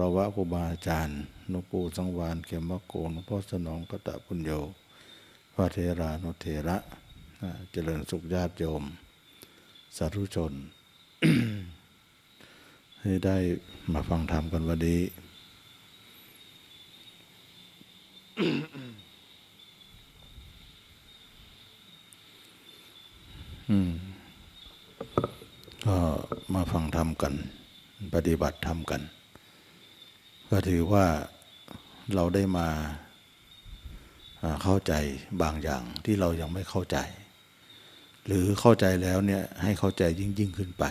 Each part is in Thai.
รวะครูบาอาจารย์นุปูสังวานเขมมะโกนุพ่อสนองกตะพุญโยพระเทรานุเทระเจริญสุขญาติโยมสาธุชนให้ได้มาฟังธรรมกันวันนี้ก็มาฟังธรรมกัน ปฏิบัติธรรมกันก็ถือว่าเราได้มาเข้าใจบางอย่างที่เรายังไม่เข้าใจ หรือเข้าใจแล้วเนี่ยให้เข้าใจยิ่งยิ่งขึ้นไป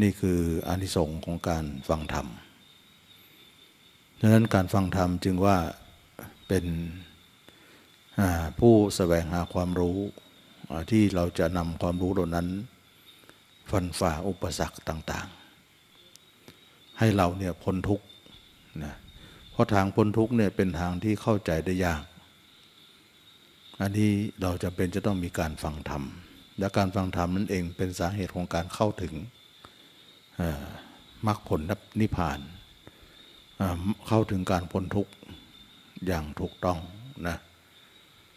นี่คืออานิสงส์ของการฟังธรรมดังนั้นการฟังธรรมจึงว่าเป็นผู้แสวงหาความรู้ที่เราจะนำความรู้เหล่านั้น ฟันฝ่าอุปสรรคต่างให้เราเนี่ยพ้นทุกข์นะ เพราะทางพ้นทุกข์เนี่ยเป็นทางที่เข้าใจได้ยากอันนี้เราจะเป็นจะต้องมีการฟังธรรม และการฟังธรรมนั่นเองเป็นสาเหตุของการเข้าถึงมรรคผลนิพพาน เข้าถึงการพ้นทุกข์อย่างถูกต้องนะ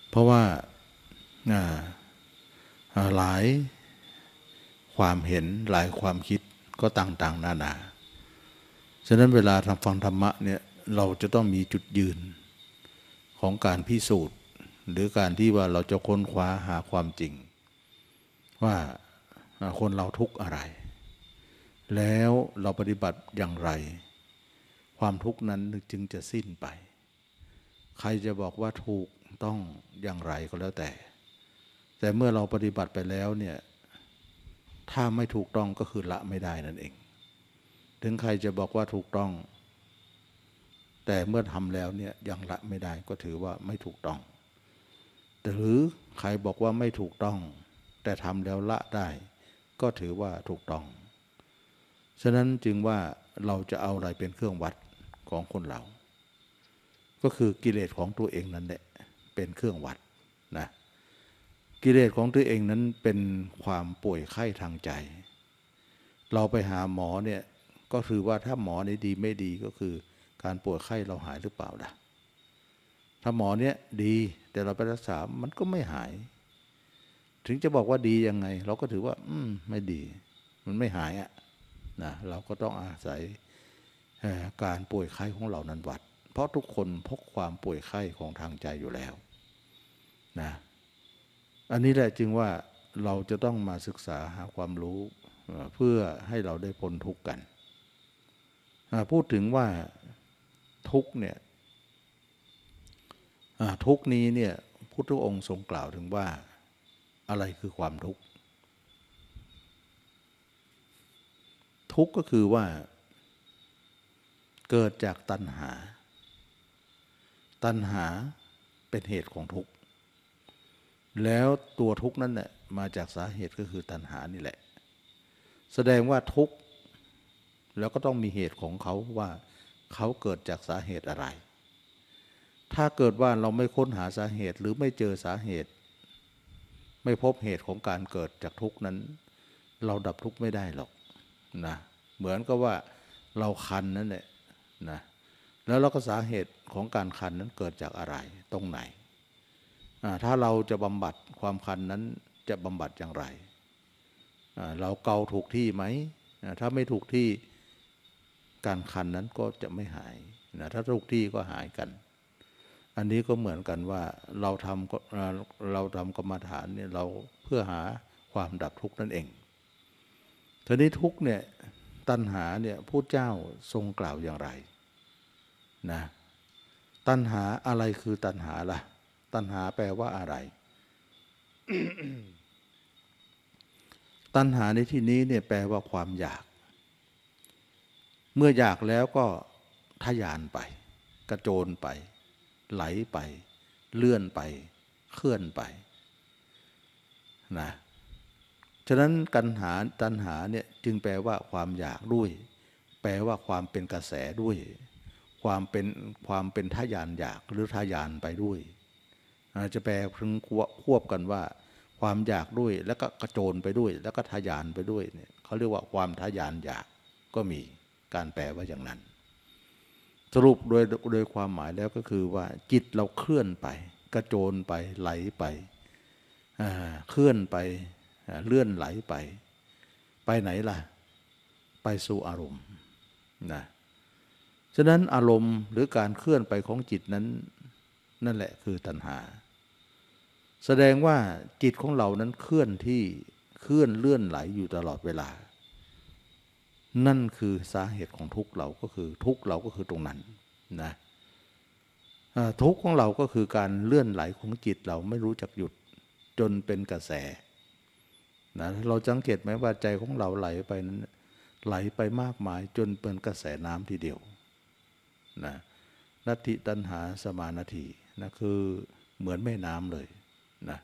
เพราะว่าหลายความเห็นหลายความคิดก็ต่างๆนานานาฉะนั้นเวลาทำฟังธรรมะเนี่ยเราจะต้องมีจุดยืนของการพิสูจน์ หรือการที่ว่าเราจะค้นคว้าหาความจริง ว่าคนเราทุกข์อะไร แล้วเราปฏิบัติอย่างไร ความทุกข์นั้นจึงจะสิ้นไป ใครจะบอกว่าถูกต้องอย่างไรก็แล้วแต่ แต่เมื่อเราปฏิบัติไปแล้วเนี่ยถ้าไม่ถูกต้องก็คือละไม่ได้นั่นเองถึงใครจะบอกว่าถูกต้อง แต่เมื่อทำแล้วเนี่ยยังละไม่ได้ก็ถือว่าไม่ถูกต้องหรือใครบอกว่าไม่ถูกต้อง แต่ทำแล้วละได้ ก็ถือว่าถูกต้อง ฉะนั้นจึงว่าเราจะเอาอะไรเป็นเครื่องวัดของคนเรา ก็คือกิเลสของตัวเองนั่นแหละเป็นเครื่องวัดนะ กิเลสของตัวเองนั้นเป็นความป่วยไข้ทางใจ เราไปหาหมอเนี่ยก็คือว่าถ้าหมอนี่ดีไม่ดีก็คือการป่วยไข้เราหายหรือเปล่าล่ะถ้าหมอเนี้ยดีแต่เราไปรักษามันก็ไม่หาย ถึงจะบอกว่าดียังไง เราก็ถือว่า อืมไม่ดี มันไม่หายอะ่ะนะ เราก็ต้องอาศัยการป่วยไข้ของเรานั้นวัด เพราะทุกคนพกความป่วยไข้ ของทางใจอยู่แล้วนะ อันนี้แหละจึงว่าเราจะต้องมาศึกษาหาความรู้เพื่อให้เราได้พ้นทุกข์กันพูดถึงว่าทุกเนี่ยทุกนี้เนี่ยพุทธองค์ทรงกล่าวถึงว่าอะไรคือความทุกข์ทุกก็คือว่า เกิดจากตัณหา ตัณหาเป็นเหตุของทุกข์แล้วตัวทุกข์นั่นน่ยมาจากสาเหตุก็คือตัณหานี่แหละ แสดงว่าทุกข์แล้วก็ต้องมีเหตุของเขาว่าเขาเกิดจากสาเหตุอะไร ถ้าเกิดว่าเราไม่ค้นหาสาเหตุหรือไม่เจอสาเหตุ ไม่พบเหตุของการเกิดจากทุกนั้น เราดับทุกไม่ได้หรอกนะเหมือนกับว่าเราคันนั่นแหละนะแล้วเราก็สาเหตุของการคันนั้นเกิดจากอะไรตรงไหนถ้าเราจะบำบัดความคันนั้นจะบำบัดอย่างไรเราเกาถูกที่ไหม ถ้าไม่ถูกที่การคันนั้นก็จะไม่หายนะถ้าทุกที่ก็หายกัน อันนี้ก็เหมือนกันว่าเราทำเราทำกรรมฐานเนี่ยเราเพื่อหาความดับทุกข์นั่นเองทีนี้ทุกเนี่ย ตัณหาเนี่ยพู้เจ้าทรงกล่าวอย่างไรนะ ตัณหาอะไรคือตัณหาละ่ะ ตัณหาแปลว่าอะไร ตัณหาในที่นี้เนี่ยแปลว่าความอยากเมื่ออยากแล้วก็ทยานไป กระโจนไป ไหลไป เลื่อนไป เคลื่อนไปนะฉะนั้นกันหาตัญหาเนี่ยจึงแปลว่าความอยากด้วย แปลว่าความเป็นกระแสด้วย ความเป็นความเป็นทายานอยาก หรือทายานไปด้วยจะแปลพึงควบกันว่า ความอยากด้วย แล้วก็กระโจนไปด้วย แล้วก็ทายานไปด้วยเนี่ยเขาเรียกว่าความทายานอยากก็มีการแปลว่าอย่างนั้น สรุปโดยโดยความหมายแล้วก็คือว่า จิตเราเคลื่อนไป กระโจนไปไหลไปเคลื่อนไปเลื่อนไหลไปไปไหนล่ะ ไปสู่อารมณ์นะฉะนั้นอารมณ์หรือการเคลื่อนไปของจิตนั้นนั่นแหละคือตัณหา แสดงว่าจิตของเรานั้นเคลื่อนที่เคลื่อนเลื่อนไหลอยู่ตลอดเวลานั่นคือสาเหตุของทุกเราก็คือทุกเราก็คือตรงนั้นนะทุกของเราก็คือการเลื่อนไหลของจิตเราไม่รู้จักหยุดจนเป็นกระแสนะเราสังเกตไหมว่าใจของเราไหลไปนั้นไหลไปมากมายจนเป็นกระแสน้ำทีเดียวนะนัตติตันหาสมานาทีนะคือเหมือนแม่น้ำเลยนะ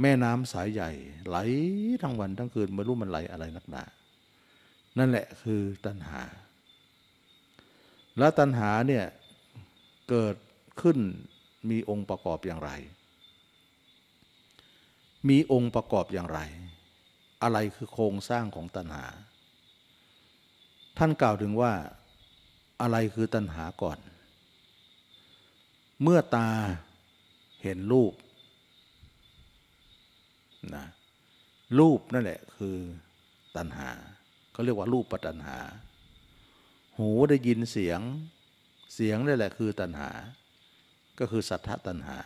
แม่น้ำสายใหญ่ไหลทั้งวันทั้งคืนไม่รู้มันไหลอะไรนักหนานั่นแหละคือตัณหา และตัณหาเนี่ย เกิดขึ้นมีองค์ประกอบอย่างไร มีองค์ประกอบอย่างไร อะไรคือโครงสร้างของตัณหา ท่านกล่าวถึงว่าอะไรคือตัณหาก่อน เมื่อตาเห็นรูปนะ รูปนั่นแหละ คือตัณหาเขาเรียกว่ารูปปัตหา หูได้ยินเสียง เสียงนี่แหละ คือตัณหา ก็คือสัทธตัณหา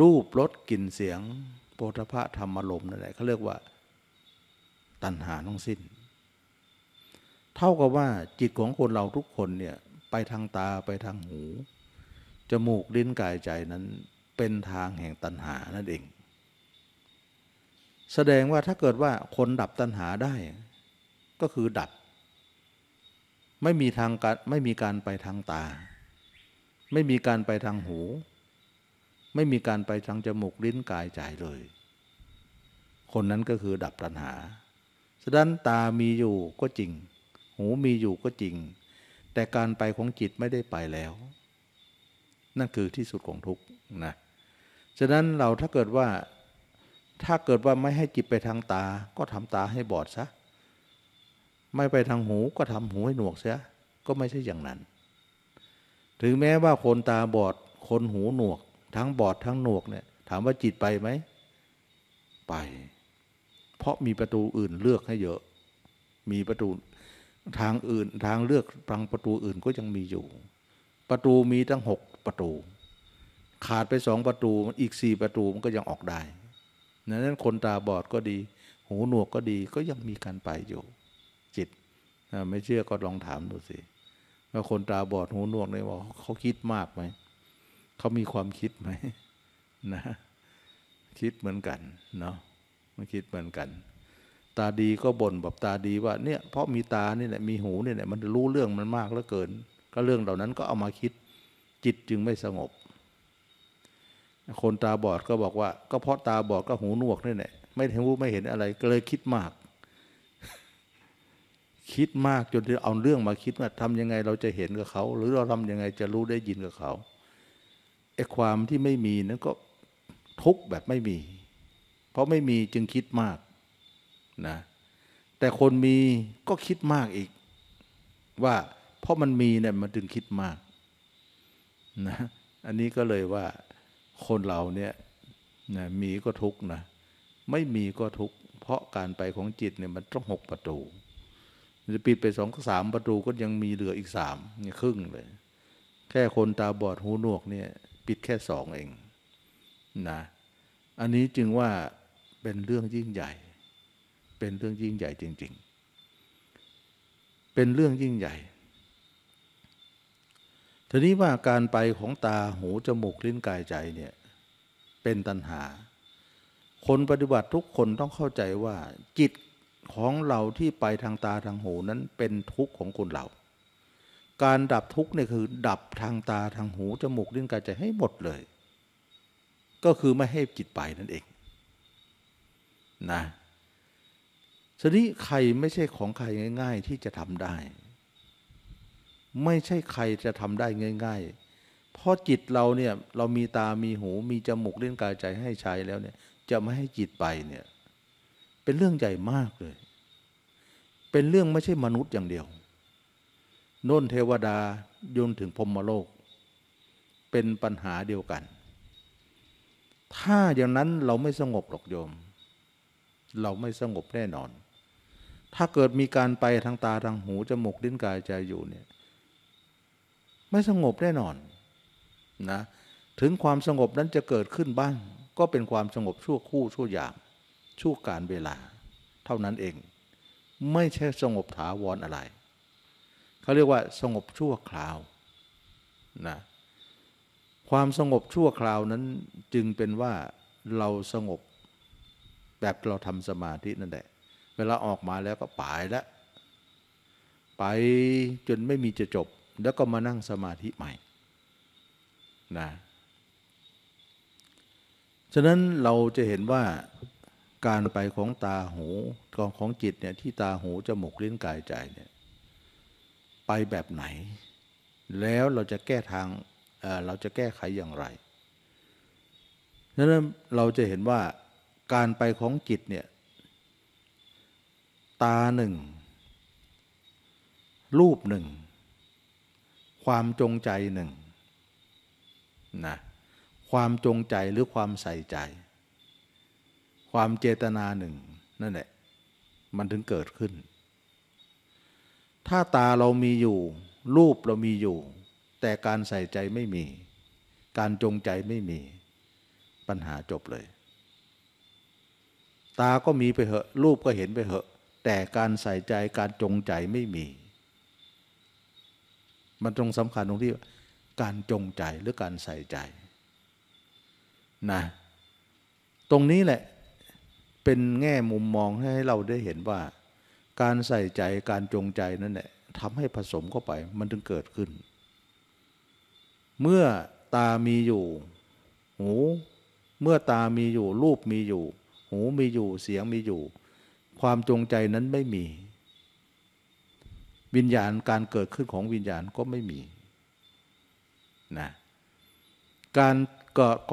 รูปรสกลิ่นเสียงโพธพะธรรมลมนั่นแหละเขาเรียกว่าตัณหาทั้งสิ้น เท่ากับว่าจิตของคนเราทุกคนเนี่ยไปทางตาไปทางหู จมูกลิ้นกายใจนั้น เป็นทางแห่งตัณหานั่นเองแสดงว่าถ้าเกิดว่าคนดับตัณหาได้ ก็คือดับ ไม่มีทางการ ไม่มีการไปทางตา ไม่มีการไปทางหู ไม่มีการไปทางจมูกลิ้นกายใจเลย คนนั้นก็คือดับตัณหาฉะนั้นตา มีอยู่ก็จริง หูมีอยู่ก็จริง แต่การไปของจิตไม่ได้ไปแล้ว นั่นคือที่สุดของทุกนะฉะนั้นเราถ้าเกิดว่าถ้าเกิดว่าไม่ให้จิตไปทางตา ก็ทำตาให้บอดซะ ไม่ไปทางหูก็ทำหูให้หนวกเสียก็ไม่ใช่อย่างนั้น ถึงแม้ว่าคนตาบอด คนหูหนวก ทั้งบอดทั้งหนวกเนี่ย ถามว่าจิตไปไหม ไป เพราะมีประตูอื่นเลือกให้เยอะ มีประตูทางอื่น ทางเลือกปังประตูอื่นก็ยังมีอยู่ ประตูมีทั้งหกประตู ขาดไปสองประตูอีกสี่ประตูมันก็ยังออกได้นั้นคนตาบอดก็ดี หูหนวกก็ดี ก็ยังมีการไปอยู่ จิต ไม่เชื่อก็ลองถามดูสิว่าคนตาบอดหูหนวกเนี่ยบอกเขาคิดมากไหม เขามีความคิดไหมนะ คิดเหมือนกันเนาะมันคิดเหมือนกัน ตาดีก็บ่นแบบตาดีว่าเนี่ยเพราะมีตานี่แหละมีหูนี่แหละมันรู้เรื่องมันมากเหลือเกิน ก็เรื่องเหล่านั้นก็เอามาคิด จิตจึงไม่สงบคนตาบอดก็บอกว่าก็เพราะตาบอดก็หูหนวกนี่แหละไม่เห็นรู้ไม่เห็นอะไร ก็เลยคิดมาก คิดมากจนเอาเรื่องมาคิดว่าทำยังไงเราจะเห็นกับเขา หรือเราทำยังไงจะรู้ได้ยินกับเขาไอ้ความที่ไม่มีนั้นก็ทุกแบบไม่มี เพราะไม่มีจึงคิดมากนะ แต่คนมีก็คิดมากอีก ว่าเพราะมันมีเนี่ยมันจึงคิดมากนะอันนี้ก็เลยว่าคนเราเนี่ยนะมีก็ทุกนะ ไม่มีก็ทุกเพราะการไปของจิตเนี่ยมันต้องหกประตูจะปิดไปสองสามประตูก็ยังมีเหลืออีกสามนี่ครึ่งเลยแค่คนตาบอดหูหนวกเนี่ยปิดแค่สองเองนะอันนี้จึงว่าเป็นเรื่องยิ่งใหญ่ เป็นเรื่องยิ่งใหญ่จริง ๆ เป็นเรื่องยิ่งใหญ่ทีนี้ว่าการไปของตาหูจมูกลิ้นกายใจเนี่ยเป็นตัณหา คนปฏิบัติทุกคนต้องเข้าใจว่า จิตของเราที่ไปทางตาทางหูนั้นเป็นทุกข์ของ คน เรา การดับทุกข์เนี่ยคือ ดับทางตาทางหูจมูกลิ้นกายใจให้ หมด เลย ก็คือไม่ให้จิตไปนั่นเองนะทีนี้ใครไม่ใช่ของใครง่าย ๆ ที่จะทำได้ไม่ใช่ใครจะทำได้ง่าย ๆ เพราะจิตเราเนี่ยเรามีตามีหู มีจมูกเล่นกายใจให้ใช้แล้วเนี่ย จะไม่ให้จิตไปเนี่ย เป็นเรื่องใหญ่มากเลย เป็นเรื่องไม่ใช่มนุษย์อย่างเดียวโน่นเทวดายนถึงพรมโลก เป็นปัญหาเดียวกัน ถ้าอย่างนั้นเราไม่สงบหรอกโยม เราไม่สงบแน่นอน ถ้าเกิดมีการไปทางตาทางหูจมูกลิ้นกายใจอยู่เนี่ยไม่สงบแน่นอน นะ ถึงความสงบนั้นจะเกิดขึ้นบ้าง ก็เป็นความสงบชั่วคู่ชั่วยามชั่วการเวลา เท่านั้นเอง ไม่ใช่สงบถาวรออะไร เขาเรียกว่าสงบชั่วคราวนะความสงบชั่วคราวนั้นจึงเป็นว่าเราสงบแบบเราทำสมาธินั่นแหละเวลาออกมาแล้วก็ไปแล้ว ไปจนไม่มีจะจบแล้วก็มานั่งสมาธิใหม่ นะ ฉะนั้นเราจะเห็นว่าการไปของตาหู กองของจิตเนี่ยที่ตาหูจมูกลิ้นกายใจเนี่ยไปแบบไหน แล้วเราจะแก้ทางเเราจะแก้ไขอย่างไร ฉะนั้นเราจะเห็นว่าการไปของจิตเนี่ยตาหนึ่ง รูปหนึ่งความจงใจหนึ่งนะความจงใจหรือความใส่ใจ ความเจตนาหนึ่งนั่นแหละมันถึงเกิดขึ้น ถ้าตาเรามีอยู่ รูปเรามีอยู่ แต่การใส่ใจไม่มี การจงใจไม่มีปัญหาจบเลย ตาก็มีไปเหอะรูปก็เห็นไปเหอะแต่การใส่ใจการจงใจไม่มีมันตรงสำคัญตรงที่การจงใจหรือการใส่ใจนะตรงนี้แหละเป็นแง่มุมมองให้เราได้เห็นว่า การใส่ใจการจงใจนั่นแหละทำให้ผสมเข้าไปมันถึงเกิดขึ้น เมื่อตามีอยู่ หู เมื่อตามีอยู่รูปมีอยู่ หูมีอยู่เสียงมีอยู่ ความจงใจนั้นไม่มีวิญญาณการเกิดขึ้นของวิญญาณก็ไม่มีนะการ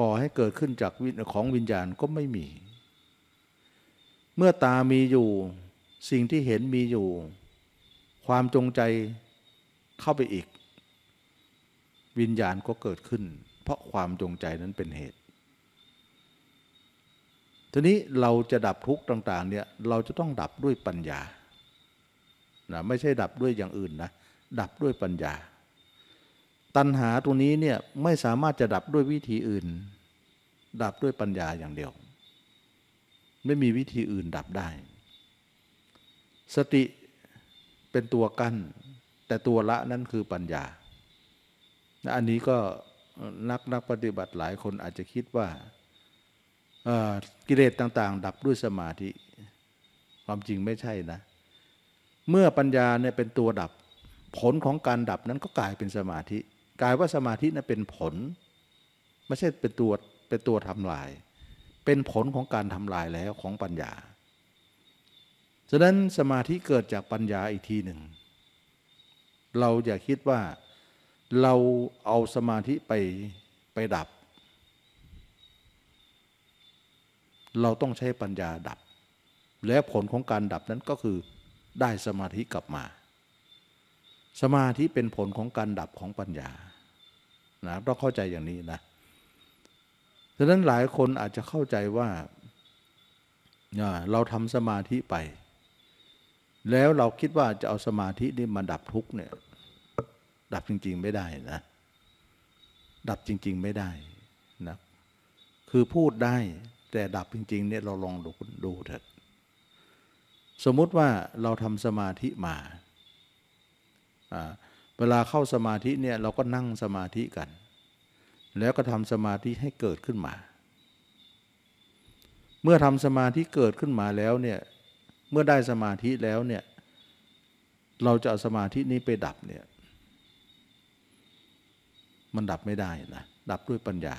ก่อให้เกิดขึ้นจากของวิญญาณก็ไม่มี เมื่อตามีอยู่สิ่งที่เห็นมีอยู่ ความจงใจเข้าไปอีก วิญญาณก็เกิดขึ้น เพราะความจงใจนั้นเป็นเหตุ ทีนี้เราจะดับทุกข์ต่างๆเนี่ยเราจะต้องดับด้วยปัญญานะไม่ใช่ดับด้วยอย่างอื่นนะ ดับด้วยปัญญา ตัณหาตรงนี้เนี่ยไม่สามารถจะดับด้วยวิธีอื่น ดับด้วยปัญญาอย่างเดียว ไม่มีวิธีอื่นดับได้ สติเป็นตัวกั้นแต่ตัวละนั่นคือปัญญา อันนี้ก็นักนักปฏิบัติหลายคนอาจจะคิดว่ากิเลสต่างๆ ดับด้วยสมาธิความจริงไม่ใช่นะเมื่อปัญญาเนี่ยเป็นตัวดับผลของการดับนั้นก็กลายเป็นสมาธิ กลายว่าสมาธินั้นเป็นผลไม่ใช่เป็นตัวเป็นตัวทำลาย เป็นผลของการทำลายแล้วของปัญญาฉะนั้นสมาธิเกิดจากปัญญาอีกทีหนึ่ง เราอย่าคิดว่าเราเอาสมาธิไปไปดับ เราต้องใช้ปัญญาดับและผลของการดับนั้นก็คือได้สมาธิกลับมา สมาธิเป็นผลของการดับของปัญญานะต้องเข้าใจอย่างนี้นะฉะนั้นหลายคนอาจจะเข้าใจว่าเราทำสมาธิไป แล้วเราคิดว่าจะเอาสมาธินี่มาดับทุกเนี่ยดับจริงๆไม่ได้นะ ดับจริงๆไม่ได้นะคือพูดได้แต่ดับจริงๆเนี่ยเราลองดูดูเถอะสมมุติว่าเราทำสมาธิมา เวลาเข้าสมาธิเนี่ยเราก็นั่งสมาธิกัน แล้วก็ทำสมาธิให้เกิดขึ้นมา เมื่อทำสมาธิเกิดขึ้นมาแล้วเนี่ย เมื่อได้สมาธิแล้วเนี่ย เราจะเอาสมาธินี้ไปดับเนี่ย มันดับไม่ได้นะ ดับด้วยปัญญา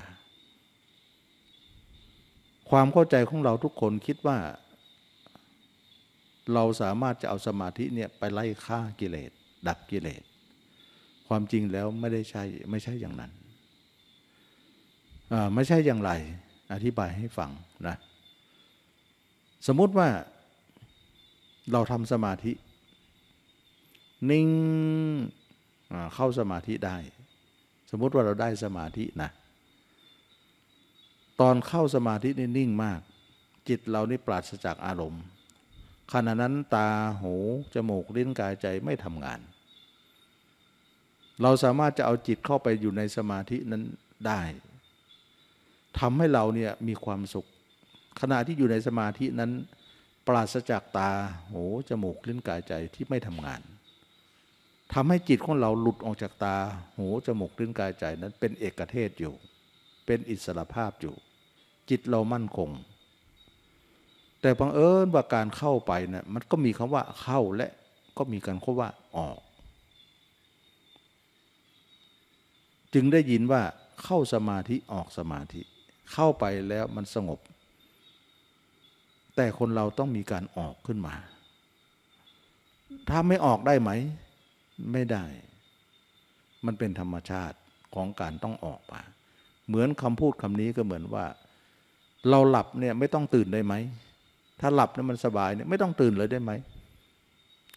ความเข้าใจของเราทุกคนคิดว่าเราสามารถจะเอาสมาธิเนี่ยไปไล่ฆ่ากิเลสดับกิเลสความจริงแล้วไม่ได้ใช่ไม่ใช่อย่างนั้น ไม่ใช่อย่างไรอธิบายให้ฟังนะสมมติว่าเราทำสมาธิ นิ่งเข้าสมาธิได้ สมมติว่าเราได้สมาธินะตอนเข้าสมาธินี่นิ่งมากจิตเรานี่ปราศจากอารมณ์ขณะนั้นตาหูจมูกลิ้นกายใจไม่ทำงาน เราสามารถจะเอาจิตเข้าไปอยู่ในสมาธินั้นได้ทำให้เราเนี่ยมีความสุข ขณะที่อยู่ในสมาธินั้น ปราศจากตาหูจมูกลิ้นกายใจที่ไม่ทำงานทำให้จิตของเราหลุดออกจากตาหูจมูกลิ้นกายใจนั้นเป็นเอกเทศอยู่ เป็นอิสระภาพอยู่ จิตเรามั่นคงแต่บังเอิญว่าการเข้าไปนะ่ยมันก็มีคำว่าเข้าและ ก็มีการคำว่าออก จึงได้ยินว่าเข้าสมาธิออกสมาธิ เข้าไปแล้วมันสงบ แต่คนเราต้องมีการออกขึ้นมา ถ้าไม่ออกได้ไหมไม่ได้ มันเป็นธรรมชาติของการต้องออกมาเหมือนคำพูดคำนี้ก็เหมือนว่า เราหลับเนี่ยไม่ต้องตื่นได้ไหมถ้าหลับนี่มันสบายเนี่ยไม่ต้องตื่นเลยได้ไหม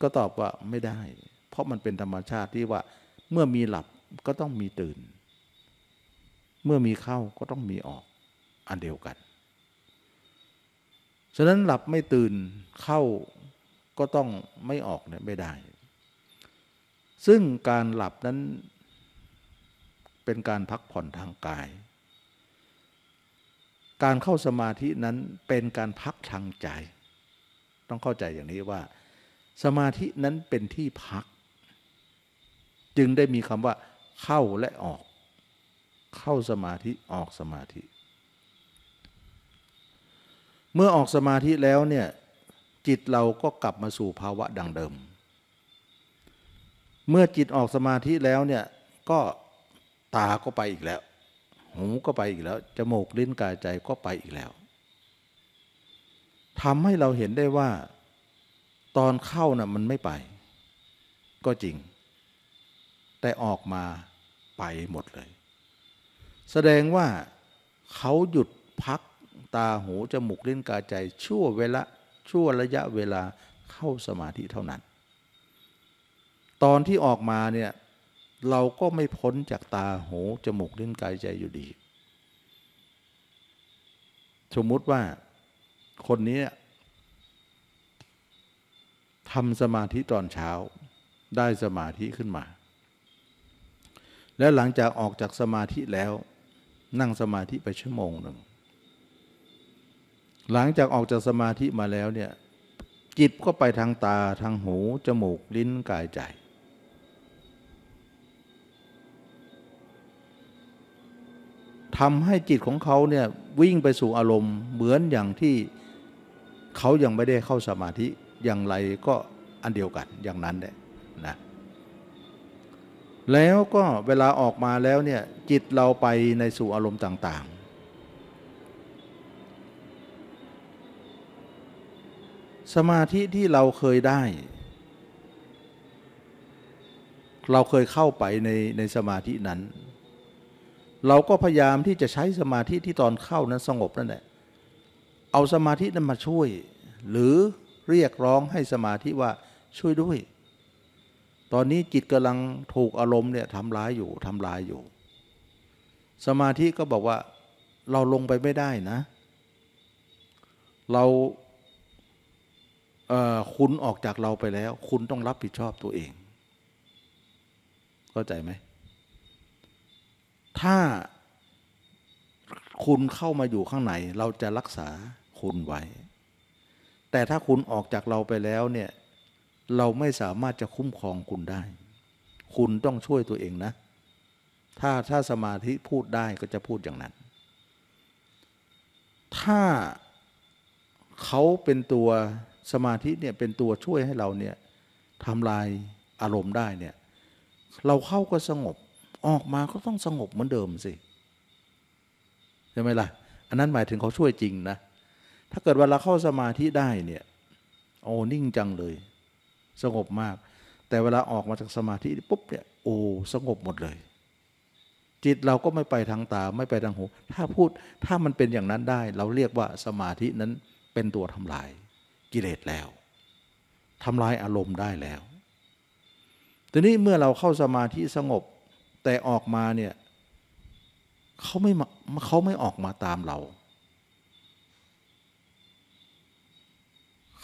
ก็ตอบว่าไม่ได้ เพราะมันเป็นธรรมชาติที่ว่าเมื่อมีหลับก็ต้องมีตื่น เมื่อมีเข้าก็ต้องมีออกอันเดียวกันฉะนั้นหลับไม่ตื่นเข้าก็ต้องไม่ออกเนี่ยไม่ได้ ซึ่งการหลับนั้นเป็นการพักผ่อนทางกายการเข้าสมาธินั้นเป็นการพักทางใจ ต้องเข้าใจอย่างนี้ว่าสมาธินั้นเป็นที่พัก จึงได้มีคำว่าเข้าและออกเข้าสมาธิออกสมาธิ เมื่อออกสมาธิแล้วเนี่ยจิตเราก็กลับมาสู่ภาวะดังเดิม เมื่อจิตออกสมาธิแล้วเนี่ยก็ตาก็ไปอีกแล้วหูก็ไปอีกแล้วจมูกลิ้นกายใจก็ไปอีกแล้วทำให้เราเห็นได้ว่า ตอนเข้านะ่ะมันไม่ไป ก็จริง แต่ออกมาไปหมดเลย แสดงว่าเขาหยุดพักตาหูจมูกลิ้นกายใจ ชั่วเวลาชั่วระยะเวลาเข้าสมาธิเท่านั้น ตอนที่ออกมาเนี่ยเราก็ไม่พ้นจากตา หู จมูก ลิ้น กาย ใจอยู่ดี สมมุติว่าคนนี้ทำสมาธิตอนเช้าได้สมาธิขึ้นมา แล้วหลังจากออกจากสมาธิแล้ว นั่งสมาธิไปชั่วโมงหนึ่ง หลังจากออกจากสมาธิมาแล้วเนี่ยจิตก็ไปทางตา ทางหู จมูก ลิ้น กายใจทำให้จิตของเขาเนี่ย วิ่งไปสู่อารมณ์เหมือนอย่างที่เขายังไม่ได้เข้าสมาธิอย่างไรก็อันเดียวกันอย่างนั้นแหละนะแล้วก็เวลาออกมาแล้วเนี่ยจิตเราไปในสู่อารมณ์ต่างๆ สมาธิที่เราเคยได้ เราเคยเข้าไปในในสมาธินั้นเราก็พยายามที่จะใช้สมาธิที่ตอนเข้านั้นสงบนั่นแหละเอาสมาธินั้นมาช่วย หรือเรียกร้องให้สมาธิว่าช่วยด้วย ตอนนี้จิตกำลังถูกอารมณ์เนี่ยทำร้ายอยู่ทำลายอยู่ สมาธิก็บอกว่าเราลงไปไม่ได้นะ เราเคุณออกจากเราไปแล้ว คุณต้องรับผิดชอบตัวเอง เข้าใจไหมถ้าคุณเข้ามาอยู่ข้างในเราจะรักษาคุณไว้ แต่ถ้าคุณออกจากเราไปแล้วเนี่ยเราไม่สามารถจะคุ้มครองคุณได้ คุณต้องช่วยตัวเองนะ ถ้าถ้าสมาธิพูดได้ก็จะพูดอย่างนั้น ถ้าเขาเป็นตัวสมาธิเนี่ยเป็นตัวช่วยให้เราเนี่ยทำลายอารมณ์ได้เนี่ยเราเข้าก็สงบออกมาก็ต้องสงบเหมือนเดิมสิใช่ไหมล่ะอันนั้นหมายถึงเขาช่วยจริงนะ ถ้าเกิดเวลาเข้าสมาธิได้เนี่ย โอ้นิ่งจังเลย สงบมาก แต่เวลาออกมาจากสมาธิปุ๊บเนี่ยโอ้สงบหมดเลย จิตเราก็ไม่ไปทางตาไม่ไปทางหูถ้าพูดถ้ามันเป็นอย่างนั้นได้ เราเรียกว่าสมาธินั้นเป็นตัวทำลาย กิเลสแล้วทำลายอารมณ์ได้แล้ว ทีนี้เมื่อเราเข้าสมาธิสงบแต่ออกมาเนี่ยเขาไม่เขาไม่ออกมาตามเรา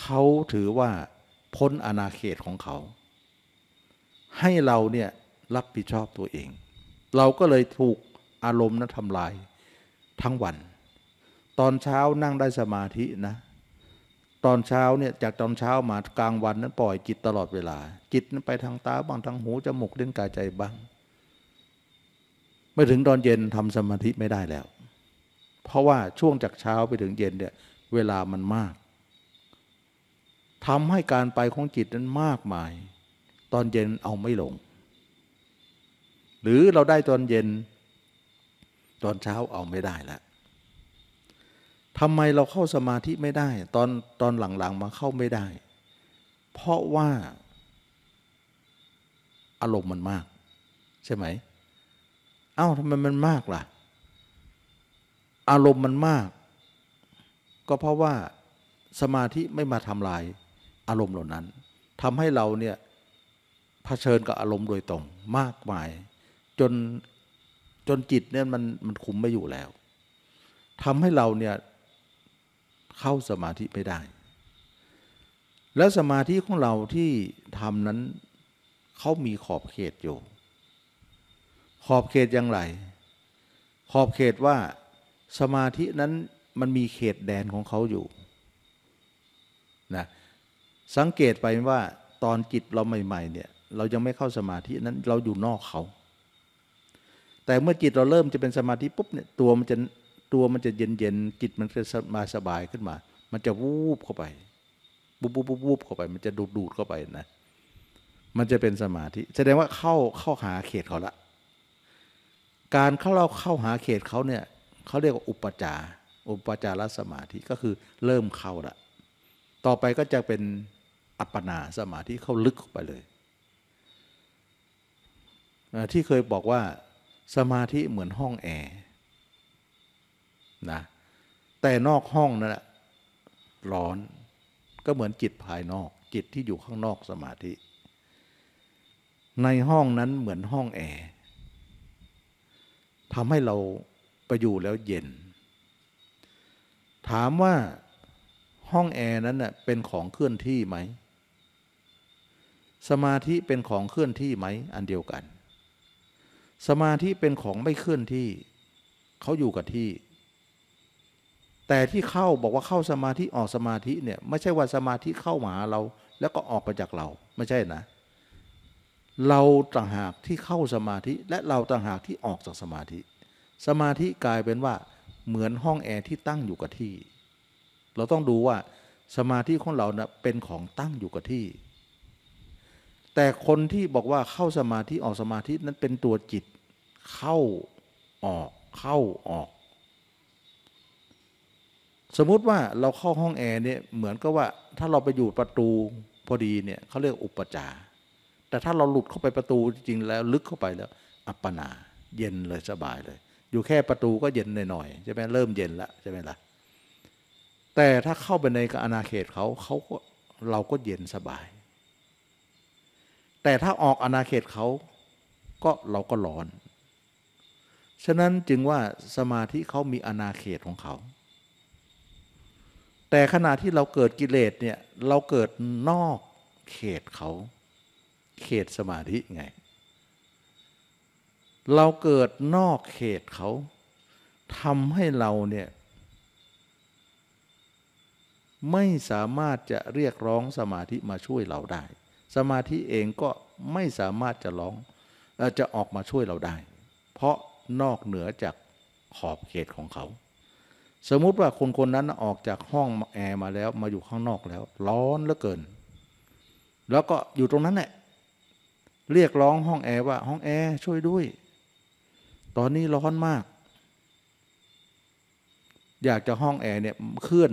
เขาถือว่าพ้นอาณาเขตของเขา ให้เราเนี่ย รับผิดชอบตัวเอง เราก็เลยถูกอารมณ์นั้นทำลายทั้งวัน ตอนเช้านั่งได้สมาธินะ ตอนเช้าเนี่ยจากตอนเช้ามากลางวันนั้นปล่อยจิตตลอดเวลา จิตนั้นไปทางตาบ้างทางหู จมูกเล่นกายใจบ้างไม่ถึงตอนเย็นทำสมาธิไม่ได้แล้ว เพราะว่าช่วงจากเช้าไปถึงเย็นเนี่ยเวลามันมาก ทำให้การไปของจิตนั้นมากมาย ตอนเย็นเอาไม่ลง หรือเราได้ตอนเย็น ตอนเช้าเอาไม่ได้แล้วทำไมเราเข้าสมาธิไม่ได้ ตอนตอนหลังๆมาเข้าไม่ได้ เพราะว่า อารมณ์มันมาก ใช่ไหมเอา้าทำไมมันมากล่ะ อารมณ์มันมาก ก็เพราะว่าสมาธิไม่มาทำลายอารมณ์เหล่านั้นทำให้เราเนี่ยเผชิญกับอารมณ์โดยตรงมากมาย จนจนจิตเนี่ยมันมันคุมไม่อยู่แล้วทำให้เราเนี่ยเข้าสมาธิไม่ได้ แล้วสมาธิของเราที่ทำนั้นเขามีขอบเขตอยู่ขอบเขตอย่างไร ขอบเขตว่าสมาธินั้นมันมีเขตแดนของเขาอยู่นะ สังเกตไปว่าตอนจิตเราใหม่ ๆ เนี่ย เรายังไม่เข้าสมาธินั้นเราอยู่นอกเขา แต่เมื่อจิตเราเริ่มจะเป็นสมาธิปุ๊บเนี่ยตัวมันจะตัวมันจะเย็นๆจิตมันจะมาสบายขึ้นมา มันจะวูบเข้าไปบูบบูบบเข้าไป มันจะดูดดูดเข้าไปนะ มันจะเป็นสมาธิแสดงว่าเข้าเข้าหาเขตเขาละการเข้าเราเข้าหาเขตเขาเนี่ยเขาเรียกว่าอุปจาอุปจารสมาธิก็คือเริ่มเข้าละต่อไปก็จะเป็นอัปปนาสมาธิเข้าลึกไปเลยที่เคยบอกว่าสมาธิเหมือนห้องแอร์นะแต่นอกห้องนั่นแหละร้อนก็เหมือน จิตภายนอกจิตที่อยู่ข้างนอกสมาธิ ในห้องนั้นเหมือนห้องแอร์ทำให้เรา ไปอยู่แล้วเย็น ถามว่าห้องแอร์นั้นน่ยเป็นของเคลื่อนที่ไหม สมาธิเป็นของเคลื่อนที่ไหมอันเดียวกัน สมาธิเป็นของไม่เคลื่อนที่ เขาอยู่กับที่ แต่ที่เข้าบอกว่าเข้าสมาธิ ออกสมาธิเนี่ย ไม่ใช่ว่าสมาธิ เข้ามาหาเราแล้วก็ออกไปจากเราไม่ใช่นะเเราต่างหากที่เข้าสมาธิและเราต่างหากที่ออกจากสมาธิ สมาธิกลายเป็นว่า เหมือนห้องแอร์ที่ตั้งอยู่กับที่ เราต้องดูว่าสมาธิของเรานะเป็นของตั้งอยู่กับที่ แต่คนที่บอกว่าเข้าสมาธิออกสมาธินั้นเป็นตัวจิต เข้าออกเข้าออก สมมุติว่าเราเข้าห้องแอร์เนี่ยเหมือนกับว่าถ้าเราไปอยู่ประตูพอดีเนี่ยเขาเรียกอุปจารแต่ถ้าเราหลุดเข้าไปประตูจริงแล้วลึกเข้าไปแล้วอัปปนา เย็นเลยสบายเลย อยู่แค่ประตูก็เย็นหน่อยๆใช่ไหมเริ่มเย็นละใช่ไหมล่ะแต่ถ้าเข้าไปในอาณาเขตเขาเขาก็เราก็เย็นสบาย แต่ถ้าออกอาณาเขตเขาก็เราก็ร้อนฉะนั้นจึงว่าสมาธิเขามีอาณาเขตของเขาแต่ขณะที่เราเกิดกิเลสเนี่ยเราเกิดนอกเขตเขาเขตสมาธิไง เราเกิดนอกเขตเขาทำให้เราเนี่ยไม่สามารถจะเรียกร้องสมาธิมาช่วยเราได้ สมาธิเองก็ไม่สามารถจะร้องจะออกมาช่วยเราได้ เพราะนอกเหนือจากขอบเขตของเขา สมมุติว่าคนคนนั้นออกจากห้องแอร์มาแล้วมาอยู่ข้างนอกแล้ว ร้อนเหลือเกิน แล้วก็อยู่ตรงนั้นแหละเรียกร้องห้องแอร์ว่าห้องแอร์ช่วยด้วย ตอนนี้ร้อนมาก อยากจะห้องแอร์เนี่ยเคลื่อน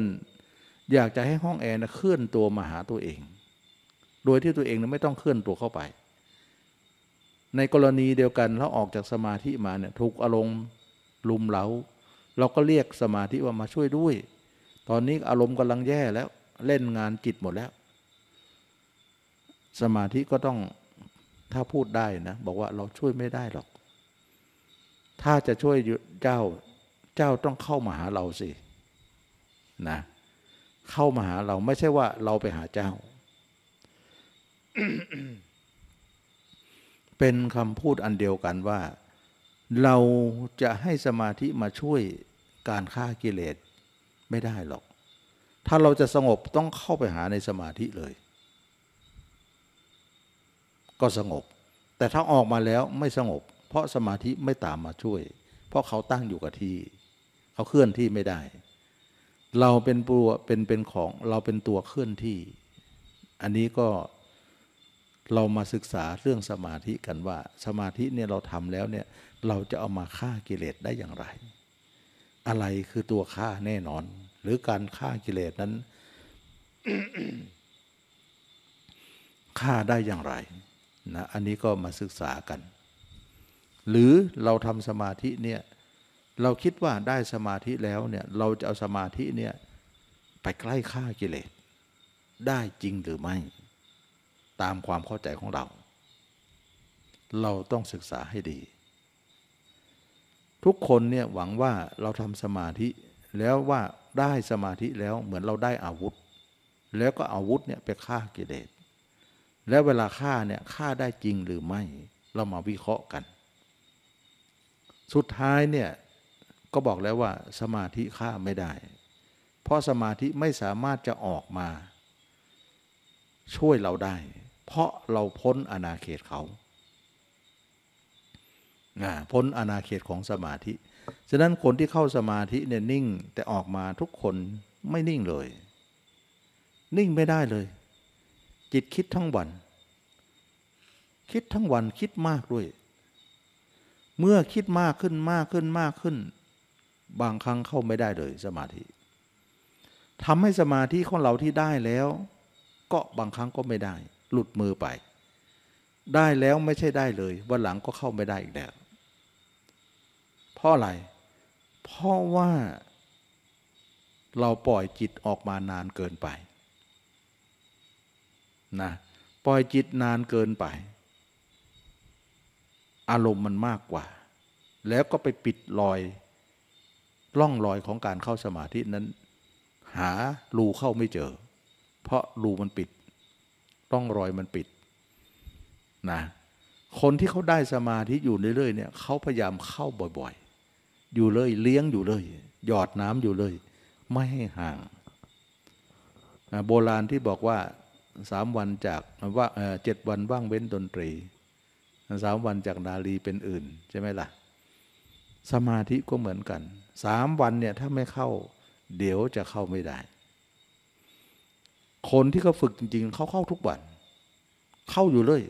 อยากจะให้ห้องแอร์เนี่ยเคลื่อนตัวมาหาตัวเอง โดยที่ตัวเองนยไม่ต้องเคลื่อนตัวเข้าไป ในกรณีเดียวกันเราออกจากสมาธิมาเนี่ยถูกอารมณ์ลุมเล้าเราก็เรียกสมาธิว่ามาช่วยด้วย ตอนนี้อารมณ์กำลังแย่แล้วเล่นงานจิตหมดแล้ว สมาธิก็ต้องถ้าพูดได้นะ บอกว่าเราช่วยไม่ได้หรอก ถ้าจะช่วยเจ้าเจ้าต้องเข้ามาหาเรา สินะ เข้ามาหาเราไม่ใช่ว่าเราไปหาเจ้า เป็นคำพูดอันเดียวกันว่าเราจะให้สมาธิมาช่วยการฆ่ากิเลส ไม่ได้หรอก ถ้าเราจะสงบต้องเข้าไปหาในสมาธิเลยก็สงบ แต่ถ้าออกมาแล้วไม่สงบเพราะสมาธิไม่ตามมาช่วยเพราะเขาตั้งอยู่กับที่เขาเคลื่อนที่ไม่ได้ เราเป็นปัวเป็นเป็นของเราเป็นตัวเคลื่อนที่ อันนี้ก็เรามาศึกษาเรื่องสมาธิกันว่าสมาธิเนี่ยเราทำแล้วเนี่ย เราจะเอามาฆ่ากิเลสได้อย่างไร อะไรคือตัวฆ่าแน่นอน หรือการฆ่ากิเลสนั้นฆ่าได้อย่างไรนะอันนี้ก็มาศึกษากัน หรือเราทำสมาธิเนี่ย เราคิดว่าได้สมาธิแล้วเนี่ย เราจะเอาสมาธิเนี่ยไปใกล้ฆ่ากิเลส ได้จริงหรือไม่ ตามความเข้าใจของเรา เราต้องศึกษาให้ดี ทุกคนเนี่ยหวังว่าเราทำสมาธิ แล้วว่าได้สมาธิแล้วเหมือนเราได้อาวุธ แล้วก็อาวุธเนี่ยไปฆ่ากิเลสและเวลาฆ่าเนี่ยฆ่าได้จริงหรือไม่เรามาวิเคราะห์กัน สุดท้ายเนี่ยก็บอกแล้วว่าสมาธิฆ่าไม่ได้ เพราะสมาธิไม่สามารถจะออกมา ช่วยเราได้ เพราะเราพ้นอนาเขตเขา พ้นอนาเขตของสมาธิ ฉะนั้นคนที่เข้าสมาธิเนี่ยนิ่งแต่ออกมาทุกคนไม่นิ่งเลย นิ่งไม่ได้เลยจิตคิดทั้งวัน คิดทั้งวันคิดมากด้วย เมื่อคิดมากขึ้นมากขึ้นมากขึ้น บางครั้งเข้าไม่ได้เลยสมาธิทำให้สมาธิของเราที่ได้แล้วก็บางครั้งก็ไม่ได้ หลุดมือไป ได้แล้วไม่ใช่ได้เลย วันหลังก็เข้าไม่ได้อีกแล้วเพราะอะไรเพราะว่า เราปล่อยจิตออกมานานเกินไปนะปล่อยจิตนานเกินไป อารมณ์มันมากกว่า แล้วก็ไปปิดรอยล่องรอยของการเข้าสมาธิ นั้น หารูเข้าไม่เจอ เพราะรูมันปิดต่องรอยมันปิดนะคนที่เขาได้สมาธิอยู่เรื่อยๆเนี่ยเขาพยายามเข้าบ่อยๆ อยู่เลยเลี้ยงอยู่เลยหยอดน้ำอยู่เลย ไม่ให้ห่างนะโบราณที่บอกว่าสามวันจากว่าเจ็ดวันว่างเว้นดนตรีสามวันจากนาลีเป็นอื่นใช่ไหมล่ะ สมาธิก็เหมือนกัน สามวันเนี่ยถ้าไม่เข้า เดี๋ยวจะเข้าไม่ได้ คนที่เขาฝึกจริงๆ เขาเข้าทุกวัน เข้าอยู่เลย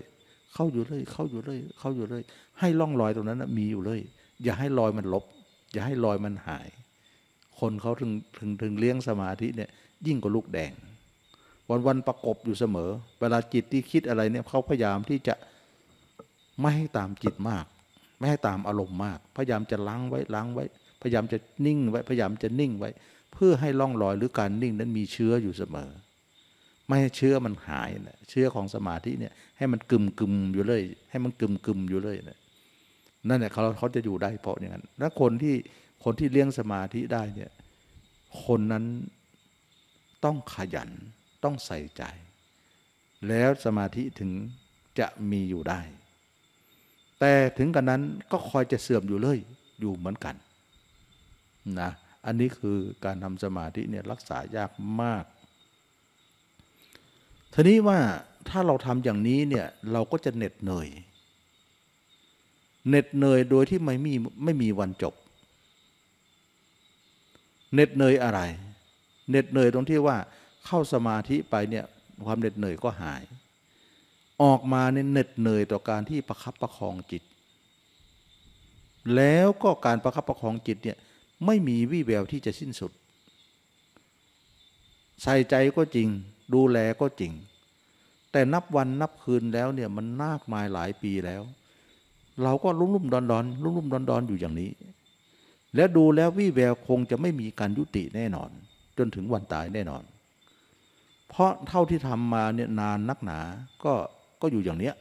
เข้าอยู่เลย เข้าอยู่เลย เข้าอยู่เลย ให้ล่องรอยตรงนั้นมีอยู่เลย อย่าให้รอยมันลบ อย่าให้รอยมันหาย คนเขาถึงถึงถึงเลี้ยงสมาธิเนี่ยยิ่งกว่าลูกแดงวันวันประกบอยู่เสมอ เวลาจิตที่คิดอะไรเนี่ย เขาพยายามที่จะไม่ให้ตามจิตมาก ไม่ให้ตามอารมณ์มากพยายามจะล้างไว้ล้างไว้ พยายามจะนิ่งไว้พยายามจะนิ่งไว้ เพื่อให้ล่องลอยหรือการนิ่งนั้นมีเชื้ออยู่เสมอ ไม่ให้เชื้อมันหายนะเชื้อของสมาธิเนี่ยให้มันกึมกึมอยู่เลย ให้มันกึมกึมอยู่เลยนะนั่นแหละเขาเขาจะอยู่ได้เพราะอย่างนั้นแล้วคนที่คนที่เลี้ยงสมาธิได้เนี่ยคนนั้นต้องขยันต้องใส่ใจ แล้วสมาธิถึงจะมีอยู่ได้ แต่ถึงกันนั้นก็คอยจะเสื่อมอยู่เลย อยู่เหมือนกันนะอันนี้คือการทำสมาธิเนี่ยรักษายากมากทีนี้ว่าถ้าเราทำอย่างนี้เนี่ยเราก็จะเหน็ดเหนื่อยเหน็ดเหนื่อยโดยที่ไม่มีไม่มีวันจบเหน็ดเหนื่อยอะไรเหน็ดเหนื่อยตรงที่ว่าเข้าสมาธิไปเนี่ยความเหน็ดเหนื่อยก็หาย ออกมาเนี่ยเหน็ดเหนื่อยต่อการที่ประคับประคองจิต แล้วก็การประคับประคองจิตเนี่ยไม่มีวี่แววที่จะสิ้นสุด ใส่ใจก็จริง ดูแลก็จริง แต่นับวันนับคืนแล้วเนี่ยมันนากมายหลายปีแล้ว เราก็ลุ่มลุ่มดอนดอนลุ่มลุ่มดอนดอนอยู่อย่างนี้ และดูแล้ววี่แววคงจะไม่มีการยุติแน่นอน จนถึงวันตายแน่นอนเพราะเท่าที่ทำมาเนี่ยนานนักหนา ก็ก็อยู่อย่างเนี้ย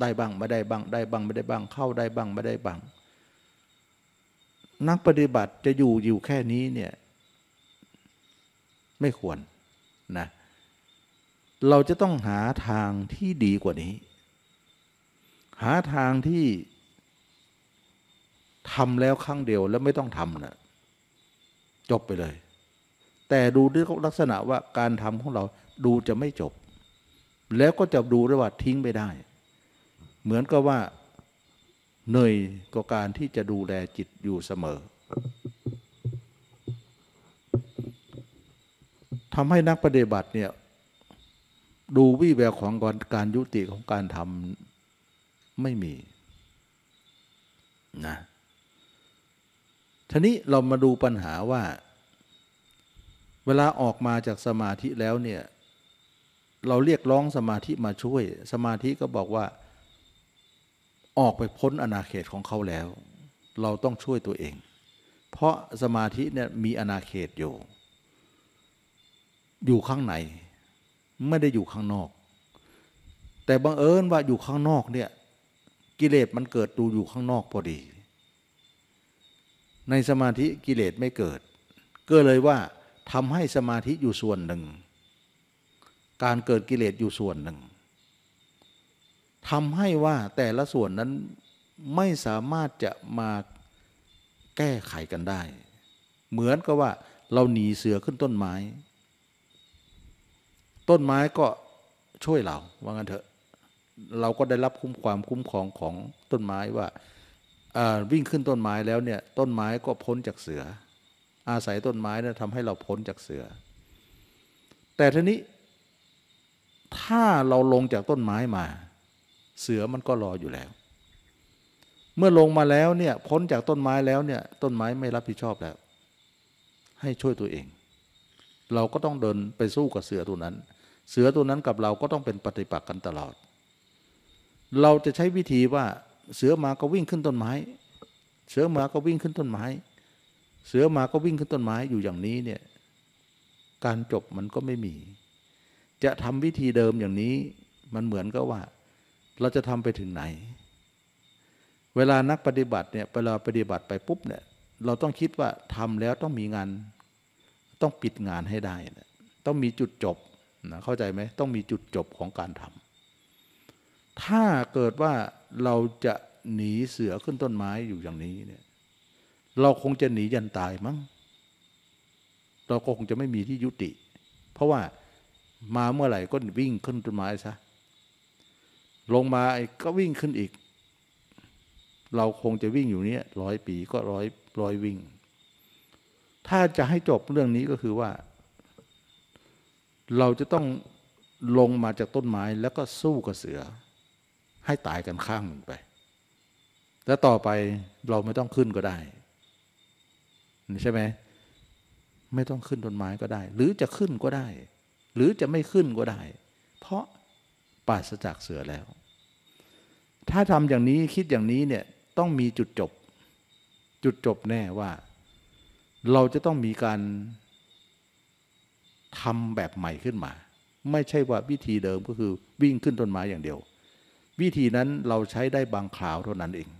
ได้บ้างไม่ได้บ้าง ได้บ้างไม่ได้บ้าง เข้าได้บ้างไม่ได้บ้าง นักปฏิบัติจะอยู่อยู่แค่นี้เนี่ยไม่ควรนะเราจะต้องหาทางที่ดีกว่านี้ หาทางที่ทำแล้วครั้งเดียวแล้วไม่ต้องทำนะจบไปเลยแต่ดูด้วยลักษณะว่าการทำของเราดูจะไม่จบ แล้วก็จะดูด้วยว่าทิ้งไม่ได้ เหมือนกับว่าเหนื่อยกับการที่จะดูแลจิตอยู่เสมอทำให้นักปฏิบัติเนี่ย ดูวี่แววของการยุติของการทำไม่มีนะทีนี้เรามาดูปัญหาว่าเวลาออกมาจากสมาธิแล้วเนี่ย เราเรียกร้องสมาธิมาช่วย สมาธิก็บอกว่า ออกไปพ้นอนาเขตของเขาแล้ว เราต้องช่วยตัวเอง เพราะสมาธิเนี่ยมีอนาเขตอยู่ อยู่ข้างใน ไม่ได้อยู่ข้างนอก แต่บังเอิญว่าอยู่ข้างนอกเนี่ย กิเลสมันเกิดดูอยู่ข้างนอกพอดี ในสมาธิกิเลสไม่เกิด ก็เลยว่าทำให้สมาธิอยู่ส่วนหนึ่ง การเกิดกิเลสอยู่ส่วนหนึ่งทำให้ว่าแต่ละส่วนนั้นไม่สามารถจะมาแก้ไขกันได้ เหมือนกับว่าเราหนีเสือขึ้นต้นไม้ ต้นไม้ก็ช่วยเราว่างั้นเถอะ เราก็ได้รับคุ้มความคุ้มครองของต้นไม้ว่าวิ่งขึ้นต้นไม้แล้วเนี่ย ต้นไม้ก็พ้นจากเสืออาศัยต้นไม้นะทำให้เราพ้นจากเสือ แต่ทีนี้ ถ้าเราลงจากต้นไม้มา เสือมันก็รออยู่แล้ว เมื่อลงมาแล้วเนี่ยพ้นจากต้นไม้แล้วเนี่ยต้นไม้ไม่รับผิดชอบแล้ว ให้ช่วยตัวเอง เราก็ต้องเดินไปสู้กับเสือตัวนั้น เสือตัวนั้นกับเราก็ต้องเป็นปฏิปักษ์กันตลอด เราจะใช้วิธีว่าเสือมาก็วิ่งขึ้นต้นไม้เสือมาก็วิ่งขึ้นต้นไม้เสือมาก็วิ่งขึ้นต้นไม้อยู่อย่างนี้เนี่ยการจบมันก็ไม่มี จะทำวิธีเดิมอย่างนี้มันเหมือนกับว่า เราจะทำไปถึงไหน เวลานักปฏิบัติเนี่ยเวลาปฏิบัติไปปุ๊บเนี่ยเราต้องคิดว่าทำแล้วต้องมีงานต้องปิดงานให้ได้นะต้องมีจุดจบนะเข้าใจไหมต้องมีจุดจบของการทำถ้าเกิดว่าเราจะหนีเสือขึ้นต้นไม้อยู่อย่างนี้เนี่ยเราคงจะหนียันตายมั้งเราก็คงจะไม่มีที่ยุติ เพราะว่ามาเมื่อไหร่ก็วิ่งขึ้นต้นไม้ซะ ลงมาก็วิ่งขึ้นอีก เราคงจะวิ่งอยู่เนี้ยร้อยปีก็ร้อยร้อยวิ่ง ถ้าจะให้จบเรื่องนี้ก็คือว่า เราจะต้องลงมาจากต้นไม้ แล้วก็สู้กับเสือ ให้ตายกันข้างหนึ่งไป แล้วต่อไปเราไม่ต้องขึ้นก็ได้ใช่ไหมไม่ต้องขึ้นต้นไม้ก็ได้ หรือจะขึ้นก็ได้ หรือจะไม่ขึ้นก็ได้ เพราะปราศจากเสือแล้ว ถ้าทำอย่างนี้คิดอย่างนี้เนี่ยต้องมีจุดจบ จุดจบแน่ว่า เราจะต้องมีการทำแบบใหม่ขึ้นมา ไม่ใช่ว่าวิธีเดิมก็คือวิ่งขึ้นต้นไม้อย่างเดียว วิธีนั้นเราใช้ได้บางคราว เท่านั้นเอง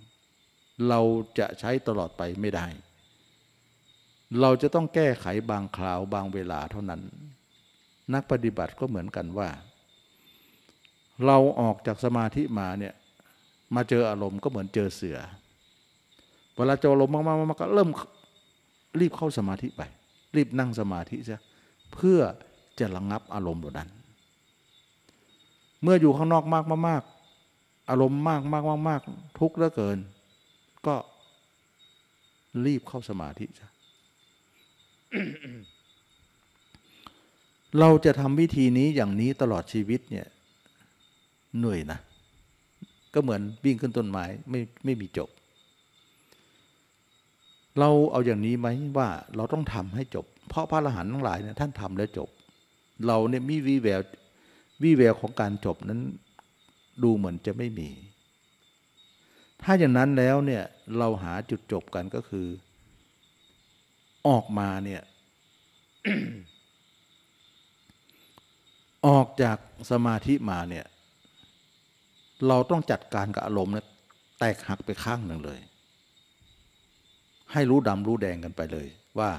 เราจะใช้ตลอดไปไม่ได้เราจะต้องแก้ไขบางคราวบางเวลาเท่านั้น นักปฏิบัติก็เหมือนกันว่า เราออกจากสมาธิมาเนี่ยมาเจออารมณ์ก็เหมือนเจอเสือเวลาเจออารมณ์มากๆมาก็เริ่มรีบเข้าสมาธิไป รีบนั่งสมาธิซะเพื่อจะระงงับอารมณ์เหล่านั้น เมื่ออยู่ข้างนอกมากมากอารมณ์มากมากมากทุกข์เหลือเกินก็รีบเข้าสมาธิซะเราจะทำวิธีนี้อย่างนี้ตลอดชีวิตเนี่ยเหนื่อยนะ ก็เหมือนวิ่งขึ้นต้นไม้ไม่ไม่มีจบ เราเอาอย่างนี้ไหมว่าเราต้องทำให้จบ เพราะพระอรหันต์ทั้งหลายเนี่ยท่านทำแล้วจบ เราเนี่ยมีวีแวววีแววของการจบนั้นดูเหมือนจะไม่มี ถ้าอย่างนั้นแล้วเนี่ย เราหาจุดจบกันก็คือออกมาเนี่ย ออกจากสมาธิมาเนี่ย เราต้องจัดการกับอารมณ์นะแตกหักไปข้างหนึ่งเลย ให้รู้ดำรู้แดงกันไปเลยว่า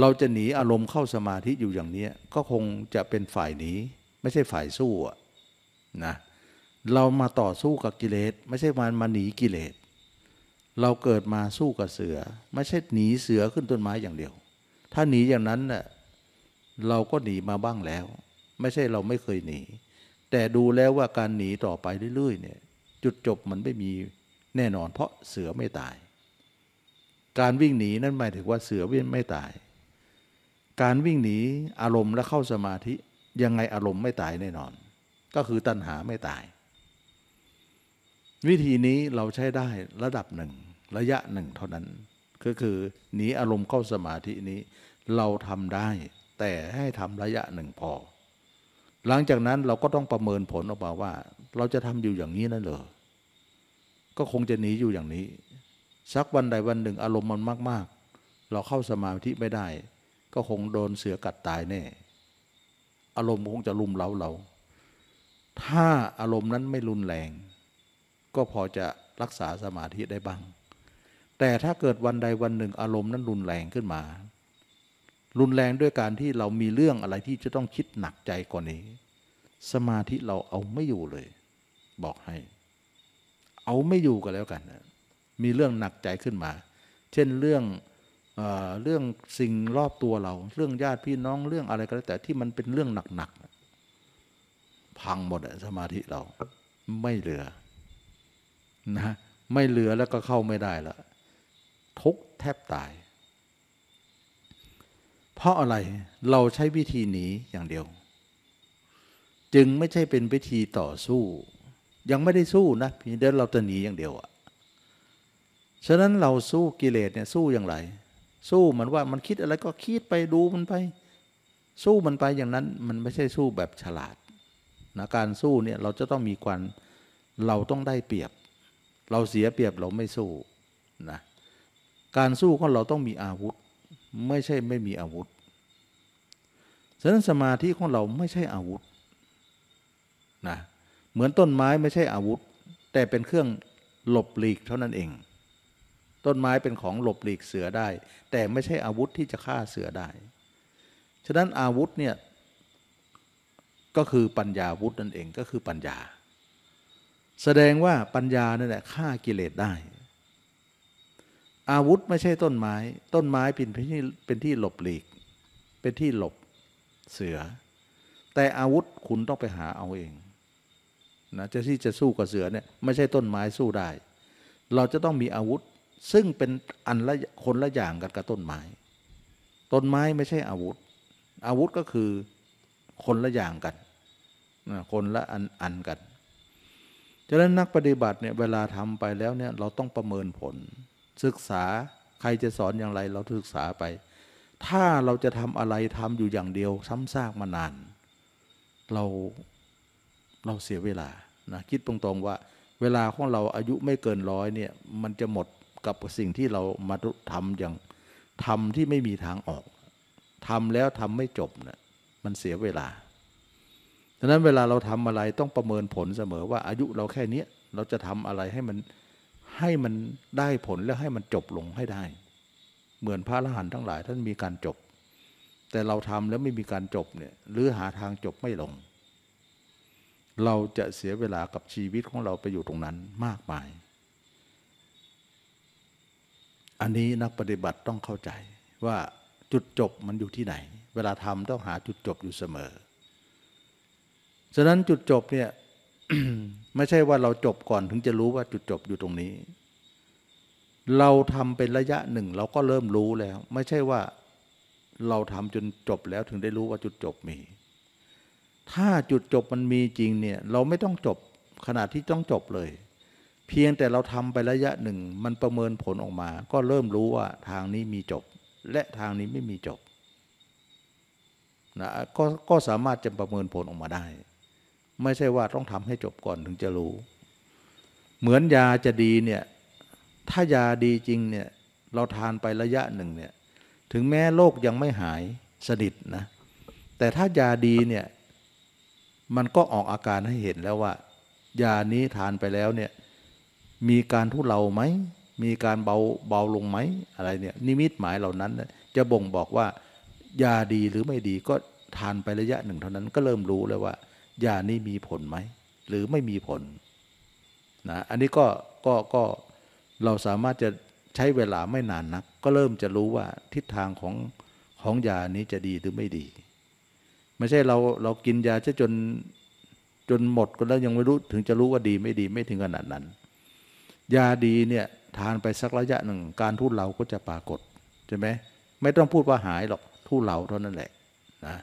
เราจะหนีอารมณ์เข้าสมาธิอยู่อย่างนี้ก็คงจะเป็นฝ่ายหนี ไม่ใช่ฝ่ายสู้นะ เรามาต่อสู้กับกิเลส ไม่ใช่มันมาหนีกิเลสเราเกิดมาสู้กับเสือ ไม่ใช่หนีเสือขึ้นต้นไม้อย่างเดียว ถ้าหนีอย่างนั้นน่ะเราก็หนีมาบ้างแล้ว ไม่ใช่เราไม่เคยหนีแต่ดูแล้วว่าการหนีต่อไปเรื่อยๆเนี่ยจุดจบมันไม่มีแน่นอน เพราะเสือไม่ตาย การวิ่งหนีนั่นหมายถึงว่าเสือวิ่งไม่ตาย การวิ่งหนีอารมณ์และเข้าสมาธิยังไงอารมณ์ไม่ตายแน่นอน ก็คือตัณหาไม่ตาย วิธีนี้เราใช้ได้ระดับหนึ่งระยะหนึ่งเท่านั้น ก็คือหนีอารมณ์เข้าสมาธินี้ เราทำได้แต่ให้ทำระยะหนึ่งพอ หลังจากนั้นเราก็ต้องประเมินผลออกมาว่า เราจะทำอยู่อย่างนี้นั่นเหรอก็คงจะหนีอยู่อย่างนี้สักวันใดวันหนึ่งอารมณ์มันมาก ๆ เราเข้าสมาธิไม่ได้ ก็คงโดนเสือกัดตายแน่ อารมณ์คงจะลุมเล้าเรา ถ้าอารมณ์นั้นไม่รุนแรง ก็พอจะรักษาสมาธิได้บ้างแต่ถ้าเกิดวันใดวันหนึ่งอารมณ์นั้นรุนแรงขึ้นมา รุนแรงด้วยการที่เรามีเรื่องอะไรที่จะต้องคิดหนักใจกว่านี้ สมาธิเราเอาไม่อยู่เลย บอกให้ เอาไม่อยู่ก็แล้วกัน มีเรื่องหนักใจขึ้นมา เช่นเรื่องเอเรื่องสิ่งรอบตัวเรา เรื่องญาติพี่น้องเรื่องอะไรก็แล้วแต่ที่มันเป็นเรื่องหนักๆพังหมดสมาธิเราไม่เหลือนะไม่เหลือแล้วก็เข้าไม่ได้แล้วทุกแทบตาย เพราะอะไร เราใช้วิธีหนีอย่างเดียว จึงไม่ใช่เป็นวิธีต่อสู้ ยังไม่ได้สู้นะ เพี่เดินเราจะหนีอย่างเดียวอะฉะนั้นเราสู้กิเลสเนี่ยสู้อย่างไร สู้มันว่ามันคิดอะไรก็คิดไปดูมันไป สู้มันไปอย่างนั้น มันไม่ใช่สู้แบบฉลาดนะ การสู้เนี่ยเราจะต้องมีความเราต้องได้เปรียบ เราเสียเปรียบเราไม่สู้นะการสู้ของเราต้องมีอาวุธไม่ใช่ไม่มีอาวุธ ฉะนั้นสมาธิของเราไม่ใช่อาวุธนะเหมือนต้นไม้ไม่ใช่อาวุธ แต่เป็นเครื่องหลบหลีกเท่านั้นเอง ต้นไม้เป็นของหลบหลีกเสือได้ แต่ไม่ใช่อาวุธที่จะฆ่าเสือได้ ฉะนั้นอาวุธเนี่ย ก็คือปัญญาวุธนั่นเองก็คือปัญญา แสดงว่าปัญญานั่นแหละฆ่ากิเลสได้อาวุธไม่ใช่ต้นไม้ ต้นไม้ เป็นที่เป็นที่หลบหลีก เป็นที่หลบเสือ แต่อาวุธคุณต้องไปหาเอาเองนะ จะที่จะสู้กับเสือเนี่ยไม่ใช่ต้นไม้สู้ได้ เราจะต้องมีอาวุธซึ่งเป็นอันละคนละอย่างกันกับต้นไม้ ต้นไม้ไม่ใช่อาวุธ อาวุธก็คือคนละอย่างกันนะคนละอันอันกันฉะนั้นนักปฏิบัติเนี่ยเวลาทำไปแล้วเนี่ยเราต้องประเมินผลศึกษาใครจะสอนอย่างไรเราศึกษาไป ถ้าเราจะทำอะไรทำอยู่อย่างเดียวซ้ำซากมานานเรา เราเสียเวลานะคิดตรงๆว่า เวลาของเราอายุไม่เกินร้อยเนี่ยมันจะหมดกับสิ่งที่เรามาทำอย่างทำที่ไม่มีทางออกทำแล้วทำไม่จบเนะี่ยมันเสียเวลาดังนั้นเวลาเราทำอะไรต้องประเมินผลเสมอว่าอายุเราแค่นี้เราจะทำอะไรให้มันให้มันได้ผลแล้ว ให้มันจบลงให้ได้ เหมือนพระอรหันต์ทั้งหลายท่านมีการจบ แต่เราทำแล้วไม่มีการจบเนี่ยหรือหาทางจบไม่ลง เราจะเสียเวลากับชีวิตของเราไปอยู่ตรงนั้นมากมาย อันนี้นักปฏิบัติต้องเข้าใจว่าจุดจบมันอยู่ที่ไหน เวลาทำต้องหาจุดจบอยู่เสมอ ฉะนั้นจุดจบเนี่ยไม่ใช่ว่าเราจบก่อนถึงจะรู้ว่าจุดจบอยู่ตรงนี้ เราทำเป็นระยะหนึ่งเราก็เริ่มรู้แล้ว ไม่ใช่ว่าเราทำจนจบแล้วถึงได้รู้ว่าจุดจบมี ถ้าจุดจบมันมีจริงเนี่ย เราไม่ต้องจบขนาดที่ต้องจบเลย เพียงแต่เราทำไประยะหนึ่งมันประเมินผลออกมา ก็เริ่มรู้ว่าทางนี้มีจบ และทางนี้ไม่มีจบนะกก็สามารถจะประเมินผลออกมาได้ไม่ใช่ว่าต้องทำให้จบก่อนถึงจะรู้ เหมือนยาจะดีเนี่ย ถ้ายาดีจริงเนี่ยเราทานไประยะหนึ่งเนี่ย ถึงแม้โรคยังไม่หาย สนิทนะ แต่ถ้ายาดีเนี่ย มันก็ออกอาการให้เห็นแล้วว่า ยานี้ทานไปแล้วเนี่ย มีการทุเลาไหม มีการเบาเบาลงไหมอะไรเนี่ยนิมิตหมายเหล่านั้น จะบ่งบอกว่ายาดีหรือไม่ดีก็ทานไประยะหนึ่ง เท่านั้นก็เริ่มรู้แล้วว่ายานี้มีผลไหม หรือไม่มีผลนะอันนี้ก็ก็ก็เราสามารถจะใช้เวลาไม่นานนัก ก็เริ่มจะรู้ว่าทิศทางของของยานี้จะดีหรือไม่ดี ไม่ใช่เราเรากินยาจะจนจนหมดก็แล้วยังไม่รู้ถึงจะรู้ว่าดีไม่ดีไม่ถึงขนาดนั้น ยาดีเนี่ยทานไปสักระยะหนึ่งการทุเลาก็จะปรากฏใช่ไหมไม่ต้องพูดว่าหายหรอก ทุเลาเท่านั้นแหละนะ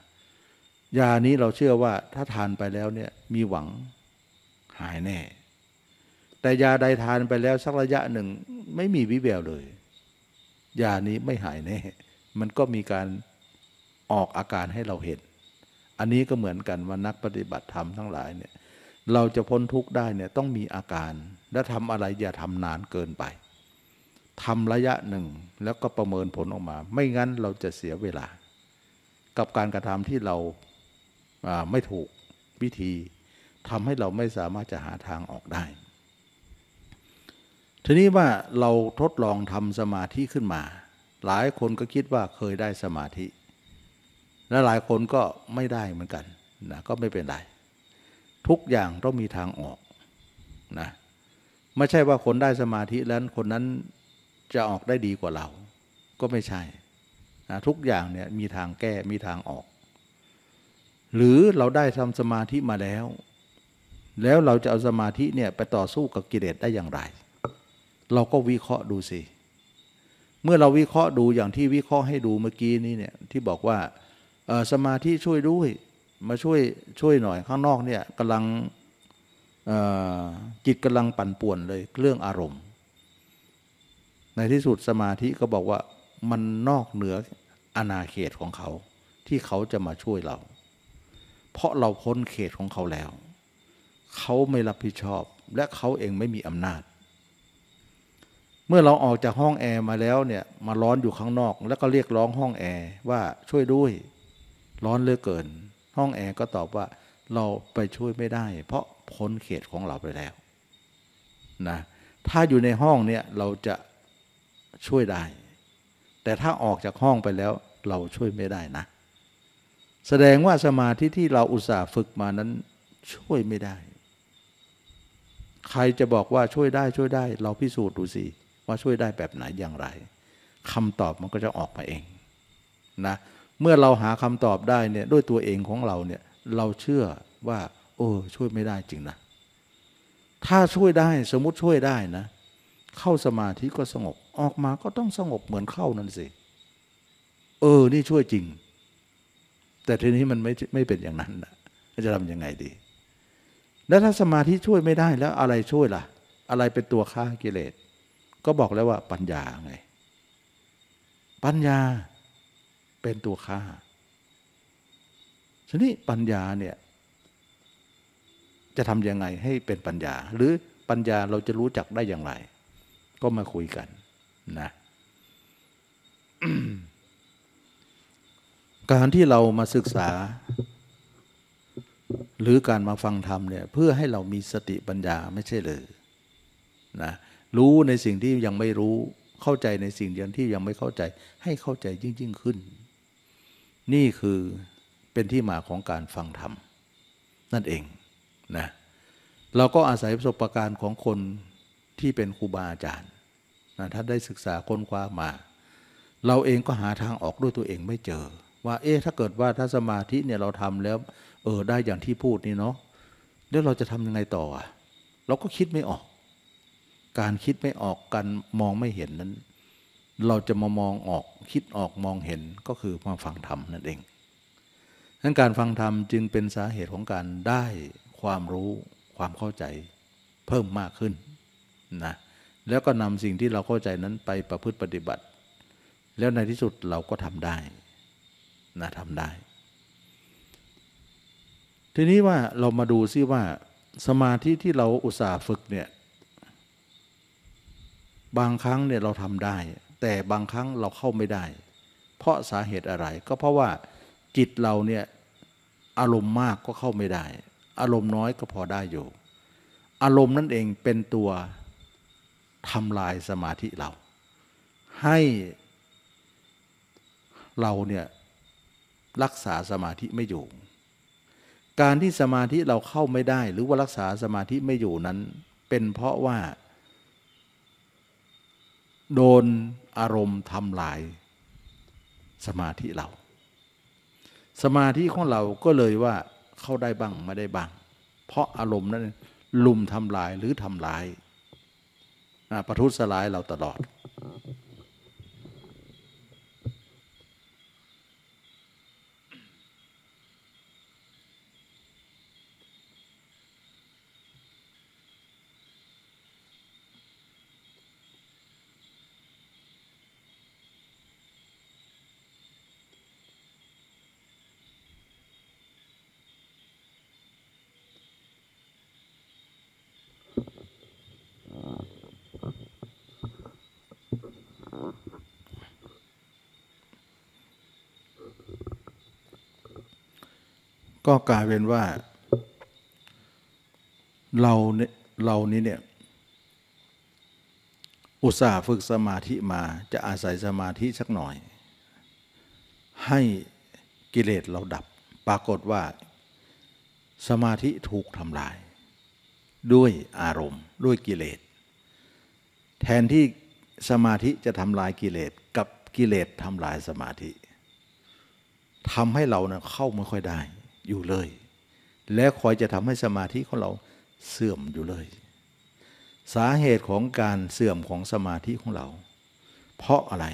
ยานี้เราเชื่อว่าถ้าทานไปแล้วเนี่ยมีหวังหายแน่ แต่ยาใดทานไปแล้ว สักระยะหนึ่งไม่มีวิแววเลย ยานี้ไม่หายแน่ มันก็มีการออกอาการให้เราเห็น อันนี้ก็เหมือนกันว่านักปฏิบัติธรรมทั้งหลายเนี่ย เราจะพ้นทุกข์ได้เนี่ยต้องมีอาการ และทำอะไร อย่าทำนานเกินไป ทำระยะหนึ่งแล้วก็ประเมินผลออกมา ไม่งั้นเราจะเสียเวลา กับการกระทำที่เราไม่ถูกวิธีทำให้เราไม่สามารถจะหาทางออกได้ ทีนี้ว่าเราทดลองทำสมาธิขึ้นมา หลายคนก็คิดว่าเคยได้สมาธิและหลายคนก็ไม่ได้เหมือนกันนะก็ไม่เป็นไรทุกอย่างต้องมีทางออกนะไม่ใช่ว่าคนได้สมาธิแล้วคนนั้นจะออกได้ดีกว่าเรา ก็ไม่ใช่นะทุกอย่างเนี่ยมีทางแก้มีทางออกหรือเราได้ทำสมาธิมาแล้ว แล้วเราจะเอาสมาธิเนี่ยไปต่อสู้กับกิเลสได้อย่างไร เราก็วิเคราะห์ดูสิ เมื่อเราวิเคราะห์ดูอย่างที่วิเคราะห์ให้ดูเมื่อกี้นี้เนี่ย ที่บอกว่าสมาธิช่วยด้วย มาช่วยช่วยหน่อยข้างนอกเนี่ยกำลังจิตกำลังปั่นป่วนเลยเรื่องอารมณ์ ในที่สุดสมาธิก็บอกว่ามันนอกเหนืออาณาเขตของเขา ที่เขาจะมาช่วยเราเพราะเราพ้นเขตของเขาแล้ว เขาไม่รับผิดชอบและเขาเองไม่มีอำนาจ เมื่อเราออกจากห้องแอร์มาแล้วเนี่ยมาร้อนอยู่ข้างนอก แล้วก็เรียกร้องห้องแอร์ว่าช่วยด้วย ร้อนเหลือเกิน ห้องแอร์ก็ตอบว่า เราไปช่วยไม่ได้ เพราะพ้นเขตของเราไปแล้วนะถ้าอยู่ในห้องเนี่ยเราจะช่วยได้ แต่ถ้าออกจากห้องไปแล้วเราช่วยไม่ได้นะแสดงว่าสมาธิที่เราอุตส่าห์ฝึกมานั้นช่วยไม่ได้ ใครจะบอกว่าช่วยได้ช่วยได้ เราพิสูจน์ดูสิว่าช่วยได้แบบไหนอย่างไรคำตอบมันก็จะออกมาเองนะเมื่อเราหาคำตอบได้เนี่ยด้วยตัวเองของเราเนี่ยเราเชื่อว่าโอ้ช่วยไม่ได้จริงนะ ถ้าช่วยได้สมมติช่วยได้นะ เข้าสมาธิก็สงบ ออกมาก็ต้องสงบเหมือนเข้านั่นสิเออ นี่ช่วยจริงแต่ทีนี้มันไม่ไม่เป็นอย่างนั้นนะจะทำยังไงดี แล้วถ้าสมาธิช่วยไม่ได้แล้วอะไรช่วยล่ะอะไรเป็นตัวฆ่ากิเลสก็บอกแล้วว่าปัญญาไง ปัญญาเป็นตัวฆ่าทีนี้ปัญญาเนี่ย จะทำยังไงให้เป็นปัญญา หรือปัญญาเราจะรู้จักได้อย่างไร ก็มาคุยกันนะการที่เรามาศึกษา หรือการมาฟังธรรมเนี่ย เพื่อให้เรามีสติปัญญาไม่ใช่เลยนะรู้ในสิ่งที่ยังไม่รู้เข้าใจในสิ่งเดียวที่ยังไม่เข้าใจให้เข้าใจยิ่งยิ่งขึ้น นี่คือเป็นที่มาของการฟังธรรม นั่นเองนะเราก็อาศัยประสบการณ์ของคนที่เป็นครูบาอาจารย์นะท่านได้ศึกษาค้นคว้ามาเราเองก็หาทางออกด้วยตัวเองไม่เจอว่าเอ๊ะถ้าเกิดว่า ถ้าสมาธิเนี่ยเราทำแล้วเออได้อย่างที่พูดนี่เนาะแล้วเราจะทำยังไงต่ออะเราก็คิดไม่ออก การคิดไม่ออกการมองไม่เห็นนั้น เราจะมามองออกคิดออกมองเห็นก็คือมาฟังธรรมนั่นเองดังการฟังธรรมจึงเป็นสาเหตุของการได้ความรู้ความเข้าใจเพิ่มมากขึ้นนะแล้วก็นำสิ่งที่เราเข้าใจนั้นไปประพฤติปฏิบัติ แล้วในที่สุดเราก็ทำได้นะทำได้ ทีนี้ว่าเรามาดูซิว่า สมาธิที่เราอุตส่าห์ฝึกเนี่ยบางครั้งเนี่ยเราทำได้ แต่บางครั้งเราเข้าไม่ได้ เพราะสาเหตุอะไรก็เพราะว่าจิตเราเนี่ยอารมณ์มากก็เข้าไม่ได้ อารมณ์น้อยก็พอได้อยู่ อารมณ์นั่นเองเป็นตัวทำลายสมาธิเรา ให้เราเนี่ยรักษาสมาธิไม่อยู่ การที่สมาธิเราเข้าไม่ได้ หรือว่ารักษาสมาธิไม่อยู่นั้น เป็นเพราะว่า โดนอารมณ์ทำลายสมาธิเรา สมาธิของเราก็เลยว่าเข้าได้บ้างไม่ได้บ้างเพราะอารมณ์นั้น ลุมทำลายหรือทำลายประทุษร้ายเราตลอดก็กลายเป็นว่าเราเนี่ยเรานี้เนี่ยอุตส่าห์ฝึกสมาธิมาจะอาศัยสมาธิสักหน่อย ให้กิเลสเราดับ ปรากฏว่าสมาธิถูกทำลาย ด้วยอารมณ์ ด้วยกิเลสแทนที่สมาธิจะทำลายกิเลสกับกิเลสทำลายสมาธิทำให้เราเนะเข้าไม่ค่อยได้อยู่เลย และคอยจะทำให้สมาธิของเราเสื่อมอยู่เลย สาเหตุของการเสื่อมของสมาธิของเรา เพราะอะไร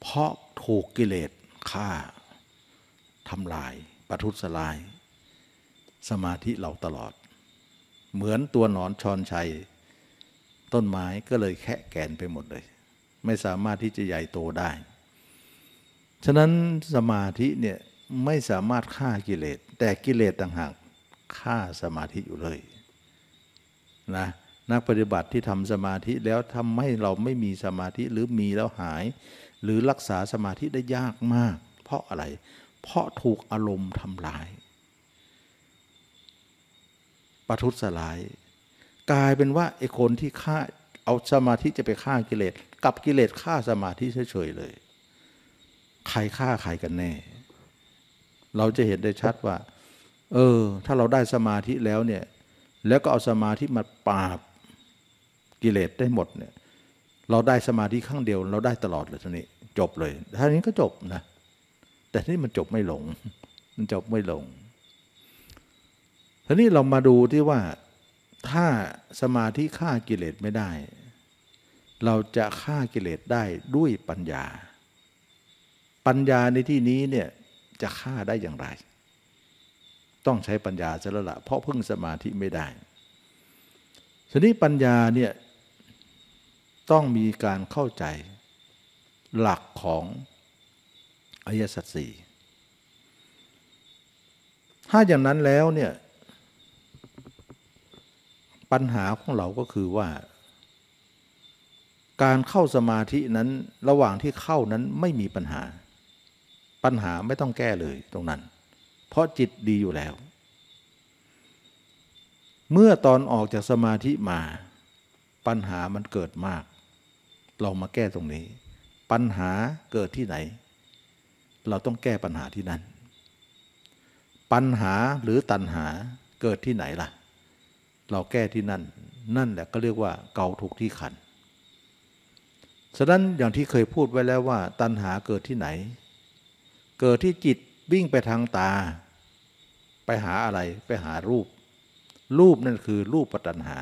เพราะถูกกิเลสฆ่าทำลายประทุษลาย สมาธิเราตลอด เหมือนตัวหนอนชอนชัย ต้นไม้ก็เลยแคะแกนไปหมดเลย ไม่สามารถที่จะใหญ่โตได้ ฉะนั้นสมาธิเนี่ยไม่สามารถฆ่ากิเลสแต่กิเลสต่างหากฆ่าสมาธิอยู่เลยนะนักปฏิบัติที่ทำสมาธิแล้วทำให้เราไม่มีสมาธิหรือมีแล้วหาย หรือรักษาสมาธิได้ยากมาก เพราะอะไร เพราะถูกอารมณ์ทำลายประทุสลาย กลายเป็นว่าไอ้คนที่ฆ่าเอาสมาธิจะไปฆ่ากิเลสกับกิเลสฆ่าสมาธิเฉยๆเลย ใครฆ่าใครกันแน่เราจะเห็นได้ชัดว่า เออ ถ้าเราได้สมาธิแล้วเนี่ย แล้วก็เอาสมาธิมาปราบกิเลสได้หมดเนี่ย เราได้สมาธิข้างเดียว เราได้ตลอดเลยทานี้ จบเลยท่านี้ก็จบนะ แต่ที่มันจบไม่ลง มันจบไม่ลงทีนี้เรามาดูที่ว่าถ้าสมาธิฆ่ากิเลสไม่ได้ เราจะฆ่ากิเลสได้ด้วยปัญญา ปัญญาในที่นี้เนี่ยจะฆ่าได้อย่างไร ต้องใช้ปัญญาซะละละ เพราะพึ่งสมาธิไม่ได้ทีนี้ปัญญาเนี่ยต้องมีการเข้าใจหลักของอริยสัจสี่ถ้าอย่างนั้นแล้วเนี่ยปัญหาของเราก็คือว่า การเข้าสมาธินั้นระหว่างที่เข้านั้นไม่มีปัญหาปัญหาไม่ต้องแก้เลยตรงนั้น เพราะจิตดีอยู่แล้ว เมื่อตอนออกจากสมาธิมา ปัญหามันเกิดมาก เรามาแก้ตรงนี้ ปัญหาเกิดที่ไหน เราต้องแก้ปัญหาที่นั่นปัญหาหรือตัณหาเกิดที่ไหนล่ะ เราแก้ที่นั่น นั่นแหละก็เรียกว่าเกาถูกที่ขันฉะนั้นอย่างที่เคยพูดไว้แล้วว่า ตัณหาเกิดที่ไหนเกิดที่จิตวิ่งไปทางตา ไปหาอะไรไปหารูป รูปนั่นคือรูปปัญหา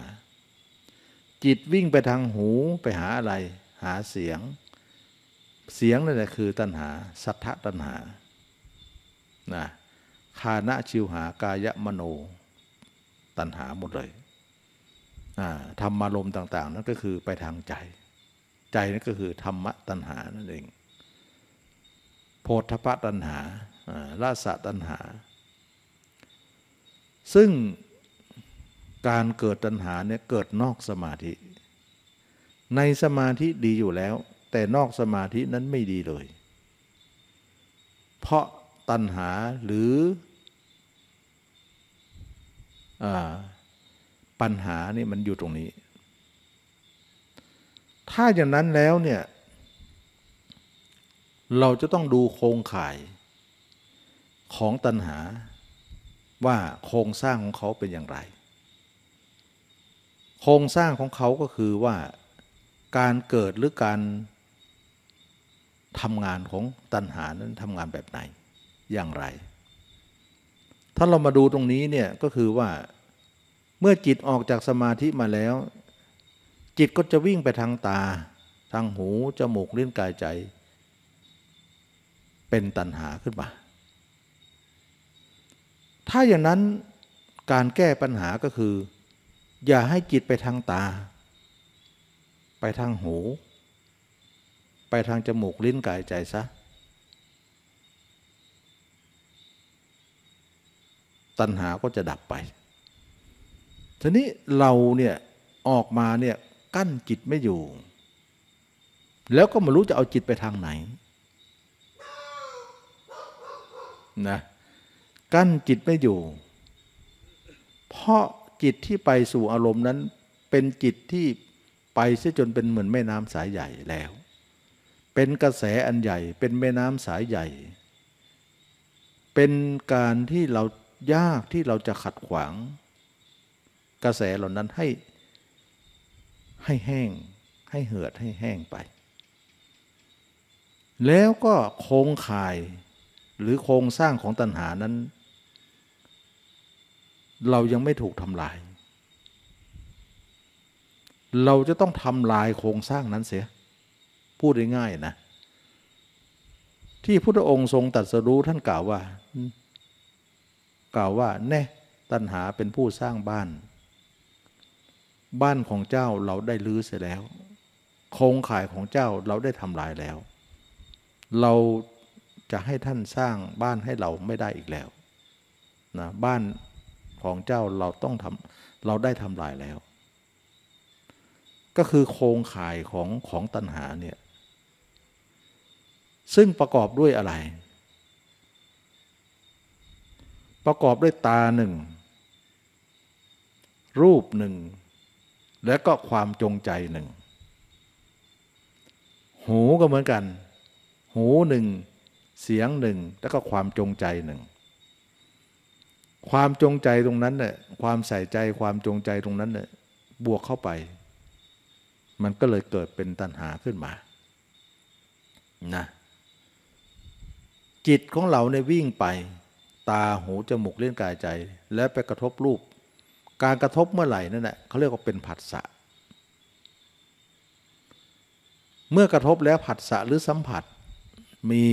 จิตวิ่งไปทางหูไปหาอะไร หาเสียง เสียงนั่นแหละคือตัณหาสัทธตัณหานะคานะชิวหากายะมโนตัณหาหมดเลยธรรมารมต่าง ๆ นั่นก็คือไปทางใจใจนั่นก็คือธรรมะตัณหานั่นเองโพธพตัณหาราสะตัณหา ซึ่งการเกิดตัณหาเนี่ย เกิดนอกสมาธิ ในสมาธิดีอยู่แล้ว แต่นอกสมาธินั้นไม่ดีเลย เพราะตัณหาหรืออปัญหานี่มันอยู่ตรงนี้ ถ้าอย่างนั้นแล้วเนี่ยเราจะต้องดูโครงข่ายของตัณหาว่าโครงสร้างของเขาเป็นอย่างไร โครงสร้างของเขาก็คือว่าการเกิดหรือการทำงานของตัณหานั้นทำงานแบบไหนอย่างไร ถ้าเรามาดูตรงนี้เนี่ย ก็คือว่า เมื่อจิตออกจากสมาธิมาแล้ว จิตก็จะวิ่งไปทางตา ทางหูจมูกลิ้นกายใจเป็นตัณหาขึ้นมา ถ้าอย่างนั้นการแก้ปัญหาก็คือ อย่าให้จิตไปทางตา ไปทางหู ไปทางจมูกลิ้นกายใจซะตัณหาก็จะดับไป ทีนี้เราเนี่ยออกมาเนี่ยกั้นจิตไม่อยู่ แล้วก็ไม่รู้จะเอาจิตไปทางไหนนะกั้นจิตไม่อยู่ เพราะจิตที่ไปสู่อารมณ์นั้น เป็นจิตที่ไปเสียจนเป็นเหมือนแม่น้ำสายใหญ่แล้ว เป็นกระแสอันใหญ่ เป็นแม่น้ำสายใหญ่ เป็นการที่เรายากที่เราจะขัดขวาง กระแสเหล่านั้นให้ ให้แห้งให้เหือดให้แห้งไป แล้วก็โค้งข่ายหรือโครงสร้างของตัณหานั้น เรายังไม่ถูกทำลาย เราจะต้องทำลายโครงสร้างนั้นเสียพูดได้ง่ายนะ ที่พระองค์ทรงตัดสรู้ท่านกล่าวว่า กล่าวว่าแน่ตัณหาเป็นผู้สร้างบ้าน บ้านของเจ้าเราได้ลื้อเสียแล้ว โครงข่ายของเจ้าเราได้ทำลายแล้ว เราจะให้ท่านสร้างบ้านให้เราไม่ได้อีกแล้วนะบ้านของเจ้าเราต้องทำเราได้ทำลายแล้ว ก็คือโครงข่ายของของตัณหาเนี่ยซึ่งประกอบด้วยอะไร ประกอบด้วยตาหนึ่งรูปหนึ่งและก็ความจงใจหนึ่งหูก็เหมือนกัน หูหนึ่งเสียงหนึ่งแล้วก็ความจงใจหนึ่ง ความจงใจตรงนั้นเนี่ยความใส่ใจความจงใจตรงนั้นเนี่ยบวกเข้าไป มันก็เลยเกิดเป็นตัณหาขึ้นมานะจิตของเราเนี่ยวิ่งไป ตาหูจมูกเลี้ยงกายใจ แล้วไปกระทบรูป การกระทบเมื่อไหร่นั่นแหละเขาเรียกว่าเป็นผัสสะเมื่อกระทบแล้วผัสสะหรือสัมผัสมี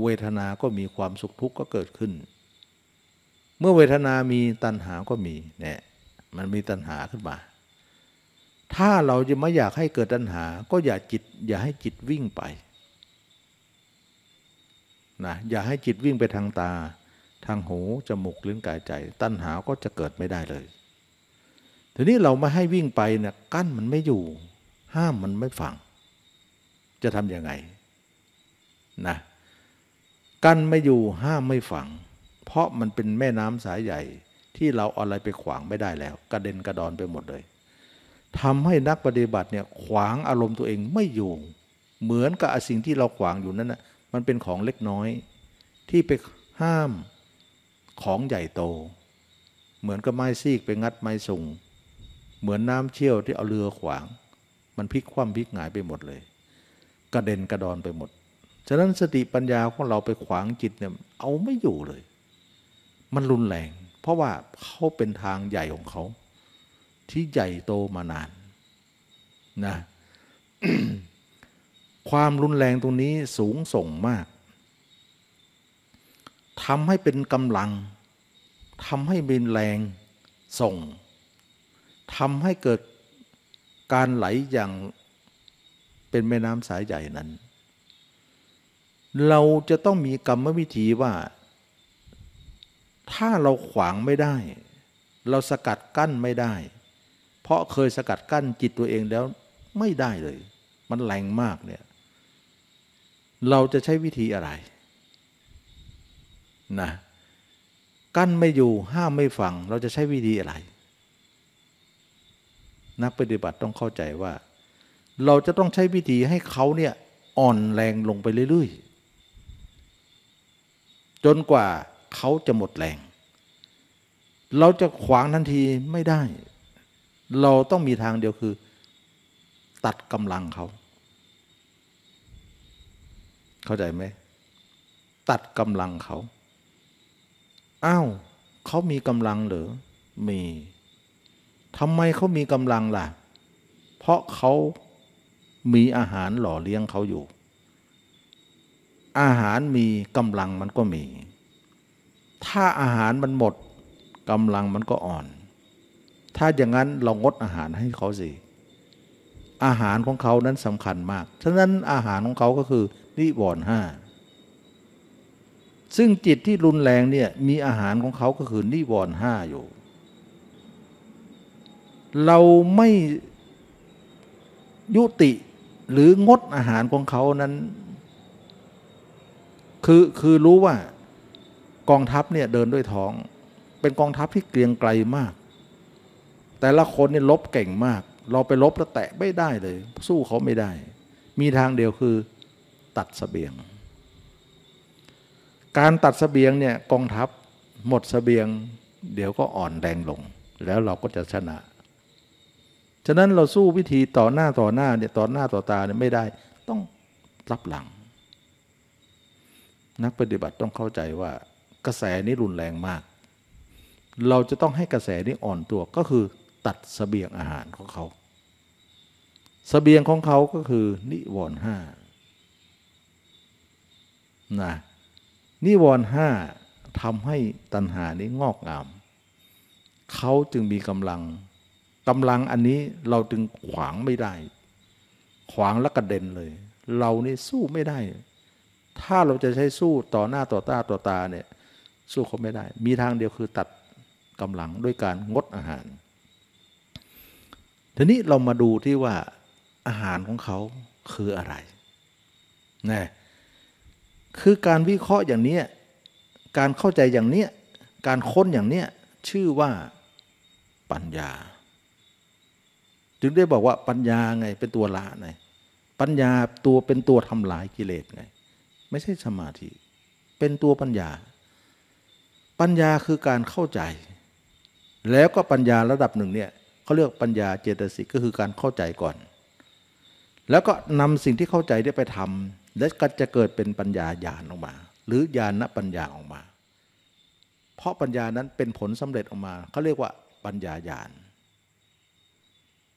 เวทนาก็มีความสุขทุกข์ก็เกิดขึ้น เมื่อเวทนามีตัณหาก็มีเนี่ย มันมีตัณหาขึ้นมา ถ้าเราจะไม่อยากให้เกิดตัณหา ก็อย่าจิต อย่าให้จิตวิ่งไป นะ อย่าให้จิตวิ่งไปทางตา ทางหู จมูกลิ้นกายใจ ตัณหาก็จะเกิดไม่ได้เลย ทีนี้เราไม่ให้วิ่งไปเนี่ย กั้นมันไม่อยู่ ห้ามมันไม่ฟัง จะทำยังไง นะกั้นไม่อยู่ห้ามไม่ฝัง เพราะมันเป็นแม่น้ำสายใหญ่ที่เราอะไรไปขวางไม่ได้แล้ว กระเด็นกระดอนไปหมดเลยทำให้นักปฏิบัติเนี่ยขวางอารมณ์ตัวเองไม่อยู่ เหมือนกับสิ่งที่เราขวางอยู่นั้นนะมันเป็นของเล็กน้อยที่ไปห้ามของใหญ่โต เหมือนกับไม้ซีกไปงัดไม้สูงเหมือนน้ำเชี่ยวที่เอาเรือขวาง มันพลิกคว่ำพลิกหงายไปหมดเลยกระเด็นกระดอนไปหมดฉะนั้นสติปัญญาของเราไปขวางจิตเนี่ยเอาไม่อยู่เลย มันรุนแรงเพราะว่าเขาเป็นทางใหญ่ของเขาที่ใหญ่โตมานานนะความรุนแรงตรงนี้สูงส่งมากทำให้เป็นกำลังทำให้เป็นแรงส่งทำให้เกิดการไหลอย่างเป็นแม่น้ำสายใหญ่นั้นเราจะต้องมีกรรมวิธีว่า ถ้าเราขวางไม่ได้ เราสกัดกั้นไม่ได้ เพราะเคยสกัดกั้นจิตตัวเองแล้วไม่ได้เลย มันแรงมากเนี่ยเราจะใช้วิธีอะไรนะกั้นไม่อยู่ห้ามไม่ฟัง เราจะใช้วิธีอะไร นักปฏิบัติต้องเข้าใจว่า เราจะต้องใช้วิธีให้เขาเนี่ย อ่อนแรงลงไปเรื่อย ๆจนกว่าเขาจะหมดแรง เราจะขวางทันทีไม่ได้ เราต้องมีทางเดียวคือ ตัดกำลังเขา เข้าใจไหม ตัดกำลังเขาอ้าวเขามีกำลังเหรอมี ทำไมเขามีกำลังล่ะ เพราะเขามีอาหารหล่อเลี้ยงเขาอยู่อาหารมีกำลังมันก็มี ถ้าอาหารมันหมดกำลังมันก็อ่อน ถ้าอย่างนั้นเรางดอาหารให้เขาสิ อาหารของเขานั้นสำคัญมาก ฉะนั้นอาหารของเขาก็คือนิวรณ์ห้า ซึ่งจิตที่รุนแรงเนี่ยมีอาหารของเขาก็คือนิวรณ์ห้าอยู่ เราไม่ยุติหรืองดอาหารของเขานั้นคือคือรู้ว่ากองทัพเนี่ยเดินด้วยท้อง เป็นกองทัพที่เกรียงไกลมาก แต่ละคนเนี่ยลบเก่งมาก เราไปลบแล้วแตะไม่ได้เลย สู้เขาไม่ได้ มีทางเดียวคือตัดสเสบียง การตัดสเสบียงเนี่ยกองทัพหมดสเสบียง เดี๋ยวก็อ่อนแรงลง แล้วเราก็จะชนะ ฉะนั้นเราสู้วิธีต่อหน้าต่อหน้าเนี่ยต่อหน้าต่อตาเนี่ยไม่ได้ต้องรับหลังนักปฏิบัติต้องเข้าใจว่า กระแสนี้รุนแรงมาก เราจะต้องให้กระแสนี้อ่อนตัวก็คือตัดสเสบียงอาหารของเขาสเสบียงของเขาก็คือ นิวรณ์ห้านะนิวรณ์ห้าทำให้ตัณหานี้งอกงาม เขาจึงมีกำลังกำลังอันนี้เราจึงขวางไม่ได้ ขวางแล้วกระเด็นเลย เรานี่สู้ไม่ได้ถ้าเราจะใช้สู้ต่อหน้าต่อตาต่อตาเนี่ยสู้เขาไม่ได้ มีทางเดียวคือตัดกำลังด้วยการงดอาหาร ทีนี้เรามาดูที่ว่าอาหารของเขาคืออะไรนะคือการวิเคราะห์อย่างนี้การเข้าใจอย่างเนี้ย การค้นอย่างเนี้ยชื่อว่าปัญญาจึงได้บอกว่าปัญญาไงเป็นตัวละไงปัญญาตัวเป็นตัวทำลายกิเลสไงไม่ใช่สมาธิ เป็นตัวปัญญา ปัญญาคือการเข้าใจ แล้วก็ปัญญาระดับหนึ่งเนี่ยเขาเรียกปัญญาเจตสิกก็คือการเข้าใจก่อน แล้วก็นำสิ่งที่เข้าใจได้ไปทำ และก็จะเกิดเป็นปัญญาญาณออกมา หรือญาณปัญญาออกมา เพราะปัญญานั้นเป็นผลสำเร็จออกมาเขาเรียกว่าปัญญาญาณ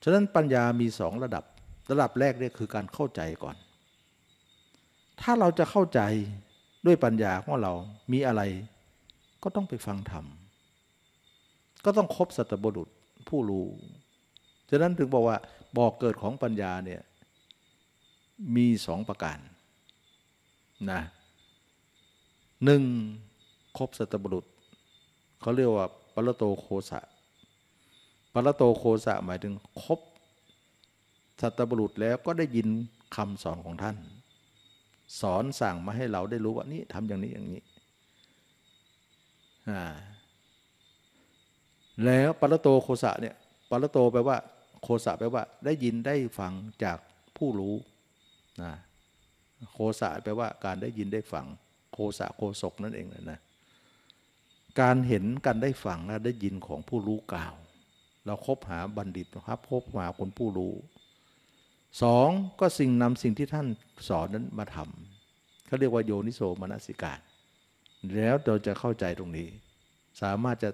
ฉะนั้นปัญญามีสองระดับระดับแรกเนี่ยคือการเข้าใจก่อนถ้าเราจะเข้าใจด้วยปัญญาของเรา มีอะไร ก็ต้องไปฟังธรรม ก็ต้องคบสัตบุรุษผู้รู้ ฉะนั้นถึงบอกว่าบอกเกิดของปัญญาเนี่ย มีสองประการนะหนึ่งคบสัตบุรุษเขาเรียกว่าปรโตโคสะปรโตโคสะหมายถึงคบสัตบุรุษแล้วก็ได้ยินคำสอนของท่านสอนสั่งมาให้เราได้รู้ว่า นี่ทำอย่างนี้อย่างนี้ แล้วปรโตโคสะเนี่ยปรโตแปลว่าโคสะแปลว่า ได้ยินได้ฟังจากผู้รู้นะโคสะแปลว่าการได้ยินได้ฟังโคสะโคศกนั่นเองนะ การเห็น การได้ฟังและได้ยินของผู้รู้กล่าว เราครบหาบัณฑิตครับคบหาคนผู้รู้สองก็สิ่งนำสิ่งที่ท่านสอนนั้นมาทำเขาเรียกว่าโยนิโสมนสิการ แล้วเราจะเข้าใจตรงนี้ สามารถจะ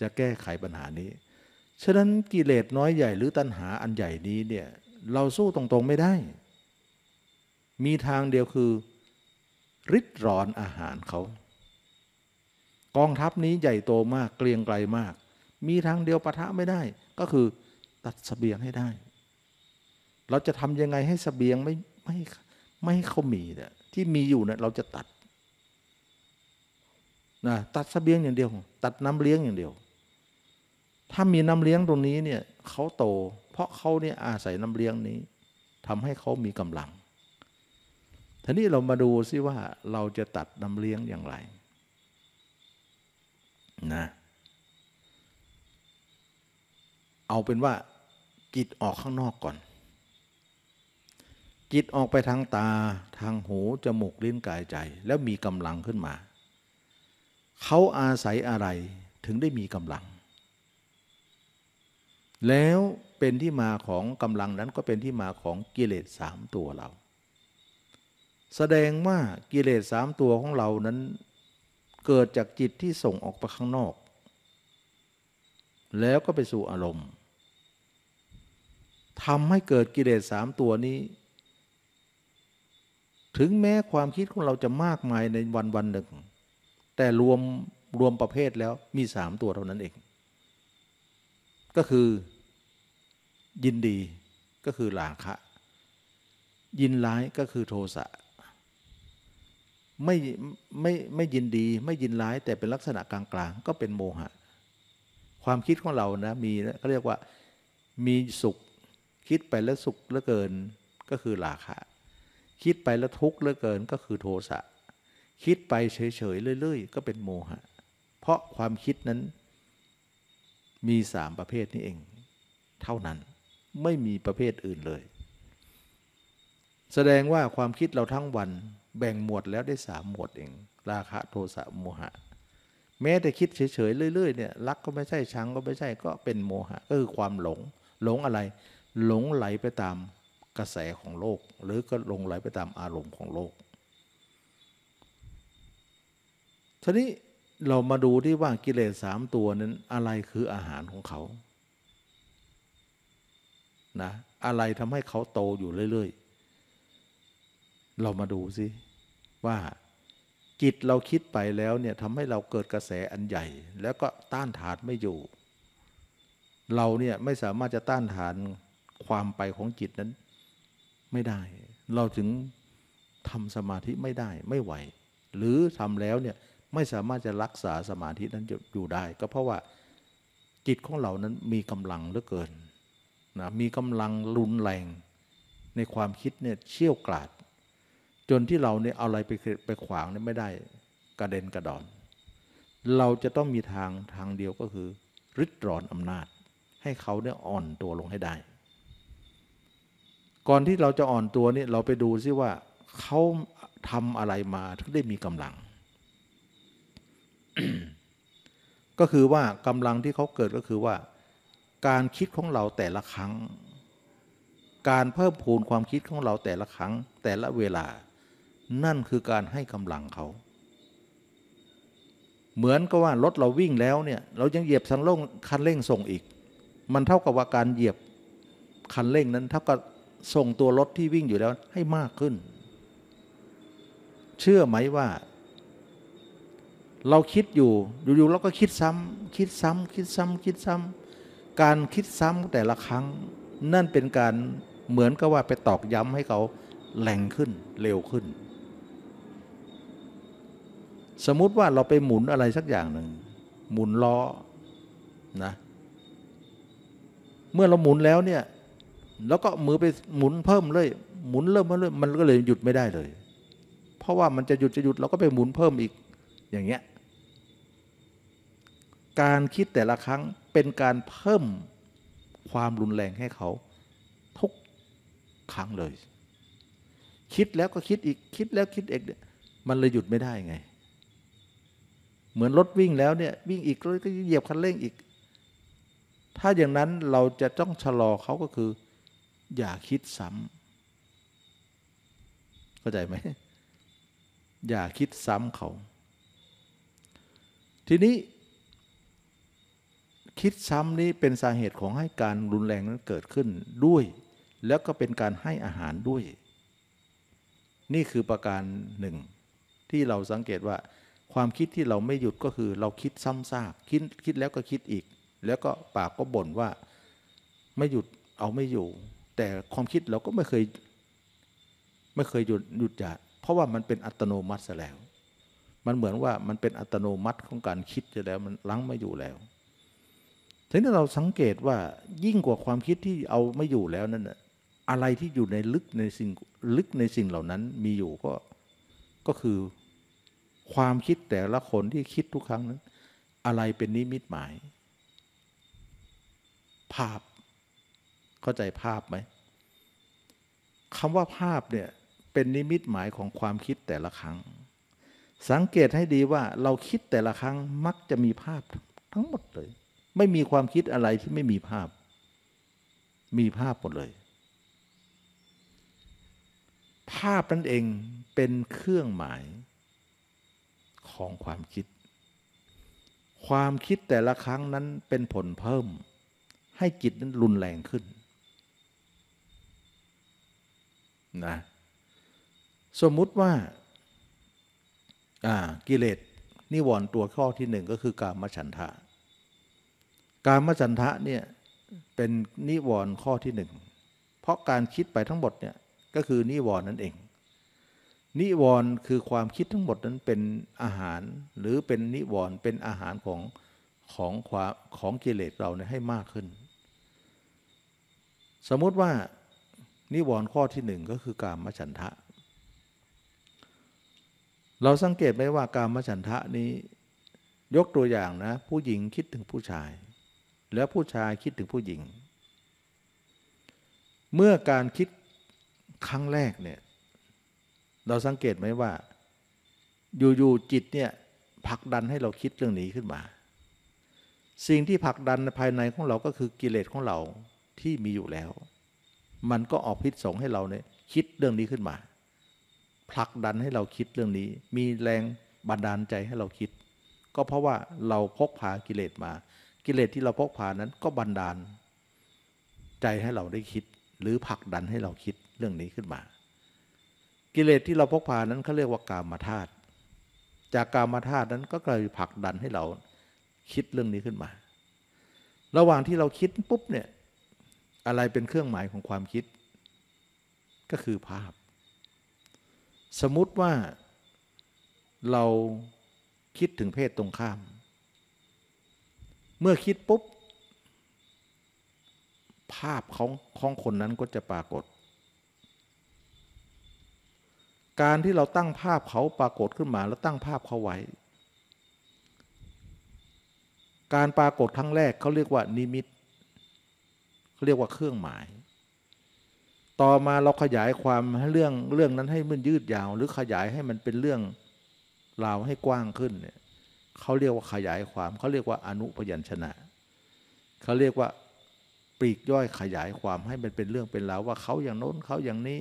จะแก้ไขปัญหานี้ ฉะนั้นกิเลสน้อยใหญ่หรือตัณหาอันใหญ่นี้เนี่ยเราสู้ตรงๆไม่ได้ มีทางเดียวคือริดรอนอาหารเขา กองทัพนี้ใหญ่โตมากเกรียงไกลมาก มีทางเดียวปะทะไม่ได้ ก็คือตัดสเสบียงให้ได้เราจะทำยังไงให้สเสบียงไม่ไม่ไม่ให้เขามีเนี่ยที่มีอยู่เนี่ยเราจะตัดนะตัดสเสบียงอย่างเดียว ตัดน้ำเลี้ยงอย่างเดียว ถ้ามีน้ำเลี้ยงตรงนี้เนี่ยเขาโตเพราะเขาเนี่ยอาศัยน้ำเลี้ยงนี้ทำให้เขามีกำลังทีนี้เรามาดูซิว่า เราจะตัดน้ำเลี้ยงอย่างไรนะเอาเป็นว่ากิดออกข้างนอกก่อนจิตออกไปทางตาทางหูจมูกลิ้นกายใจ แล้วมีกำลังขึ้นมาเขาอาศัยอะไรถึงได้มีกำลัง แล้วเป็นที่มาของกำลังนั้นก็เป็นที่มาของกิเลสสามตัวเรา แสดงว่ากิเลสสามตัวของเรานั้นเกิดจากจิตที่ส่งออกไปข้างนอก แล้วก็ไปสู่อารมณ์ทำให้เกิดกิเลสสามตัวนี้ถึงแม้ความคิดของเราจะมากมายในวันวันหนึ่ง แต่รวมรวมประเภทแล้วมีสามตัวเท่านั้นเอง ก็คือยินดีก็คือลาคะ ยินร้ายก็คือโทสะไม่ไม่ไม่ยินดีไม่ยินร้ายแต่เป็นลักษณะกลางกลางก็เป็นโมหะ ความคิดของเรานะมีเขาเรียกว่ามีสุขคิดไปแล้วสุขแล้วเกินก็คือลาคะคิดไปแล้ว ทุกข์เหลือเกินก็คือโทสะคิดไปเฉยๆ เรื่อยๆ ก็เป็นโมหะ เพราะความคิดนั้นมีสามประเภทนี้เอง เท่านั้นไม่มีประเภทอื่นเลย แสดงว่าความคิดเราทั้งวัน แบ่งหมวดแล้วได้สามหมวดเอง ราคะโทสะโมหะแม้แต่คิดเฉยๆเรื่อยๆเนี่ยรักก็ไม่ใช่ชังก็ไม่ใช่ก็เป็นโมหะก็คือความหลงหลงอะไร หลงไหลไปตามกระแสของโลกหรือก็ลงไหลไปตามอารมณ์ของโลก ทีนี้เรามาดูที่ว่ากิเลสสามตัวนั้นอะไรคืออาหารของเขา นะอะไรทำให้เขาโตอยู่เรื่อยๆ เรามาดูสิว่าจิตเราคิดไปแล้วเนี่ยทำให้เราเกิดกระแสอันใหญ่ แล้วก็ต้านทานไม่อยู่ เราเนี่ยไม่สามารถจะต้านทานความไปของจิตนั้นไม่ได้ เราถึงทำสมาธิไม่ได้ไม่ไหว หรือทำแล้วเนี่ยไม่สามารถจะรักษาสมาธินั้นอยู่ได้ ก็เพราะว่าจิตของเรานั้นมีกำลังเหลือเกินนะมีกำลังรุนแรงในความคิดเนี่ยเชี่ยวกราด จนที่เราเนี่ยเอาอะไรไปไปขวางเนี่ยไม่ได้กระเด็นกระดอนเราจะต้องมีทางทางเดียวก็คือริดรอนอำนาจ ให้เขาเนี่ยอ่อนตัวลงให้ได้ก่อนที่เราจะอ่อนตัวนี่เราไปดูซิว่าเขาทำอะไรมาถึงได้มีกำลัง ก็คือว่ากำลังที่เขาเกิดก็คือว่าการคิดของเราแต่ละครั้ง การเพิ่มพูนความคิดของเราแต่ละครั้ง แต่ละเวลา นั่นคือการให้กำลังเขา เหมือนกับว่ารถเราวิ่งแล้วเนี่ย เรายังเหยียบสันล่งคันเร่งส่งอีก มันเท่ากับว่าการเหยียบคันเร่งนั้นเท่ากับส่งตัวรถที่วิ่งอยู่แล้วให้มากขึ้น เชื่อไหมว่า เราคิดอยู่ อยู่ๆเราก็คิดซ้ำ คิดซ้ำ คิดซ้ำ คิดซ้ำ การคิดซ้ำแต่ละครั้งนั่นเป็นการเหมือนกับว่าไปตอก ย้ำให้เขาแรงขึ้นเร็วขึ้น สมมุติว่าเราไปหมุนอะไรสักอย่างหนึ่งหมุนล้อนะ เมื่อเราหมุนแล้วเนี่ยแล้วก็มือไปหมุนเพิ่มเลย หมุนเริ่มมาเรื่อยมันก็เลยหยุดไม่ได้เลย เพราะว่ามันจะหยุดจะหยุดเราก็ไปหมุนเพิ่มอีกอย่างเงี้ย การคิดแต่ละครั้งเป็นการเพิ่มความรุนแรงให้เขา ทุกครั้งเลย คิดแล้วก็คิดอีกคิดแล้วคิดอีกมันเลยหยุดไม่ได้ไง เหมือนรถวิ่งแล้วเนี่ยวิ่งอีกรถก็เหยียบคันเร่งอีก ถ้าอย่างนั้นเราจะต้องชะลอเขาก็คืออย่าคิดซ้ำ เข้าใจไหม อย่าคิดซ้ำเขา ทีนี้ คิดซ้ำนี้เป็นสาเหตุของให้การรุนแรงนั้นเกิดขึ้นด้วย แล้วก็เป็นการให้อาหารด้วย นี่คือประการหนึ่ง ที่เราสังเกตว่า ความคิดที่เราไม่หยุดก็คือเราคิดซ้ำซากคิดคิดแล้วก็คิดอีก แล้วก็ปากก็บ่นว่า ไม่หยุดเอาไม่อยู่แต่ความคิดเราก็ไม่เคยไม่เคยหยุดหยุดหยาดเพราะว่ามันเป็นอัตโนมัติซะแล้ว มันเหมือนว่ามันเป็นอัตโนมัติของการคิดจะแล้ว มันลังไม่อยู่แล้วทีนี้เราสังเกตว่ายิ่งกว่าความคิดที่เอาไม่อยู่แล้วนั่นอะอะไรที่อยู่ในลึกในสิ่งลึกในสิ่งเหล่านั้นมีอยู่ก็ก็คือ ความคิดแต่ละคนที่คิดทุกครั้งนั้น อะไรเป็นนิมิตหมาย ภาพเข้าใจภาพไหมคำว่าภาพเนี่ยเป็นนิมิตหมายของความคิดแต่ละครั้ง สังเกตให้ดีว่าเราคิดแต่ละครั้งมักจะมีภาพทั้งหมดเลย ไม่มีความคิดอะไรที่ไม่มีภาพ มีภาพหมดเลย ภาพนั่นเองเป็นเครื่องหมาย ของความคิด ความคิดแต่ละครั้งนั้นเป็นผลเพิ่ม ให้จิตนั้นรุนแรงขึ้นนะสมมุติว่ากิเลสนิวรณ์ตัวข้อที่หนึ่งก็คือกามฉันทะ กามฉันทะเนี่ยเป็นนิวรณ์ข้อที่หนึ่งเพราะการคิดไปทั้งหมดเนี่ยก็คือนิวรณ์นั่นเอง นิวรณ์คือความคิดทั้งหมดนั้นเป็นอาหารหรือเป็นนิวรณ์เป็นอาหารของ ของความของกิเลสเราเนี่ยให้มากขึ้น สมมุติว่านิวรณ์ข้อที่หนึ่งก็คือการมฉันทะ เราสังเกตไหมว่าการมฉันทะนี้ยกตัวอย่าง นะ ผู้หญิงคิดถึงผู้ชาย แล้วผู้ชายคิดถึงผู้หญิง เมื่อการคิดครั้งแรกเนี่ย เราสังเกตไหมว่าอยู่ๆจิต เนี่ยผลักดันให้เราคิดเรื่องนี้ขึ้นมา สิ่งที่ผลักดันภายในของเราก็คือกิเลสของเราที่มีอยู่แล้วมันก็ออกพิษสงให้เราเนี่ยคิดเรื่องนี้ขึ้นมา ผลักดันให้เราคิดเรื่องนี้ มีแรงบันดาลใจให้เราคิด ก็เพราะว่าเราพกพากิเลสมา กิเลสที่เราพกพานั้นก็บันดาลใจให้เราได้คิด หรือ ผลักดันให้เราคิดเรื่องนี้ขึ้นมา กิเลสที่เราพกพานั้นเขาเรียกว่ากามาธาตุจากกามาธาตุนั้นก็กลายผลักดันให้เราคิดเรื่องนี้ขึ้นมา ระหว่างที่เราคิดปุ๊บเนี่ยอะไรเป็นเครื่องหมายของความคิดก็คือภาพ สมมติว่าเราคิดถึงเพศตรงข้าม เมื่อคิดปุ๊บ ภาพของของคนนั้นก็จะปรากฏ การที่เราตั้งภาพเขาปรากฏขึ้นมาแล้วตั้งภาพเขาไว้ การปรากฏครั้งแรกเขาเรียกว่านิมิตเรียกว่าเครื่องหมาย ต่อมาเราขยายความเรื่องเรื่องนั้นให้มันยืดยาวหรือขยายให้มันเป็นเรื่องราวให้กว้างขึ้นเนี่ยเขาเรียกว่าขยายความเขาเรียกว่าอนุพยัญชนะเขาเรียกว่าปลีกย่อยขยายความให้มันเป็นเรื่องเป็นราวว่าเขาอย่างโน้นเขาอย่างนี้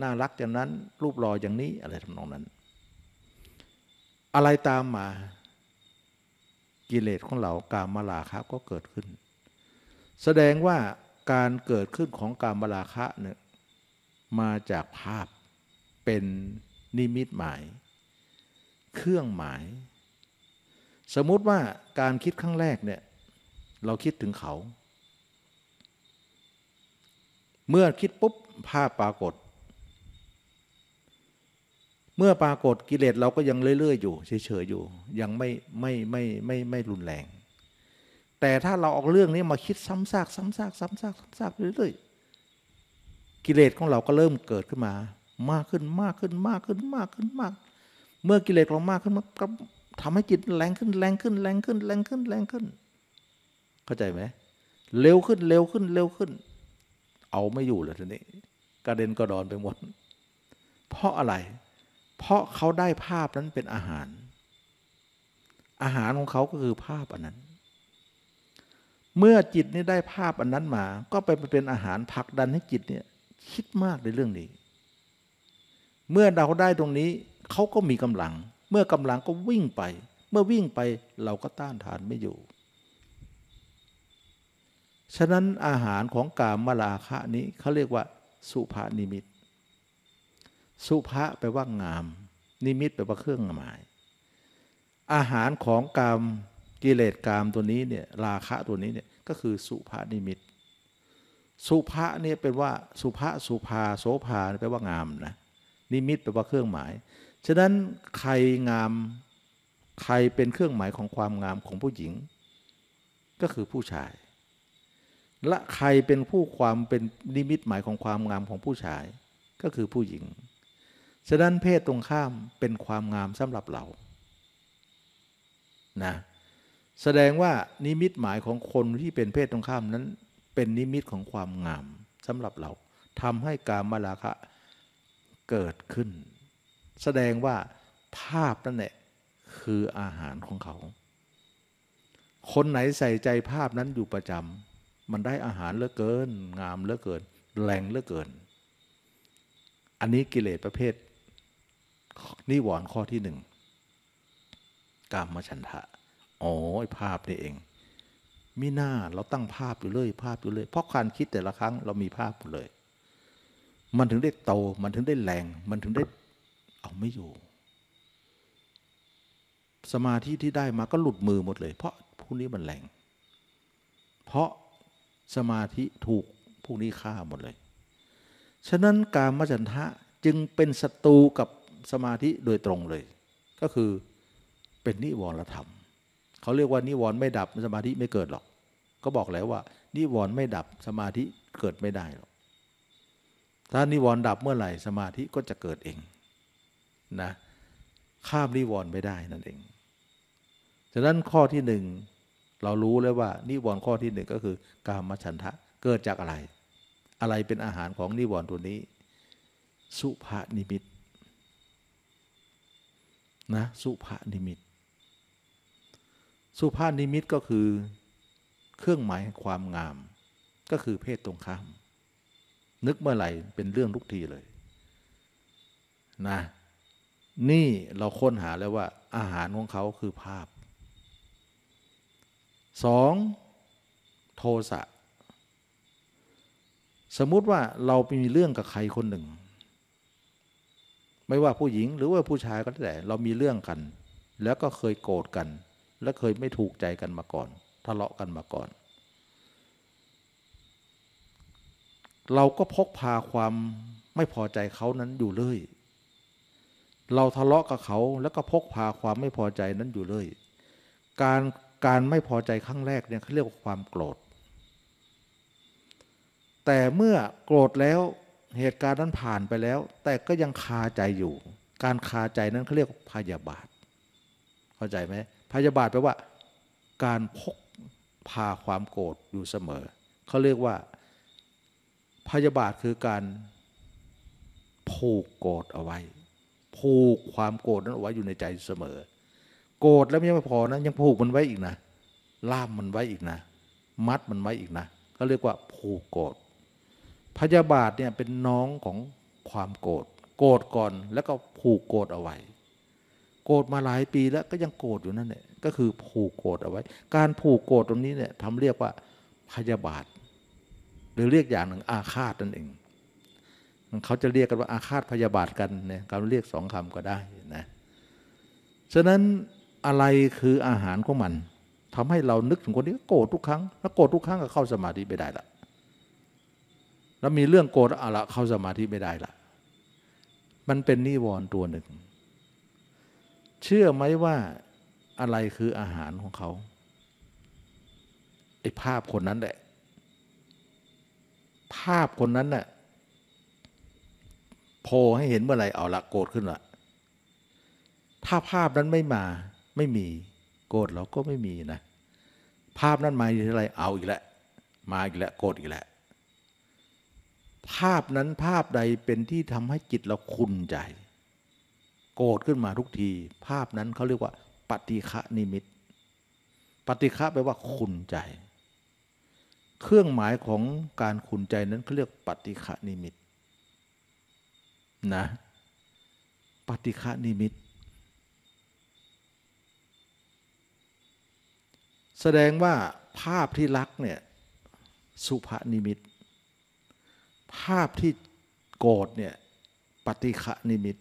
น่ารักอย่างนั้นรูปหล่ออย่างนี้อะไรทำนองนั้น อะไรตามมากิเลสของเรา การมาลาครับก็เกิดขึ้นแสดงว่าการเกิดขึ้นของการมราคะเนี่ยมาจากภาพเป็นนิมิตหมาย เครื่องหมาย สมมุติว่าการคิดครั้งแรกเนี่ย เราคิดถึงเขา เมื่อคิดปุ๊บภาพปรากฏ เมื่อปรากฏกิเลสเราก็ยังเรื่อย ๆอยู่ เฉยๆอยู่ยังไม่ไม่ไม่ไม่ไม่รุนแรงแต่ถ้าเราเอาเรื่องนี้มาคิดซ้ำซากซ้ำซากซ้ำซากซ้ำซากเรื่อยๆกิเลสของเราก็เริ่มเกิดขึ้นมา มากขึ้นมากขึ้น มากขึ้น มากขึ้นมาก เมื่อกิเลสเรามากขึ้นมากก็ทำให้จิตแรงขึ้นแรงขึ้นแรงขึ้นแรงขึ้นแรงขึ้น เข้าใจไหมเร็วขึ้น เร็วขึ้น เร็วขึ้น เอาไม่อยู่เลยทีนี้กระเด็นกระดอนไปหมด เพราะอะไร เพราะเขาได้ภาพนั้นเป็นอาหาร อาหารของเขาก็คือภาพอันนั้นเมื่อจิตนี่ได้ภาพอันนั้นมา ก็ไปเป็นอาหารผลักดันให้จิตเนี่ยคิดมากในเรื่องนี้ เมื่อเราได้ตรงนี้ เขาก็มีกำลัง เมื่อกำลังก็วิ่งไป เมื่อวิ่งไป เราก็ต้านทานไม่อยู่ ฉะนั้นอาหารของกามลาคะนี้เขาเรียกว่าสุภานิมิต สุภะแปลว่างาม นิมิตแปลว่าเครื่องหมาย อาหารของกามกิเลสกามตัวนี้เนี่ย ราคะตัวนี้เนี่ยก็คือสุภานิมิต สุภาเนี่ยเป็นว่า สุภาสุภาโสภาแปลว่างามนะนิมิตแปลว่าเครื่องหมาย ฉะนั้นใครงามใครเป็นเครื่องหมายของความงามของผู้หญิง ก็คือผู้ชาย และใครเป็นผู้ความเป็นนิมิตหมายของความงามของผู้ชาย ก็คือผู้หญิงฉะนั้นเพศตรงข้ามเป็นความงามสำหรับเรานะแสดงว่านิมิตหมายของคนที่เป็นเพศตรงข้ามนั้น เป็นนิมิตของความงามสำหรับเราทำให้การมาราคะเกิดขึ้น แสดงว่าภาพนั่นแหละคืออาหารของเขา คนไหนใส่ใจภาพนั้นอยู่ประจำมันได้อาหารเหลือเกิน งามเหลือเกินแรงเหลือเกิน อันนี้กิเลสประเภทนิวรณ์ข้อที่หนึ่งกามฉันทะอ๋อภาพนี่เองมิหน้าเราตั้งภาพอยู่เลย ภาพอยู่เลย เพราะการคิดแต่ละครั้ง เรามีภาพหมดเลย มันถึงได้โตมันถึงได้แรงมันถึงได้เอาไม่อยู่ สมาธิที่ได้มาก็หลุดมือหมดเลย เพราะพวกนี้มันแรงเพราะสมาธิถูกพวกนี้ฆ่าหมดเลย ฉะนั้นการมจันทะจึงเป็นศัตรูกับสมาธิโดยตรงเลย ก็คือเป็นนิวรธรรมเขาเรียกว่านิวรณ์ไม่ดับสมาธิไม่เกิดหรอก ก็บอกแล้วว่านิวรณ์ไม่ดับสมาธิเกิดไม่ได้หรอก ถ้านิวรณ์ดับเมื่อไหร่ สมาธิก็จะเกิดเองนะข้ามนิวรณ์ไม่ได้นั่นเอง ฉะนั้นข้อที่หนึ่งเรารู้แล้วว่านิวรณ์ข้อที่หนึ่งก็คือกามฉันทะเกิดจากอะไร อะไรเป็นอาหารของนิวรณ์ตัวนี้ สุภานิมิตนะสุภานิมิตสุภาพนิมิตก็คือเครื่องหมายความงามก็คือเพศตรงข้ามนึกเมื่อไหร่เป็นเรื่องทุกทีเลยนะนี่เราค้นหาแล้วว่าอาหารของเขาคือภาพสองโทสะสมมุติว่าเราไปมีเรื่องกับใครคนหนึ่ง ไม่ว่าผู้หญิงหรือว่าผู้ชายก็แด้ต่เรามีเรื่องกัน แล้วก็เคยโกรธกันและเคยไม่ถูกใจกันมาก่อน ทะเลาะกันมาก่อน เราก็พกพาความไม่พอใจเขานั้นอยู่เลย เราทะเลาะกับเขาแล้วก็พกพาความไม่พอใจนั้นอยู่เลย การการไม่พอใจครั้งแรกเนี่ยเขาเรียกว่าความโกรธ แต่เมื่อโกรธแล้วเหตุการณ์นั้นผ่านไปแล้ว แต่ก็ยังคาใจอยู่ การคาใจนั้นเขาเรียกพยาบาทเข้าใจไหมพยาบาทแปลว่า การพกพาความโกรธอยู่เสมอเขาเรียกว่าพยาบาทคือการผูกโกรธเอาไว้ผูกความโกรธนั้นเอาไว้อยู่ในใจเสมอ โกรธแล้วยังไม่พอนะยังผูกมันไว้อีกนะล่ามมันไว้อีกนะ มัดมันไว้อีกนะเขาเรียกว่าผูกโกรธพยาบาทเนี่ยเป็นน้องของความโกรธโกรธก่อนแล้วก็ผูกโกรธเอาไว้โกรธมาหลายปีแล้วก็ยังโกรธอยู่นั่นแหละก็คือผูกโกรธเอาไว้ การผูกโกรธตรงนี้เนี่ยทำเรียกว่าพยาบาทหรือเรียกอย่างหนึ่งอาฆาตนั่นเอง เขาจะเรียกกันว่าอาฆาตพยาบาท กันเนี่ยการเรียกสองคำก็ได้นะ ฉะนั้นอะไรคืออาหารของมัน ทำให้เรานึกถึงคนนี้โกรธทุกครั้งถ้าโกรธทุกครั้งก็เข้าสมาธิไม่ได้ละ แล้วมีเรื่องโกรธอะไรเข้าสมาธิไม่ได้ละ มันเป็นนิวรณ์ตัวหนึ่งเชื่อไหมว่าอะไรคืออาหารของเขาไอ้ภาพคนนั้นแหละ ภาพคนนั้นน่ะโพให้เห็นเมื่อไหร่เอาละ โกรธขึ้นละถ้าภาพนั้นไม่มาไม่มี โกรธเราก็ไม่มีนะ ภาพนั้น มาอยู่ที่ไรเอาอีกแล้วมาอีกแล้วโกรธอีกแล้วภาพนั้นภาพใดเป็นที่ทำให้จิตเราคุณใจโกรธขึ้นมาทุกที ภาพนั้นเขาเรียกว่าปฏิฆะนิมิต ปฏิฆะแปลว่าขุนใจ เครื่องหมายของการขุนใจนั้นเขาเรียกปฏิฆะนิมิตนะ ปฏิฆะนิมิต แสดงว่าภาพที่รักเนี่ย สุภนิมิต ภาพที่โกรธเนี่ยปฏิฆะนิมิต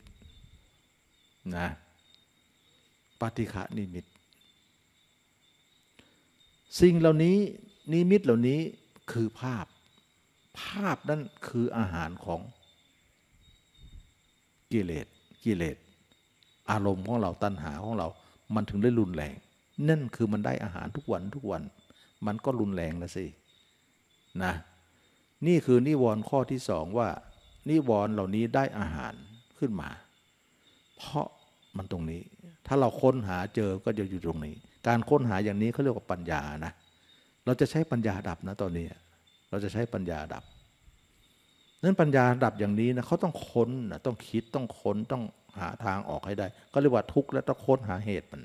นะปฏิฆะนิมิตสิ่งเหล่านี้นิมิตเหล่านี้คือภาพภาพนั้นคืออาหารของกิเลสกิเลสอารมณ์ของเราตัณหาของเรา มันถึงได้รุนแรง นั่นคือมันได้อาหารทุกวันทุกวัน มันก็รุนแรงนะสินะนี่คือนิวรณ์ข้อที่สองว่านิวรณ์เหล่านี้ได้อาหารขึ้นมา เพราะมันตรงนี้ ถ้าเราค้นหาเจอ ก็จะอยู่ตรงนี้ การค้นหาอย่างนี้เขาเรียกว่าปัญญานะ เราจะใช้ปัญญาดับนะ ตอนนี้ เราจะใช้ปัญญาดับนั้นปัญญาดับอย่างนี้นะเขาต้องค้นนะต้องคิด ต้องค้น ต้องหาทางออกให้ได้ ก็เรียกว่าทุกข์แล้วต้องค้นหาเหตุมัน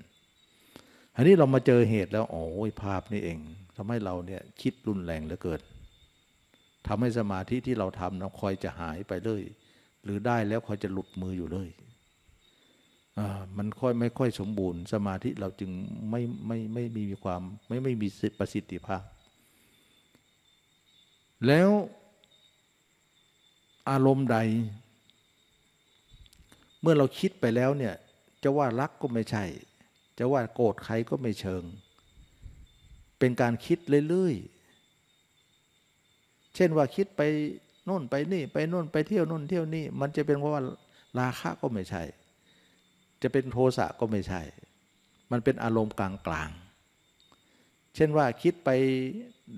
อันนี้เรามาเจอเหตุแล้ว โอ้ยภาพนี่เอง ทำให้เราเนี่ยคิดรุนแรงเหลือเกินทำให้สมาธิที่เราทำเราคอยจะหายไปเลย หรือได้แล้วคอยจะหลุดมืออยู่เลยมันค่อยไม่ค่อยสมบูรณ์สมาธิเราจึงไม่ไม่ไม่มีความไม่ไม่มีประสิทธิภาพแล้ว อารมณ์ใด เมื่อเราคิดไปแล้วเนี่ยจะว่ารักก็ไม่ใช่ จะว่าโกรธใครก็ไม่เชิง เป็นการคิดเรื่อยๆ เช่นว่าคิดไปโน่นไปนี่ไปโน่นไปเที่ยวโน่นเที่ยวนี่ มันจะเป็นเพราะว่าราคะก็ไม่ใช่จะเป็นโทสะก็ไม่ใช่ มันเป็นอารมณ์กลางๆ เช่นว่าคิดไป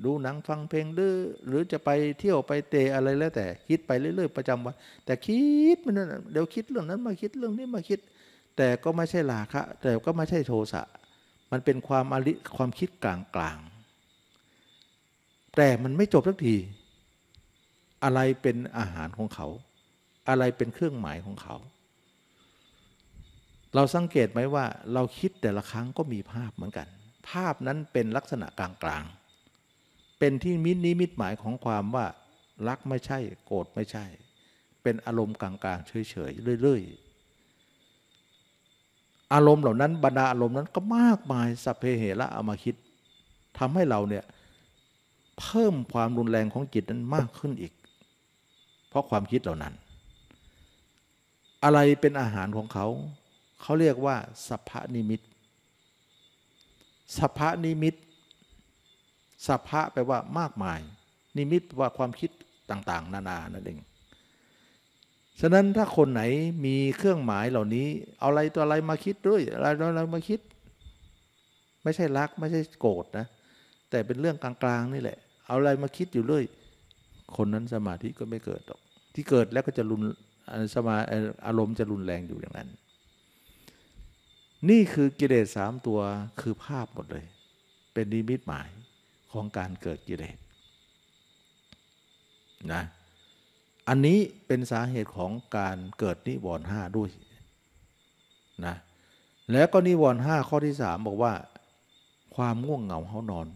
ดูหนังฟังเพลงหรือหรือจะไปเที่ยวไปเตะอะไรแล้ว แต่คิดไปเรื่อยๆประจำวัน แต่คิดมันเดี๋ยวคิดเรื่องนั้นมาคิดเรื่องนี้มาคิด แต่ก็ไม่ใช่ราคะ แต่ก็ไม่ใช่โทสะมันเป็นความอริความคิดกลางๆแต่มันไม่จบสักที อะไรเป็นอาหารของเขา อะไรเป็นเครื่องหมายของเขาเราสังเกตไหมว่า เราคิดแต่ละครั้งก็มีภาพเหมือนกัน ภาพนั้นเป็นลักษณะกลางๆเป็นที่มินิมิตหมายของความว่า รักไม่ใช่ โกรธไม่ใช่ เป็นอารมณ์กลางๆเฉยๆ เรื่อยๆ อารมณ์เหล่านั้น บรรดาอารมณ์นั้นก็มากมายสัพเพเหระเอามาคิดทำให้เราเนี่ยเพิ่มความรุนแรงของจิตนั้นมากขึ้นอีก เพราะความคิดเหล่านั้น อะไรเป็นอาหารของเขาเขาเรียกว่าสัพพนิมิตสัพพนิมิตสัพพะแปลว่ามากมาย นิมิตว่าความคิดต่างๆ นานานั่นเอง ฉะนั้นถ้าคนไหนมีเครื่องหมายเหล่านี้ เอาอะไรตัวอะไรมาคิดด้วยอะไรตัวอะไรมาคิด ไม่ใช่รัก ไม่ใช่โกรธนะ แต่เป็นเรื่องกลางๆ นี่แหละ เอาอะไรมาคิดอยู่เรื่อยคนนั้นสมาธิก็ไม่เกิดหรอก ที่เกิดแล้วก็จะรุนสมาอารมณ์จะรุนแรงอยู่อย่างนั้นนี่คือกิเลสสามตัวคือภาพหมดเลย เป็นนิมิตหมายของการเกิดกิเลสนะอันนี้เป็นสาเหตุของการเกิด นิวรณ์ห้าด้วยนะแล้วก็นิวรณ์ห้าข้อที่สามบอกว่า ความง่วงเหงาเหานอน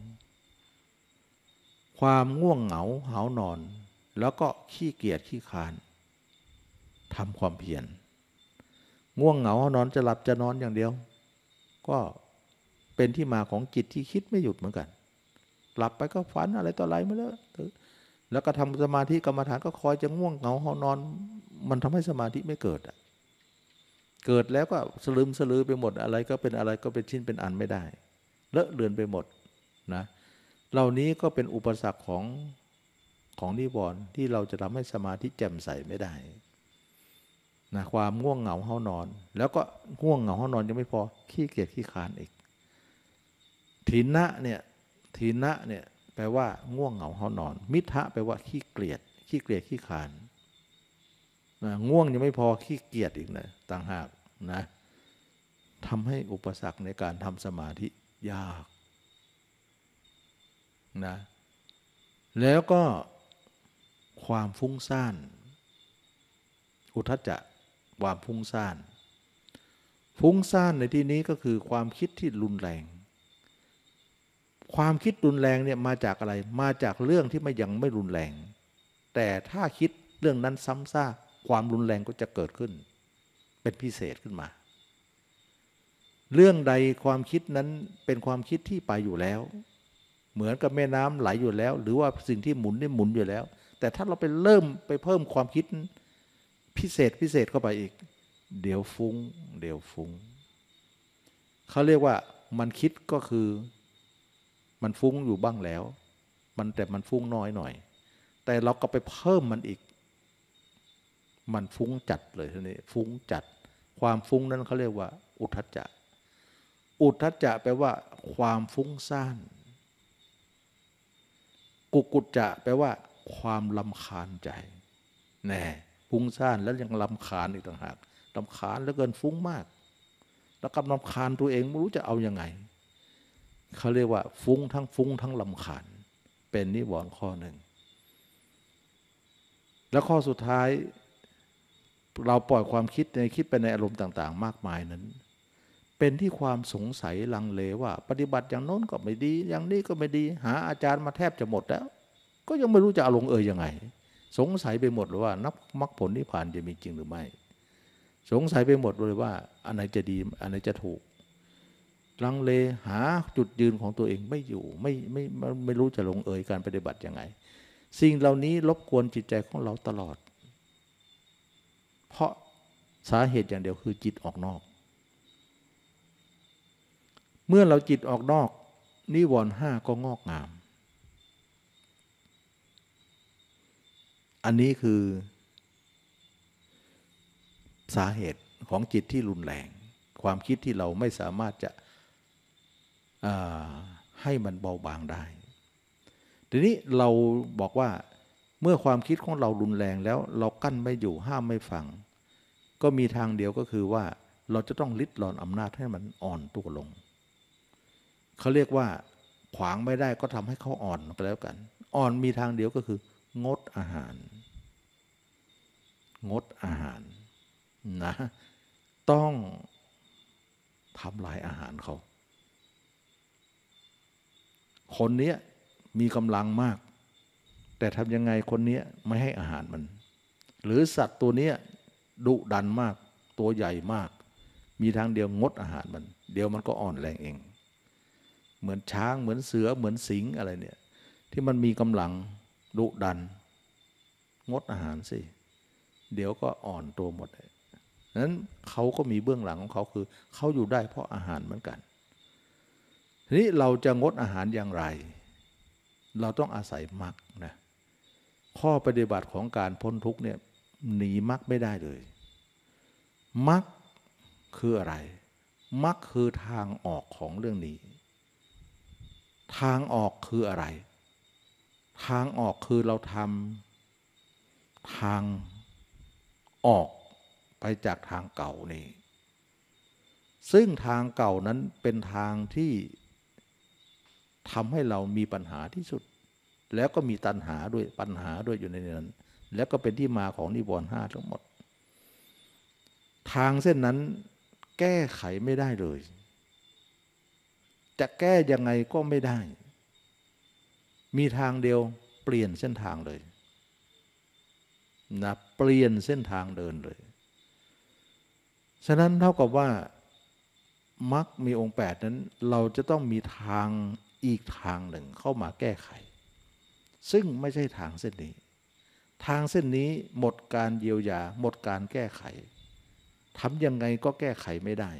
ความง่วงเหงาเหานอน แล้วก็ขี้เกียจขี้คานทำความเพียรง่วงเหงาหนอน จะหลับจะนอนอย่างเดียว ก็เป็นที่มาของจิตที่คิดไม่หยุดเหมือนกัน หลับไปก็ฝันอะไรต่ออะไรไม่เลิกแล้วก็ทำสมาธิกรรมฐานก็คอยจะง่วงเหงาหอนอน มันทำให้สมาธิไม่เกิดอะเกิดแล้วก็สลืมสลือไปหมดอะไรก็เป็นอะไรก็เป็นชิ้นเป็นอันไม่ได้เลอะเลือนไปหมดนะ เหล่านี้ก็เป็นอุปสรรคของของนิวรณ์ที่เราจะทำให้สมาธิแจ่มใสไม่ได้นะความง่วงเหงาห้านอน แล้วก็ง่วงเหงาห้านอนยังไม่พอขี้เกียจขี้คานอีกทินะเนี่ยทินะเนี่ยแปลว่าง่วงเหงาห้านอน มิทะแปลว่าขี้เกียจขี้เกียจขี้คานนะง่วงยังไม่พอขี้เกียจอีกนะต่างหากนะทำให้อุปสรรคในการทำสมาธิยากนะแล้วก็ความฟุ้งซ่าน อุทจจะความพุ่งซ่านพุ่งซ่านในที่นี้ก็คือความคิดที่รุนแรง ความคิดรุนแรงเนี่ยมาจากอะไร มาจากเรื่องที่ไม่ยังไม่รุนแรง แต่ถ้าคิดเรื่องนั้นซ้ำซากความรุนแรงก็จะเกิดขึ้น เป็นพิเศษขึ้นมา เรื่องใดความคิดนั้นเป็นความคิดที่ไปอยู่แล้ว เหมือนกับแม่น้ำไหลอยู่แล้ว หรือว่าสิ่งที่หมุนได้หมุนอยู่แล้ว แต่ถ้าเราไปเริ่มไปเพิ่มความคิดพิเศษ พิเศษเข้าไปอีก เดี๋ยวฟุง้ง เดี๋ยวฟุง้ง เขาเรียกว่า มันคิดก็คือ มันฟุ้งอยู่บ้างแล้ว มันแต่มันฟุ้งน้อยหน่อยแต่เราก็ไปเพิ่มมันอีก มันฟุ้งจัดเลยทีนี้ฟุ้งจัด ความฟุ้งนั้นเขาเรียกว่าอุทธัจจะอุทธัจจะแปลว่า ความฟุ้งซ่านกุกุจจะแปลว่า ความลำคาญใจแน่ฟุ้งซ่านแล้วยังลำคาญอีกต่างหากลำคาญแล้วเกินฟุ้งมาก แล้วกำลำคาญตัวเองไม่รู้จะเอาอยัางไงเขาเรียกว่าฟุ้งทั้งฟุ้งทั้งลำคาญเป็นนิวรณ์ข้อหนึ่ง แล้วข้อสุดท้ายเราปล่อยความคิดในคิดไปในอารมณ์ต่าง ๆ มากมายนั้น เป็นที่ความสงสัยลังเลว่า ปฏิบัติอย่างโน้นก็ไม่ดี อย่างนี้ก็ไม่ดี หาอาจารย์มาแทบจะหมดแล้ว ก็ยังไม่รู้จะเอาลงเอยยังไงสงสัยไปหมดเลยว่านับมรรคผลนิพพานจะมีจริงหรือไม่ สงสัยไปหมดเลยว่าอันไหนจะดีอันไหนจะถูกลังเลหาจุดยืนของตัวเองไม่อยู่ไม่ไม่ไม่รู้จะลงเอยการปฏิบัติยังไง สิ่งเหล่านี้รบกวนจิตใจของเราตลอด เพราะสาเหตุอย่างเดียวคือจิตออกนอก เมื่อเราจิตออกนอกนิวรณ์ห้าก็งอกงามอันนี้คือ สาเหตุของจิตที่รุนแรงความคิดที่เราไม่สามารถจะให้มันเบาบางได้ ทีนี้เราบอกว่า เมื่อความคิดของเรารุนแรงแล้ว เรากั้นไม่อยู่ห้ามไม่ฟัง ก็มีทางเดียวก็คือว่าเราจะต้องลิดรอนอำนาจให้มันอ่อนตัวลงเขาเรียกว่า ขวางไม่ได้ก็ทำให้เขาอ่อนก็แล้วกัน อ่อนมีทางเดียวก็คืองดอาหาร งดอาหารนะ ต้องทำลายอาหารเขา คนเนี้ยมีกำลังมาก แต่ทำยังไงคนเนี้ยไม่ให้อาหารมัน หรือสัตว์ตัวเนี้ยดุดันมาก ตัวใหญ่มาก มีทางเดียวงดอาหารมัน เดี๋ยวมันก็อ่อนแรง เอง เหมือนช้าง เหมือนเสือ เหมือนสิงอะไรเนี่ย ที่มันมีกำลังดุดัน งดอาหารสิเดี๋ยวก็อ่อนตัวหมดเลยนั้นเขาก็มีเบื้องหลังของเขาคือเขาอยู่ได้เพราะอาหารเหมือนกัน ทีนี้เราจะงดอาหารอย่างไร เราต้องอาศัยมรรคนะข้อปฏิบัติของการพ้นทุกเนี่ยหนีมรรคไม่ได้เลยมรรคคืออะไรมรรคคือทางออกของเรื่องนี้ ทางออกคืออะไรทางออกคือเราทำทางออกไปจากทางเก่านี่ซึ่งทางเก่านั้นเป็นทางที่ทำให้เรามีปัญหาที่สุด แล้วก็มีตัณหาด้วยปัญหาด้วยอยู่ในนั้น แล้วก็เป็นที่มาของนิวรณ์ห้าทั้งหมด ทางเส้นนั้นแก้ไขไม่ได้เลย จะแก้ยังไงก็ไม่ได้มีทางเดียวเปลี่ยนเส้นทางเลยนะเปลี่ยนเส้นทางเดินเลย ฉะนั้นเท่ากับว่ามักมีองค์แปดนั้นเราจะต้องมีทางอีกทางหนึ่งเข้ามาแก้ไข ซึ่งไม่ใช่ทางเส้นนี้ ทางเส้นนี้หมดการเยียวยาหมดการแก้ไขทำยังไงก็แก้ไขไม่ได้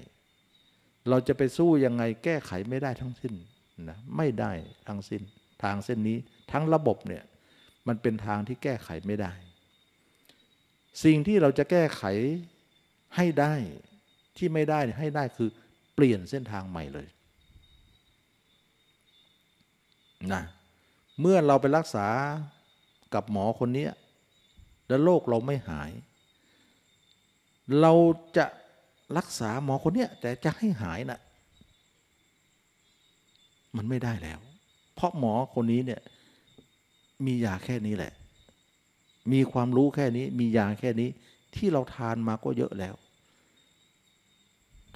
เราจะไปสู้ยังไงแก้ไขไม่ได้ทั้งสิ้นนะไม่ได้ทั้งสิ้นทางเส้นนี้ทั้งระบบเนี่ย มันเป็นทางที่แก้ไขไม่ได้ สิ่งที่เราจะแก้ไขให้ได้ที่ไม่ได้ให้ได้คือเปลี่ยนเส้นทางใหม่เลยนะเมื่อเราไปรักษากับหมอคนนี้แล้วโรคเราไม่หาย เราจะรักษาหมอคนนี้แต่จะให้หายนะ่ะมันไม่ได้แล้วเพราะหมอคนนี้เนี่ย มียาแค่นี้แหละ มีความรู้แค่นี้ มียาแค่นี้ ที่เราทานมาก็เยอะแล้ว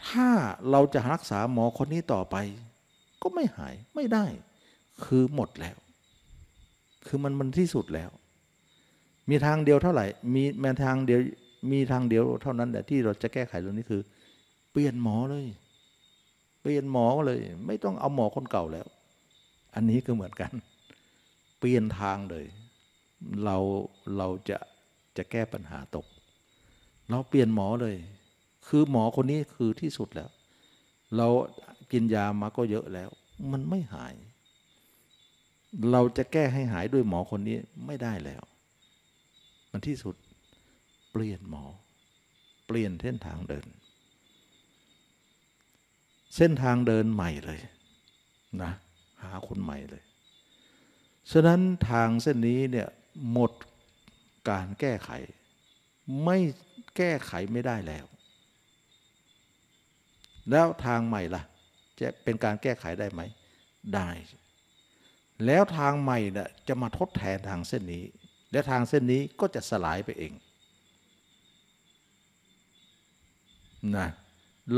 ถ้าเราจะรักษาหมอคนนี้ต่อไป ก็ไม่หายไม่ได้ คือหมดแล้ว คือมันมันที่สุดแล้ว มีทางเดียวเท่าไหร่มีแม้ทางเดียวมีทางเดียวเท่านั้นแหละที่เราจะแก้ไขเรื่องนี้คือ เปลี่ยนหมอเลยเปลี่ยนหมอเลย ไม่ต้องเอาหมอคนเก่าแล้วอันนี้ก็เหมือนกัน เปลี่ยนทางเลยเราเราจะจะแก้ปัญหาตก เราเปลี่ยนหมอเลย คือหมอคนนี้คือที่สุดแล้ว เรากินยามาก็เยอะแล้ว มันไม่หาย เราจะแก้ให้หายด้วยหมอคนนี้ไม่ได้แล้ว มันที่สุดเปลี่ยนหมอ เปลี่ยนเส้นทางเดิน เส้นทางเดินใหม่เลย นะหาคนใหม่เลย ฉะนั้นทางเส้นนี้เนี่ยหมดการแก้ไขไม่แก้ไขไม่ได้แล้ว แล้วทางใหม่ล่ะ จะเป็นการแก้ไขได้ไหมได้ แล้วทางใหม่น่ะจะมาทดแทนทางเส้นนี้ และทางเส้นนี้ก็จะสลายไปเองนะ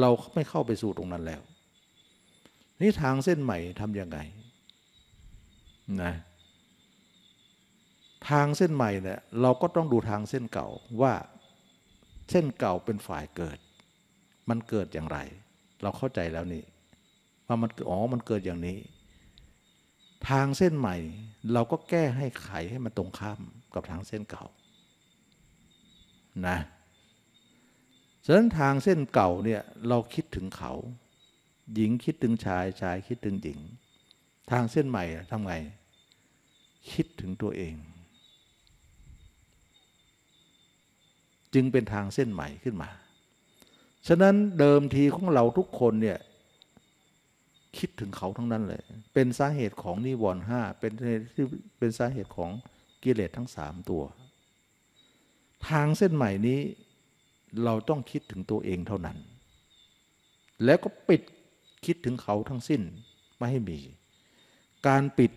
เราไม่เข้าไปสู่ตรงนั้นแล้วนี่ทางเส้นใหม่ทำยังไงนะทางเส้นใหม่เนี่ย เราก็ต้องดูทางเส้นเก่าว่าเส้นเก่าเป็นฝ่ายเกิด มันเกิดอย่างไร เราเข้าใจแล้วนี่ว่ามันอ๋อมันเกิดอย่างนี้ ทางเส้นใหม่เราก็แก้ให้ไขให้มันตรงข้ามกับทางเส้นเก่านะฉะนั้นทางเส้นเก่าเนี่ยเราคิดถึงเขาหญิงคิดถึงชายชายคิดถึงหญิง ทางเส้นใหม่ทำไง คิดถึงตัวเอง จึงเป็นทางเส้นใหม่ขึ้นมา ฉะนั้นเดิมทีของเราทุกคนเนี่ย คิดถึงเขาทั้งนั้นเลย เป็นสาเหตุของนิวรณ์ห้าเป็นเป็นสาเหตุของกิเลสทั้งสามตัว ทางเส้นใหม่นี้ เราต้องคิดถึงตัวเองเท่านั้น แล้วก็ปิดคิดถึงเขาทั้งสิ้นไม่ให้มี การปิด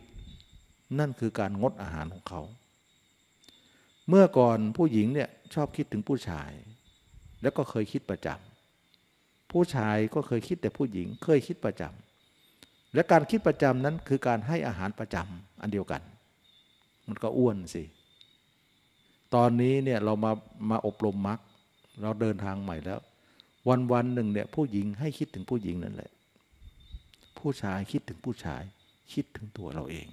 นั่นคือการงดอาหารของเขา เมื่อก่อนผู้หญิงเนี่ยชอบคิดถึงผู้ชาย แล้วก็เคยคิดประจำผู้ชายก็เคยคิดแต่ผู้หญิงเคยคิดประจำและการคิดประจำนั้นคือการให้อาหารประจำอันเดียวกัน มันก็อ้วนสิตอนนี้เนี่ยเรามามาอบรมมักเราเดินทางใหม่แล้ว วันวันหนึ่งเนี่ยผู้หญิงให้คิดถึงผู้หญิงนั่นแหละผู้ชายคิดถึงผู้ชาย คิดถึงตัวเราเอง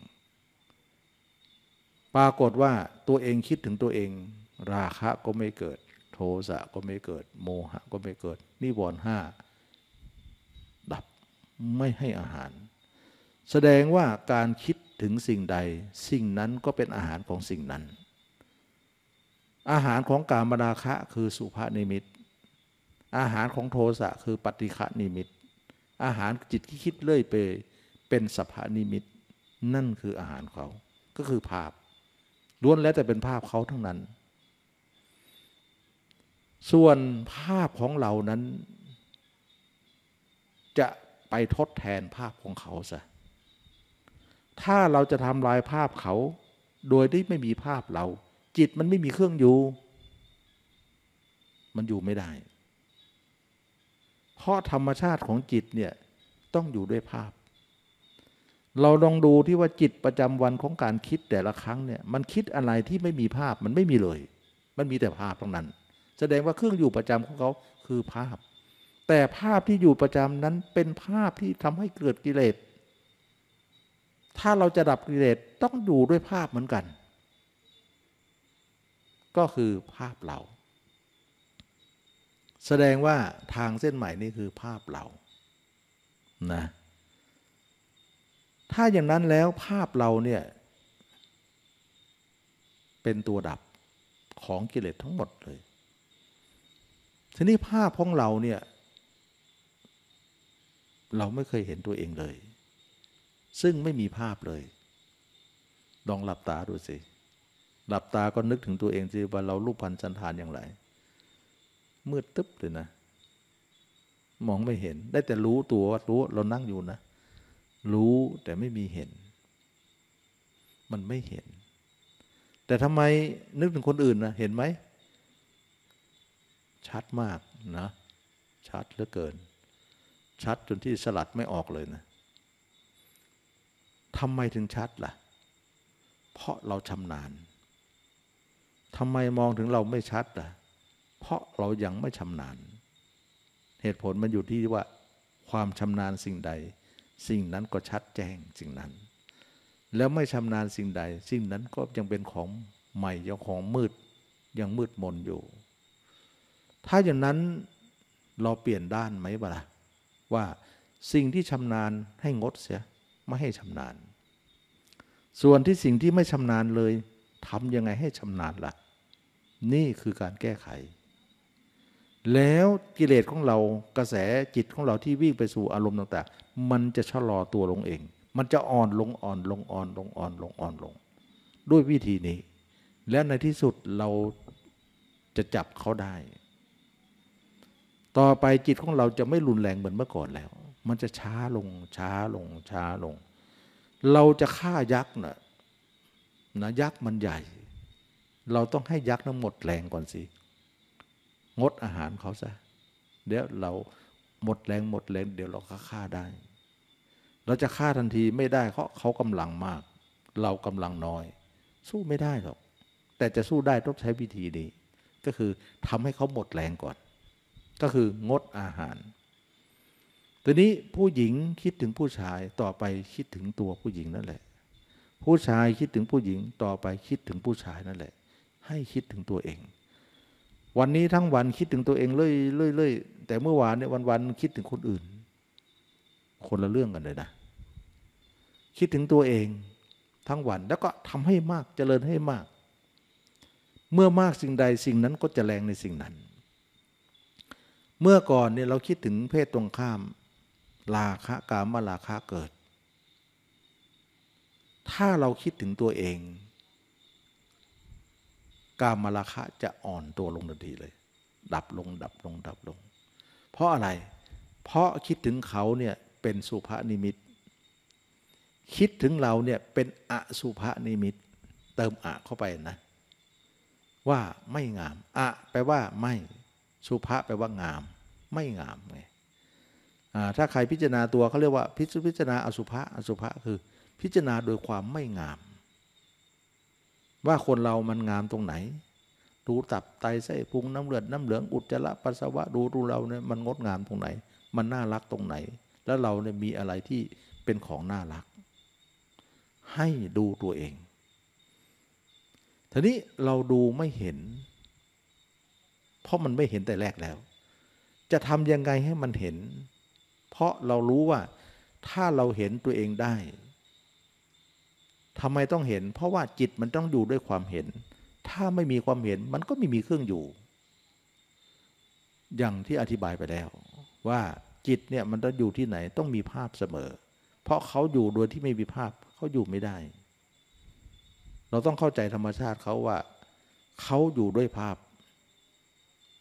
ปรากฏว่าตัวเองคิดถึงตัวเอง ราคะก็ไม่เกิด โทสะก็ไม่เกิด โมหะก็ไม่เกิดนิวรณ์ห้าดับไม่ให้อาหาร แสดงว่าการคิดถึงสิ่งใดสิ่งนั้นก็เป็นอาหารของสิ่งนั้น อาหารของการมราคะคือสุภานิมิตอาหารของโทสะคือปฏิฆะนิมิตอาหารจิตที่คิดเลื่อยไป เป็นสภานิมิตนั่นคืออาหารเขา ก็คือภาพล้วนแล้วแต่เป็นภาพเขาทั้งนั้น ส่วนภาพของเรานั้น จะไปทดแทนภาพของเขาซะถ้าเราจะทำลายภาพเขา โดยที่ไม่มีภาพเรา จิตมันไม่มีเครื่องอยู่ มันอยู่ไม่ได้เพราะธรรมชาติของจิตเนี่ย ต้องอยู่ด้วยภาพ เราลองดูที่ว่าจิตประจำวันของการคิดแต่ละครั้งเนี่ยมันคิดอะไรที่ไม่มีภาพมันไม่มีเลย มันมีแต่ภาพตรงนั้นแสดงว่าเครื่องอยู่ประจำของเขาคือภาพ แต่ภาพที่อยู่ประจำนั้นเป็นภาพที่ทำให้เกิดกิเลส ถ้าเราจะดับกิเลสต้องอยู่ด้วยภาพเหมือนกัน ก็คือภาพเราแสดงว่าทางเส้นใหม่นี่คือภาพเรา นะ ถ้าอย่างนั้นแล้วภาพเราเนี่ยเป็นตัวดับของกิเลสทั้งหมดเลย ทีนี้ภาพของเราเนี่ย เราไม่เคยเห็นตัวเองเลย ซึ่งไม่มีภาพเลย ลองหลับตาดูสิ หลับตาก็นึกถึงตัวเองสิว่าเรารูปพันธ์สันฐานอย่างไรมืดตึ๊บเลยนะมองไม่เห็น ได้แต่รู้ตัวว่ารู้เรานั่งอยู่นะ รู้แต่ไม่มีเห็น มันไม่เห็น แต่ทำไมนึกถึงคนอื่นนะเห็นไหม ชัดมากนะ ชัดเหลือเกิน ชัดจนที่สลัดไม่ออกเลยนะทำไมถึงชัดละ่ะ เพราะเราชำนาญทำไมมองถึงเราไม่ชัดละ่ะเพราะเรายังไม่ชำนาญ เหตุผลมันอยู่ที่ว่า ความชำนาญสิ่งใด สิ่งนั้นก็ชัดแจ้งสิ่งนั้น แล้วไม่ชำนาญสิ่งใด สิ่งนั้นก็ยังเป็นของใหม่ยังของมืดยังมืดมนอยู่ ถ้าอย่างนั้นเราเปลี่ยนด้านไหมบ่ล่ะ ว่าสิ่งที่ชำนาญให้งดเสียไม่ให้ชำนาญ ส่วนที่สิ่งที่ไม่ชำนาญเลยทำยังไงให้ชำนาญละ่ะ นี่คือการแก้ไขแล้วกิเลสของเรากระแสจิตของเราที่วิ่งไปสู่อารมณ์ต่างๆมันจะชะลอตัวลงเอง มันจะอ่อนลงอ่อน ลงอ่อน ลงอ่อน ลงอ่อนลง ด้วยวิธีนี้ แล้วในที่สุด เราจะจับเขาได้ ต่อไปจิตของเราจะไม่รุนแรงเหมือนเมื่อ ก่อนแล้ว มันจะช้าลงช้าลงช้าลง เราจะฆ่ายักษ์นะนะ ยักษ์มันใหญ่ เราต้องให้ยักษ์นั้นหมดแรงก่อนสิงดอาหารเขาซะเดี๋ยวเราหมดแรงหมดแรงเดี๋ยวเราก็ฆ่าได้ เราจะฆ่าทันทีไม่ได้เพราะเขากำลังมาก เรากำลังน้อย สู้ไม่ได้หรอกแต่จะสู้ได้ต้องใช้วิธีนี้ ก็คือทำให้เขาหมดแรงก่อน ก็คืองดอาหารตัวนี้ผู้หญิงคิดถึงผู้ชายต่อไปคิดถึงตัวผู้หญิงนั่นแหละ ผู้ชายคิดถึงผู้หญิงต่อไปคิดถึงผู้ชายนั่นแหละ ให้คิดถึงตัวเองวันนี้ทั้งวันคิดถึงตัวเองเรื่อยๆแต่เมื่อวานเนี่ยวันวันคิดถึงคนอื่น คนละเรื่องกันเลยนะ คิดถึงตัวเองทั้งวันแล้วก็ทำให้มากจเจริญให้มาก เมื่อมากสิ่งใดสิ่งนั้นก็จะแรงในสิ่งนั้น เมื่อก่อนเนี่ยเราคิดถึงเพศตรงข้ามลาคะกามลาคะเกิด ถ้าเราคิดถึงตัวเองกามราคะจะอ่อนตัวลงทันทีเลย ดับลง ดับลง ดับลง เพราะอะไรเพราะคิดถึงเขาเนี่ยเป็นสุภานิมิต คิดถึงเราเนี่ยเป็นอสุภานิมิต เติมอะเข้าไปนะ ว่าไม่งาม อะแปลว่าไม่สุภาแปลว่างาม ไม่งามไงถ้าใครพิจารณาตัวเขาเรียกว่าพิจารณาอสุภะอสุภะคือ พิจารณาโดยความไม่งามว่าคนเรามันงามตรงไหน ดูตับไตไส้พุงน้ำเลือดน้ำเหลืองอุจจาระปัสสาวะดูดูเราเนี่ยมันงดงามตรงไหน มันน่ารักตรงไหน แล้วเราเนี่ยมีอะไรที่เป็นของน่ารัก ให้ดูตัวเอง ทีนี้เราดูไม่เห็น เพราะมันไม่เห็นแต่แรกแล้ว จะทำยังไงให้มันเห็น เพราะเรารู้ว่าถ้าเราเห็นตัวเองได้ทำไมต้องเห็น เพราะว่าจิตมันต้องอยู่ด้วยความเห็น ถ้าไม่มีความเห็น มันก็ไม่มีเครื่องอยู่ อย่างที่อธิบายไปแล้ว ว่าจิตเนี่ยมันต้องอยู่ที่ไหนต้องมีภาพเสมอ เพราะเขาอยู่โดยที่ไม่มีภาพเขาอยู่ไม่ได้ เราต้องเข้าใจธรรมชาติเขาว่าเขาอยู่ด้วยภาพ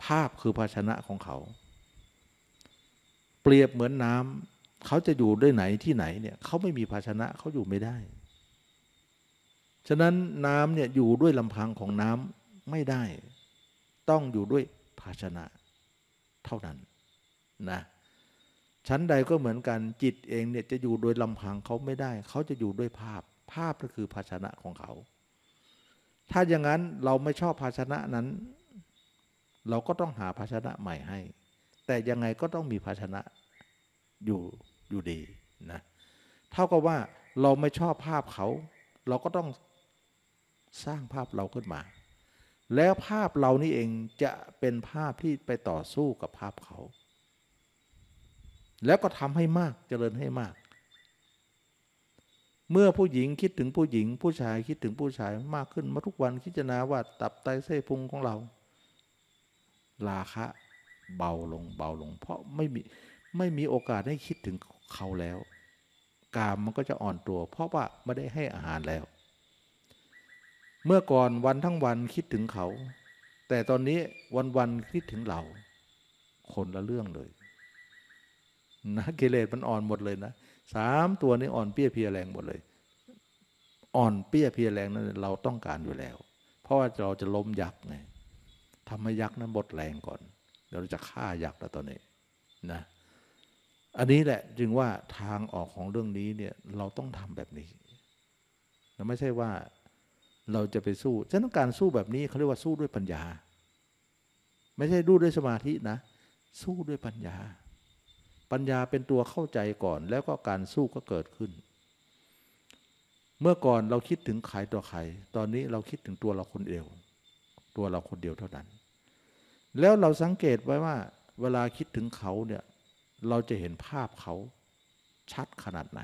ภาพคือภาชนะของเขาเปรียบเหมือนน้ำเขาจะอยู่ด้วยไหนที่ไหนเนี่ยเขาไม่มีภาชนะเขาอยู่ไม่ได้ฉะนั้นน้ำเนี่ยอยู่ด้วยลำพังของน้ำไม่ได้ ต้องอยู่ด้วยภาชนะเท่านั้นนะชั้นใดก็เหมือนกันจิตเองเนี่ยจะอยู่โดยลำพังเขาไม่ได้เขาจะอยู่ด้วยภาพภาพก็คือภาชนะของเขา ถ้าอย่างนั้นเราไม่ชอบภาชนะนั้น เราก็ต้องหาภาชนะใหม่ให้ แต่ยังไงก็ต้องมีภาชนะอยู่อยู่ดีนะเท่ากับว่าเราไม่ชอบภาพเขา เราก็ต้องสร้างภาพเราขึ้นมาแล้วภาพเรานี่เองจะเป็นภาพที่ไปต่อสู้กับภาพเขา แล้วก็ทำให้มากจเจริญให้มาก เมื่อผู้หญิงคิดถึงผู้หญิง ผู้ชายคิดถึงผู้ชายมากขึ้นมาทุกวันคิดจะนาว่าตับไตเส้พุงของเรา ราคะ เบาลงเบาลงเพราะไม่มีไม่มีโอกาสให้คิดถึงเขาแล้ว กามมันก็จะอ่อนตัว เพราะว่าไม่ได้ให้อาหารแล้วเมื่อก่อนวันทั้งวันคิดถึงเขา แต่ตอนนี้วันวันคิดถึงเรา คนละเรื่องเลยนะกิเลสมันอ่อนหมดเลยนะสามตัวนี้อ่อนเปี้ยเพียแรงหมดเลย อ่อนเปี้ยเพียแรงนั้น เราต้องการอยู่แล้ว เพราะว่าเราจะล้มยักษ์ไงทำให้ยักษ์นั้นบดแรงก่อนเดี๋ยวราจะฆ่ายักษ์แล้วตอนนี้นะ อันนี้แหละจึงว่าทางออกของเรื่องนี้เนี่ยเราต้องทำแบบนี้ไม่ใช่ว่าเราจะไปสู้ฉะนั้นการสู้แบบนี้เขาเรียกว่าสู้ด้วยปัญญา ไม่ใช่ดูด้วยสมาธินะ สู้ด้วยปัญญา ปัญญาเป็นตัวเข้าใจก่อนแล้วก็การสู้ก็เกิดขึ้น เมื่อก่อนเราคิดถึงใครต่อใคร ตอนนี้เราคิดถึงตัวเราคนเดียว ตัวเราคนเดียวเท่านั้น แล้วเราสังเกตไว้ว่า เวลาคิดถึงเขาเนี่ย เราจะเห็นภาพเขาชัดขนาดไหน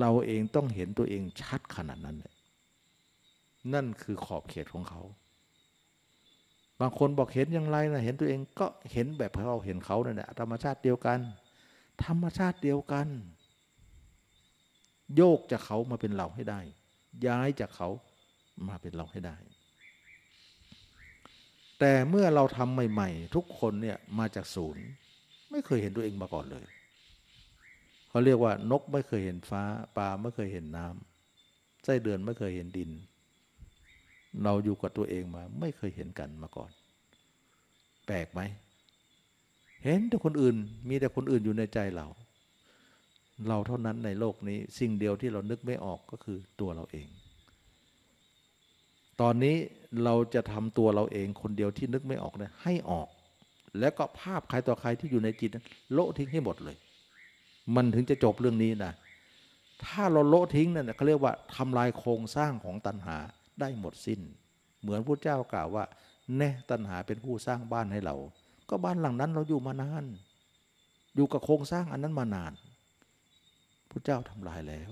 เราเองต้องเห็นตัวเองชัดขนาดนั้นเลยนั่นคือขอบเขตของเขา บางคนบอกเห็นอย่างไรนะ เห็นตัวเองก็เห็นแบบเราเห็นเขานั่นแหละธรรมชาติเดียวกัน ธรรมชาติเดียวกัน โยกจากเขามาเป็นเราให้ได้ ย้ายจากเขามาเป็น เราให้ได้ แต่เมื่อเราทำใหม่ๆ ทุกคนเนี่ยมาจากศูนย์ ไม่เคยเห็นตัวเองมาก่อนเลย เขาเรียกว่านกไม่เคยเห็นฟ้า ปลาไม่เคยเห็นน้ำไส้เดือนไม่เคยเห็นดินเราอยู่กับตัวเองมาไม่เคยเห็นกันมาก่อน แปลกไหม เห็นแต่คนอื่นมีแต่คนอื่นอยู่ในใจเรา เราเท่านั้นในโลกนี้สิ่งเดียวที่เรานึกไม่ออกก็คือตัวเราเอง ตอนนี้เราจะทำตัวเราเอง คนเดียวที่นึกไม่ออกนะให้ออก แล้วก็ภาพใครต่อใครที่อยู่ในจิตนั้นโละทิ้งให้หมดเลย มันถึงจะจบเรื่องนี้นะถ้าเราโละทิ้งนั่นเขาเรียกว่าทำลายโครงสร้างของตัณหาได้หมดสิ้น เหมือนพระเจ้ากล่าวว่าแน่ตัณหาเป็นผู้สร้างบ้านให้เรา ก็บ้านหลังนั้นเราอยู่มานานอยู่กับโครงสร้างอันนั้นมานานพระเจ้าทำลายแล้ว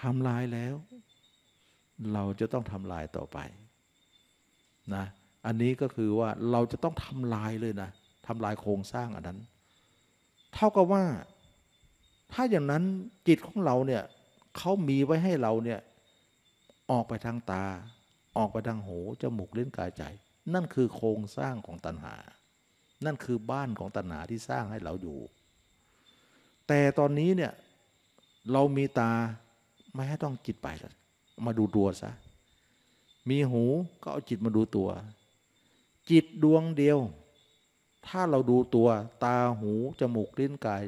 ทำลายแล้ว เราจะต้องทำลายต่อไปนะอันนี้ก็คือว่าเราจะต้องทำลายเลยนะทำลายโครงสร้างอันนั้น เท่ากับว่าถ้าอย่างนั้นจิตของเราเนี่ยเขามีไว้ให้เราเนี่ยออกไปทางตาออกไปทางหูจมูกเล่นกายใจ นั่นคือโครงสร้างของตัณหา นั่นคือบ้านของตัณหาที่สร้างให้เราอยู่ แต่ตอนนี้เนี่ยเรามีตาไม่ให้ต้องจิตไปล้มาดูตัวซะ มีหูก็เอาจิตมาดูตัว จิตดวงเดียว ถ้าเราดูตัว ตาหูจมูกลิ้นกาย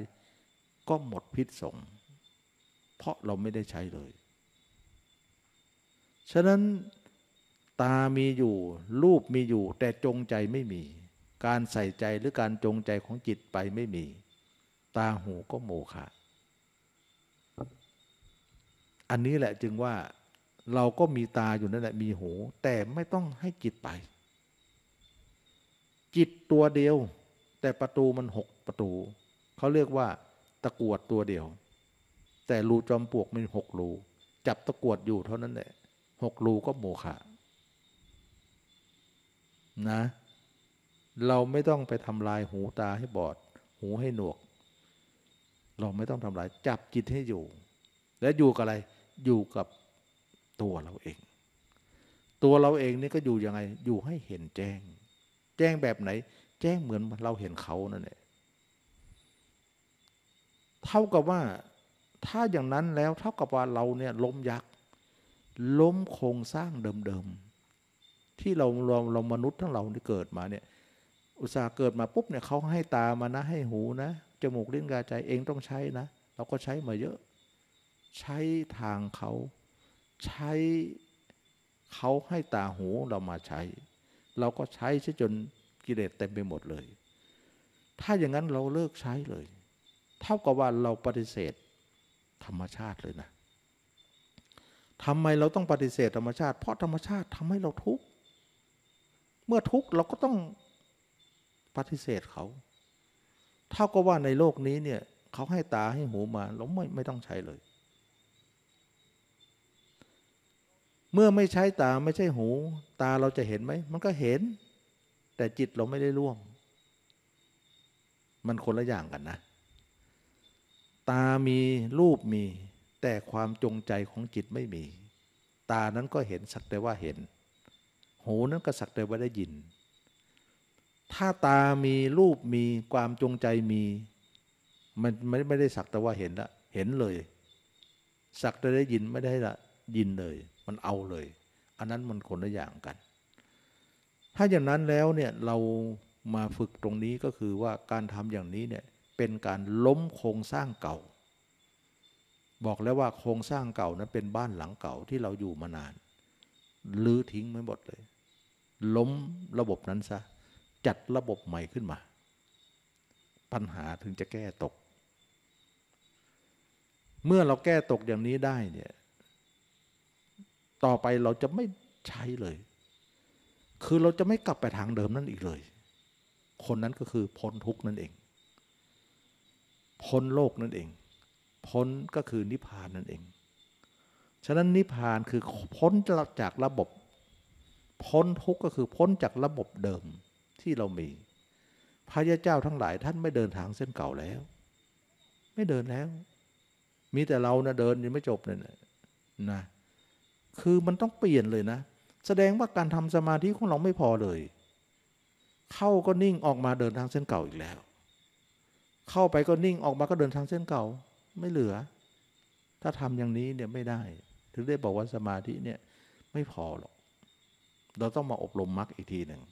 ก็หมดพิษสงเพราะเราไม่ได้ใช้เลยฉะนั้นตามีอยู่ รูปมีอยู่ แต่จงใจไม่มี การใส่ใจหรือการจงใจของจิตไปไม่มี ตาหูก็โมฆะอันนี้แหละจึงว่าเราก็มีตาอยู่นั่นแหละมีหู แต่ไม่ต้องให้จิตไป จิตตัวเดียว แต่ประตูมันหกประตู เขาเรียกว่า ตะกวดตัวเดียว แต่รูจอมปลวกมันหกรูจับตะกวดอยู่เท่านั้นแหละหกรูก็โมฆะนะ เราไม่ต้องไปทำลายหูตาให้บอด หูให้หนวก เราไม่ต้องทำลาย จับจิตให้อยู่ และอยู่กับอะไร อยู่กับตัวเราเอง ตัวเราเองนี่ก็อยู่ยังไง อยู่ให้เห็นแจ้ง แจ้งแบบไหน แจ้งเหมือนเราเห็นเขานั่นแหละ เท่ากับว่า ถ้าอย่างนั้นแล้วเท่ากับว่าเราเนี่ยล้มยักษล้มโครงสร้างเดิมๆที่เราเราเรามนุษย์ทั้งเราที่เกิดมาเนี่ย อุตสาห์เกิดมาปุ๊บเนี่ยเขาให้ตามานะให้หูนะ จมูกเล่นกายใจเองต้องใช้นะ เราก็ใช้มาเยอะ ใช้ทางเขาใช้เขาให้ตาหูเรามาใช้ เราก็ใช้ใช้จนกิเลสเต็มไปหมดเลย ถ้าอย่างนั้นเราเลิกใช้เลย เท่ากับว่าเราปฏิเสธธรรมชาติเลยนะทำไมเราต้องปฏิเสธธรรมชาติ เพราะธรรมชาติทำให้เราทุกข์ เมื่อทุกข์เราก็ต้องปฏิเสธเขา เท่ากับว่าในโลกนี้เนี่ยเขาให้ตาให้หูมา เราไม่ไม่ต้องใช้เลย เมื่อไม่ใช้ตาไม่ใช่หู ตาเราจะเห็นไหม มันก็เห็น แต่จิตเราไม่ได้ร่วม มันคนละอย่างกันนะ ตามีรูปมีแต่ความจงใจของจิตไม่มี ตานั้นก็เห็นสักแต่ว่าเห็น หูนั้นก็สักแต่ว่าได้ยิน ถ้าตามีรูปมีความจงใจมี มันไม่ได้สักแต่ว่าเห็นละเห็นเลย สักแต่ได้ยินไม่ได้ละยินเลย มันเอาเลย อันนั้นมันคนละอย่างกัน ถ้าอย่างนั้นแล้วเนี่ย เรามาฝึกตรงนี้ก็คือว่าการทำอย่างนี้เนี่ย เป็นการล้มโครงสร้างเก่าบอกแล้วว่าโครงสร้างเก่านั้นเป็นบ้านหลังเก่าที่เราอยู่มานานลื้อทิ้งไม่หมดเลย ล้มระบบนั้น ซะ จัดระบบใหม่ขึ้นมา ปัญหาถึงจะแก้ตก เมื่อเราแก้ตกอย่างนี้ได้เนี่ยต่อไปเราจะไม่ใช้ เลย คือเราจะไม่กลับไปทางเดิมนั่นอีกเลย คนนั้นก็คือพ้นทุกนั่น เองพ้นโลกนั่นเองพ้นก็คือนิพพานนั่นเอง ฉะนั้นนิพพานคือพ้นจากระบบ พ้นทุกข์ก็คือพ้นจากระบบเดิมที่เรามี พระยาเจ้าทั้งหลายท่านไม่เดินทางเส้นเก่าแล้ว ไม่เดินแล้ว มีแต่เรานะเดินยังไม่จบเลยนะนะ คือมันต้องเปลี่ยนเลยนะ แสดงว่าการทำสมาธิของเราไม่พอเลย เข้าก็นิ่งออกมาเดินทางเส้นเก่าอีกแล้ว เข้าไปก็นิ่งออกมาก็เดินทางเส้นเก่าไม่เหลือ ถ้าทำอย่างนี้เนี่ยไม่ได้ ถึงได้บอกว่าสมาธิเนี่ยไม่พอหรอก เราต้องมาอบรมมรรคอีกทีหนึ่ง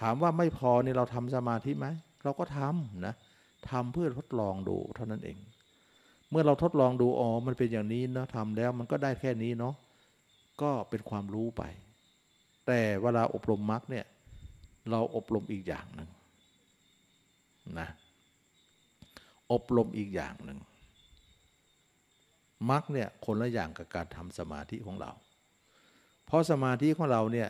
ถามว่าไม่พอเนี่ยเราทำสมาธิไหม เราก็ทำนะทำเพื่อทดลองดูเท่านั้นเอง เมื่อเราทดลองดูอ๋อ มันเป็นอย่างนี้นะทำแล้วมันก็ได้แค่นี้เนาะ ก็เป็นความรู้ไป แต่เวลาอบรมมรรคเนี่ย เราอบรมอีกอย่างหนึ่งนะ อบรมอีกอย่างหนึ่งมรรคเนี่ยคนละอย่างกับการทำสมาธิของเรา เพราะสมาธิของเราเนี่ย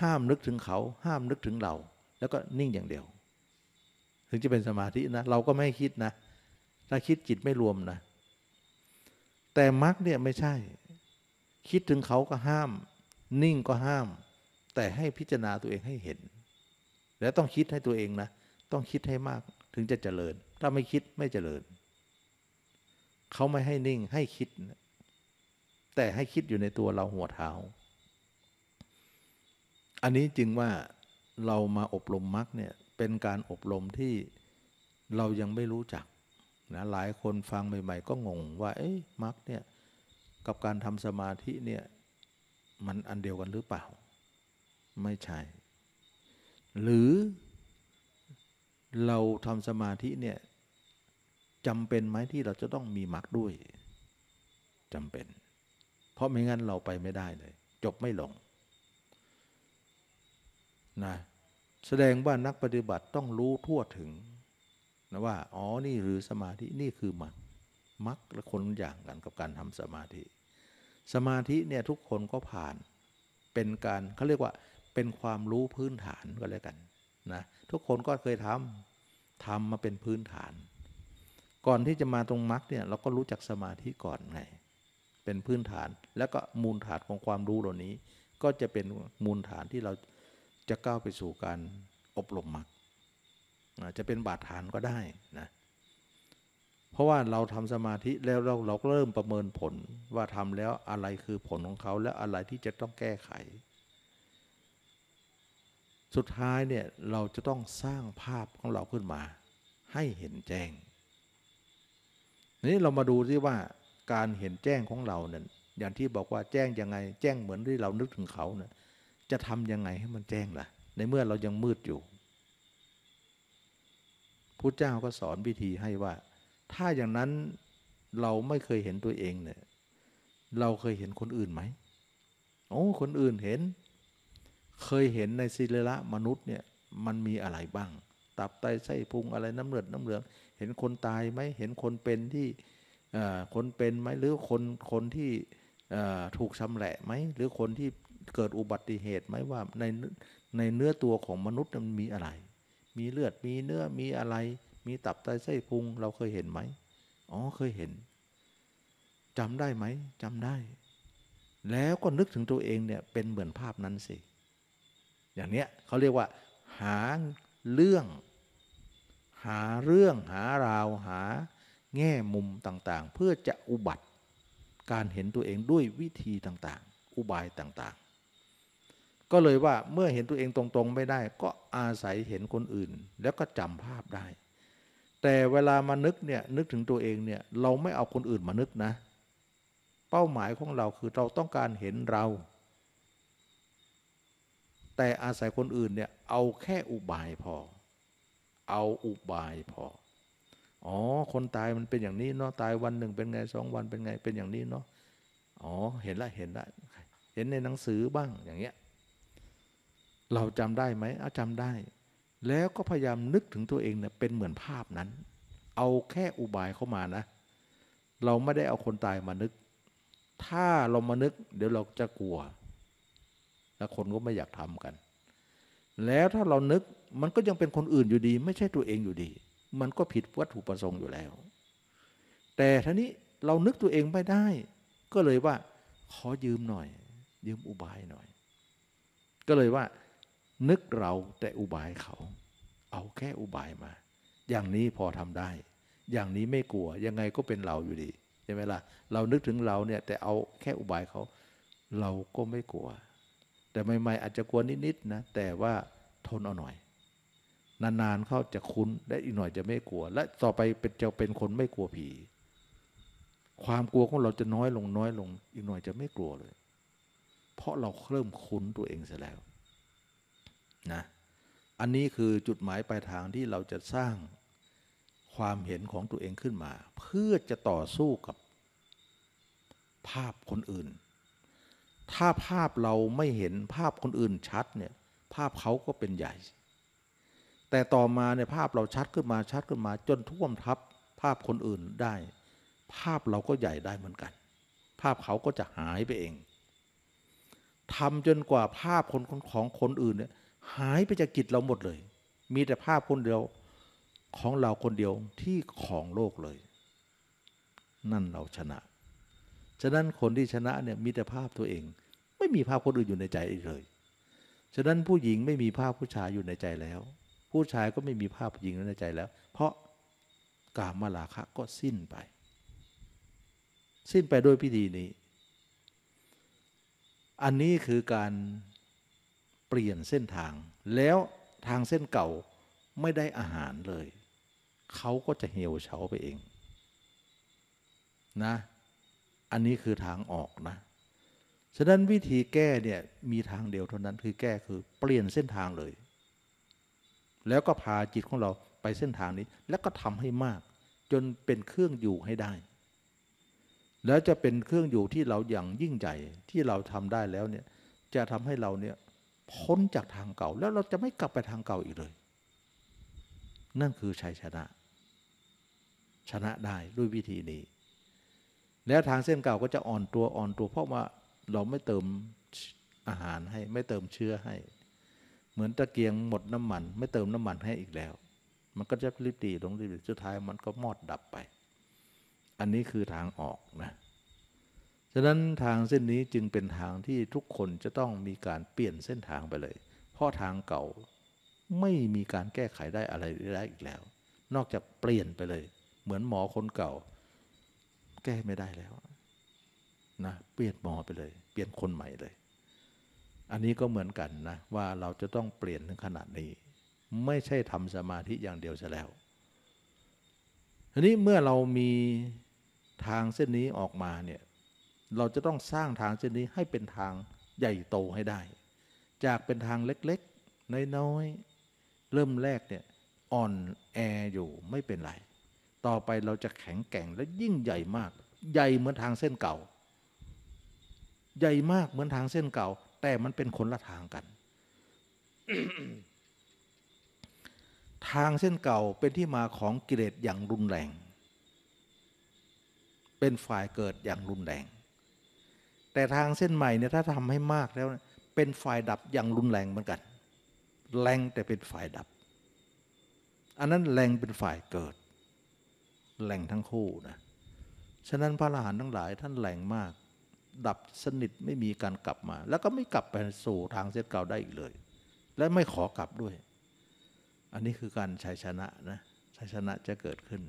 ห้ามนึกถึงเขา ห้ามนึกถึงเรา แล้วก็นิ่งอย่างเดียว ถึงจะเป็นสมาธินะ เราก็ไม่คิดนะถ้าคิดจิตไม่รวมนะ แต่มรรคเนี่ยไม่ใช่ คิดถึงเขาก็ห้าม นิ่งก็ห้าม แต่ให้พิจารณาตัวเองให้เห็น แล้วต้องคิดให้ตัวเองนะ ต้องคิดให้มากถึงจะเจริญ ถ้าไม่คิดไม่เจริญเขาไม่ให้นิ่งให้คิด แต่ให้คิดอยู่ในตัวเราหัวเท้าอันนี้จึงว่าเรามาอบรมมรรคเนี่ยเป็นการอบรมที่เรายังไม่รู้จักนะหลายคนฟังใหม่ๆ ก็งงว่า เอ๊ะมรรคเนี่ย กับการทำสมาธิเนี่ยมันอันเดียวกันหรือเปล่าไม่ใช่ หรือเราทำสมาธิเนี่ยจำเป็นไหมที่เราจะต้องมีมรรคด้วย จำเป็น เพราะไม่งั้นเราไปไม่ได้เลย จบไม่ลงนะ แสดงว่านักปฏิบัติต้องรู้ทั่วถึงนะว่า อ๋อ นี่หรือสมาธิ นี่คือมรรคมรรคละคนอย่างกันกับการทำสมาธิ สมาธิเนี่ยทุกคนก็ผ่าน เป็นการเขาเรียกว่า เป็นความรู้พื้นฐานก็แล้วกัน นะ ทุกคนก็เคยทำทำมาเป็นพื้นฐานก่อนที่จะมาตรงมรรคเนี่ยเราก็รู้จักสมาธิก่อนไง เป็นพื้นฐานแล้วก็มูลฐานของความรู้เหล่านี้ ก็จะเป็นมูลฐานที่เราจะก้าวไปสู่การอบรมมรรคจะเป็นบาดฐานก็ได้นะเพราะว่าเราทำสมาธิแล้วเราเราเริ่มประเมินผลว่าทำแล้วอะไรคือผลของเขาและอะไรที่จะต้องแก้ไข สุดท้ายเนี่ยเราจะต้องสร้างภาพของเราขึ้นมาให้เห็นแจ้งนี้เรามาดูที่ว่าการเห็นแจ้งของเราเนี่ยอย่างที่บอกว่าแจ้งยังไง แจ้งเหมือนที่เรานึกถึงเขาเนี่ยจะทำยังไงให้มันแจ้งล่ะในเมื่อเรายังมืดอยู่พุทธเจ้าก็สอนวิธีให้ว่า ถ้าอย่างนั้นเราไม่เคยเห็นตัวเองเนี่ยเราเคยเห็นคนอื่นไหมโอ้คนอื่นเห็น เคยเห็นในสิรละมนุษย์เนี่ยมันมีอะไรบ้างตับไตไส้พุงอะไรน้ำเลือดน้ำเหลืองเห็นคนตายไหมเห็นคนเป็นที่คนเป็นไหม หรือคนคนที่ถูกชำแหละไหมหรือคนที่เกิดอุบัติเหตุไหมว่าในในเนื้อตัวของมนุษย์มันมีอะไร มีเลือดมีเนื้อมีอะไร มีตับไตไส้พุง เราเคยเห็นไหมอ๋อเคยเห็นจำได้ไหมจำได้ แล้วก็นึกถึงตัวเองเนี่ย เป็นเหมือนภาพนั้นสิ อย่างเนี้ยเขาเรียกว่า หาเรื่องหาเรื่องหาราวหาแง่มุมต่างๆ เพื่อจะอุบัติการเห็นตัวเองด้วยวิธีต่างๆ อุบายต่างๆ ก็เลยว่าเมื่อเห็นตัวเองตรงๆ ไม่ได้ ก็อาศัยเห็นคนอื่นแล้วก็จำภาพได้ แต่เวลามานึกเนี่ยนึกถึงตัวเองเนี่ยเราไม่เอาคนอื่นมานึกนะเป้าหมายของเราคือเราต้องการเห็นเรา แต่อาศัยคนอื่นเนี่ยเอาแค่อุบายพอเอาอุบายพอ อ๋อ คนตายมันเป็นอย่างนี้เนาะ ตายวันหนึ่งเป็นไง สองวันเป็นไง เป็นอย่างนี้เนาะ อ๋อ เห็นละเห็นละเห็นในหนังสือบ้าง อย่างเงี้ย เราจำได้ไหมเอาจำได้ แล้วก็พยายามนึกถึงตัวเองเนี่ยเป็นเหมือนภาพนั้น เอาแค่อุบายเข้ามานะ เราไม่ได้เอาคนตายมานึก ถ้าเรามานึกเดี๋ยวเราจะกลัว แล้วคนก็ไม่อยากทำกัน แล้วถ้าเรานึกมันก็ยังเป็นคนอื่นอยู่ดี ไม่ใช่ตัวเองอยู่ดี มันก็ผิดวัตถุประสงค์อยู่แล้ว แต่ท่านี้เรานึกตัวเองไม่ได้ ก็เลยว่า ขอยืมหน่อย ยืมอุบายหน่อย ก็เลยว่า นึกเราแต่อุบายเขา เอาแค่อุบายมา อย่างนี้พอทำได้ อย่างนี้ไม่กลัวยังไงก็เป็นเราอยู่ดีใช่ไหมล่ะเรานึกถึงเราเนี่ยแต่เอาแค่อุบายเขา เราก็ไม่กลัว แต่ใหม่ ๆอาจจะกลัวนิดๆนะแต่ว่าทนเอาหน่อยนานๆเขาจะคุ้นและอีกหน่อยจะไม่กลัว และต่อไปเป็นจะเป็นคนไม่กลัวผีความกลัวของเราจะน้อยลงน้อยลงอีกหน่อยจะไม่กลัวเลย เพราะเราเริ่มคุ้นตัวเองเสียแล้วนะอันนี้คือจุดหมายปลายทางที่เราจะสร้างความเห็นของตัวเองขึ้นมาเพื่อจะต่อสู้กับ ภาพคนอื่น ถ้าภาพเราไม่เห็นภาพคนอื่นชัดเนี่ยภาพเขาก็เป็นใหญ่แต่ต่อมาเนี่ยภาพเราชัดขึ้นมาชัดขึ้นมา จนท่วมทับภาพคนอื่นได้ ภาพเราก็ใหญ่ได้เหมือนกัน ภาพเขาก็จะหายไปเองทำจนกว่าภาพคนของคนอื่นเนี่ยหายไปจากจิตเราหมดเลย มีแต่ภาพคนเดียวของเราคนเดียวที่ของโลกเลย นั่นเราชนะ ฉะนั้นคนที่ชนะเนี่ยมีแต่ภาพตัวเองไม่มีภาพคนอื่นอยู่ในใจอีกเลยฉะนั้นผู้หญิงไม่มีภาพผู้ชายอยู่ในใจแล้วผู้ชายก็ไม่มีภาพผู้หญิงในใจแล้ว เพราะกามมาลาคะก็สิ้นไป สิ้นไปด้วยพิธีนี้ อันนี้คือการเปลี่ยนเส้นทาง แล้วทางเส้นเก่าไม่ได้อาหารเลย เขาก็จะเหี่ยวเฉาไปเอง นะ อันนี้คือทางออกนะ ฉะนั้นวิธีแก้เนี่ยมีทางเดียวเท่านั้นคือแก้คือเปลี่ยนเส้นทางเลยแล้วก็พาจิตของเราไปเส้นทางนี้ แล้วก็ทำให้มาก จนเป็นเครื่องอยู่ให้ได้ แล้วจะเป็นเครื่องอยู่ที่เราอย่างยิ่งใหญ่ที่เราทำได้แล้วเนี่ยจะทำให้เราเนี่ยพ้นจากทางเก่า แล้วเราจะไม่กลับไปทางเก่าอีกเลย นั่นคือชัยชนะ ชนะได้ด้วยวิธีนี้ แล้วทางเส้นเก่าก็จะอ่อนตัวอ่อนตัว เพราะว่าเราไม่เติมอาหารให้ไม่เติมเชื้อให้เหมือนตะเกียงหมดน้ำมัน ไม่เติมน้ำมันให้อีกแล้ว มันก็จะรีบดีลงรีบีสุดท้ายมันก็มอดดับไป อันนี้คือทางออกนะฉะนั้นทางเส้นนี้จึงเป็นทางที่ทุกคนจะต้องมีการเปลี่ยนเส้นทางไปเลย เพราะทางเก่าไม่มีการแก้ไขได้อะไรได้อีกแล้ว นอกจากเปลี่ยนไปเลย เหมือนหมอคนเก่า แก้ไม่ได้แล้วนะเปลี่ยนหมอไปเลย เปลี่ยนคนใหม่เลยอันนี้ก็เหมือนกันนะว่าเราจะต้องเปลี่ยนถึงขนาดนี้ ไม่ใช่ทำสมาธิอย่างเดียวซะแล้วทีนี้เมื่อเรามีทางเส้นนี้ออกมาเนี่ย เราจะต้องสร้างทางเส้นนี้ให้เป็นทางใหญ่โตให้ได้ จากเป็นทางเล็กๆน้อยๆเริ่มแรกเนี่ยอ่อนแออยู่ไม่เป็นไรต่อไปเราจะแข็งแกร่งและยิ่งใหญ่มาก ใหญ่เหมือนทางเส้นเก่า ใหญ่มากเหมือนทางเส้นเก่าแต่มันเป็นคนละทางกัน ทางเส้นเก่าเป็นที่มาของกิเลสอย่างรุนแรง เป็นฝ่ายเกิดอย่างรุนแรง แต่ทางเส้นใหม่เนี่ยถ้าทำให้มากแล้วเป็นฝ่ายดับอย่างรุนแรงเหมือนกัน แรง แต่เป็นฝ่ายดับ อันนั้นแรง เป็นฝ่ายเกิด แรง ทั้งคู่นะ ฉะนั้นพระอรหันต์ทั้งหลายท่านแรงมากดับสนิทไม่มีการกลับมา แล้วก็ไม่กลับไปสู่ทางเส้นเก่าได้อีกเลย และไม่ขอกลับด้วย อันนี้คือการชัยชนะนะ ชัยชนะจะเกิดขึ้น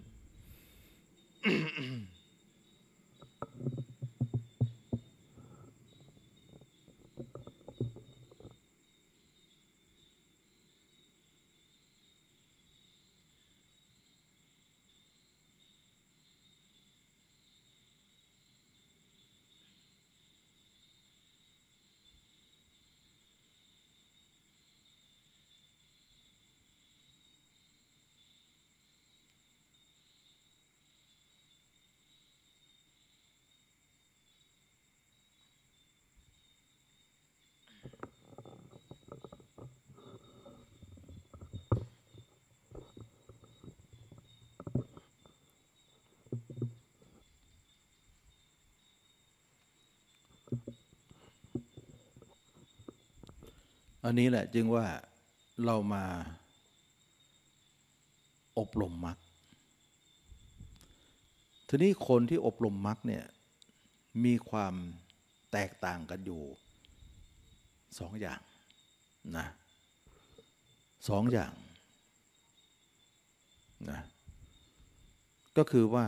อันนี้แหละจึงว่าเรามาอบรมมรรคทีนี้คนที่อบรมมรรคเนี่ยมีความแตกต่างกันอยู่สองอย่างนะสองอย่างนะก็คือว่า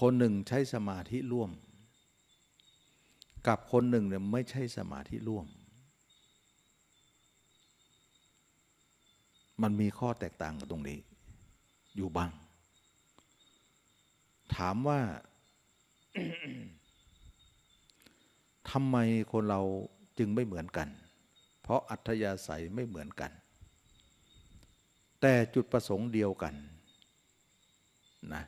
คนหนึ่งใช้สมาธิร่วม กับคนหนึ่งเนี่ยไม่ใช่สมาธิร่วมมันมีข้อแตกต่างกับตรงนี้ อยู่บ้าง ถามว่าทำไมคนเราจึงไม่เหมือนกัน เพราะอัธยาศัยไม่เหมือนกัน แต่จุดประสงค์เดียวกันนะ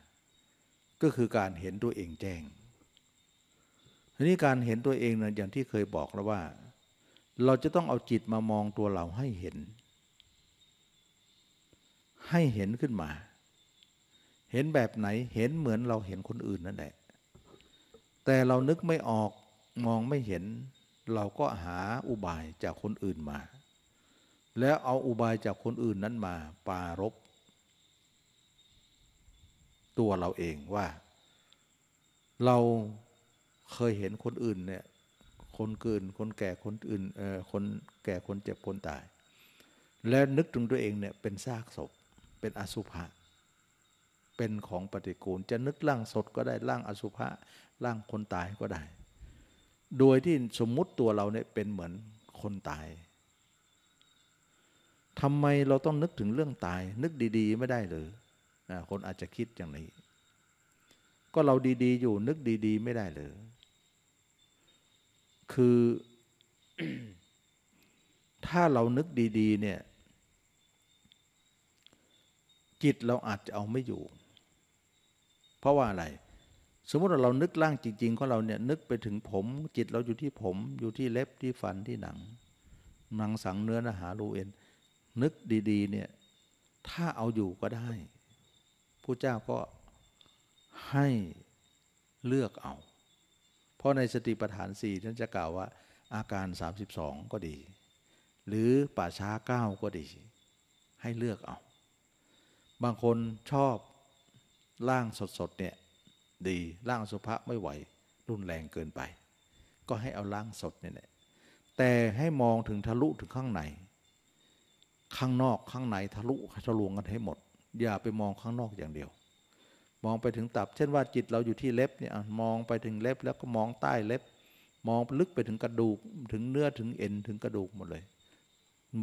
ก็คือการเห็นตัวเองแจ้งทีนี้การเห็นตัวเองนะอย่างที่เคยบอกแล้วว่า เราจะต้องเอาจิตมามองตัวเราให้เห็นให้เห็นขึ้นมา เห็นแบบไหน เห็นเหมือนเราเห็นคนอื่นนั่นแหละ แต่เรานึกไม่ออก มองไม่เห็น เราก็หาอุบายจากคนอื่นมา แล้วเอาอุบายจากคนอื่นนั้นมา ปารบตัวเราเองว่า เราเคยเห็นคนอื่นเนี่ย คนเกินคนแก่ คนอื่นเออคนแก่ คนเจ็บ คนตาย แล้วนึกถึงตัวเองเนี่ยเป็นซากศพเป็นอสุภะเป็นของปฏิกูล จะนึกร่างสดก็ได้ร่างอสุภะร่างคนตายก็ได้ โดยที่สมมุติตัวเราเนี่ยเป็นเหมือนคนตายทำไมเราต้องนึกถึงเรื่องตาย นึกดี ๆ ไม่ได้หรือคนอาจจะคิดอย่างนี้ ก็เราดีๆ อยู่นึกดีๆ ไม่ได้หรือคือถ้าเรานึกดี ๆ เนี่ยจิตเราอาจจะเอาไม่อยู่ เพราะว่าอะไร สมมติว่าเรานึกร่างจริงๆของเราเนี่ยนึกไปถึงผมจิตเราอยู่ที่ผมอยู่ที่เล็บที่ฟันที่หนังหนังสังเนื้อนะหารูเอ็นนึกดีๆเนี่ยถ้าเอาอยู่ก็ได้ ผู้เจ้าก็ให้เลือกเอา เพราะในสติปัฏฐานสี่ท่านจะกล่าวว่าอาการ32ก็ดี หรือป่าช้า9ก็ดี ให้เลือกเอาบางคนชอบร่างสดๆเนี่ยดีร่างสุภาพไม่ไหว รุนแรงเกินไป ก็ให้เอาร่างสดเนี่ยแหละแต่ให้มองถึงทะลุถึงข้างในข้างนอกข้างในทะลุทะลวงกันให้หมด อย่าไปมองข้างนอกอย่างเดียว มองไปถึงตับ เช่นว่าจิตเราอยู่ที่เล็บเนี่ยมองไปถึงเล็บแล้วก็มองใต้เล็บ มองลึกไปถึงกระดูกถึงเนื้อถึงเอ็นถึงกระดูกหมดเลย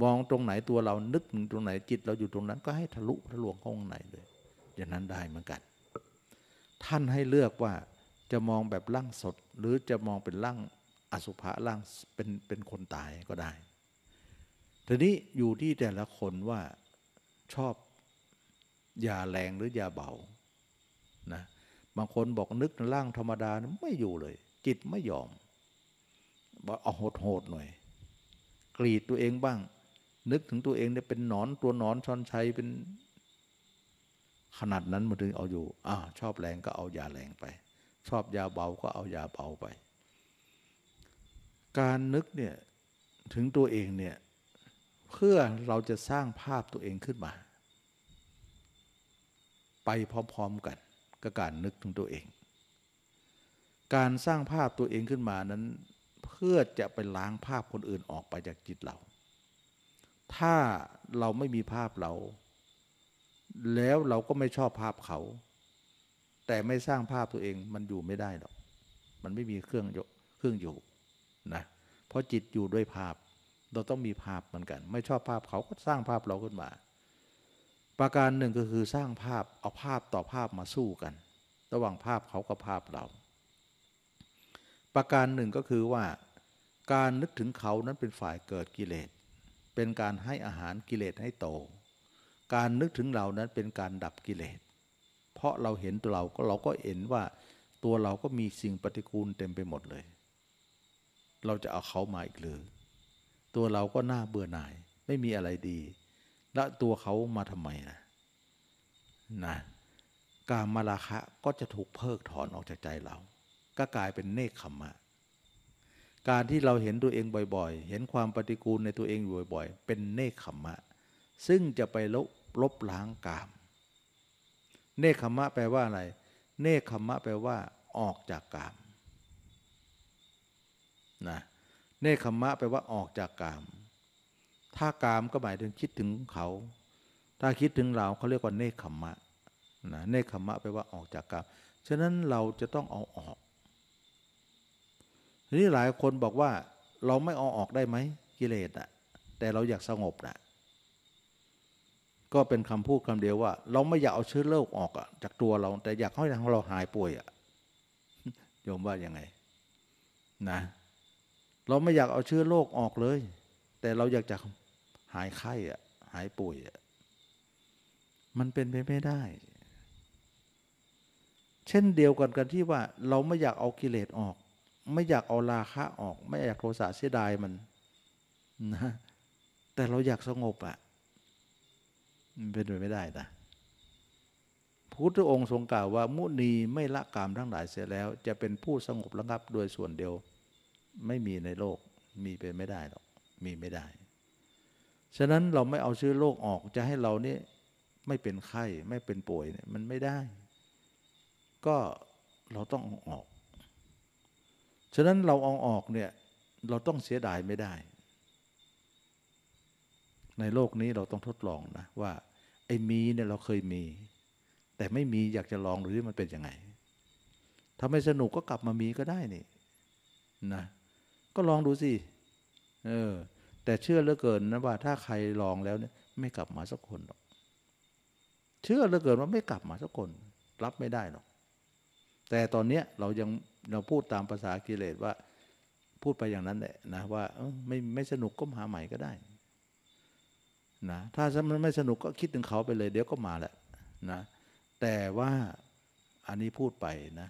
มองตรงไหนตัวเรานึกถึงตรงไหนจิตเราอยู่ตรงนั้น ก็ให้ทะลุทะลวงเข้าข้างในเลยอย่างนั้นได้เหมือนกัน ท่านให้เลือกว่าจะมองแบบร่างสด หรือจะมองเป็นร่างอสุภะร่างเป็นเป็นคนตายก็ได้ทีนี้อยู่ที่แต่ละคนว่าชอบยาแรงหรือยาเบานะบางคนบอกนึกร่างธรรมดาไม่อยู่เลย จิตไม่ยอมบอกเอาโหดๆหน่อยกรีดตัวเองบ้างนึกถึงตัวเองเนี่ยเป็นหนอนตัวหนอนชอนชัยเป็นขนาดนั้น มันถึงเอาอยู่ อ่าชอบแรงก็เอายาแรงไป ชอบยาเบาก็เอายาเบาไป การนึกเนี่ย ถึงตัวเองเนี่ย เพื่อเราจะสร้างภาพตัวเองขึ้นมา ไปพร้อมๆกันกับการนึกถึงตัวเอง การสร้างภาพตัวเองขึ้นมานั้นเพื่อจะไปล้างภาพคนอื่นออกไปจากจิตเราถ้าเราไม่มีภาพเรา แล้วเราก็ไม่ชอบภาพเขา แต่ไม่สร้างภาพตัวเองมันอยู่ไม่ได้หรอกมันไม่มีเครื่องยกเครื่องอยู่นะเพราะจิตอยู่ด้วยภาพเราต้องมีภาพเหมือนกัน ไม่ชอบภาพเขาก็สร้างภาพเราขึ้นมา ประการหนึ่งก็คือสร้างภาพเอาภาพต่อภาพมาสู้กัน ระหว่างภาพเขากับภาพเรา ประการหนึ่งก็คือว่า การนึกถึงเขานั้นเป็นฝ่ายเกิดกิเลสเป็นการให้อาหารกิเลสให้โต การนึกถึงเรานั้นเป็นการดับกิเลส เพราะเราเห็นตัวเราก็เราก็เห็นว่าตัวเราก็มีสิ่งปฏิกูลเต็มไปหมดเลย เราจะเอาเขามาอีกหรือตัวเราก็น่าเบื่อหน่าย ไม่มีอะไรดี และตัวเขามาทำไมนะนะการมาราคะก็จะถูกเพิกถอนออกจากใจเรา ก็กลายเป็นเนคขมะการที่เราเห็นตัวเองบ่อยๆ เห็นความปฏิกูลในตัวเองอยู่บ่อย ๆ เป็นเนคขมะ ซึ่งจะไปลบลบล้างกาม เนคขมะแปลว่าอะไร เนคขมะแปลว่า ออกจากกาม นะ เนคขมะแปลว่าออกจากกาม ถ้ากามก็หมายถึงคิดถึงเขา ถ้าคิดถึงเราเขาเรียกว่าเนคขมะ นะ เนคขมะแปลว่าออกจากกาม ฉะนั้นเราจะต้องเอาออกทีนี้หลายคนบอกว่าเราไม่เอาออกได้ไหมกิเลสอะแต่เราอยากสงบนะก็เป็นคำพูดคำเดียวว่า เราไม่อยากเอาเชื้อโรคออกอะจากตัวเรา แต่อยากให้ทางเราหายป่วยอะโยมว่ายังไง นะ เราไม่อยากเอาเชื้อโรคออกเลย แต่เราอยากจะหายไข้อะหายป่วยอะมันเป็นไปไม่ได้ เช่นเดียวกันกันที่ว่า เราไม่อยากเอากิเลสออกไม่อยากเอาราคะออก ไม่อยากโทสะเสียดายมันนะแต่เราอยากสงบอะ่ะมันเป็นไปไม่ได้นะพุทธองค์ ทรงกล่าวว่า มุนี ไม่ละกามทั้งหลายเสียแล้ว จะเป็นผู้สงบระงับ โดย ส่วนเดียว ไม่มีในโลก มีเป็นไม่ได้หรอกมีไม่ได้ฉะนั้นเราไม่เอาชื่อโลกออกจะให้เราเนี่ยไม่เป็นไข้ไม่เป็นป่วยเนี่ยมันไม่ได้ ก็เราต้องออกฉะนั้นเราเอาออกเนี่ย เราต้องเสียดายไม่ได้ ในโลกนี้เราต้องทดลองนะ ว่าไอ้มีเนี่ยเราเคยมี แต่ไม่มีอยากจะลองหรือมันเป็นยังไงถ้าไม่สนุกก็กลับมามีก็ได้นี่นะก็ลองดูสิเออแต่เชื่อเหลือเกินนะว่า ถ้าใครลองแล้วเนี่ยไม่กลับมาสักคนหรอก เชื่อเหลือเกินว่าไม่กลับมาสักคนรับไม่ได้หรอกแต่ตอนเนี้ยเรายังเราพูดตามภาษากิเลสว่า พูดไปอย่างนั้นแหละนะว่าไม่ไม่สนุกก็หาใหม่ก็ได้นะถ้ามันไม่สนุกก็คิดถึงเขาไปเลยเดี๋ยวก็มาแหละนะแต่ว่าอันนี้พูดไปนะ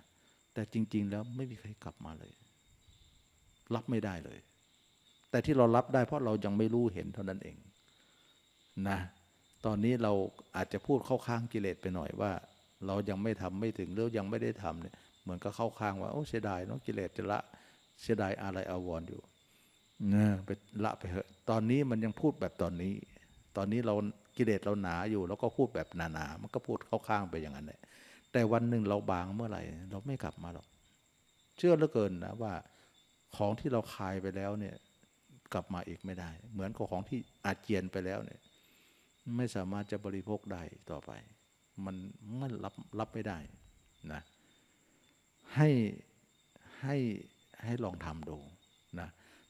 แต่จริง ๆแล้วไม่มีใครกลับมาเลยรับไม่ได้เลย แต่ที่เรารับได้เพราะเรายังไม่รู้เห็นเท่านั้นเองนะตอนนี้เราอาจจะพูดเข้าข้างกิเลสไปหน่อยว่า เรายังไม่ทำไม่ถึงหรือยังไม่ได้ทำเนี่ยมือนก็เข้าข้างว่าโอ้เสียดายเนาะกิเลสจะละเสียดายอะไรอาวรอยู่นะไปละไปเถอะตอนนี้มันยังพูดแบบตอนนี้ ตอนนี้เรากิเลสเราหนาอยู่แล้วก็พูดแบบหนาๆมันก็พูดเข้าข้างไปอย่างนั้นแหละแต่วันหนึ่งเราบางเมื่อไหร่ เราไม่กลับมาหรอก เชื่อเหลือเกินนะว่า ของที่เราคายไปแล้วเนี่ยกลับมาอีกไม่ได้ เหมือนกับของที่อาเจียนไปแล้วเนี่ย ไม่สามารถจะบริโภคได้ต่อไป มันมันรับรับไม่ได้ นะให้ให้ให้ลองทำดูนะ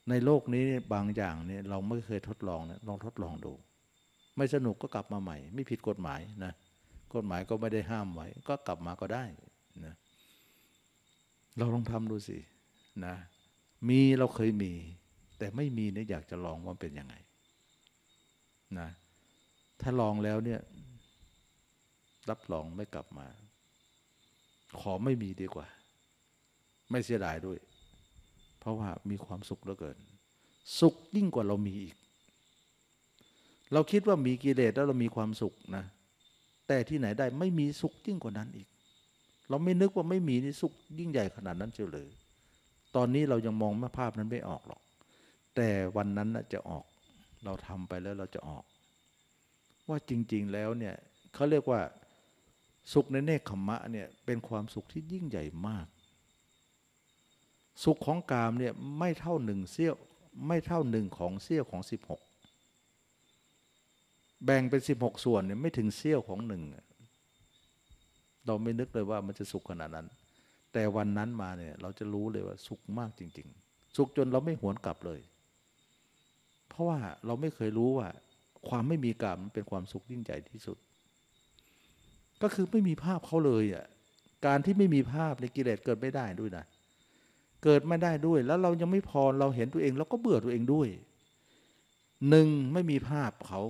ในโลกนี้บางอย่างเนี่ยเราไม่เคยทดลองนะลองทดลองดู ไม่สนุกก็กลับมาใหม่ ไม่ผิดกฎหมายนะกฎหมายก็ไม่ได้ห้ามไว้ ก็กลับมาก็ได้นะเราลองทำดูสินะ มีเราเคยมี แต่ไม่มีเนี่ยอยากจะลองว่าเป็นยังไงนะถ้าลองแล้วเนี่ย รับรองไม่กลับมา ขอไม่มีดีกว่าไม่เสียดายด้วย เพราะว่ามีความสุขเหลือเกิน สุขยิ่งกว่าเรามีอีก เราคิดว่ามีกิเลสแล้วเรามีความสุขนะ แต่ที่ไหนได้ไม่มีสุขยิ่งกว่านั้นอีก เราไม่นึกว่าไม่มีนี่สุขยิ่งใหญ่ขนาดนั้นเจ้าเลยตอนนี้เรายังมองมภาพนั้นไม่ออกหรอก แต่วันนั้นจะออก เราทำไปแล้วเราจะออก ว่าจริง ๆแล้วเนี่ยเขาเรียกว่าสุขในเนคขมะเนี่ยเป็นความสุขที่ยิ่งใหญ่มากสุขของกามเนี่ยไม่เท่าหนึ่งเสี้ยว ไม่เท่าหนึ่งของเสี้ยวของสิบหกแบ่งเป็นสิบหกส่วนเนี่ยไม่ถึงเสี้ยวของหนึ่งเราไม่นึกเลยว่ามันจะสุขขนาดนั้น แต่วันนั้นมาเนี่ยเราจะรู้เลยว่าสุขมากจริง ๆ สุขจนเราไม่หวนกลับเลย เพราะว่าเราไม่เคยรู้ว่า ความไม่มีกามเป็นความสุขยิ่งใหญ่ที่สุด ก็คือไม่มีภาพเขาเลยอ่ะ การที่ไม่มีภาพในกิเลสเกิดไม่ได้ด้วยนะเเกิดไม่ได้ด้วยแล้วเรายังไม่พอเราเห็นตัวเอง เราก็เบื่อตัวเองด้วยหนึ่งไม่มีภาพเขา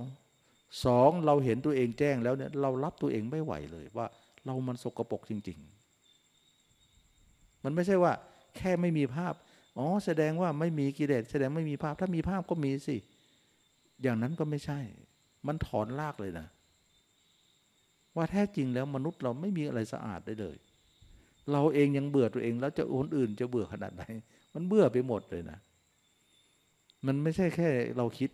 สองเราเห็นตัวเองแจ้งแล้วเนี่ยเรารับตัวเองไม่ไหวเลย ว่า เรามันสกรปรกจริง ๆ มันไม่ใช่ว่า แค่ไม่มีภาพอ๋อแสดงว่าไม่มีกิเลสแสดงไม่มีภาพ ถ้ามีภาพก็มีสิอย่างนั้นก็ไม่ใช่ มันถอนลากเลยนะว่าแท้จริงแล้วมนุษย์เราไม่มีอะไรสะอาดได้เลยเราเองยังเบื่อตัวเอง แล้วจะคนอื่นจะเบื่อขนาดไหน มันเบื่อไปหมดเลยนะ มันไม่ใช่แค่เราคิด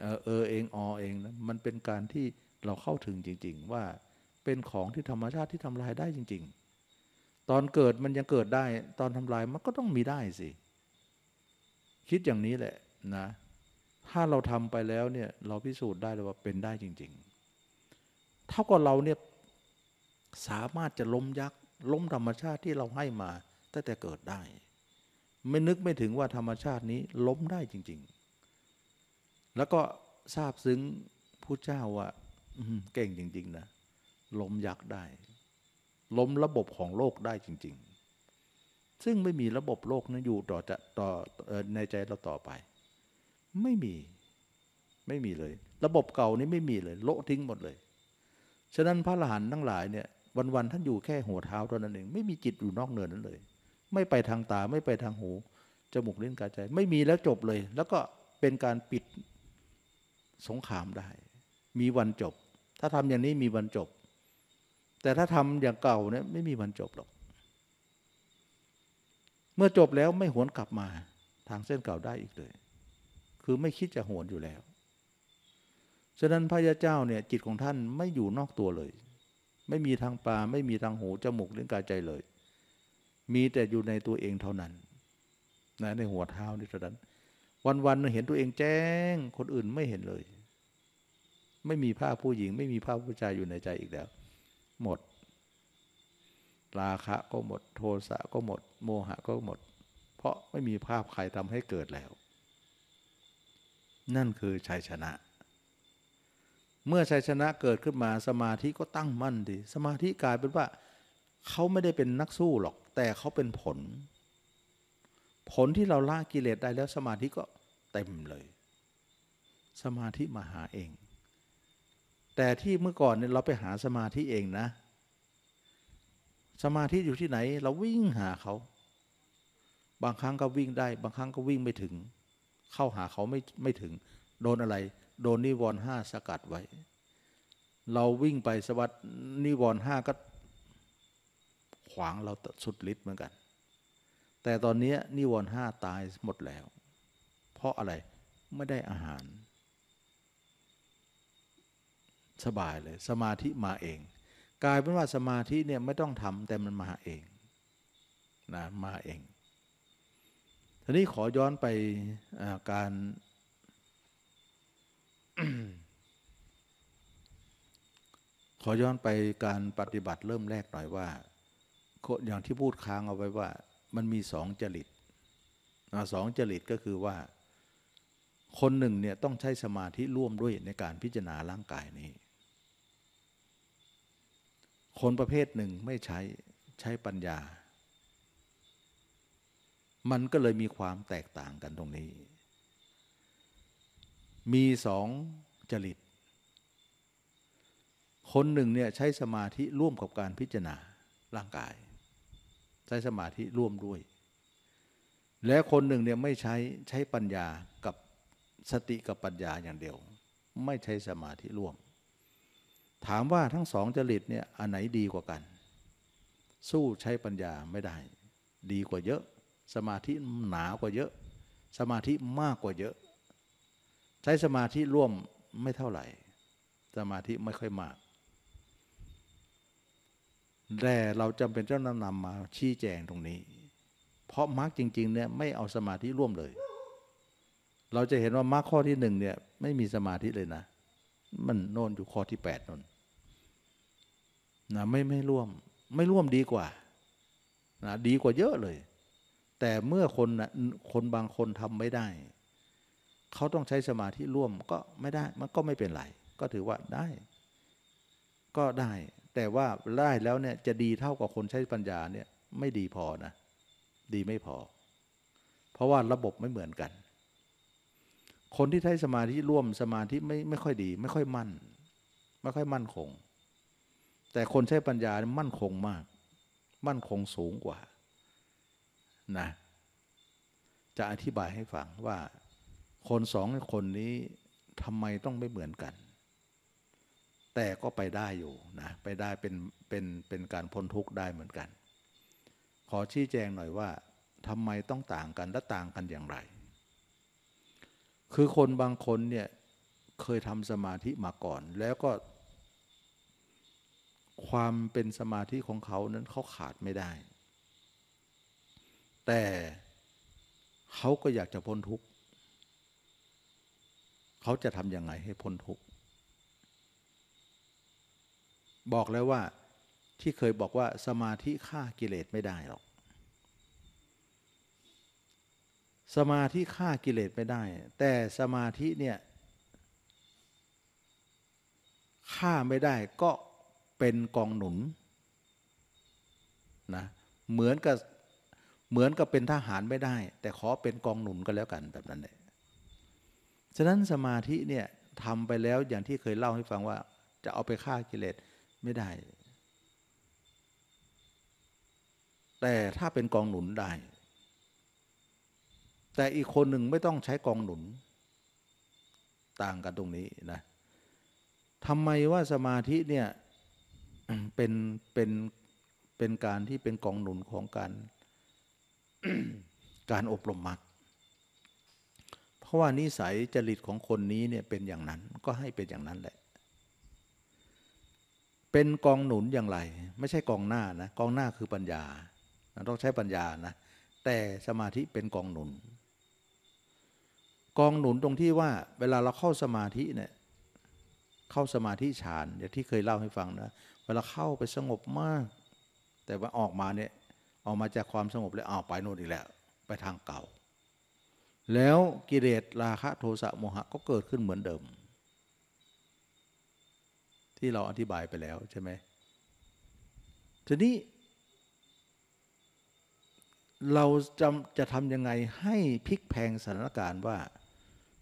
เออเออเองออเองนะมันเป็นการที่เราเข้าถึงจริง ๆ ว่าเป็นของที่ธรรมชาติที่ทำลายได้จริง ๆ ตอนเกิดมันยังเกิดได้ ตอนทำลายมันก็ต้องมีได้สิ คิดอย่างนี้แหละนะ ถ้าเราทำไปแล้วเนี่ยเราพิสูจน์ได้เลยว่าเป็นได้จริงๆ เท่ากับเราเนี่ยสามารถจะล้มยักษ์ล้มธรรมชาติที่เราให้มาตั้งแต่เกิดได้ ไม่นึกไม่ถึงว่าธรรมชาตินี้ ล้มได้จริงๆ แล้วก็ทราบซึ้งผู้เจ้าว่าเก่งจริงๆนะ ล้มยักษ์ได้ ล้มระบบของโลกได้จริงๆ ซึ่งไม่มีระบบโลกนั้นอยู่ต่อจะต่อในใจเราต่อไป ไม่มีไม่มีเลย ระบบเก่านี้ไม่มีเลย โละทิ้งหมดเลย ฉะนั้นพระอรหันต์ทั้งหลายเนี่ยวันๆท่านอยู่แค่หัวเท้าเท่านั้นเอง ไม่มีจิตอยู่นอกเหนือนั้นเลย ไม่ไปทางตาไม่ไปทางหูจมูกลิ้นกายใจ ไม่มีแล้วจบเลย แล้วก็เป็นการปิดสงครามได้ มีวันจบ ถ้าทำอย่างนี้มีวันจบ แต่ถ้าทำอย่างเก่าเนี่ยไม่มีวันจบหรอกเมื่อจบแล้วไม่หวนกลับมาทางเส้นเก่าได้อีกเลย คือไม่คิดจะหวนอยู่แล้วฉะนั้นพระยาเจ้าเนี่ยจิตของท่านไม่อยู่นอกตัวเลยไม่มีทางตาไม่มีทางหูจมูกลร้อกายใจเลย มีแต่อยู่ในตัวเองเท่านั้น นะในหัวเท้านี่เท่านั้น วันๆเห็นตัวเองแจ้ง คนอื่นไม่เห็นเลย ไม่มีภาพผู้หญิง ไม่มีภาพผู้ชายอยู่ในใจอีกแล้ว หมด ราคะก็หมด โทสะก็หมด โมหะก็หมด เพราะไม่มีภาพใครทำให้เกิดแล้ว นั่นคือชัยชนะเมื่อชัยชนะเกิดขึ้นมาสมาธิก็ตั้งมั่นดี สมาธิกลายเป็นว่าเขาไม่ได้เป็นนักสู้หรอกแต่เขาเป็นผล ผลที่เราละกิเลสได้แล้วสมาธิก็เต็มเลย สมาธิมาหาเอง แต่ที่เมื่อก่อนเนี่ยเราไปหาสมาธิเองนะ สมาธิอยู่ที่ไหน เราวิ่งหาเขาบางครั้งก็วิ่งได้ บางครั้งก็วิ่งไม่ถึง เข้าหาเขาไม่ไม่ถึงโดนอะไรโดนนิวรณ์ห้าสกัดไว้ เราวิ่งไปสวัสดนิวรณ์ห้าก็ขวางเราสุดฤทธิ์เหมือนกัน แต่ตอนนี้นิวรณ์ห้าตายหมดแล้ว เพราะอะไร ไม่ได้อาหาร สบายเลย สมาธิมาเอง กลายเป็นว่าสมาธิเนี่ยไม่ต้องทำแต่มันมาเองนะมาเองทีนี้ขอย้อนไปการขอย้อนไปการปฏิบัติเริ่มแรกหน่อยว่า อย่างที่พูดค้างเอาไว้ว่า มันมีสองจริตสองจริตก็คือว่า คนหนึ่งเนี่ยต้องใช้สมาธิร่วมด้วยในการพิจารณาร่างกายนี้ คนประเภทหนึ่งไม่ใช้ใช้ปัญญา มันก็เลยมีความแตกต่างกันตรงนี้มีสองจริต คนหนึ่งเนี่ยใช้สมาธิร่วมกับการพิจารณาร่างกาย ใช้สมาธิร่วมด้วย และคนหนึ่งเนี่ยไม่ใช้ใช้ปัญญากับสติ กับปัญญาอย่างเดียว ไม่ใช้สมาธิร่วม ถามว่าทั้งสองจริตเนี่ยอันไหนดีกว่ากัน สู้ใช้ปัญญาไม่ได้ ดีกว่าเยอะ สมาธิหนากว่าเยอะ สมาธิมากกว่าเยอะใช้สมาธิร่วมไม่เท่าไหร่ สมาธิไม่ค่อยมาก แต่เราจำเป็นเจ้านำนำมาชี้แจงตรงนี้ เพราะมรรคจริงๆเนี่ยไม่เอาสมาธิร่วมเลย เราจะเห็นว่ามรรคข้อที่หนึ่งเนี่ยไม่มีสมาธิเลยนะ มันโน่นอยู่ข้อที่แปดนนนะไม่ไม่ร่วมไม่ร่วมดีกว่านะดีกว่าเยอะเลย แต่เมื่อคนนะคนบางคนทำไม่ได้เขาต้องใช้สมาธิร่วมก็ไม่ได้ มันก็ไม่เป็นไร ก็ถือว่าได้ ก็ได้ แต่ว่าได้แล้วเนี่ยจะดีเท่ากับคนใช้ปัญญาเนี่ย ไม่ดีพอนะ ดีไม่พอ เพราะว่าระบบไม่เหมือนกัน คนที่ใช้สมาธิร่วมสมาธิไม่ไม่ค่อยดี ไม่ค่อยมั่น ไม่ค่อยมั่นคง แต่คนใช้ปัญญามั่นคงมาก มั่นคงสูงกว่านะ จะอธิบายให้ฟังว่าคนสองคนนี้ทำไมต้องไม่เหมือนกัน แต่ก็ไปได้อยู่นะไปได้เป็นเป็นเป็นการพ้นทุกข์ได้เหมือนกัน ขอชี้แจงหน่อยว่าทำไมต้องต่างกันและต่างกันอย่างไร คือคนบางคนเนี่ยเคยทำสมาธิมาก่อนแล้วก็ความเป็นสมาธิของเขา นั้นเขาขาดไม่ได้ แต่เขาก็อยากจะพ้นทุกข์เขาจะทำยังไงให้พ้นทุกข์บอกแล้วว่าที่เคยบอกว่าสมาธิฆ่ากิเลสไม่ได้หรอกสมาธิฆ่ากิเลสไม่ได้ แต่สมาธิเนี่ยฆ่าไม่ได้ก็เป็นกองหนุนนะเหมือนกับเหมือนกับเป็นทหารไม่ได้ แต่ขอเป็นกองหนุนก็แล้วกันแบบนั้นเลยฉะนั้นสมาธิเนี่ยทำไปแล้วอย่างที่เคยเล่าให้ฟังว่า จะเอาไปฆ่ากิเลสไม่ได้ แต่ถ้าเป็นกองหนุนได้ แต่อีกคนหนึ่งไม่ต้องใช้กองหนุน ต่างกันตรงนี้นะทำไมว่าสมาธิเนี่ยเป็นเป็นเป็นการที่เป็นกองหนุนของการการอบรมมรรคเพราะว่านิสัยจริตของคนนี้เนี่ยเป็นอย่างนั้นก็ให้เป็นอย่างนั้นแหละ เป็นกองหนุนอย่างไรไม่ใช่กองหน้านะกองหน้าคือปัญญาต้องใช้ปัญญานะแต่สมาธิเป็นกองหนุน กองหนุนตรงที่ว่า เวลาเราเข้าสมาธิเนี่ยเข้าสมาธิฌานอย่างที่เคยเล่าให้ฟังนะ เวลาเข้าไปสงบมาก แต่ว่าออกมาเนี่ยออกมาจากความสงบแล้วออกไปโน่นอีกแล้วไปทางเก่าแล้วกิเลสราคะโทสะโมหะก็เกิดขึ้นเหมือนเดิม ที่เราอธิบายไปแล้วใช่ไหมทีนี้ เราจะจะทำยังไงให้พลิกแพงสถานการณ์ว่า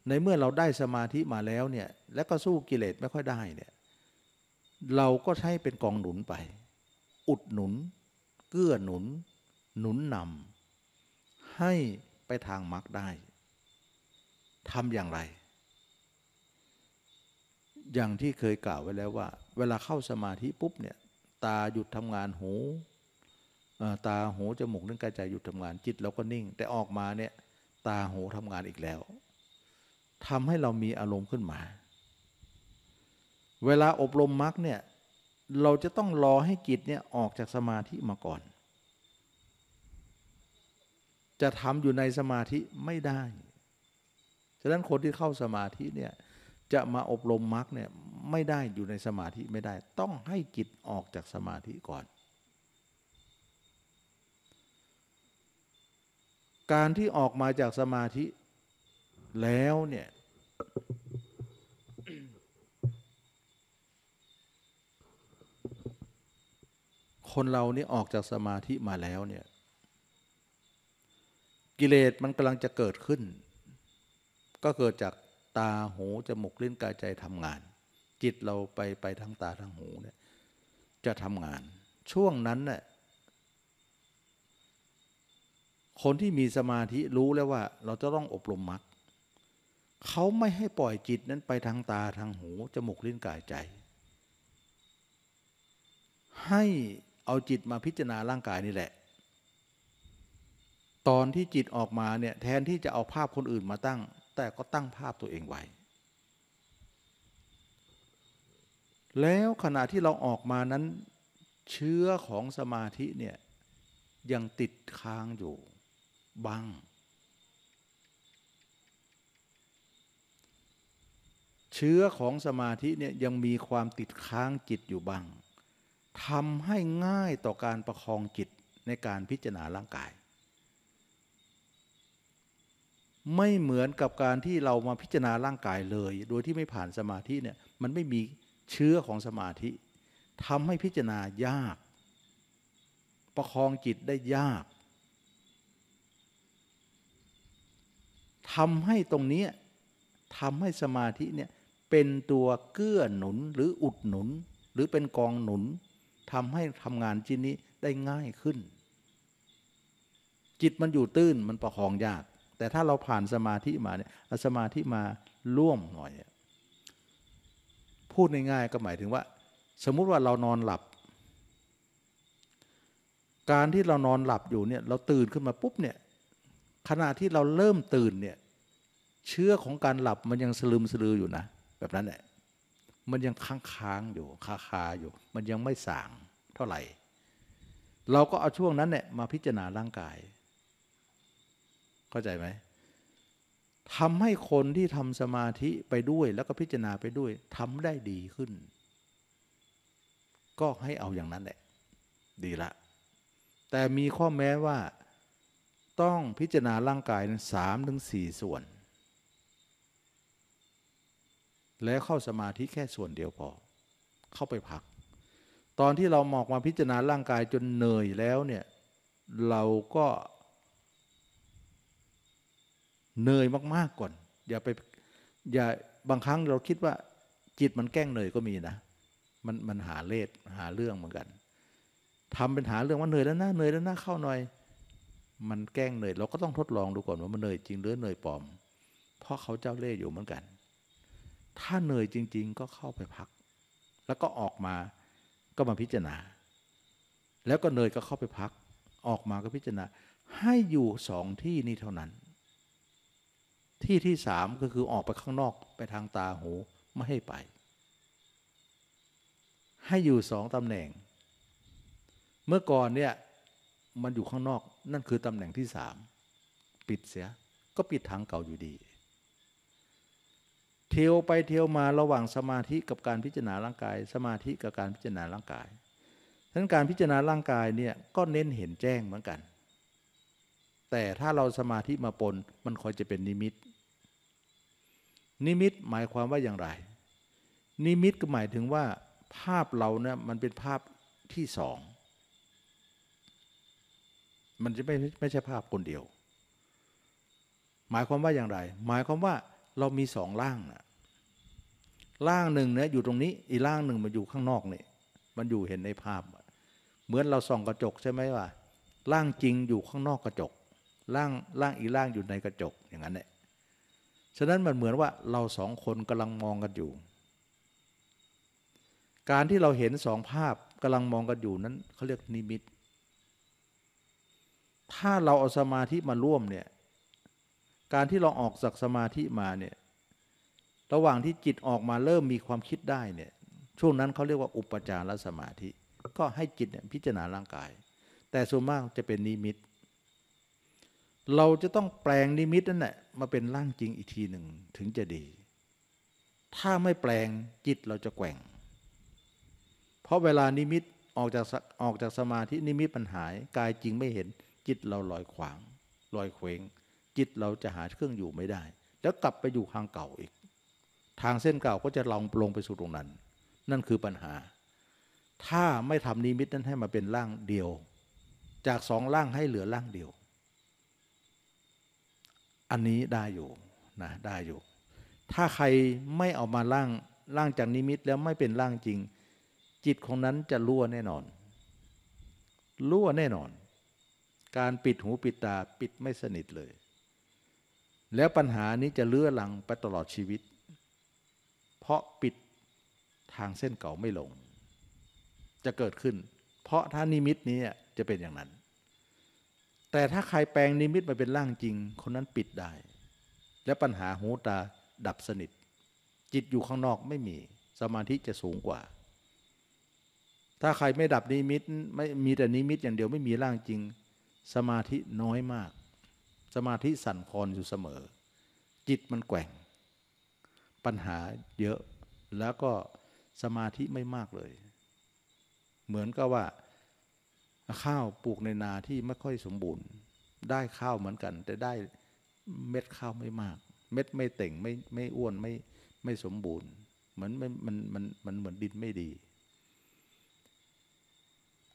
ในเมื่อเราได้สมาธิมาแล้วเนี่ยและก็สู้กิเลสไม่ค่อยได้เนี่ยเราก็ใช้เป็นกองหนุนไป อุดหนุน เกื้อหนุน หนุนนำให้ไปทางมรรคได้ทำอย่างไร อย่างที่เคยกล่าวไว้แล้วว่า เวลาเข้าสมาธิปุ๊บเนี่ยตาหยุดทำงานหูตาหูจมูกนิ้วกายใจหยุดทำงานจิตเราก็นิ่ง แต่ออกมาเนี่ยตาหูทำงานอีกแล้วทำให้เรามีอารมณ์ขึ้นมา เวลาอบรมมรรคเนี่ยเราจะต้องรอให้จิตเนี่ยออกจากสมาธิมาก่อน จะทำอยู่ในสมาธิไม่ได้ฉะนั้นคนที่เข้าสมาธิเนี่ย จะมาอบรมมรรคเนี่ยไม่ได้อยู่ในสมาธิไม่ได้ ต้องให้จิตออกจากสมาธิก่อน การที่ออกมาจากสมาธิแล้วเนี่ย คนเรานี่ออกจากสมาธิมาแล้วเนี่ย กิเลสมันกำลังจะเกิดขึ้นก็เกิดจากตาหูจมูกลิ้นกายใจทำงาน จิตเราไปไปทั้งตาทั้งหูเนี่ยจะทำงาน ช่วงนั้นน่ยคนที่มีสมาธิรู้แล้วว่า เราจะต้องอบรมมรรคเขาไม่ให้ปล่อยจิตนั้นไปทางตาทางหู จมูกลิ้นกายใจ ให้เอาจิตมาพิจารณาร่างกายนี่แหละ ตอนที่จิตออกมาเนี่ยแทนที่จะเอาภาพคนอื่นมาตั้งแต่ก็ตั้งภาพตัวเองไว้ แล้วขณะที่เราออกมานั้น เชื้อของสมาธิเนี่ยยังติดค้างอยู่บ้าง เชื้อของสมาธิเนี่ยยังมีความติดค้างจิตอยู่บ้าง ทำให้ง่ายต่อการประคองจิตในการพิจารณาร่างกายไม่เหมือนกับการที่เรามาพิจารณาร่างกายเลย โดยที่ไม่ผ่านสมาธิเนี่ยมันไม่มีเชื้อของสมาธิทำให้พิจารณายาก ประคองจิตได้ยากทำให้ตรงนี้ทำให้สมาธิเนี่ยเป็นตัวเกื้อหนุนหรืออุดหนุนหรือเป็นกองหนุนทำให้ทำงานจิตนี้ได้ง่ายขึ้น จิตมันอยู่ตื้นมันประคองยากแต่ถ้าเราผ่านสมาธิมาเนี่ยสมาธิมาร่วมหน่อย พูดง่ายๆก็หมายถึงว่า สมมุติว่าเรานอนหลับ การที่เรานอนหลับอยู่เนี่ยเราตื่นขึ้นมาปุ๊บเนี่ยขณะที่เราเริ่มตื่นเนี่ยเชื้อของการหลับมันยังสลืมสลืออยู่นะแบบนั้นแหละมันยังค้างค้างอยู่คาคาอยู่ มันยังไม่สางเท่าไหร่เราก็เอาช่วงนั้นเนี่ยมาพิจารณาร่างกายเข้าใจไหม ทำให้คนที่ทำสมาธิไปด้วยแล้วก็พิจารณาไปด้วยทำได้ดีขึ้น ก็ให้เอาอย่างนั้นแหละ ดีละ แต่มีข้อแม้ว่า ต้องพิจารณาร่างกายสามถึงสี่ส่วน แล้วเข้าสมาธิแค่ส่วนเดียวพอ เข้าไปพัก ตอนที่เราหมอกมาพิจารณาร่างกายจนเหนื่อยแล้วเนี่ย เราก็เหนื่อยมากๆก่อนอย่าไปอย่าบางครั้งเราคิดว่า จิตมันแกล้งเหนื่อยก็มีนะ มันมันหาเลสหาเรื่องเหมือนกัน ทำเป็นหาเรื่องว่าเหนื่อยแล้วนะเหนื่อยแล้วนะเข้าหน่อย มันแกล้งเหนื่อยเราก็ต้องทดลองดูก่อนว่ามันเหนื่อยจริงหรือเหนื่อยปลอมเพราะเขาเจ้าเล่ห์อยู่เหมือนกัน ถ้าเหนื่อยจริง ๆ ก็เข้าไปพัก แล้วก็ออกมาก็มาพิจารณา แล้วก็เหนื่อยก็เข้าไปพัก ออกมาก็พิจารณาให้อยู่สองที่นี้เท่านั้นที่ที่สามก็คือออกไปข้างนอกไปทางตาหูไม่ให้ไป ให้อยู่สองตำแหน่ง เมื่อก่อนเนี่ยมันอยู่ข้างนอกนั่นคือตำแหน่งที่สามปิดเสียก็ปิดทางเก่าอยู่ดี เที่ยวไปเที่ยวมาระหว่างสมาธิกับการพิจารณาร่างกาย สมาธิกับการพิจารณาร่างกายนั้นการพิจารณาร่างกายเนี่ยก็เน้นเห็นแจ้งเหมือนกัน แต่ถ้าเราสมาธิมาปนมันคอยจะเป็นนิมิตนิมิตหมายความว่าอย่างไร นิมิตก็หมายถึงว่าภาพเราเนี่ยมันเป็นภาพที่สอง มันจะไม่ไม่ใช่ภาพคนเดียว หมายความว่าอย่างไร หมายความว่าเรามีสองร่างนะร่างหนึ่งเนี่ยอยู่ตรงนี้ อีร่างหนึ่งมันอยู่ข้างนอกนี่ มันอยู่เห็นในภาพ เหมือนเราส่องกระจกใช่ไหมว่าร่างจริงอยู่ข้างนอกกระจก ร่างร่างอีร่างอยู่ในกระจกอย่างนั้นแหละฉะนั้นมันเหมือนว่าเราสองคนกำลังมองกันอยู่ การที่เราเห็นสองภาพกำลังมองกันอยู่นั้นเขาเรียกนิมิต ถ้าเราเอาสมาธิมาร่วมเนี่ย การที่เราออกจากสมาธิมาเนี่ย ระหว่างที่จิตออกมาเริ่มมีความคิดได้เนี่ย ช่วงนั้นเขาเรียกว่า อุปจารสมาธิ ก็ให้จิตเนี่ยพิจารณาร่างกาย แต่ส่วนมากจะเป็นนิมิตเราจะต้องแปลงนิมิตนั่นแหละมาเป็นร่างจริงอีกทีหนึ่งถึงจะดี ถ้าไม่แปลงจิตเราจะแกว่ง เพราะเวลานิมิตออกจากออกจากสมาธินิมิตปัญหากายจริงไม่เห็นจิตเราลอยขวาง ลอยเคว้งจิตเราจะหาเครื่องอยู่ไม่ได้ แล้วกลับไปอยู่ทางเก่าอีก ทางเส้นเก่าก็จะลองลงไปสู่ตรงนั้น นั่นคือปัญหา ถ้าไม่ทำนิมิตนั้นให้มาเป็นร่างเดียว จากสองร่างให้เหลือร่างเดียวอันนี้ได้อยู่นะได้อยู่ ถ้าใครไม่เอามาล่างล่างจากนิมิตแล้วไม่เป็นล่างจริง จิตของนั้นจะรั่วแน่นอนรั่วแน่นอน การปิดหูปิดตาปิดไม่สนิทเลย แล้วปัญหานี้จะเลื้อลังไปตลอดชีวิต เพราะปิดทางเส้นเก่าไม่ลง จะเกิดขึ้น เพราะถ้านิมิตนี้จะเป็นอย่างนั้นแต่ถ้าใครแปลงนิมิตมาเป็นร่างจริง คนนั้นปิดได้ และปัญหาหูตาดับสนิทจิตอยู่ข้างนอกไม่มี สมาธิจะสูงกว่า ถ้าใครไม่ดับนิมิตไม่มีแต่นิมิตอย่างเดียวไม่มี ร่างจริง สมาธิน้อยมาก สมาธิสั่นคลอนอยู่เสมอ จิตมันแกว่ง ปัญหาเยอะแล้วก็สมาธิไม่มากเลย เหมือนกับว่าข้าวปลูกในนาที่ไม่ค่อยสมบูรณ์ ได้ข้าวเหมือนกันแต่ได้เม็ดข้าวไม่มาก เม็ดไม่เต่งไม่ไม่อ้วนไม่ไม่สมบูรณ์เหมือนมันมันมันมันเหมือนดินไม่ดี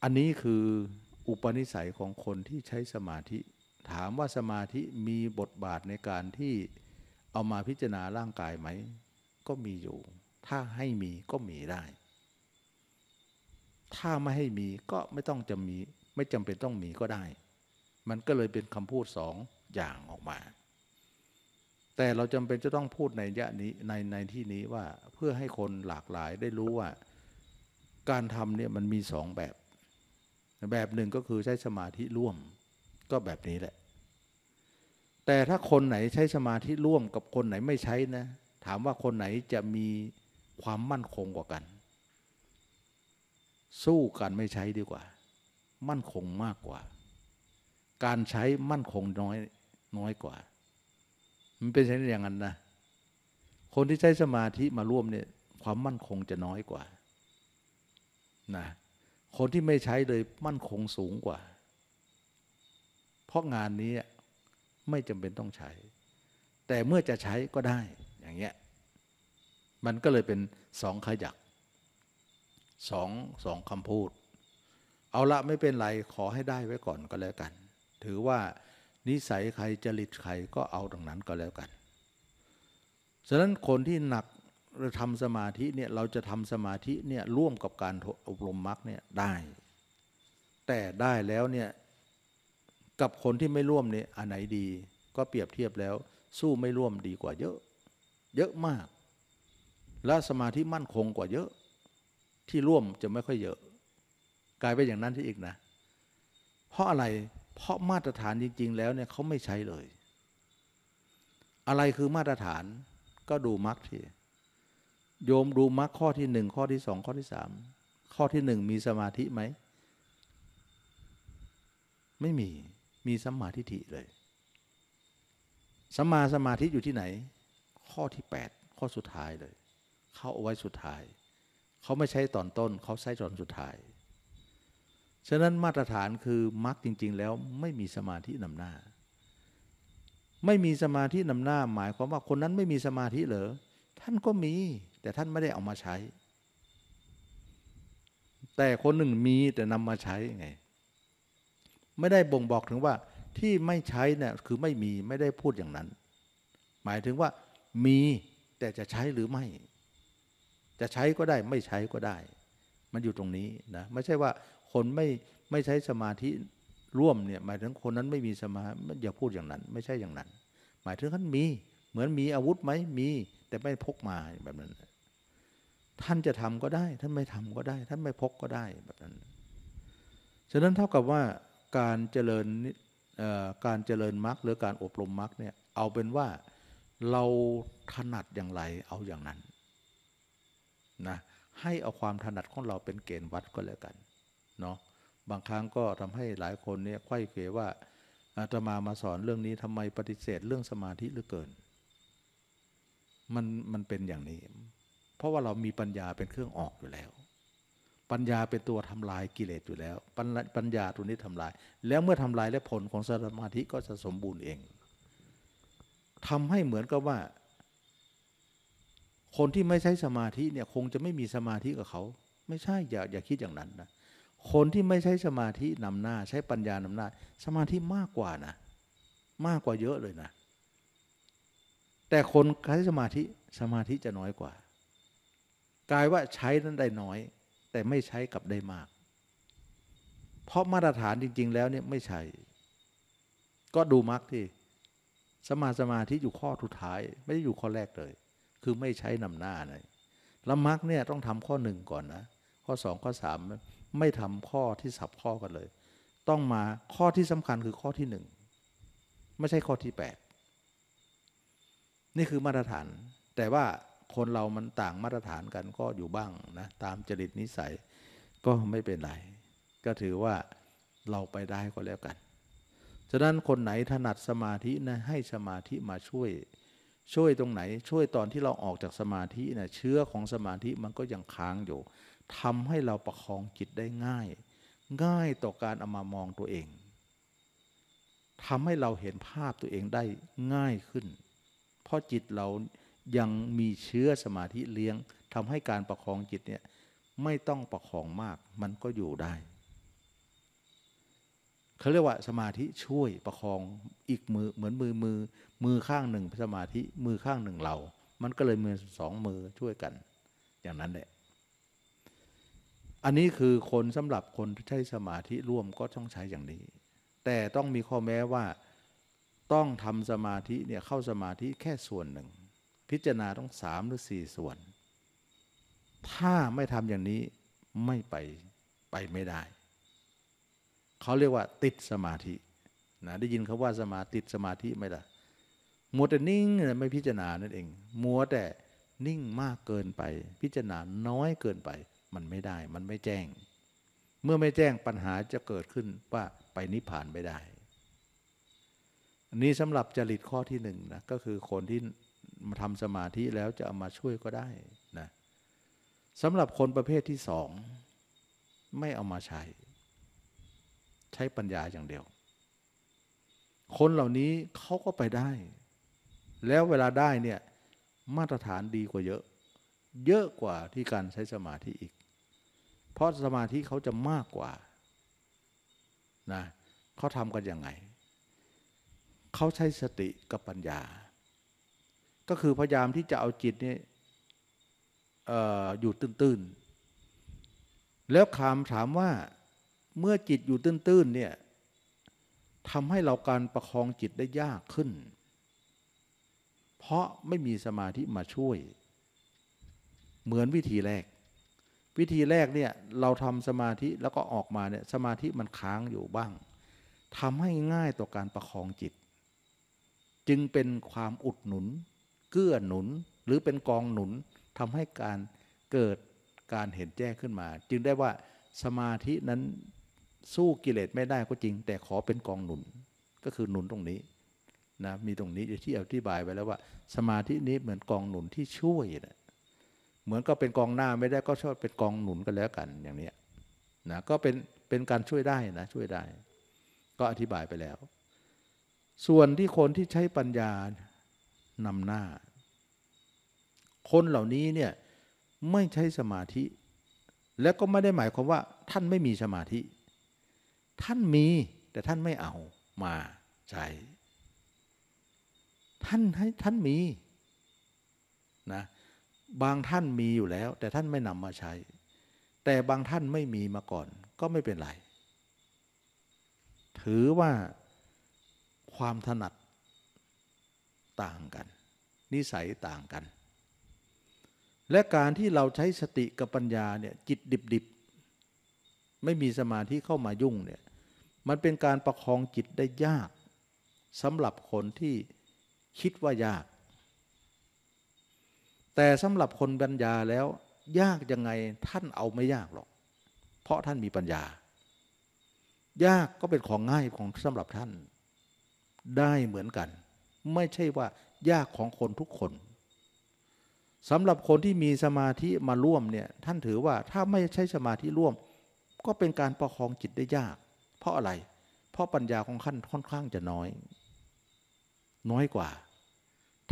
อันนี้คืออุปนิสัยของคนที่ใช้สมาธิถามว่าสมาธิมีบทบาทในการที่เอามาพิจารณาร่างกายไหม ก็มีอยู่ ถ้าให้มีก็มีได้ถ้าไม่ให้มีก็ไม่ต้องจะมีไม่จำเป็นต้องมีก็ได้ มันก็เลยเป็นคำพูดสองอย่างออกมา แต่เราจำเป็นจะต้องพูดในยะนี้ในในที่นี้ว่าเพื่อให้คนหลากหลายได้รู้ว่าการทำเนี่ยมันมีสองแบบ แบบหนึ่งก็คือใช้สมาธิร่วมก็แบบนี้แหละ แต่ถ้าคนไหนใช้สมาธิร่วมกับคนไหนไม่ใช้นะถามว่าคนไหนจะมีความมั่นคงกว่ากันสู้การไม่ใช้ดีกว่า มั่นคงมากกว่า การใช้มั่นคงน้อยน้อยกว่า มันเป็นเช่นอย่างนั้นนะคนที่ใช้สมาธิมาร่วมเนี่ย ความมั่นคงจะน้อยกว่านะคนที่ไม่ใช้เลยมั่นคงสูงกว่า เพราะงานนี้ไม่จำเป็นต้องใช้ แต่เมื่อจะใช้ก็ได้อย่างเงี้ยมันก็เลยเป็นสองขยักสองสองคำพูด เอาละไม่เป็นไร ขอให้ได้ไว้ก่อนก็แล้วกัน ถือว่านิสัยใครจริตใครก็เอาดังนั้นก็แล้วกัน ฉะนั้นคนที่หนักเราทำสมาธิเนี่ยเราจะทำสมาธิเนี่ยร่วมกับการอบรมมรรคเนี่ยได้ แต่ได้แล้วเนี่ยกับคนที่ไม่ร่วมเนี่ยอันไหนดีก็เปรียบเทียบแล้วสู้ไม่ร่วมดีกว่าเยอะ เยอะมาก และสมาธิมั่นคงกว่าเยอะที่ร่วมจะไม่ค่อยเยอะ กลายเป็นอย่างนั้นที่อีกนะ เพราะอะไรเพราะมาตรฐานจริง ๆ แล้วเนี่ยเขาไม่ใช้เลย อะไรคือมาตรฐานก็ดูมรคที่โยมดูมรคข้อที่หนึ่งข้อที่สองข้อที่สามข้อที่หนึ่งมีสมาธิไหมไม่มีมีสัมมาทิฏฐิเลยสัมมาสมาธิอยู่ที่ไหน ข้อที่แปดข้อสุดท้ายเลยเข้าเอาไว้สุดท้ายเขาไม่ใช้ตอนต้น เขาใช้ตอนสุดท้ายฉะนั้นมาตรฐานคือมรรคจริง ๆ แล้วไม่มีสมาธินำหน้า ไม่มีสมาธินำหน้า หมายความว่าคนนั้นไม่มีสมาธิเหรอท่านก็มีแต่ท่านไม่ได้เอามาใช้ แต่คนหนึ่งมีแต่นำมาใช้ไงไม่ได้บ่งบอกถึงว่าที่ไม่ใช้เนี่ยคือไม่มีไม่ได้พูดอย่างนั้น หมายถึงว่า มีแต่จะใช้หรือไม่จะใช้ก็ได้ไม่ใช้ก็ได้ มันอยู่ตรงนี้นะไม่ใช่ว่าคนไม่ไม่ใช้สมาธิร่วมเนี่ยหมายถึงคนนั้นไม่มีสมาธิอย่าพูดอย่างนั้น ไม่ใช่อย่างนั้น หมายถึงท่านมี เหมือนมีอาวุธไหมมี แต่ไม่พกมาแบบนั้นท่านจะทำก็ได้ท่านไม่ทำก็ได้ท่านไม่พกก็ได้แบบนั้นฉะนั้นเท่ากับว่าการเจริญการเจริญมรรคหรือการอบรมมรรคเนี่ยเอาเป็นว่าเราถนัดอย่างไรเอาอย่างนั้นนะให้เอาความถนัดของเราเป็นเกณฑ์วัดก็แล้วกันเนาะบางครั้งก็ทำให้หลายคนเนี่ยไข้เขวว่าอาตมามาสอนเรื่องนี้ทำไมปฏิเสธเรื่องสมาธิเหลือเกินมันมันเป็นอย่างนี้ เพราะว่าเรามีปัญญาเป็นเครื่องออกอยู่แล้ว ปัญญาเป็นตัวทำลายกิเลสอยู่แล้ว ปัญญาตัวนี้ทำลาย แล้วเมื่อทำลายแล้วผลของสมาธิก็จะสมบูรณ์เอง ทำให้เหมือนกับว่าคนที่ไม่ใช้สมาธิเนี่ยคงจะไม่มีสมาธิกับเขา ไม่ใช่อย่าอย่าคิดอย่างนั้นนะคนที่ไม่ใช้สมาธินำหน้า ใช้ปัญญานำหน้า สมาธิมากกว่านะ มากกว่าเยอะเลยนะ แต่คนใช้สมาธิสมาธิจะน้อยกว่ากลายว่าใช้นั้นได้น้อย แต่ไม่ใช้กับได้มาก เพราะมาตรฐานจริง ๆ แล้วเนี่ยไม่ใช่ ก็ดูมรรคที่สมาสมาธิอยู่ข้อทุดท้าย ไม่ได้อยู่ข้อแรกเลยคือไม่ใช้นำหน้านะละมักเนี่ยต้องทำข้อหนึ่งก่อนนะ ข้อสองข้อสามไม่ทำข้อที่สับข้อกันเลย ต้องมาข้อที่สำคัญคือข้อที่หนึ่ง ไม่ใช่ข้อที่แปดนี่คือมาตรฐาน แต่ว่าคนเรามันต่างมาตรฐานกันก็อยู่บ้างนะตามจริตนิสัย ก็ไม่เป็นไรก็ถือว่าเราไปได้ก็แล้วกันฉะนั้นคนไหนถนัดสมาธินะให้สมาธิมาช่วยช่วยตรงไหนช่วยตอนที่เราออกจากสมาธินะเชื้อของสมาธิมันก็ยังค้างอยู่ ทำให้เราประคองจิตได้ง่าย ง่ายต่อการเอามามองตัวเอง ทำให้เราเห็นภาพตัวเองได้ง่ายขึ้น เพราะจิตเรายังมีเชื้อสมาธิเลี้ยง ทำให้การประคองจิตเนี่ยไม่ต้องประคองมากมันก็อยู่ได้เขาเรียกว่าสมาธิช่วยประคองอีกมือเหมือนมือมือมือข้างหนึ่งสมาธิมือข้างหนึ่งเรา มันก็เลยมือสองมือช่วยกัน อย่างนั้นแหละ อันนี้คือคนสำหรับคนใช้สมาธิร่วมก็ต้องใช้อย่างนี้ แต่ต้องมีข้อแม้ว่าต้องทำสมาธิเนี่ยเข้าสมาธิแค่ส่วนหนึ่ง พิจารณาต้องสามหรือสี่ส่วน ถ้าไม่ทำอย่างนี้ไม่ไปไปไม่ได้ เขาเรียกว่า ติดสมาธินะได้ยินคาว่าสมาติดสมาธิไหมล่ะมัวแต่นิ่งไม่พิจารณานั่นเอง มัวแต่นิ่งมากเกินไป พิจารณาน้อยเกินไป มันไม่ได้ มันไม่แจ้ง เมื่อไม่แจ้งปัญหาจะเกิดขึ้นว่าไปนิพพานไม่ได้ อันนี้สำหรับจริตข้อที่หนึ่งนะก็คือคนที่มาทำสมาธิแล้วจะเอามาช่วยก็ได้นะสำหรับคนประเภทที่สองไม่เอามาใช้ ใช้ปัญญาอย่างเดียว คนเหล่านี้เขาก็ไปได้แล้วเวลาได้เนี่ยมาตรฐานดีกว่าเยอะ เยอะกว่าที่การใช้สมาธิอีก เพราะสมาธิเขาจะมากกว่านะเขาทำกันยังไงเขาใช้สติกับปัญญา ก็คือพยายามที่จะเอาจิตนี่อออยู่ตื้นๆ แล้วคำถามว่าเมื่อจิตอยู่ตื้นๆเนี่ยทำให้เราการประคองจิตได้ยากขึ้นพราะไม่มีสมาธิมาช่วยเหมือนวิธีแรก วิธีแรกเนี่ยเราทำสมาธิแล้วก็ออกมาเนี่ยสมาธิมันค้างอยู่บ้างทำให้ง่ายต่อการประคองจิต จึงเป็นความอุดหนุน เกื้อหนุนหรือเป็นกองหนุนทำให้การเกิดการเห็นแจ้งขึ้นมา จึงได้ว่าสมาธินั้นสู้กิเลสไม่ได้ก็จริงแต่ขอเป็นกองหนุนก็คือหนุนตรงนี้นะมีตรงนี้ที่อธิบายไว้แล้วว่า สมาธินี้เหมือนกองหนุนที่ช่วยนะเหมือนก็เป็นกองหน้าไม่ได้ก็ชอบเป็นกองหนุนกันแล้วกันอย่างนี้นะก็เป็นเป็นการช่วยได้นะ ช่วยได้ ก็อธิบายไปแล้ว ส่วนที่คนที่ใช้ปัญญานำหน้า คนเหล่านี้เนี่ยไม่ใช้สมาธิ และก็ไม่ได้หมายความว่าท่านไม่มีสมาธิ ท่านมีแต่ท่านไม่เอามาใช้ท่านให้ ท่านมี นะ บางท่านมีอยู่แล้ว แต่ท่านไม่นำมาใช้ แต่บางท่านไม่มีมาก่อน ก็ไม่เป็นไร ถือว่าความถนัดต่างกัน นิสัยต่างกัน และการที่เราใช้สติกับปัญญาเนี่ยจิตดิบ ๆ ไม่มีสมาธิเข้ามายุ่งเนี่ยมันเป็นการประคองจิตได้ยากสำหรับคนที่คิดว่ายาก แต่สำหรับคนปัญญาแล้ว ยากยังไงท่านเอาไม่ยากหรอก เพราะท่านมีปัญญา ยากก็เป็นของง่ายของสำหรับท่านได้เหมือนกัน ไม่ใช่ว่ายากของคนทุกคนสำหรับคนที่มีสมาธิมาร่วมเนี่ยท่านถือว่าถ้าไม่ใช้สมาธิ ร่วม ก็เป็นการประคองจิตได้ยาก เพราะอะไร เพราะปัญญาของขั้นค่อนข้างจะน้อย น้อยกว่า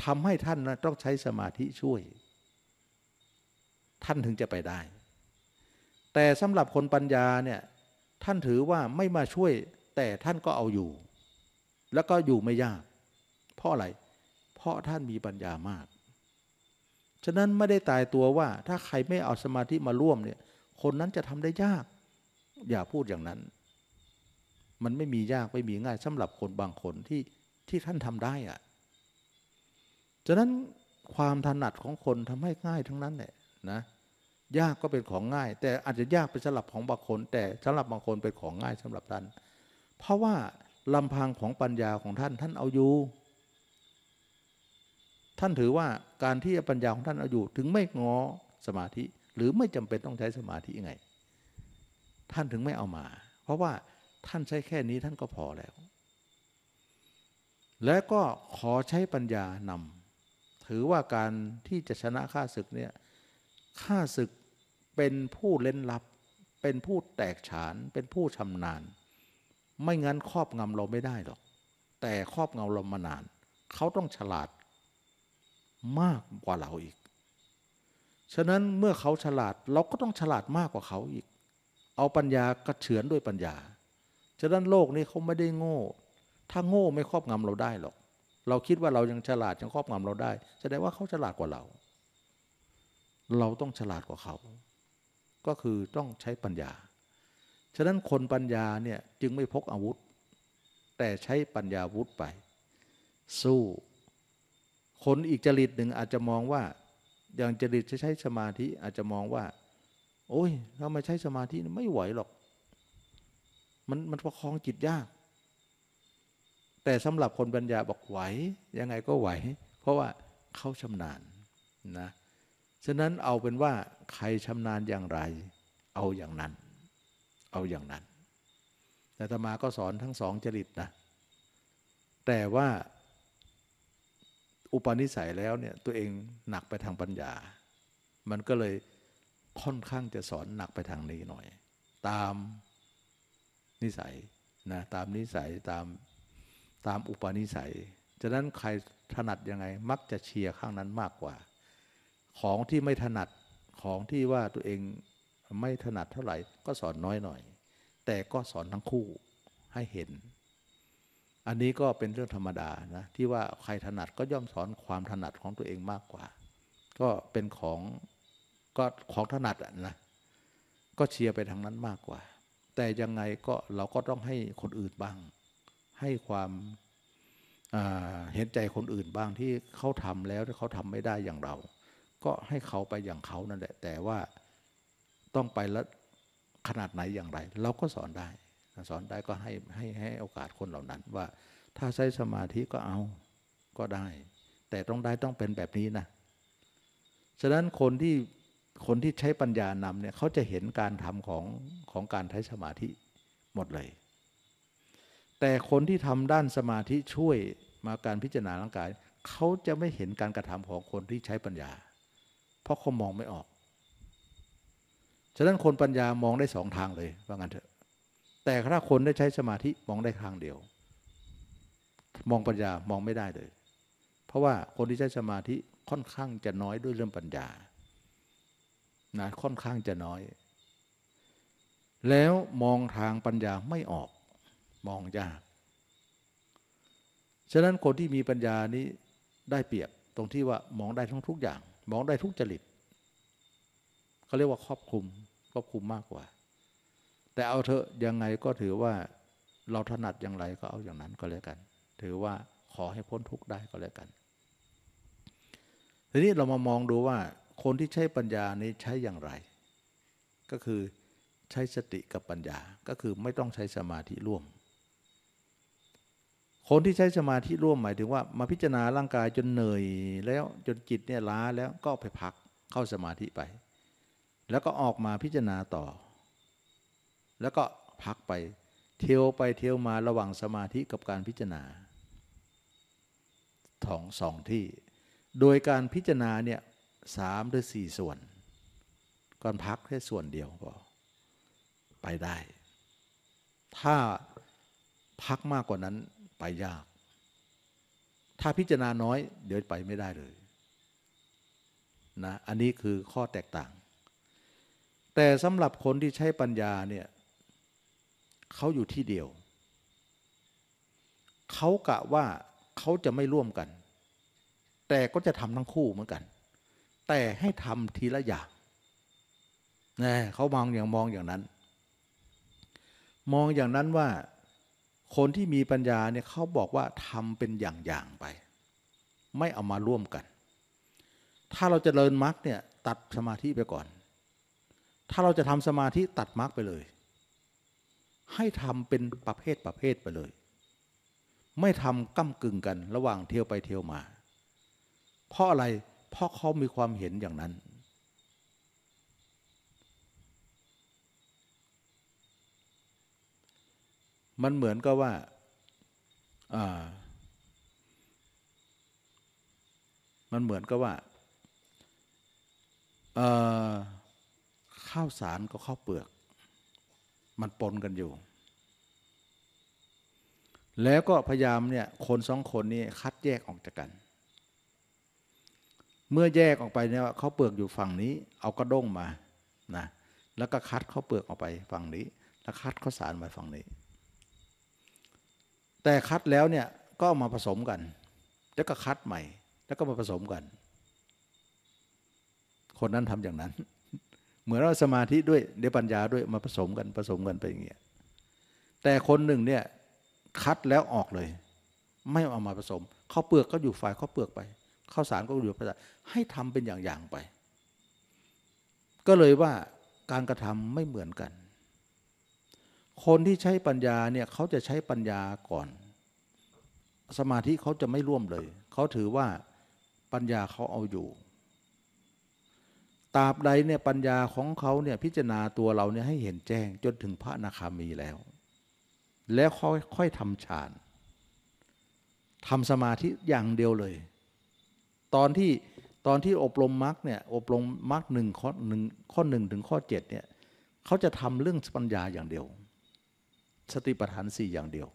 ทำให้ท่านนะต้องใช้สมาธิช่วย ท่านถึงจะไปได้ แต่สำหรับคนปัญญาเนี่ยท่านถือว่าไม่มาช่วย แต่ท่านก็เอาอยู่ แล้วก็อยู่ไม่ยาก เพราะอะไร เพราะท่านมีปัญญามาก ฉะนั้นไม่ได้ตายตัวว่า ถ้าใครไม่เอาสมาธิมาร่วมเนี่ย คนนั้นจะทำได้ยาก อย่าพูดอย่างนั้น มันไม่มียาก ไม่มีง่ายสำหรับคนบางคนที่ที่ท่านทำได้อะฉะนั้นความถนัดของคนทำให้ง่ายทั้งนั้นแหละนะยากก็เป็นของง่าย แต่อาจจะยากเป็นสลับของบางคนแต่สำหรับบางคนเป็นของง่ายสำหรับท่าน เพราะว่าลำพังของปัญญาของท่านท่านเอาอยู่ท่านถือว่าการที่ปัญญาของท่านเอาอยู่ ถึงไม่งอสมาธิ หรือไม่จำเป็นต้องใช้สมาธิยังไง ท่านถึงไม่เอามา เพราะว่าท่านใช้แค่นี้ท่านก็พอแล้ว และก็ขอใช้ปัญญานำถือว่าการที่จะชนะข้าศึกเนี่ยข้าศึกเป็นผู้เล่นลับ เป็นผู้แตกฉาน เป็นผู้ชำนาญ ไม่งั้นครอบงำเราไม่ได้หรอก แต่ครอบงำเรามานาน เขาต้องฉลาดมากกว่าเราอีก ฉะนั้นเมื่อเขาฉลาดเราก็ต้องฉลาดมากกว่าเขาอีก เอาปัญญากระเฉือนด้วยปัญญา ฉะนั้นโลกนี้เขาไม่ได้โง่ ถ้าโง่ไม่ครอบงำเราได้หรอกเราคิดว่าเรายังฉลาดยังครอบงำเราได้แสดงว่าเขาฉลาดกว่าเรา เราต้องฉลาดกว่าเขา ก็คือต้องใช้ปัญญา ฉะนั้นคนปัญญาเนี่ยจึงไม่พกอาวุธ แต่ใช้ปัญญาวุธไป สู้ คนอีกจริตหนึ่งอาจจะมองว่า อย่างจริตจะใช้สมาธิอาจจะมองว่า โอ้ยเราไม่ใช้สมาธิ ไม่ไหวหรอก มันมันประคองจิตยากแต่สำหรับคนปัญญาบอกไหว ยังไงก็ไหว เพราะว่าเขาชำนาญนะฉะนั้นเอาเป็นว่าใครชำนาญอย่างไรเอาอย่างนั้น เอาอย่างนั้น แต่ธรรมาก็สอนทั้งสองจริตนะแต่ว่า อุปนิสัยแล้วเนี่ยตัวเองหนักไปทางปัญญา มันก็เลยค่อนข้างจะสอนหนักไปทางนี้หน่อย ตามนิสัยนะตามนิสัยตามตามอุปนิสัย ฉะนั้นใครถนัดยังไงมักจะเชียร์ข้างนั้นมากกว่า ของที่ไม่ถนัดของที่ว่าตัวเองไม่ถนัดเท่าไหร่ก็สอนน้อยหน่อย แต่ก็สอนทั้งคู่ให้เห็น อันนี้ก็เป็นเรื่องธรรมดานะที่ว่าใครถนัดก็ย่อมสอนความถนัดของตัวเองมากกว่า ก็เป็นของก็ของถนัดนะก็เชียร์ไปทางนั้นมากกว่า แต่ยังไง ก็เราก็ต้องให้คนอื่นบ้างให้ความเห็นใจคนอื่นบ้างที่เขาทำแล้วเขาทำไม่ได้อย่างเรา ก็ให้เขาไปอย่างเขานั่นแหละแต่ว่าต้องไปละขนาดไหนอย่างไร เราก็สอนได้ สอนได้ก็ให้ให้ให้โอกาสคนเหล่านั้นว่า ถ้าใช้สมาธิก็เอาก็ได้ แต่ต้องได้ต้องเป็นแบบนี้นะฉะนั้นคนที่คนที่ใช้ปัญญานำเนี่ยเขาจะเห็นการทำของของการใช้สมาธิหมดเลยแต่คนที่ทำด้านสมาธิช่วยมาการพิจารณาร่างกายเขาจะไม่เห็นการกระทำของคนที่ใช้ปัญญา เพราะเขามองไม่ออก ฉะนั้นคนปัญญามองได้สองทางเลยว่างั้นเถอะ แต่ถ้าคนได้ใช้สมาธิมองได้ทางเดียว มองปัญญามองไม่ได้เลย เพราะว่าคนที่ใช้สมาธิค่อนข้างจะน้อยด้วยเรื่องปัญญานะค่อนข้างจะน้อย แล้วมองทางปัญญาไม่ออกมองยาก ฉะนั้นคน ที่มีปัญญานี้ได้เปรียบตรงที่ว่ามองได้ทั้งทุกอย่าง มองได้ทุกจริตเขาเรียกว่าครอบคลุมครอบคลุมมากกว่า แต่เอาเถอะยังไงก็ถือว่าเราถนัดอย่างไรก็เอาอย่างนั้นก็แล้วกัน ถือว่าขอให้พ้นทุกข์ได้ก็แล้วกัน ทีนี้เรามามองดูว่า คนที่ใช้ปัญญานี้ใช้อย่างไร ก็คือใช้สติกับปัญญา ก็คือไม่ต้องใช้สมาธิร่วมคนที่ใช้สมาธิร่วมหมายถึงว่ามาพิจารณาร่างกายจนเหนื่อยแล้วจนจิตเนี่ยล้าแล้วก็ไปพักเข้าสมาธิไป แล้วก็ออกมาพิจารณาต่อ แล้วก็พักไปเที่ยวไปเที่ยวมาระหว่างสมาธิกับการพิจารณาทองสองที่โดยการพิจารณาเนี่ยสามหรือสี่ส่วน ก่อนพักแค่ส่วนเดียวพอไปได้ ถ้าพักมากกว่านั้นไปยาก ถ้าพิจารณาน้อย เดี๋ยวไปไม่ได้เลยนะ อันนี้คือข้อแตกต่าง แต่สำหรับคนที่ใช้ปัญญาเนี่ย เขาอยู่ที่เดียว เขากะว่าเขาจะไม่ร่วมกัน แต่ก็จะทำทั้งคู่เหมือนกัน แต่ให้ทำทีละอย่าง นะเขามองอย่างมองอย่างนั้น มองอย่างนั้นว่าคนที่มีปัญญาเนี่ยเขาบอกว่าทำเป็นอย่างๆ ไปไม่เอามาร่วมกัน ถ้าเราจะเลริญมรรคเนี่ยตัดสมาธิไปก่อน ถ้าเราจะทำสมาธิตัดมรรคไปเลย ให้ทำเป็นประเภทประเภทไปเลย ไม่ทำกั้มกึ่งกันระหว่างเที่ยวไปเที่ยวมา เพราะอะไร เพราะเขามีความเห็นอย่างนั้นมันเหมือนกับว่าอมันเหมือนกับว่าข้าวสารกับข้าวเปลือก มันปนกันอยู่ แล้วก็พยายามเนี่ยคนสองคนนี้ คัดแยกออกจากกัน เมื่อแยกออกไปเนี่ยข้าวเปลือกอยู่ฝั่งนี้ เอากระด้งมา นะ แล้วก็คัดข้าวเปลือกออกไปฝั่งนี้ แล้วคัดข้าวสารมาฝั่งนี้แต่คัดแล้วเนี่ยก็มาผสมกัน แล้วก็คัดใหม่แล้วก็มาผสมกัน คนนั้นทำอย่างนั้น เหมือนเราสมาธิด้วยเดี๋ยวปัญญาด้วยมาผสมกันผสมกันไปอย่างเงี้ยแต่คนหนึ่งเนี่ยคัดแล้วออกเลย ไม่เอามาผสมข้าวเปลือกก็อยู่ฝ่ายข้าวเปลือกไปข้าวสารก็อยู่ฝ่ายให้ทำเป็นอย่างๆ ไป ก็เลยว่าการกระทำไม่เหมือนกัน คนที่ใช้ปัญญาเนี่ยเขาจะใช้ปัญญาก่อนสมาธิเขาจะไม่ร่วมเลย เขาถือว่าปัญญาเขาเอาอยู่ตราบใดเนี่ยปัญญาของเขาเนี่ยพิจารณาตัวเราเนี่ยให้เห็นแจ้ง จนถึงพระนาคามีแล้ว แล้วค่อยค่อยทำฌานทำสมาธิอย่างเดียวเลย ตอนที่ตอนที่อบรมมรรคเนี่ยอบรมมรรคหนึ่งข้อหนึ่งข้อหนึ่งถึงข้อเจ็ดเนี่ยเขาจะทำเรื่องปัญญาอย่างเดียว สติปัฏฐานสี่อย่างเดียว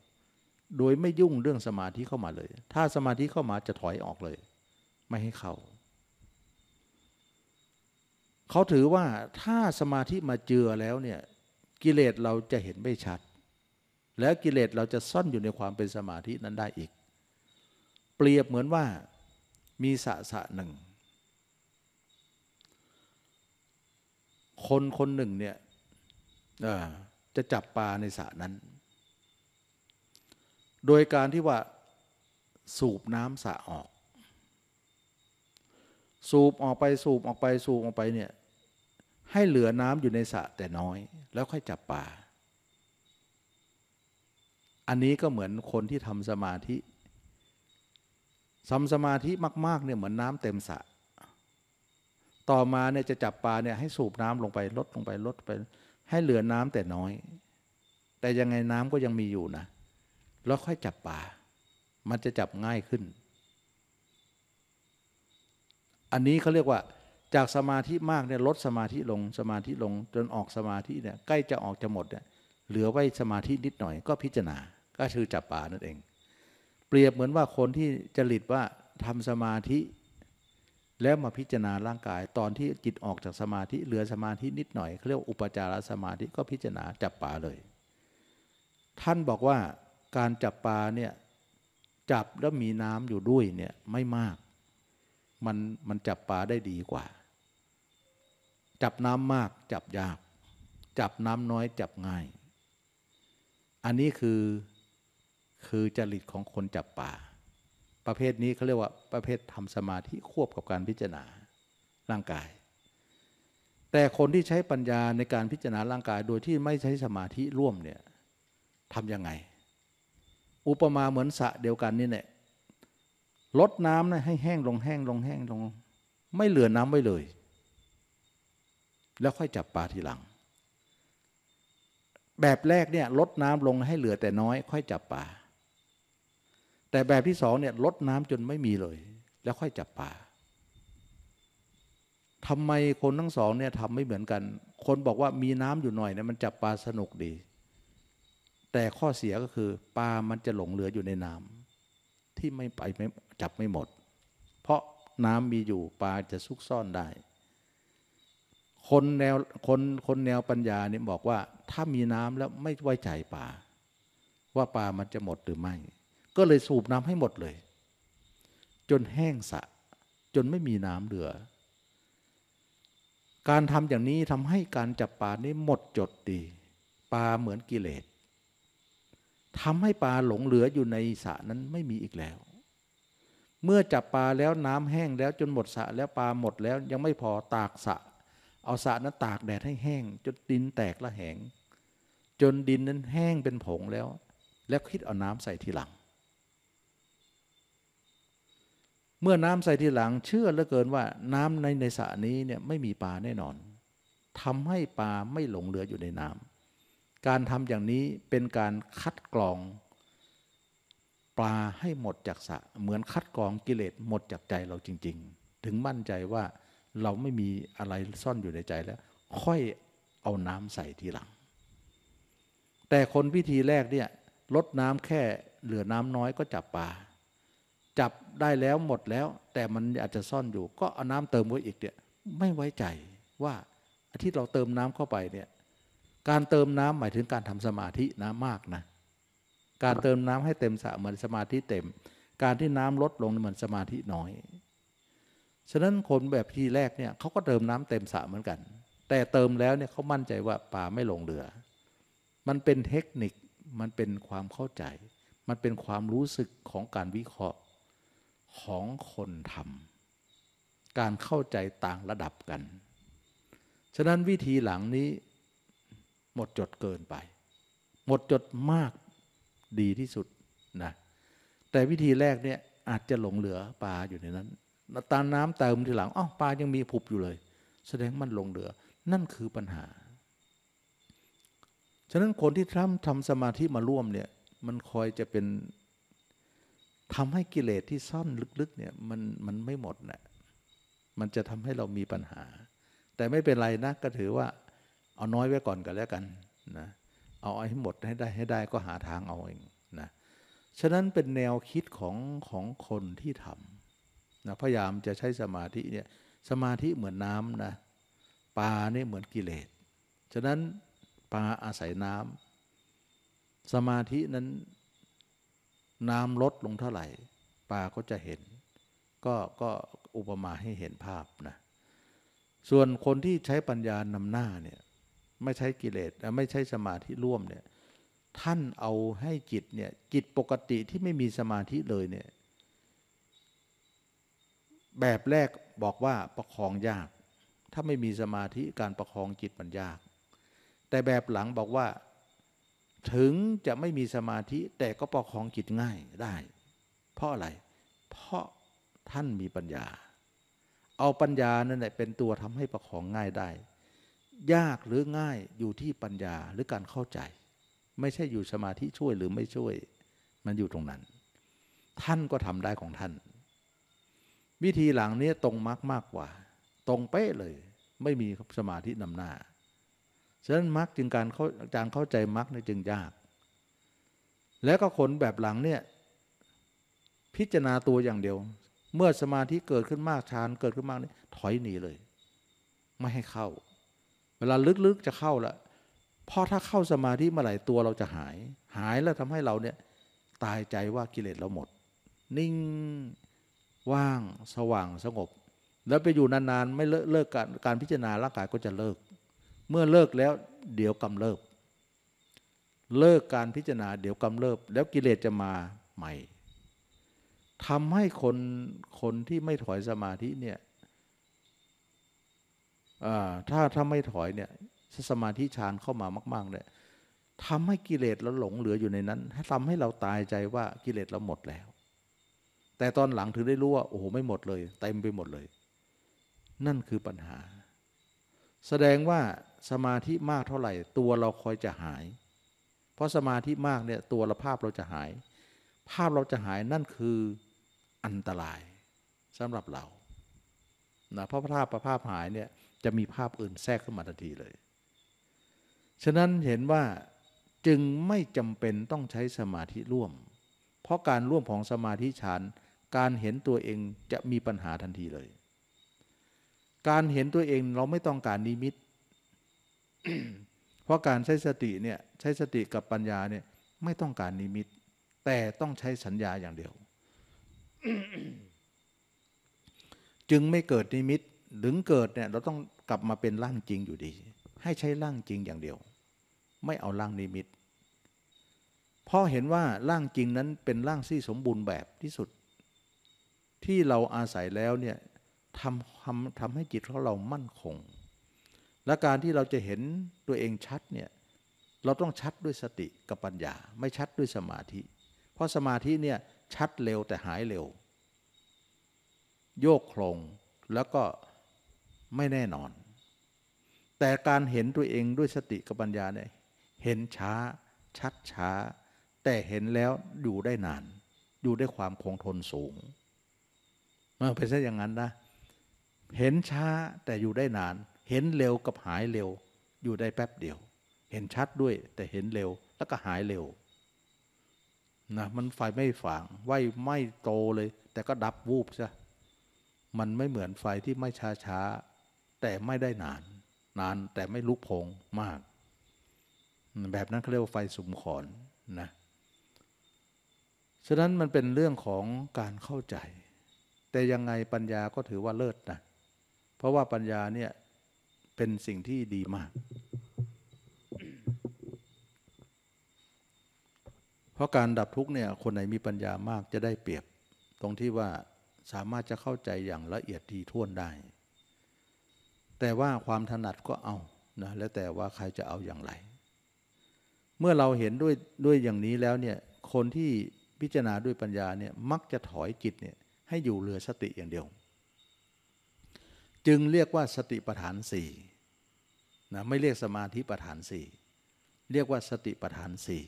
โดยไม่ยุ่งเรื่องสมาธิเข้ามาเลย ถ้าสมาธิเข้ามาจะถอยออกเลย ไม่ให้เข้าเขาถือว่าถ้าสมาธิมาเจือแล้วเนี่ยกิเลสเราจะเห็นไม่ชัด และกิเลสเราจะซ่อนอยู่ในความเป็นสมาธินั้นได้อีก เปรียบเหมือนว่ามีสะสะหนึ่ง คนคนหนึ่งเนี่ยจะจับปลาในสระนั้นโดยการที่ว่าสูบน้ำสะออก สูบออกไปสูบออกไปสูบออกไปเนี่ยให้เหลือน้ำอยู่ในสะแต่น้อย แล้วค่อยจับปลาอันนี้ก็เหมือนคนที่ทำสมาธิทำสมาธิมากๆเนี่ยเหมือนน้ำเต็มสะต่อมาเนี่ยจะจับปลาเนี่ยให้สูบน้ำลงไปลดลงไปลดไปให้เหลือน้ำแต่น้อย แต่ยังไงน้ำก็ยังมีอยู่นะแล้วค่อยจับปลามันจะจับง่ายขึ้น อันนี้เขาเรียกว่า จากสมาธิมากเนี่ยลดสมาธิลงสมาธิลง จนออกสมาธิเนี่ยใกล้จะออกจะหมดเนี่ยเหลือไว้สมาธินิดหน่อยก็พิจารณา ก็คือจับปลานั่นเอง เปรียบเหมือนว่าคนที่จริตว่าทำสมาธิ แล้วมาพิจารณาร่างกายตอนที่จิตออกจากสมาธิเหลือสมาธินิดหน่อยเขาเรียกอุปจารสมาธิก็พิจารณาจับปลาเลย ท่านบอกว่าการจับปลาเนี่ยจับแล้วมีน้ำอยู่ด้วยเนี่ยไม่มาก มันมันจับปลาได้ดีกว่า จับน้ำมากจับยาก จับน้ำน้อย จับง่าย อันนี้คือคือจริตของคนจับปลาประเภทนี้เขาเรียกว่าประเภททำสมาธิควบกับการพิจารณาร่างกาย แต่คนที่ใช้ปัญญาในการพิจารณาร่างกายโดยที่ไม่ใช้สมาธิร่วมเนี่ยทำยัง ไงอุปมาเหมือนสะเดียวกันนี่แหละลดน้ำนะให้แห้งลงแห้งลงแห้งลงไม่เหลือน้ำไว้เลยแล้วค่อยจับปลาทีหลัง แบบแรกเนี่ยลดน้ำลงให้เหลือแต่น้อย ค่อยจับปลาแต่แบบที่สองเนี่ยลดน้ำจนไม่มีเลย แล้วค่อยจับปลาทำไมคนทั้งสองเนี่ยทำไม่เหมือนกัน คนบอกว่ามีน้ำอยู่หน่อยเนี่ยมันจับปลาสนุกดีแต่ข้อเสียก็คือ ปลา มันจะหลงเหลืออยู่ในน้ำ ที่ไม่ไปไม่จับไม่หมด เพราะน้ำมีอยู่ปลาจะซุกซ่อนได้ คนแนวคนคนแนวปัญญาเนี่ยบอกว่าถ้ามีน้ำแล้วไม่ไว้ใจปลาว่าปลามันจะหมดหรือไม่ ก็เลยสูบน้ำให้หมดเลย จนแห้งสะ จนไม่มีน้ำเหลือ การทำอย่างนี้ทำให้การจับปลานี้หมดจดดีปลาเหมือนกิเลสทำให้ปลาหลงเหลืออยู่ในสระนั้นไม่มีอีกแล้ว เมื่อจับปลาแล้วน้ำแห้งแล้วจนหมดสระแล้วปลาหมดแล้วยังไม่พอตากสระ เอาสระนั้นตากแดดให้แห้ง จนดินแตกละแหง จนดินนั้นแห้งเป็นผงแล้ว แล้วคิดเอาน้ำใส่ทีหลัง เมื่อน้ำใส่ทีหลังเชื่อเหลือเกินว่าน้ำในในสระนี้เนี่ยไม่มีปลาแน่นอนทำให้ปลาไม่หลงเหลืออยู่ในน้ำการทำอย่างนี้เป็นการคัดกรองปลาให้หมดจากสะ เหมือนคัดกรองกิเลสหมดจากใจเราจริง ๆ ถึงมั่นใจว่าเราไม่มีอะไรซ่อนอยู่ในใจแล้ว ค่อยเอาน้ำใส่ทีหลัง แต่คนวิธีแรกเนี่ยลดน้ำแค่เหลือน้ำน้อยก็จับปลา จับได้แล้วหมดแล้ว แต่มันอาจจะซ่อนอยู่ ก็เอาน้ำเติมไว้อีกเนี่ยไม่ไว้ใจว่าที่เราเติมน้ำเข้าไปเนี่ยการเติมน้ำหมายถึงการทำสมาธิน้มากนะ การเติมน้ำให้เต็มสระเหมือนสมาธิเต็ม การที่น้ำลดลงเหมือนสมาธิน้อย ฉะนั้นคนแบบที่แรกเนี่ยเขาก็เติมน้ำเต็มสระเหมือนกัน แต่เติมแล้ว เนี่ยเขามั่นใจว่า ป่า ไม่ลงเรือ มันเป็นเทคนิค มันเป็นความเข้าใจ มันเป็นความรู้สึกของการวิเคราะห์ของคนทำการเข้าใจต่างระดับกัน ฉะนั้นวิธีหลังนี้หมดจดเกินไป หมดจดมากดีที่สุดนะแต่วิธีแรกเนี่ยอาจจะหลงเหลือปลาอยู่ในนั้นตาน้ำเติมทีหลัง อ้าวปลายังมีผุบอยู่เลย แสดงมันหลงเหลือนั่นคือปัญหาฉะนั้นคนที่ทำทำสมาธิมาร่วมเนี่ย มันคอยจะเป็นทำให้กิเลสที่ซ่อนลึกๆเนี่ยมันมันไม่หมดนะมันจะทำให้เรามีปัญหา แต่ไม่เป็นไรนะก็ถือว่าเอาน้อยไว้ก่อนก็นแล้วกันนะเอาให้หมดให้ได้ให้ได้ก็หาทางเอาเองนะ ฉะนั้นเป็นแนวคิดของของคนที่ทำนะพยายามจะใช้สมาธิเนี่ยสมาธิเหมือนน้ำนะปลาเนี่ยเหมือนกิเลสฉะนั้นปลาอาศัยน้ำสมาธินั้นน้ำลดลงเท่าไหร่ปลาก็จะเห็น ก็ก็อุปมาให้เห็นภาพนะส่วนคนที่ใช้ปัญญานำหน้าเนี่ยไม่ใช้กิเลส ไม่ใช่สมาธิร่วมเนี่ย ท่านเอาให้จิตเนี่ย จิตปกติที่ไม่มีสมาธิเลยเนี่ย แบบแรกบอกว่าประคองยาก ถ้าไม่มีสมาธิการประคองจิตมันยาก แต่แบบหลังบอกว่า ถึงจะไม่มีสมาธิแต่ก็ประคองจิตง่ายได้ เพราะอะไร เพราะท่านมีปัญญา เอาปัญญานั่นแหละเป็นตัวทำให้ประคองง่ายได้ยากหรือง่ายอยู่ที่ปัญญาหรือการเข้าใจ ไม่ใช่อยู่สมาธิช่วยหรือไม่ช่วยมันอยู่ตรงนั้น ท่านก็ทำได้ของท่าน วิธีหลังนี้ตรงมากมากกว่า ตรงเป๊ะเลย ไม่มีสมาธินำหน้าฉะนั้นมักจึงการเข้าจางเข้าใจมักนี่จึงยาก แล้วก็ขนแบบหลังเนี่ยพิจารณาตัวอย่างเดียว เมื่อสมาธิเกิดขึ้นมากฌานเกิดขึ้นมากนี่ถอยหนีเลย ไม่ให้เข้าเวลาลึกๆจะเข้าละเพราะถ้าเข้าสมาธิเมื่อไหร่ตัวเราจะหาย หายแล้วทำให้เราเนี่ยตายใจว่ากิเลสเราหมด นิ่งว่างสว่างสงบ แล้วไปอยู่นานๆไม่เลิกการการพิจารณาร่างกายก็จะเลิก เมื่อเลิกแล้วเดี๋ยวกำเริบเลิกการพิจารณาเดี๋ยวกำเริบแล้วกิเลสจะมาใหม่ทำให้คนคนที่ไม่ถอยสมาธิเนี่ยถ้าถ้าไม่ถอยเนี่ย สมาธิฌานเข้ามามากๆเนี่ยทำให้กิเลสเราหลงเหลืออยู่ในนั้นทำให้เราตายใจว่ากิเลสเราหมดแล้ว แต่ตอนหลังถึงได้รู้ว่าโอ้โหไม่หมดเลยเต็มไปหมดเลย นั่นคือปัญหา แสดงว่าสมาธิมากเท่าไหร่ ตัวเราคอยจะหาย เพราะสมาธิมากเนี่ยตัวละภาพเราจะหาย ภาพเราจะหายนั่นคืออันตรายสำหรับเรานะเพราะภาพประภาพหายเนี่ยจะมีภาพอื่นแทรกขึ้นมาทันทีเลย ฉะนั้นเห็นว่าจึงไม่จำเป็นต้องใช้สมาธิร่วม เพราะการร่วมของสมาธิฌานการเห็นตัวเองจะมีปัญหาทันทีเลย การเห็นตัวเองเราไม่ต้องการนิมิต เพราะการใช้สติเนี่ยใช้สติกับปัญญาเนี่ยไม่ต้องการนิมิต แต่ต้องใช้สัญญาอย่างเดียว จึงไม่เกิดนิมิตถึงเกิดเนี่ยเราต้องกลับมาเป็นร่างจริงอยู่ดี ให้ใช้ร่างจริงอย่างเดียว ไม่เอาร่างนิมิตเพราะเห็นว่าร่างจริงนั้นเป็นร่างที่สมบูรณ์แบบที่สุด ที่เราอาศัยแล้วเนี่ยทำทำทำให้จิตของเรามั่นคง และการที่เราจะเห็นตัวเองชัดเนี่ยเราต้องชัดด้วยสติกับปัญญา ไม่ชัดด้วยสมาธิ เพราะสมาธิเนี่ยชัดเร็วแต่หายเร็ว โยกโครงแล้วก็ไม่แน่นอน แต่การเห็นตัวเองด้วยสติกับปัญญาเนี่ยเห็นช้า ชัดช้า แต่เห็นแล้วอยู่ได้นาน อยู่ได้ความคงทนสูงมนเป็น่นอย่างนั้นนะ เห็นช้าแต่อยู่ได้นาน เห็นเร็วกับหายเร็ว อยู่ได้แป๊บเดียว เห็นชัดด้วยแต่เห็นเร็วแล้วก็หายเร็วนะ มันไฟไม่ฝางไหวไม่โตเลย แต่ก็ดับวูบซะ มันไม่เหมือนไฟที่ไม่ช้าช้าแต่ไม่ได้นานนานแต่ไม่ลุกพงมาก แบบนั้นเขาเรียกว่าไฟสุมขอนนะฉะนั้นมันเป็นเรื่องของการเข้าใจ แต่ยังไงปัญญาก็ถือว่าเลิศนะเพราะว่าปัญญาเนี่ยเป็นสิ่งที่ดีมาก เพราะการดับทุกเนี่ยคนไหนมีปัญญามากจะได้เปรียบตรงที่ว่าสามารถจะเข้าใจอย่างละเอียดทีท่วนได้แต่ว่าความถนัดก็เอานะแล้วแต่ว่าใครจะเอาอย่างไร เมื่อเราเห็นด้วยด้วยอย่างนี้แล้วเนี่ย คนที่พิจารณาด้วยปัญญาเนี่ย มักจะถอยจิตเนี่ยให้อยู่เหลือสติอย่างเดียว จึงเรียกว่าสติปัฏฐานสี่นะ ไม่เรียกสมาธิปัฏฐานสี่ เรียกว่าสติปัฏฐานสี่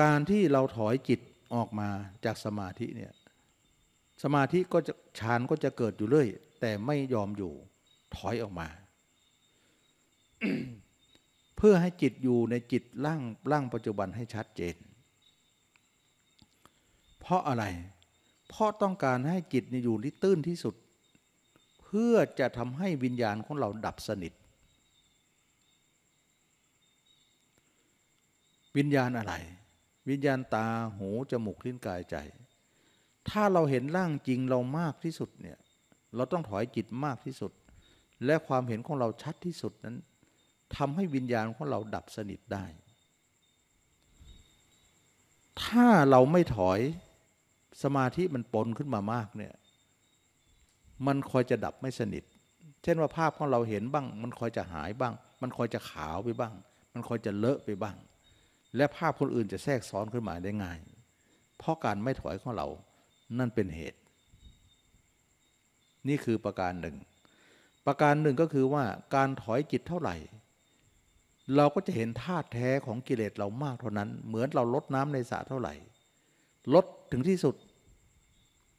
การที่เราถอยจิตออกมาจากสมาธิเนี่ย สมาธิก็จะฌานก็จะเกิดอยู่เรื่อยแต่ไม่ยอมอยู่ถอยออกมา เพื่อให้จิตอยู่ในจิตร่างร่างปัจจุบันให้ชัดเจน เพราะอะไร เพราะต้องการให้จิตอยู่ที่ตื้นที่สุด เพื่อจะทำให้วิญญาณของเราดับสนิท วิญญาณอะไร วิญญาณตาหูจมูกลิ้นกายใจ ถ้าเราเห็นร่างจริงเรามากที่สุดเนี่ยเราต้องถอยจิตมากที่สุด และความเห็นของเราชัดที่สุดนั้นทำให้วิญญาณของเราดับสนิทได้ ถ้าเราไม่ถอยสมาธิมันปนขึ้นมามากเนี่ยมันคอยจะดับไม่สนิท เช่นว่าภาพของเราเห็นบ้าง มันคอยจะหายบ้าง มันคอยจะขาวไปบ้าง มันคอยจะเลอะไปบ้าง และภาพคนอื่นจะแทรกซ้อนขึ้นมาได้ง่าย เพราะการไม่ถอยของเรานั่นเป็นเหตุนี่คือประการหนึ่ง ประการหนึ่งก็คือว่าการถอยจิตเท่าไหร่ เราก็จะเห็นธาตุแท้ของกิเลสเรามากเท่านั้น เหมือนเราลดน้ำในสระเท่าไหร่ ลดถึงที่สุด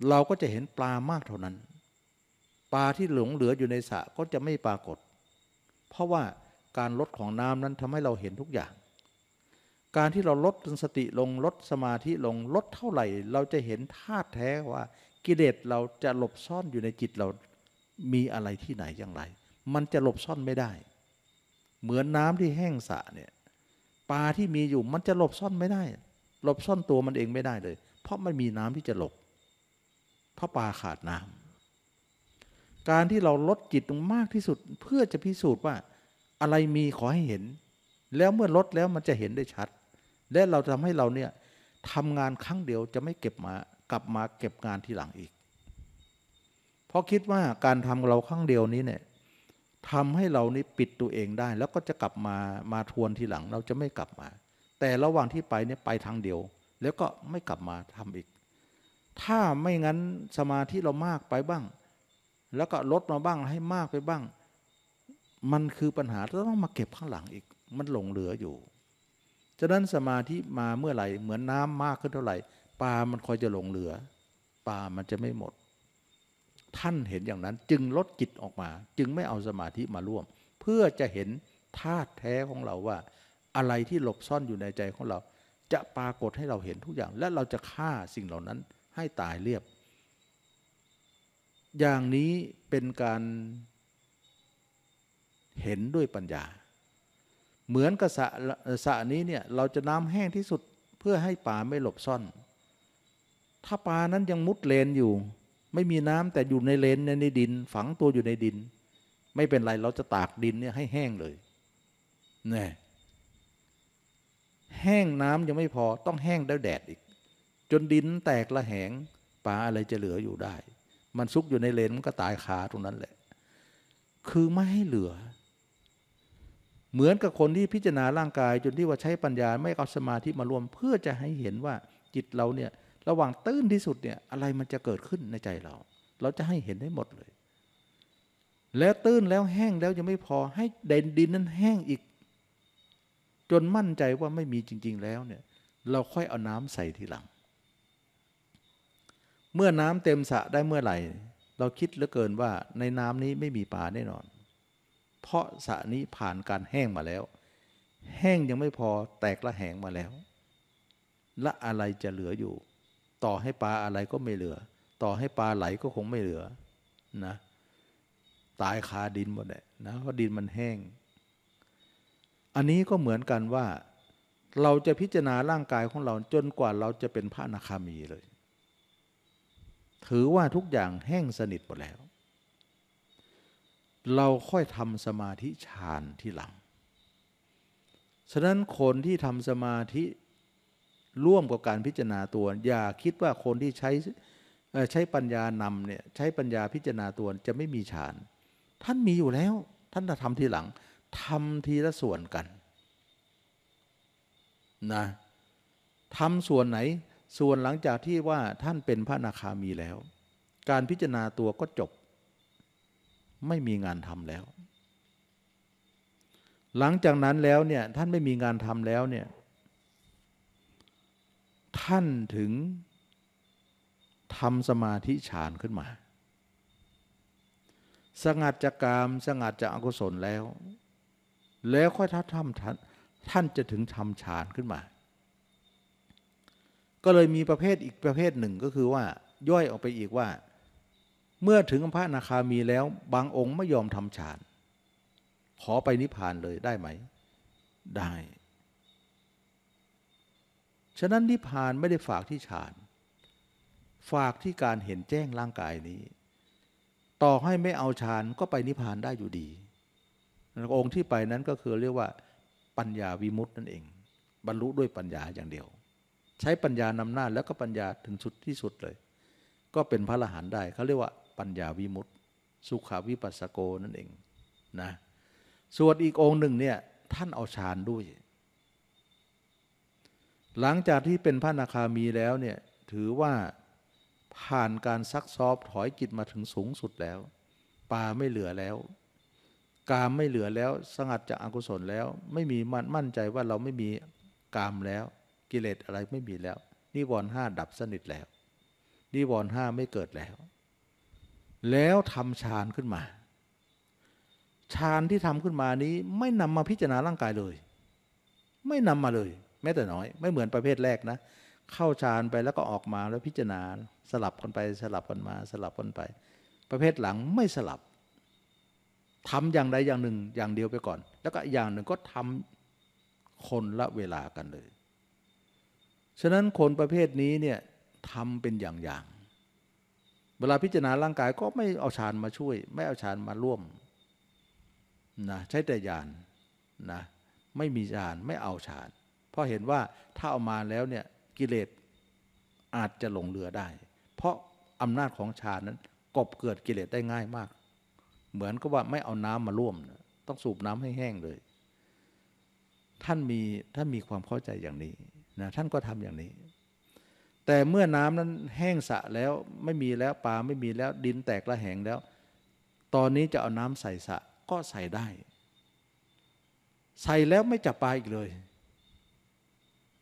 เราก็จะเห็นปลามากเท่านั้น ปลาที่หลงเหลืออยู่ในสระก็จะไม่ปรากฏ เพราะว่าการลดของน้ำนั้นทำให้เราเห็นทุกอย่าง การที่เราลดสติลงลดสมาธิลงลดเท่าไหร่ เราจะเห็นธาตุแท้ว่ากิเลสเราจะหลบซ่อนอยู่ในจิตเรามีอะไรที่ไหนอย่างไร มันจะหลบซ่อนไม่ได้ เหมือนน้ำที่แห้งสะเนี่ย ปลาที่มีอยู่ มันจะหลบซ่อนไม่ได้ หลบซ่อนตัวมันเองไม่ได้เลย เพราะมันมีน้ำที่จะหลบ เพราะปลาขาดน้ำการที่เราลดจิตลงมากที่สุดเพื่อจะพิสูจน์ว่า อะไรมีขอให้เห็น แล้วเมื่อลดแล้วมันจะเห็นได้ชัด และเราทำให้เราเนี่ยทำงานครั้งเดียวจะไม่เก็บมากลับมาเก็บงานที่หลังอีก เพราะคิดว่าการทำเราครั้งเดียวนี้เนี่ยทำให้เรานี่ปิดตัวเองได้ แล้วก็จะกลับมามาทวนทีหลังเราจะไม่กลับมา แต่ระหว่างที่ไปเนี่ยไปทางเดียว แล้วก็ไม่กลับมาทำอีก ถ้าไม่งั้นสมาธิเรามากไปบ้าง แล้วก็ลดมาบ้างให้มากไปบ้าง มันคือปัญหาต้องมาเก็บข้างหลังอีก มันหลงเหลืออยู่ฉะนั้นสมาธิมาเมื่อไหร่เหมือนน้ามากขึ้นเท่าไหร่ปลา มันคอยจะหลงเหลือ ปลา มันจะไม่หมด ท่านเห็นอย่างนั้นจึงลดจิตออกมา จึงไม่เอาสมาธิมาร่วม เพื่อจะเห็นธาตุแท้ของเราว่า อะไรที่หลบซ่อนอยู่ในใจของเรา จะปรากฏให้เราเห็นทุกอย่าง และเราจะฆ่าสิ่งเหล่านั้นให้ตายเรียบ อย่างนี้เป็นการเห็นด้วยปัญญา เหมือนกระสะสะนี้เนี่ยเราจะน้ำแห้งที่สุด เพื่อให้ป่าไม่หลบซ่อนถ้าปลานั้นยังมุดเลนอยู่ ไม่มีน้ำแต่อยู่ในเลนในดิน ฝังตัวอยู่ในดิน ไม่เป็นไรเราจะตากดินเนี่ยให้แห้งเลยนี่แห้งน้ำยังไม่พอต้องแห้งด้วยแดดอีก จนดินแตกละแหงปลาอะไรจะเหลืออยู่ได้ มันซุกอยู่ในเลนมันก็ตายคาตรงนั้นแหละ คือไม่ให้เหลือ เหมือนกับคนที่พิจารณาร่างกาย จนที่ว่าใช้ปัญญาไม่เอาสมาธิมารวม เพื่อจะให้เห็นว่าจิตเราเนี่ยระหว่างตื้นที่สุดเนี่ยอะไรมันจะเกิดขึ้นในใจเรา เราจะให้เห็นได้หมดเลย แล้วตื้นแล้วแห้งแล้วยังไม่พอให้เด่นดินนั้นแห้งอีก จนมั่นใจว่าไม่มีจริงๆแล้วเนี่ย เราค่อยเอาน้ำใส่ทีหลัง เมื่อน้ำเต็มสระได้เมื่อไหร่ เราคิดเหลือเกินว่าในน้ำนี้ไม่มีปลาแน่นอน เพราะสระนี้ผ่านการแห้งมาแล้ว แห้งยังไม่พอ แตกละแหงมาแล้ว และอะไรจะเหลืออยู่ต่อให้ปลาอะไรก็ไม่เหลือ ต่อให้ปลาไหลก็คงไม่เหลือ นะ ตายคาดินหมดเลยนะเพราะดินมันแห้ง อันนี้ก็เหมือนกันว่า เราจะพิจารณาร่างกายของเราจนกว่าเราจะเป็นพระนาคามีเลย ถือว่าทุกอย่างแห้งสนิทหมดแล้ว เราค่อยทำสมาธิฌานที่หลัง ฉะนั้นคนที่ทำสมาธิร่วมกับการพิจารณาตัว อย่าคิดว่าคนที่ใช้ใช้ปัญญานำเนี่ย ใช้ปัญญาพิจารณาตัวจะไม่มีฌาน ท่านมีอยู่แล้วท่านจะทำทีหลังทำทีละส่วนกันนะทำส่วนไหน ส่วนหลังจากที่ว่าท่านเป็นพระนาคามีแล้ว การพิจารณาตัวก็จบ ไม่มีงานทำแล้ว หลังจากนั้นแล้วเนี่ย ท่านไม่มีงานทำแล้วเนี่ยท่านถึงทำสมาธิฌานขึ้นมาสงัดจากกามสงัดจากอกุศลแล้ว แล้วค่อยท่านทำท่านท่านจะถึงทำฌานขึ้นมา ก็เลยมีประเภทอีกประเภทหนึ่งก็คือว่าย่อยออกไปอีกว่า เมื่อถึงพระนาคามีแล้วบางองค์ไม่ยอมทำฌานขอไปนิพพานเลยได้ไหม ได้ฉะนั้นนิพพานไม่ได้ฝากที่ฌานฝากที่การเห็นแจ้งร่างกายนี้ ต่อให้ไม่เอาฌานก็ไปนิพพานได้อยู่ดี องค์ที่ไปนั้นก็คือเรียกว่าปัญญาวิมุตตินั่นเอง บรรลุด้วยปัญญาอย่างเดียว ใช้ปัญญานำหน้าแล้วก็ปัญญาถึงสุดที่สุดเลย ก็เป็นพระอรหันต์ได้เขาเรียกว่าปัญญาวิมุตสุขาวิปัสสโกนั่นเองนะส่วนอีกองค์หนึ่งเนี่ยท่านเอาฌานด้วยหลังจากที่เป็นพระนาคามีแล้วเนี่ยถือว่าผ่านการซักซอบถอยจิตมาถึงสูงสุดแล้ว ปาไม่เหลือแล้ว กามไม่เหลือแล้ว สงัดจากอกุศลแล้ว ไม่มีมั่นมั่นใจว่าเราไม่มีกามแล้ว กิเลสอะไรไม่มีแล้วนิวรณ์ห้าดับสนิทแล้ว นิวรณ์ห้าไม่เกิดแล้ว แล้วทำฌานขึ้นมาฌานที่ทำขึ้นมานี้ไม่นำมาพิจารณาร่างกายเลย ไม่นำมาเลยแม้แต่น้อย ไม่เหมือนประเภทแรกนะ เข้าฌานไปแล้วก็ออกมาแล้วพิจารณาสลับกันไปสลับกันมาสลับกันไป ประเภทหลังไม่สลับ ทำอย่างใดอย่างหนึ่งอย่างเดียวไปก่อน แล้วก็อย่างหนึ่งก็ทำคนละเวลากันเลย ฉะนั้นคนประเภทนี้เนี่ยทำเป็นอย่างๆ เวลาพิจารณาร่างกาย ก็ไม่เอาฌานมาช่วย ไม่เอาฌานมาร่วมนะใช้แต่ยานนะไม่มีฌานไม่เอาฌานเพราะเห็นว่าถ้าเอามาแล้วเนี่ย กิเลสอาจจะหลงเหลือได้ เพราะอำนาจของฌานนั้น กบเกิดกิเลสได้ง่ายมาก เหมือนกับว่าไม่เอาน้ำมาร่วมนะต้องสูบน้ำให้แห้งเลย ท่านมีท่านมีความเข้าใจอย่างนี้นะท่านก็ทำอย่างนี้ แต่เมื่อน้ำนั้นแห้งสะแล้วไม่มีแล้ว ปลาไม่มีแล้ว ดินแตกละแหงแล้ว ตอนนี้จะเอาน้ำใส่สะก็ใส่ได้ ใส่แล้วไม่จับปลาอีกเลย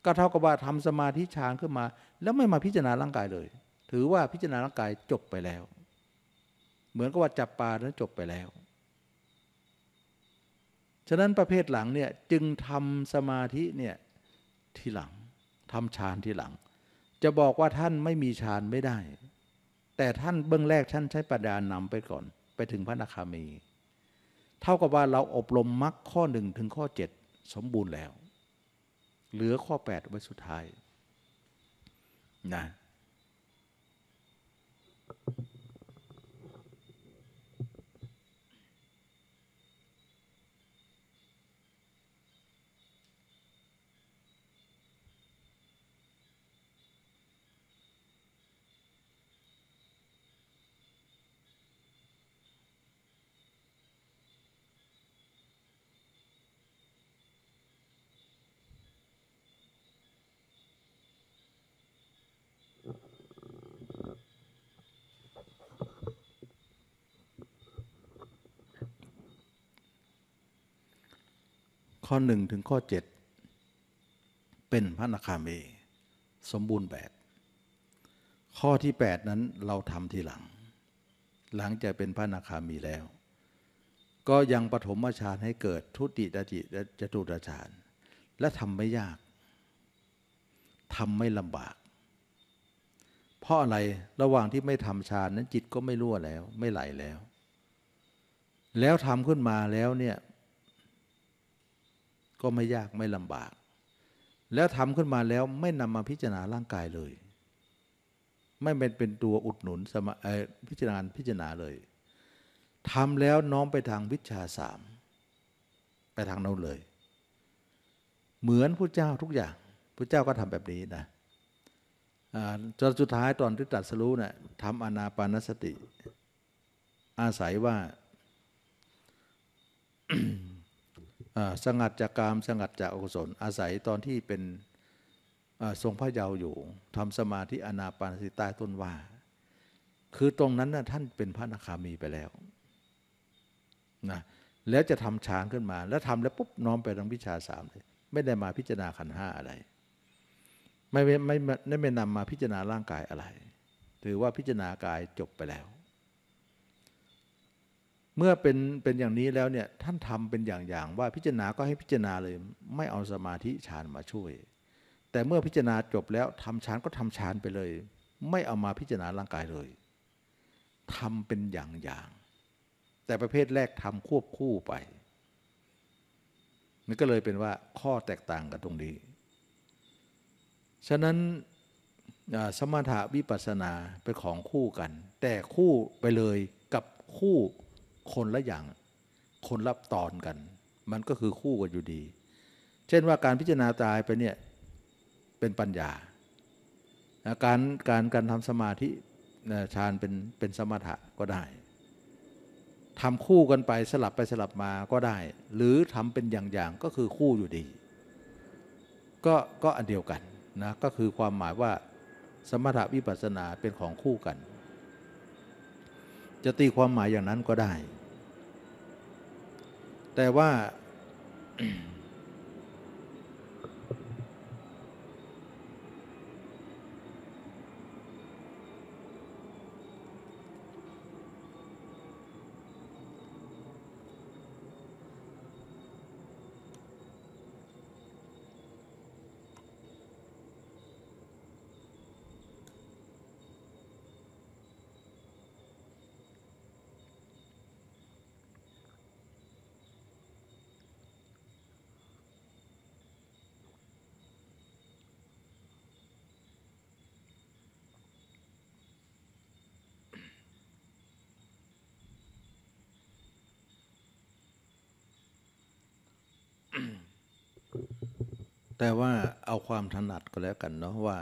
ก็เท่ากับว่าทำสมาธิฌานขึ้นมา แล้วไม่มาพิจารณาร่างกายเลย ถือว่าพิจารณาร่างกายจบไปแล้ว เหมือนกับว่าจับปลาแล้วจบไปแล้ว ฉะนั้นประเภทหลังเนี่ยจึงทำสมาธิเนี่ยทีหลัง ทำฌานทีหลัง จะบอกว่าท่านไม่มีฌานไม่ได้ แต่ท่านเบื้องแรกท่านใช้ปัญญานำไปก่อน ไปถึงพระนาคามี เท่ากับว่าเราอบรมมรรคข้อหนึ่งถึงข้อ 7 สมบูรณ์แล้วเหลือข้อแปดไว้สุดท้ายนะข้อหนึ่งถึงข้อเจ็ดเป็นพระนาคามี สมบูรณ์แบบข้อที่8นั้นเราทำทีหลัง หลังจะเป็นพระนาคามี แล้ว ก็ยังปฐมฌานให้เกิดทุติดจิจตุตฌานและทำไม่ยากทำไม่ลำบาก เพราะอะไรระหว่างที่ไม่ทำฌานนั้นจิตก็ไม่รั่วแล้วไม่ไหลแล้ว แล้วทำขึ้นมาแล้วเนี่ยก็ไม่ยากไม่ลำบาก แล้วทำขึ้นมาแล้วไม่นำมาพิจารณาร่างกายเลย ไม่เป็นเป็นตัวอุดหนุนสมาพิจารณาพิจารณาเลยทำแล้วน้อมไปทางวิชาสามไปทางโน้นเลย เหมือนพระเจ้าทุกอย่างพระเจ้าก็ทำแบบนี้นะจนสุดท้ายตอนที่ตัดสรู้นะ่ะทำอนาปานสติ อาศัยว่าสงัดจากกาม สงัดจากอกุศลอาศัยตอนที่เป็นทรงพระเยาว์อยู่ทำสมาธิอนาปานสิตายต้นว่า คือตรงนั้นนะท่านเป็นพระนาคามีไปแล้วนะแล้วจะทำฌานขึ้นมา แล้วทำแล้วปุ๊บน้อมไปทางวิชาสามเลยไม่ได้มาพิจารณาขันห้าอะไร ไม่ไม่ไม่ไม่นำมาพิจารณาร่างกายอะไร ถือว่าพิจารณากายจบไปแล้วเมื่อเป็นเป็นอย่างนี้แล้ว เนี่ย ท่านทำเป็นอย่างๆว่าพิจารณาก็ให้พิจารณาเลย ไม่เอาสมาธิฌานมาช่วย แต่เมื่อพิจารณาจบแล้ว ทำฌานก็ทำฌานไปเลย ไม่เอามาพิจารณาร่างกายเลย ทำเป็นอย่างๆแต่ประเภทแรก ทำควบคู่ไปนี่ก็เลยเป็นว่าข้อแตกต่างกันตรงนี้ ฉะนั้นสมถะวิปัสสนาเป็นของคู่กัน แต่คู่ไปเลยกับคู่คนละอย่าง คนละตอนกัน มันก็คือคู่ กันอยู่ดี เช่นว่าการพิจารณาตายไป เนี่ยเป็นปัญญา การการการทำสมาธิฌานเป็น เป็นสมถะก็ได้ทำคู่กันไปสลับไปสลับมาก็ได้ หรือทำเป็นอย่างๆก็คือคู่อยู่ดี ก็ก็ อันเดียวกันนะก็คือความหมายว่าสมถะวิปัสสนาเป็นของคู่กันจะตีความหมายอย่างนั้นก็ได้ แต่ว่าแต่ว่าเอาความถนัดก็แล้วกันเนาะว่า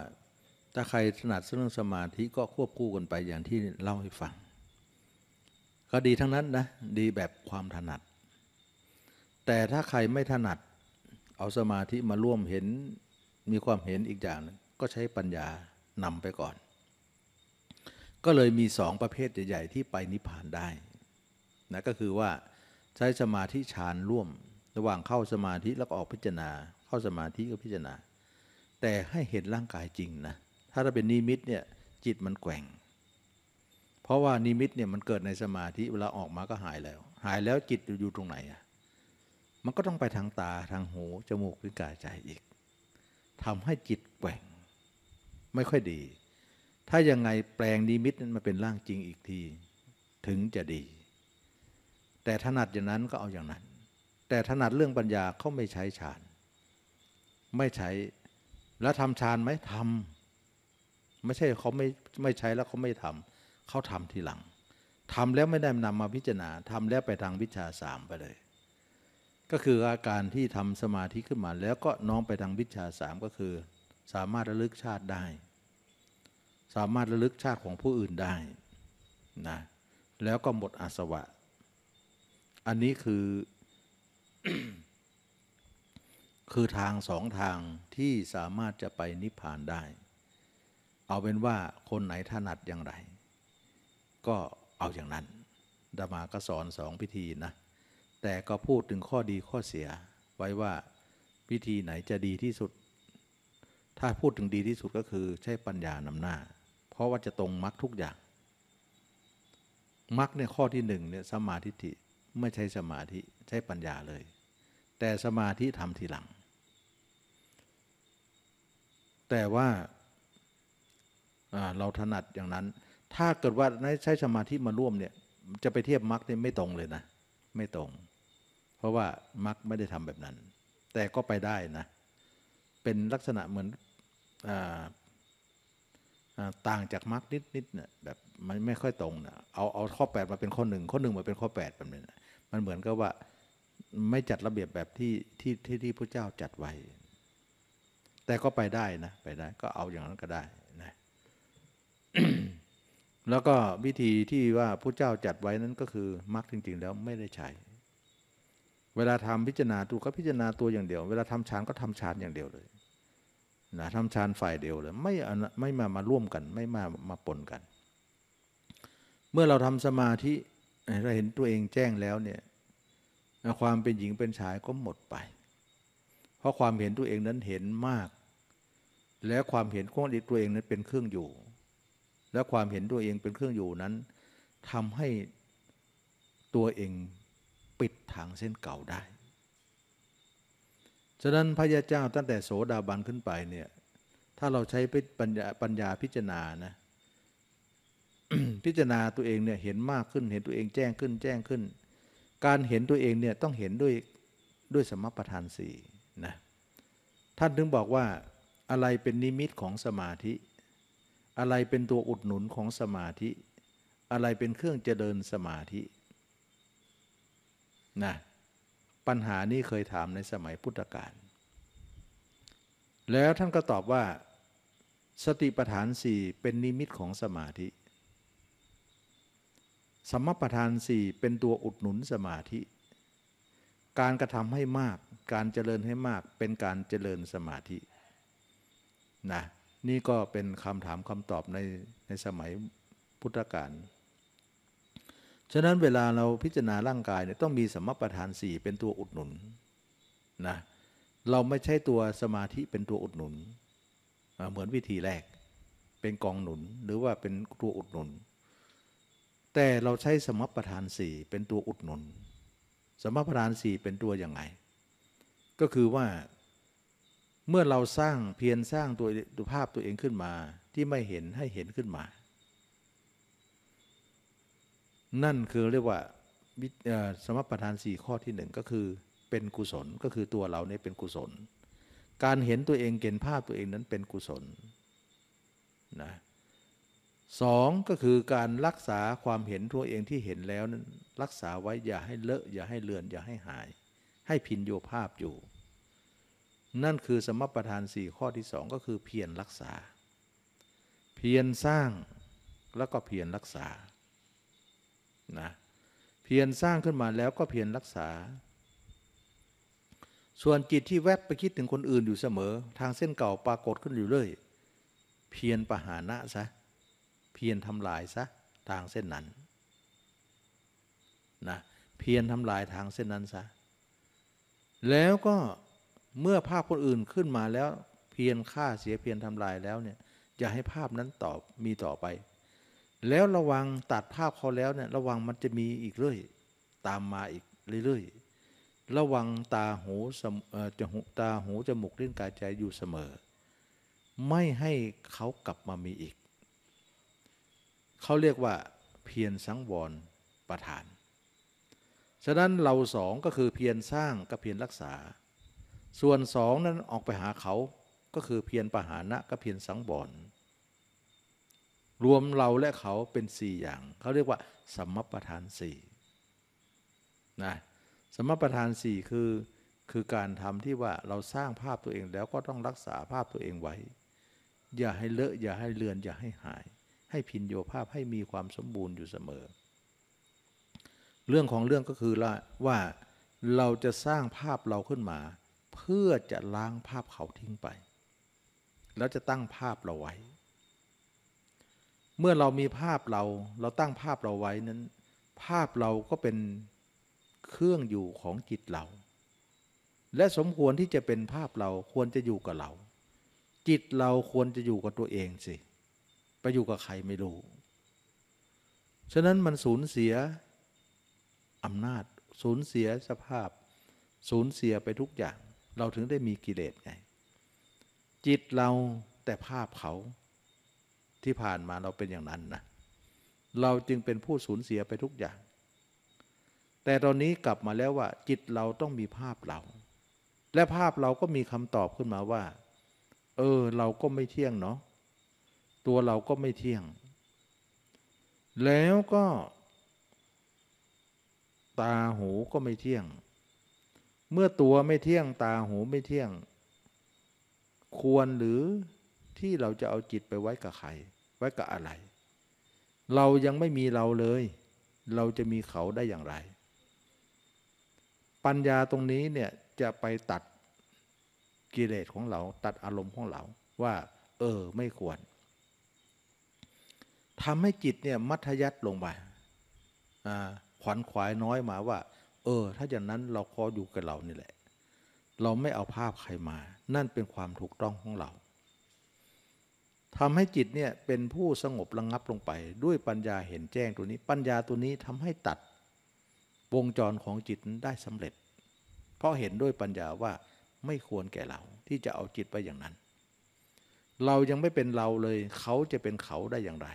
ถ้าใครถนัดเรื่องสมาธิก็ควบคู่กันไปอย่างที่เล่าให้ฟัง ก็ดีทั้งนั้นนะดีแบบความถนัด แต่ถ้าใครไม่ถนัด เอาสมาธิมาร่วมเห็น มีความเห็นอีกอย่างนึงก็ใช้ปัญญานำไปก่อน ก็เลยมีสองประเภทใหญ่ๆที่ไปนิพพานได้นะก็คือว่าใช้สมาธิฌานร่วม ระหว่างเข้าสมาธิแล้วออกพิจารณาเข้าสมาธิก็พิจารณา แต่ให้เห็น ร่างกายจริงนะ ถ้าเราเป็นนิมิตเนี่ยจิตมันแกว่ง เพราะว่านิมิตเนี่ยมันเกิดในสมาธิเวลาออกมาก็หายแล้ว หายแล้วจิตอยู่ตรงไหนอ่ะมันก็ต้องไปทางตาทางหูจมูกหรือกายใจอีก ทำให้จิตแกว่ง ไม่ค่อยดี ถ้ายังไงแปลงนิมิตนั้นมาเป็นร่างจริงอีกที ถึงจะดี แต่ถนัดอย่างนั้นก็เอาอย่างนั้น แต่ถนัดเรื่องปัญญาเขาไม่ใช้ฌานไม่ใช้ แล้วทำฌานไหมทำไม่ใช่เขาไม่ไม่ใช้แล้วเขาไม่ทำเขาทำทีหลังทำแล้วไม่ได้นำมาพิจารณาทำแล้วไปทางวิชาสามไปเลย ก็คืออาการที่ทำสมาธิขึ้นมา แล้วก็น้องไปทางวิชาสามก็คือ สามารถระลึกชาติได้ สามารถระลึกชาติของผู้อื่นได้นะแล้วก็หมดอาสวะ อันนี้คือคือทางสองทางที่สามารถจะไปนิพพานได้ เอาเป็นว่าคนไหนถนัดอย่างไร ก็เอาอย่างนั้นดามาก็สอนสองพิธีนะแต่ก็พูดถึงข้อดีข้อเสียไว้ว่าพิธีไหนจะดีที่สุด ถ้าพูดถึงดีที่สุดก็คือใช้ปัญญานำหน้า เพราะว่าจะตรงมรรคทุกอย่างมรรคเนี่ยข้อที่หนึ่งเนี่ยสมาธิไม่ใช่สมาธิใช้ปัญญาเลย แต่สมาธิทำทีหลังแต่ว่าเราถนัดอย่างนั้น ถ้าเกิดว่าใช้สมาธิมาร่วมเนี่ยจะไปเทียบมรรคนี่ไม่ตรงเลยนะไม่ตรง เพราะว่ามรรคไม่ได้ทำแบบนั้น แต่ก็ไปได้นะ เป็นลักษณะเหมือนต่างจากมรรคนิดๆเนี่ยแบบมันไม่ค่อยตรงนะเอาเอาข้อ8มาเป็นข้อหนึ่งข้อหนึ่งมาเป็นข้อ8แบบนี้นะมันเหมือนกับว่า ไม่จัดระเบียบแบบที่ที่ที่ที่พระเจ้าจัดไว้แต่ก็ไปได้นะ ไปได้ก็เอาอย่างนั้นก็ได้นะแล้วก็วิธีที่ว่าพระเจ้าจัดไว้นั้นก็คือมรรคจริงๆแล้วไม่ได้ใช้ เวลาทำพิจารณาตัวก็พิจารณาตัวอย่างเดียว เวลาทำฌานก็ทำฌานอย่างเดียวเลย นะทำฌานฝ่ายเดียวเลยไม่ไม่มามาร่วมกัน ไม่มามาปนกัน เมื่อเราทำสมาธิเราเห็นตัวเองแจ้งแล้วเนี่ย ความเป็นหญิงเป็นชายก็หมดไป เพราะความเห็นตัวเองนั้นเห็นมากและความเห็นของตัวเองนั้นเป็นเครื่องอยู่ และ ความเห็นตัวเองเป็นเครื่องอยู่นั้น ทำให้ตัวเองปิด ทางเส้นเก่าได้ ฉะนั้นพระยาเจ้าตั้งแต่โสดาบันขึ้นไปเนี่ย ถ้าเราใช้ ปัญญาปัญญาพิจารณานะ พิจารณาตัวเองเนี่ยเห็นมากขึ้น เห็นตัวเองแจ้งขึ้น แจ้งขึ้น การเห็นตัวเองเนี่ยต้องเห็น ด้วยด้วยสมประทานสี่นะ ท่านถึงบอกว่าอะไรเป็นนิมิตของสมาธิ อะไรเป็นตัวอุดหนุนของสมาธิ อะไรเป็นเครื่องเจริญสมาธินะปัญหานี้เคยถามในสมัยพุทธกาล แล้วท่านก็ตอบว่า สติปัฏฐานสี่เป็นนิมิตของสมาธิ สมปทานสี่เป็นตัวอุดหนุนสมาธิ การกระทำให้มากการเจริญให้มากเป็นการเจริญสมาธินะนี่ก็เป็นคำถามคำตอบในในสมัยพุทธกาล ฉะนั้นเวลาเราพิจารณาร่างกายเนี่ยต้องมีสมประธานสี่เป็นตัวอุดหนุนนะ เราไม่ใช่ตัวสมาธิเป็นตัวอุดหนุน เหมือนวิธีแรกเป็นกองหนุนหรือว่าเป็นตัวอุดหนุน แต่เราใช้สมประธานสี่เป็นตัวอุดหนุน สมประธานสี่เป็นตัวยังไง ก็คือว่าเมื่อเราสร้างเพียรสร้าง ตัวดูภาพตัวเองขึ้นมาที่ไม่เห็นให้เห็นขึ้นมา นั่นคือเรียกว่าสมประทานสี่ข้อที่หนึ่งก็คือเป็นกุศลก็คือตัวเราเนี่ยเป็นกุศล การเห็นตัวเองเห็นภาพตัวเองนั้นเป็นกุศลนะสองก็คือการรักษาความเห็นตัวเองที่เห็นแล้วนั้นรักษาไว้อย่าให้เลอะอย่าให้เลือนอย่าให้หาย ให้พินโยภาพอยู่นั่นคือสมประทานสี่ข้อที่สองก็คือเพียรรักษา เพียรสร้างแล้วก็เพียรรักษา นะ เพียรสร้างขึ้นมาแล้วก็เพียรรักษา ส่วนจิตที่แวบไปคิดถึงคนอื่นอยู่เสมอ ทางเส้นเก่าปรากฏขึ้นอยู่เลย เพียรประหานะซะ เพียรทำลายซะทางเส้นนั้น นะ เพียรทำลายทางเส้นนั้นซะ แล้วก็เมื่อภาพคนอื่นขึ้นมาแล้วเพียรฆ่าเสียเพียรทำลายแล้วเนี่ยอย่าให้ภาพนั้นตอบมีต่อไป แล้วระวังตัดภาพเขาแล้วเนี่ย ระวังมันจะมีอีกเรื่อย ตามมาอีกเรื่อยๆ ระวังตาหูจะหูตาหูจมูกเล่นกายใจอยู่เสมอ ไม่ให้เขากลับมามีอีก เขาเรียกว่าเพียรสังวรประธานฉะนั้นเราสองก็คือเพียรสร้างกับเพียรรักษาส่วนสองนั้นออกไปหาเขาก็คือเพียรปหานะกับเพียรสังบอนรวมเราและเขาเป็นสี่อย่าง เขาเรียกว่า สมประธานสี่นะสมประธานสี่คือคือการทำที่ว่าเราสร้างภาพตัวเองแล้วก็ต้องรักษาภาพตัวเองไว้ อย่าให้เลอะอย่าให้เลือนอย่าให้หาย ให้พินโยภาพให้มีความสมบูรณ์อยู่เสมอ เรื่องของเรื่องก็คือว่าเราจะสร้างภาพเราขึ้นมาเพื่อจะล้างภาพเขาทิ้งไป แล้วจะตั้งภาพเราไว้ เมื่อเรามีภาพเราเราตั้งภาพเราไว้นั้น ภาพเราก็เป็นเครื่องอยู่ของจิตเรา และสมควรที่จะเป็นภาพเราควรจะอยู่กับเรา จิตเราควรจะอยู่กับตัวเองสิ ไปอยู่กับใครไม่รู้ฉะนั้นมันสูญเสียอำนาจ สูญเสียสภาพ สูญเสียไปทุกอย่างเราถึงได้มีกิเลสไง จิตเราแต่ภาพเขาที่ผ่านมาเราเป็นอย่างนั้นนะเราจึงเป็นผู้สูญเสียไปทุกอย่าง แต่ตอนนี้กลับมาแล้วว่า จิตเราต้องมีภาพเรา และภาพเราก็มีคำตอบขึ้นมาว่า เออ เราก็ไม่เที่ยงเนาะตัวเราก็ไม่เที่ยง แล้วก็ ตาหูก็ไม่เที่ยงเมื่อตัวไม่เที่ยงตาหูไม่เที่ยง ควรหรือที่เราจะเอาจิตไปไว้กับใคร ไว้กับอะไร เรายังไม่มีเราเลย เราจะมีเขาได้อย่างไร ปัญญาตรงนี้เนี่ยจะไปตัดกิเลสของเรา ตัดอารมณ์ของเราว่า เออไม่ควรทำให้จิตเนี่ยมัธยัติลงไปขวัญขวายน้อยมาว่าเออถ้าอย่างนั้นเราขออยู่กับเรานี่แหละ เราไม่เอาภาพใครมานั่นเป็นความถูกต้องของเราทำให้จิตเนี่ยเป็นผู้สงบระงงับลงไป ด้วยปัญญาเห็นแจ้งตัวนี้ ปัญญาตัวนี้ทำให้ตัด วงจรของจิตได้สำเร็จ เพราะเห็นด้วยปัญญาว่าไม่ควรแก่เราที่จะเอาจิตไปอย่างนั้น เรายังไม่เป็นเราเลย เขาจะเป็นเขาได้อย่างไร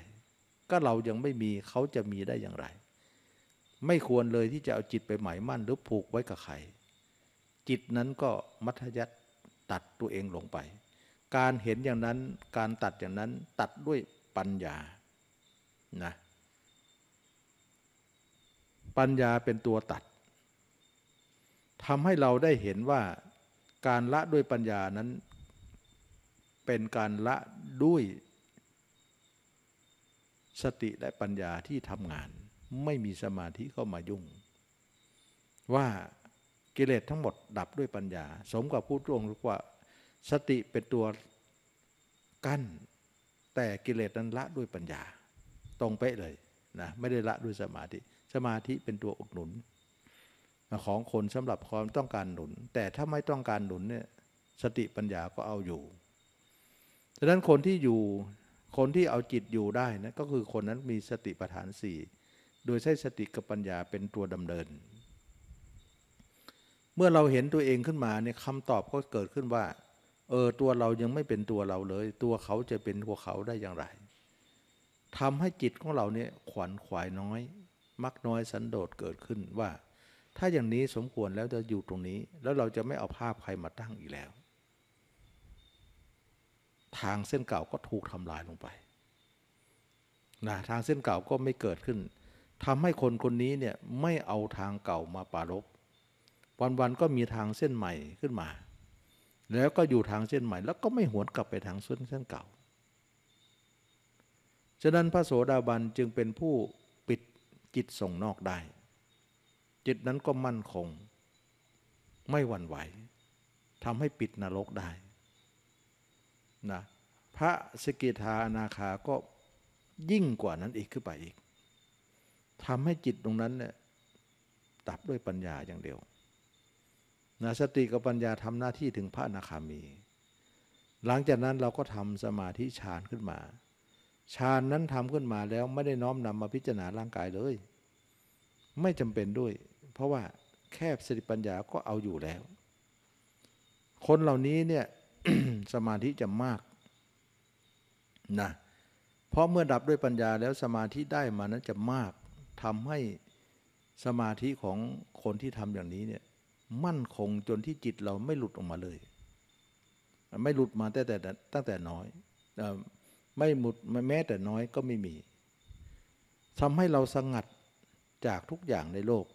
ก็เรายังไม่มีเขาจะมีได้อย่างไรไม่ควรเลยที่จะเอาจิตไปหมายมั่นหรือผูกไว้กับใครจิตนั้นก็มัธยัตตัดตัวเองลงไป การเห็นอย่างนั้นการตัดอย่างนั้นตัดด้วยปัญญานะปัญญาเป็นตัวตัดทำให้เราได้เห็นว่า การละด้วยปัญญานั้นเป็นการละด้วย สติและปัญญาที่ทำงานไม่มีสมาธิเข้ามายุ่ง ว่ากิเลสทั้งหมดดับด้วยปัญญา สมกับพูดตรงว่า สติเป็นตัวกั้น แต่กิเลสนั้นละด้วยปัญญาตรงเป๊ะเลยนะไม่ได้ละด้วยสมาธิสมาธิเป็นตัวอุดหนุน ของคนสำหรับความต้องการหนุน แต่ถ้าไม่ต้องการหนุนเนี่ยสติปัญญาก็เอาอยู่ดังนั้นคนที่อยู่ คนที่เอาจิตอยู่ได้นะก็คือคนนั้นมีสติปัฏฐานสี่โดยใช้สติกับปัญญาเป็นตัวดำเนิน เมื่อเราเห็นตัวเองขึ้นมาเนี่ยคำตอบก็เกิดขึ้นว่า เออ ตัวเรายังไม่เป็นตัวเราเลย ตัวเขาจะเป็นตัวเขาได้อย่างไรทำให้จิตของเราเนี่ยขวัญขวายน้อย มักน้อยสันโดษเกิดขึ้นว่า ถ้าอย่างนี้สมควรแล้วจะอยู่ตรงนี้ แล้วเราจะไม่เอาภาพใครมาตั้งอีกแล้ว ทางเส้นเก่าก็ถูกทำลายลงไปนะทางเส้นเก่าก็ไม่เกิดขึ้นทำให้คนคนนี้เนี่ยไม่เอาทางเก่ามาปารบวัน ๆ ก็มีทางเส้นใหม่ขึ้นมา แล้วก็อยู่ทางเส้นใหม่แล้วก็ไม่หวนกลับไปทางเส้นเส้นเก่าฉะนั้นพระโสดาบันจึงเป็นผู้ปิดจิตส่งนอกได้ จิตนั้นก็มั่นคง ไม่หวั่นไหวทำให้ปิดนรกได้นะพระสกิทาอนาคาก็ยิ่งกว่านั้นอีกขึ้นไปอีกทำให้จิตตรงนั้นเนี่ยดับด้วยปัญญาอย่างเดียวนะสติกับปัญญาทำหน้าที่ถึงพระอนาคามี หลังจากนั้นเราก็ทำสมาธิฌานขึ้นมาฌานนั้นทำขึ้นมาแล้วไม่ได้น้อมนำมาพิจารณาร่างกายเลย ไม่จำเป็นด้วย เพราะว่าแค่สติปัญญาก็เอาอยู่แล้ว คนเหล่านี้เนี่ยสมาธิจะมากนะเพราะเมื่อดับด้วยปัญญาแล้วสมาธิได้มานั้นจะมากทำให้สมาธิของคนที่ทำอย่างนี้เนี่ย มั่นคงจนที่จิตเราไม่หลุดออกมาเลย ไม่หลุดมาแต่แต่ตั้งแต่น้อยไม่หมดแม้แต่น้อยก็ไม่มีทำให้เราสงัดจากทุกอย่างในโลก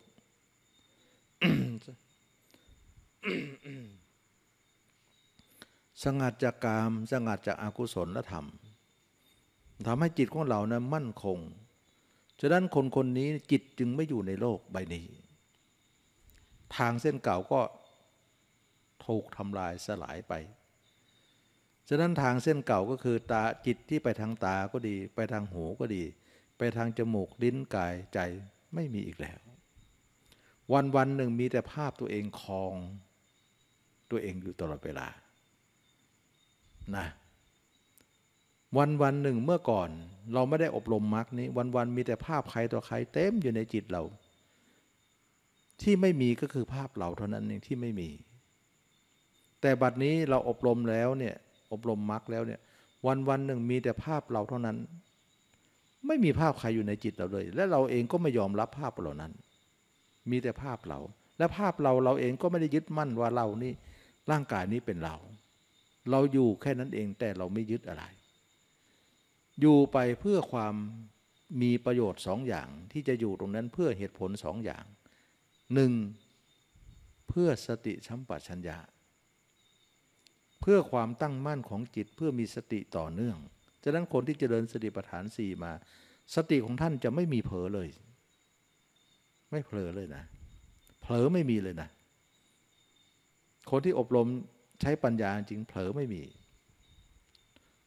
สงัดจากกามสงัดจากอากุศลและธรรมทำให้จิตของเรานะมั่นคงฉะนั้น คนคนนี้จิตจึงไม่อยู่ในโลกใบนี้ ทางเส้นเก่าก็ถูกทำลายสลายไป ฉะนั้นทางเส้นเก่าก็คือตาจิตที่ไปทางตาก็ดี ไปทางหูก็ดี ไปทางจมูกลิ้นกายใจไม่มีอีกแล้ว วันวันหนึ่งมีแต่ภาพตัวเองคลอง ตัวเองอยู่ตลอดเวลา นะวันวันหนึ่งเมื่อก่อนเราไม่ได้อบรมมรรคนี้วันวันมีแต่ภาพใครต่อใครเต็มอยู่ในจิตเรา ที่ไม่มีก็คือภาพ เรา เท่านั้นเองที่ไม่มี แต่บัดนี้เราอบรมแล้วเนี่ย อบรมมรรคแล้วเนี่ย วันวันหนึ่งมีแต่ภาพเราเท่านั้น ไม่มีภาพใครอยู่ในจิตเราเลย และเราเองก็ไม่ยอมรับภาพเหล่านั้น มีแต่ภาพเราและภาพเราเราเองก็ไม่ได้ยึดมั่นว่าเรานี่ร่างกายนี้เป็นเรา เราอยู่แค่นั้นเองแต่เราไม่ยึดอะไรอยู่ไปเพื่อความมีประโยชน์สองอย่าง ที่จะอยู่ตรงนั้นเพื่อเหตุผลสองอย่างหนึ่งเพื่อสติชัมปชัญญะเพื่อความตั้งมั่นของจิตเพื่อมีสติต่อเนื่องฉะนั้นคนที่เจริญสติปัฏฐานสี่มา สติของท่านจะไม่มีเผลอเลย ไม่เผลอเลยนะเผลอไม่มีเลยนะ คนที่อบรมใช้ปัญญาจริงเผลอไม่มี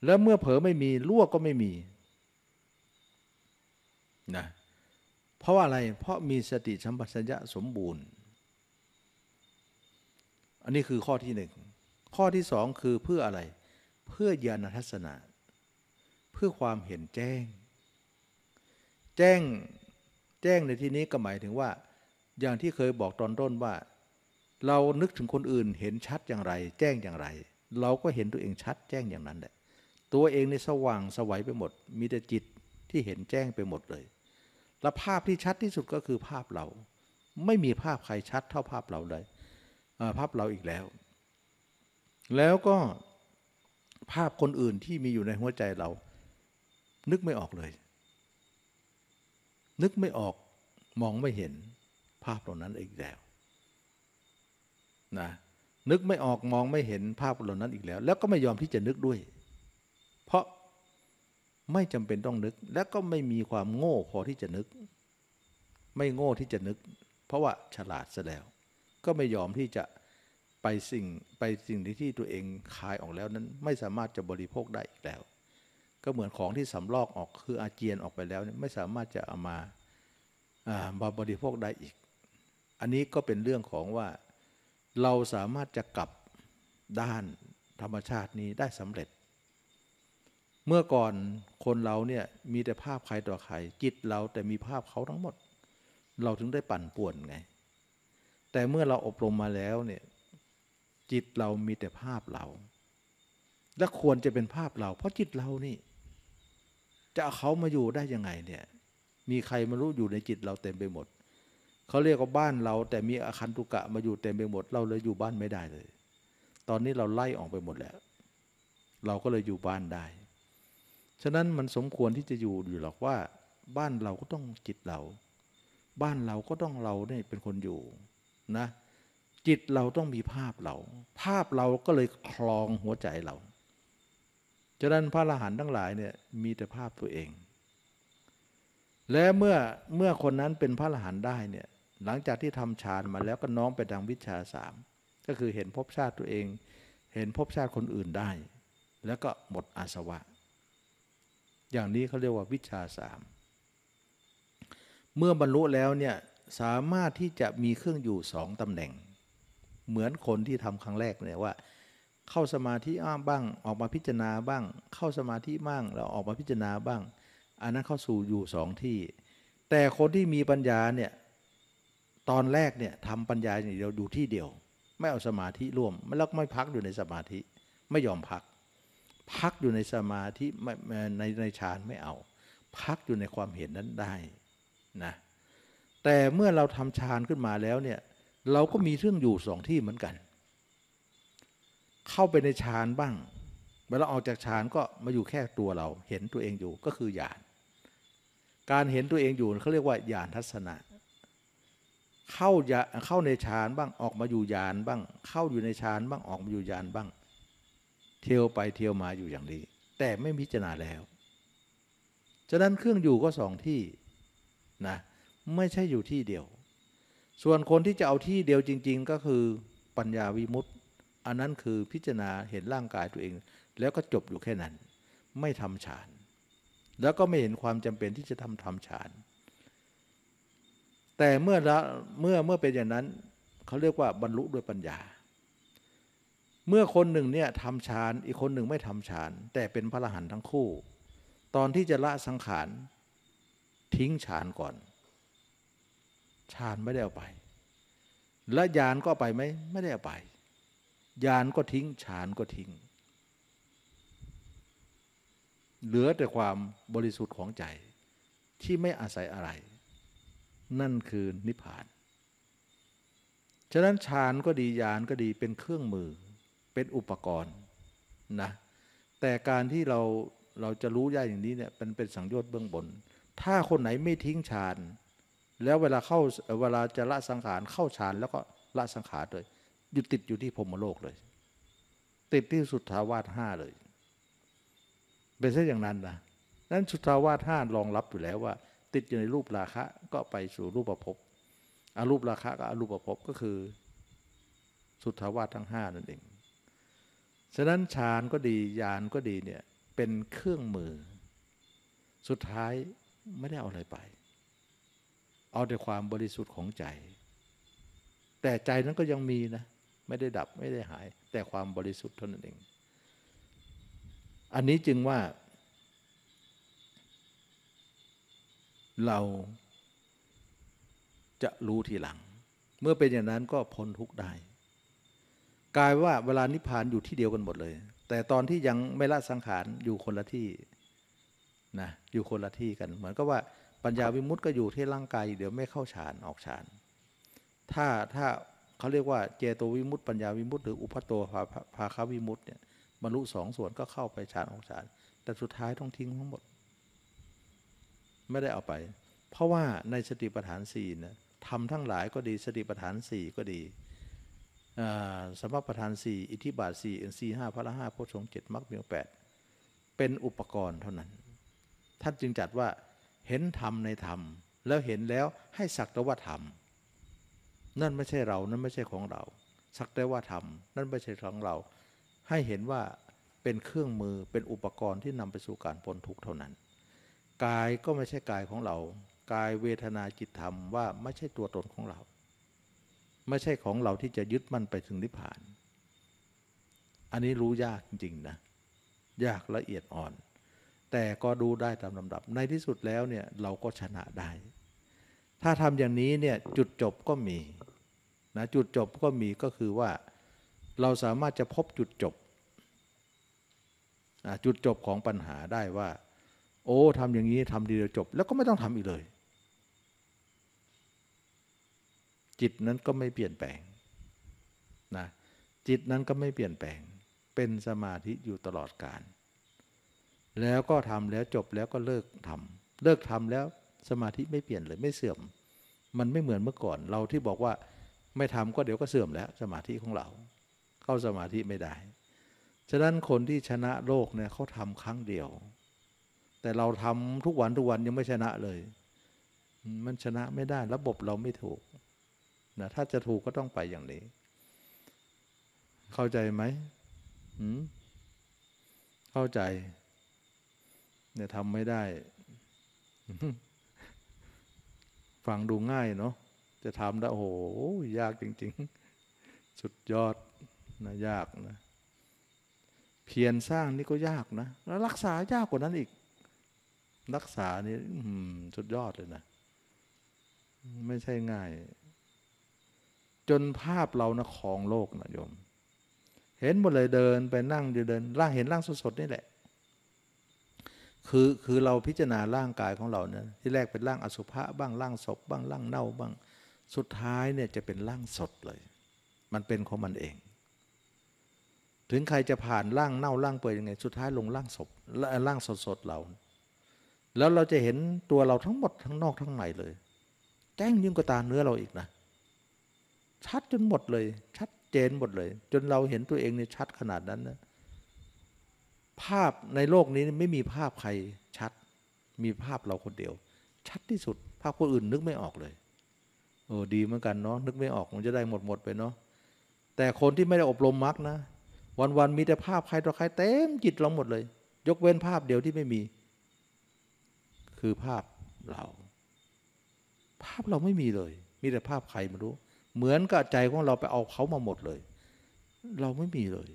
แล้วเมื่อเผลอไม่มีรั่วก็ไม่มีนะเพราะว่าอะไรเพราะมีสติสัมปชัญญะสมบูรณ์อันนี้คือข้อที่หนึ่ง ข้อที่สองคือเพื่ออะไรเพื่อญาณทัศนะเพื่อความเห็นแจ้ง แจ้งแจ้งในที่นี้ก็หมายถึงว่า อย่างที่เคยบอกตอนต้นว่า เรานึกถึงคนอื่นเห็นชัดอย่างไร แจ้งอย่างไร เราก็เห็นตัวเองชัดแจ้งอย่างนั้นแหละตัวเองในสว่างสวัยไปหมด มีแต่จิตที่เห็นแจ้งไปหมดเลย และภาพที่ชัดที่สุดก็คือภาพเราไม่มีภาพใครชัดเท่าภาพเราเลย ภาพเราอีกแล้ว แล้วก็ภาพคนอื่นที่มีอยู่ในหัวใจเรา นึกไม่ออกเลย นึกไม่ออกมองไม่เห็นภาพเหล่านั้นอีกแล้วนะนึกไม่ออกมองไม่เห็นภาพเหล่านั้นอีกแล้ว แล้วก็ไม่ยอมที่จะนึกด้วยไม่จำเป็นต้องนึกและก็ไม่มีความโง่พอที่จะนึก ไม่โง่ที่จะนึก เพราะว่าฉลาดซะแล้ว ก็ไม่ยอมที่จะไปสิ่งไปสิ่งที่ที่ตัวเองขายออกแล้วนั้นไม่สามารถจะบริโภคได้อีกแล้ว ก็เหมือนของที่สำลอกออกคืออาเจียนออกไปแล้วไม่สามารถจะเอามาบาบริโภคได้อีก อันนี้ก็เป็นเรื่องของว่าเราสามารถจะกลับด้านธรรมชาตินี้ได้สำเร็จเมื่อก่อนคนเราเนี่ยมีแต่ภาพใครต่อใครจิตเราแต่มีภาพเขาทั้งหมด เราถึงได้ปั่นป่วนไง แต่เมื่อเราอบรมมาแล้วเนี่ย จิตเรามีแต่ภาพเรา และควรจะเป็นภาพเรา เพราะจิตเรานี่ จะเอาเขามาอยู่ได้ยังไงเนี่ย มีใครมารู้อยู่ในจิตเราเต็มไปหมด เขาเรียกว่าบ้านเรา แต่มีอาคันตุกะมาอยู่เต็มไปหมด เราเลยอยู่บ้านไม่ได้เลย ตอนนี้เราไล่ออกไปหมดแล้ว เราก็เลยอยู่บ้านได้ฉะนั้นมันสมควรที่จะอยู่อยู่หรอกว่าบ้านเราก็ต้องจิตเรา บ้านเราก็ต้องเราเนี่ยเป็นคนอยู่นะจิตเราต้องมีภาพเรา ภาพเราก็เลยคลองหัวใจเรา ฉะนั้นพระอรหันต์ทั้งหลายเนี่ยมีแต่ภาพตัวเอง และเมื่อเมื่อคนนั้นเป็นพระอรหันต์ได้เนี่ยหลังจากที่ทำฌานมาแล้วก็น้อมไปดังวิชาสามก็คือเห็นภพชาติตัวเอง เห็นภพชาติคนอื่นได้ แล้วก็หมดอาสวะอย่างนี้เขาเรียกว่าวิชาสามเมื่อบรรลุแล้วเนี่ยสามารถที่จะมีเครื่องอยู่สองตำแหน่ง เหมือนคนที่ทำครั้งแรกเนี่ยว่าเข้าสมาธิอ้าบ้าง ออกมาพิจารณาบ้าง เข้าสมาธิบ้างแล้วออกมาพิจารณาบ้าง อันนั้นเข้าสู่อยู่สองที่ แต่คนที่มีปัญญาเนี่ยตอนแรกเนี่ยทำปัญญาอย่างเดียวอยู่ที่เดียว ไม่เอาสมาธิร่วมแล้วไม่พักอยู่ในสมาธิไม่ยอมพักพักอยู่ในสมาธิในในฌานไม่เอา พักอยู่ในความเห็นนั้นได้นะแต่เมื่อเราทำฌานขึ้นมาแล้วเนี่ยเราก็มีเรื่องอยู่สองที่เหมือนกัน เข้าไปในฌานบ้างเวลาออกจากฌานก็มาอยู่แค่ตัวเราเห็นตัวเองอยู่ก็คือญาณการเห็นตัวเองอยู่เขาเรียกว่าญาณทัศนะเข้าเข้าในฌานบ้างออกมาอยู่ญาณบ้าง เข้าอยู่ในฌานบ้างออกมาอยู่ญาณบ้างเที่ยวไปเที่ยวมาอยู่อย่างนี้ แต่ไม่พิจารณาแล้ว ฉะนั้นเครื่องอยู่ก็สองที่นะไม่ใช่อยู่ที่เดียว ส่วนคนที่จะเอาที่เดียวจริง ๆ ก็คือปัญญาวิมุตต์อันนั้นคือพิจารณาเห็นร่างกายตัวเอง แล้วก็จบอยู่แค่นั้น ไม่ทำฌาน แล้วก็ไม่เห็นความจำเป็นที่จะทำทำฌานแต่เมื่อละเมื่อเมื่อเป็นอย่างนั้นเขาเรียกว่าบรรลุด้วยปัญญาเมื่อคนหนึ่งเนี่ยทำฌาน อีกคนหนึ่งไม่ทำฌาน แต่เป็นพระอรหันต์ทั้งคู่ ตอนที่จะละสังขาร ทิ้งฌานก่อน ฌานไม่ได้เอาไป และยานก็ไปไหม ไม่ได้เอาไปยานก็ทิ้ง ฌานก็ทิ้ง เหลือแต่ความบริสุทธิ์ของใจที่ไม่อาศัยอะไร นั่นคือนิพพาน ฉะนั้นฌานก็ดียานก็ดีเป็นเครื่องมือเป็นอุปกรณ์นะ แต่การที่เราเราจะรู้ได้อย่างนี้เนี่ยมันเป็นสังโยชน์เบื้องบน ถ้าคนไหนไม่ทิ้งฌานแล้วเวลาเข้าเวลาจะละสังขารเข้าฌานแล้วก็ละสังขารเลยหยุดติดอยู่ที่พรมโลกเลย ติดที่สุทธาวาสห้าเลย เป็นเช่นอย่างนั้นนะนั้นสุทธาวาสห้ารองรับอยู่แล้วว่า ติดอยู่ในรูปราคะ ก็ไปสู่รูปภพอรูปราคะก็อรูปภพก็คือ สุทธาวาสทั้งห้านั่นเองฉะนั้นฌานก็ดียานก็ดีเนี่ย เป็นเครื่องมือ สุดท้ายไม่ได้เอาอะไรไป เอาแต่ความบริสุทธิ์ของใจ แต่ใจนั้นก็ยังมีนะ ไม่ได้ดับไม่ได้หาย แต่ความบริสุทธิ์เท่านั้นเอง อันนี้จึงว่าเรา จะรู้ทีหลัง เมื่อเป็นอย่างนั้นก็พ้นทุกได้กลายว่าเวลานิพพานอยู่ที่เดียวกันหมดเลย แต่ตอนที่ยังไม่ละสังขารอยู่คนละที่นะอยู่คนละที่กันเหมือนกับว่าปัญญาวิมุตต์ก็อยู่ที่ร่างกายเดี๋ยวไม่เข้าฌานออกฌานถ้าถ้าเขาเรียกว่าเจโตวิมุตต์ปัญญาวิมุตต์หรือ อุปโตภาภาควิมุตต์เนี่ยบรรลุสองส่วนก็เข้าไปฌานออกฌานแต่สุดท้ายต้องทิ้งทั้งหมด ไม่ได้เอาไป เพราะว่าในสติปัฏฐานสี่นะทำทั้งหลายก็ดีสติปัฏฐานสี่ก็ดีสมประทานสี่อิทธิบาทสี่อ็นซีห้าพระละห้าโพชงเจ็ดมรรคมีองแปดเป็นอุปกรณ์เท่านั้นท่านจึงจัดว่าเห็นธรรมในธรรม แล้วเห็นแล้วให้สักแต่ว่าธรรม นั่นไม่ใช่เรานั่นไม่ใช่ของเรา สักแต่ว่าธรรม นั่นไม่ใช่ของเรา ให้เห็นว่าเป็นเครื่องมือเป็นอุปกรณ์ที่นำไปสู่การพ้นทุกข์เท่านั้น กายก็ไม่ใช่กายของเรากายเวทนาจิตธรรมว่าไม่ใช่ตัวตนของเราไม่ใช่ของเราที่จะยึดมั่นไปถึงนิพพาน อันนี้รู้ยากจริงๆนะ ยากละเอียดอ่อน แต่ก็ดูได้ตามลำดับ ในที่สุดแล้วเนี่ยเราก็ชนะได้ ถ้าทำอย่างนี้เนี่ยจุดจบก็มีนะจุดจบก็มีก็คือว่าเราสามารถจะพบจุดจบ จุดจบของปัญหาได้ว่า โอ้ทำอย่างนี้ทำดีเดีวจบแล้วก็ไม่ต้องทำอีกเลยจิตนั้นก็ไม่เปลี่ยนแปลงนะจิตนั้นก็ไม่เปลี่ยนแปลงเป็นสมาธิอยู่ตลอดกาลแล้วก็ทำแล้วจบแล้วก็เลิกทำเลิกทำแล้วสมาธิไม่เปลี่ยนเลยไม่เสื่อม มันไม่เหมือนเมื่อก่อนเราที่บอกว่าไม่ทำก็เดี๋ยวก็เสื่อมแล้วสมาธิของเรา เข้าสมาธิไม่ได้ ฉะนั้นคนที่ชนะโลกเนี่ยเขาทำครั้งเดียว แต่เราทำทุกวันทุกวันยังไม่ชนะเลย มันชนะไม่ได้ระบบเราไม่ถูกนะถ้าจะถูกก็ต้องไปอย่างนี้ เข้าใจไหมเข้าใจ เนี่ยทำไม่ได้ ฟังดูง่ายเนาะ จะทำได้โอ้โห ยากจริงๆ สุดยอดนะยากนะ เพียรสร้างนี่ก็ยากนะ แล้วรักษายากกว่านั้นอีก รักษานี่สุดยอดเลยนะ ไม่ใช่ง่ายจนภาพเรานะ ของโลกนะโยม เห็นหมดเลยเดินไปนั่งเดินร่างเห็นร่างสดๆนี่แหละคือคือเราพิจารณาร่างกายของเราเนี่ยที่แรกเป็นร่างอสุภะบ้าง ร่างศพบ้างร่างเน่า บ้างสุดท้ายเนี่ยจะเป็นร่างสดเลย มันเป็นของมันเอง ถึงใครจะผ่าน ร่างเน่าร่างเปื่อยยังไงสุดท้ายลงร่างศพร่างสดๆเรา แล้วเราจะเห็นตัวเราทั้งหมดทั้งนอกทั้งในเลย แจ้งยิ่งกว่าตาเนื้อเราอีกนะชัดจนหมดเลย ชัดเจนหมดเลย จนเราเห็นตัวเองเนี่ยชัดขนาดนั้นนะภาพในโลกนี้ไม่มีภาพใคร ชัด มีภาพเราคนเดียว ชัดที่สุด ภาพคนอื่นนึกไม่ออกเลยโอ้ดีเหมือนกันเนาะนึกไม่ออกมันจะได้หมดหมดไปเนาะแต่คนที่ไม่ได้อบรมมรรคนะวันวันมีแต่ภาพใครต่อใคร เต็มจิตเราหมดเลยยกเว้นภาพเดียวที่ไม่มี คือภาพเรา ภาพเราไม่มีเลย มีแต่ภาพใครไม่รู้เหมือนกับใจของเราไปเอาเขามาหมดเลย เราไม่มีเลย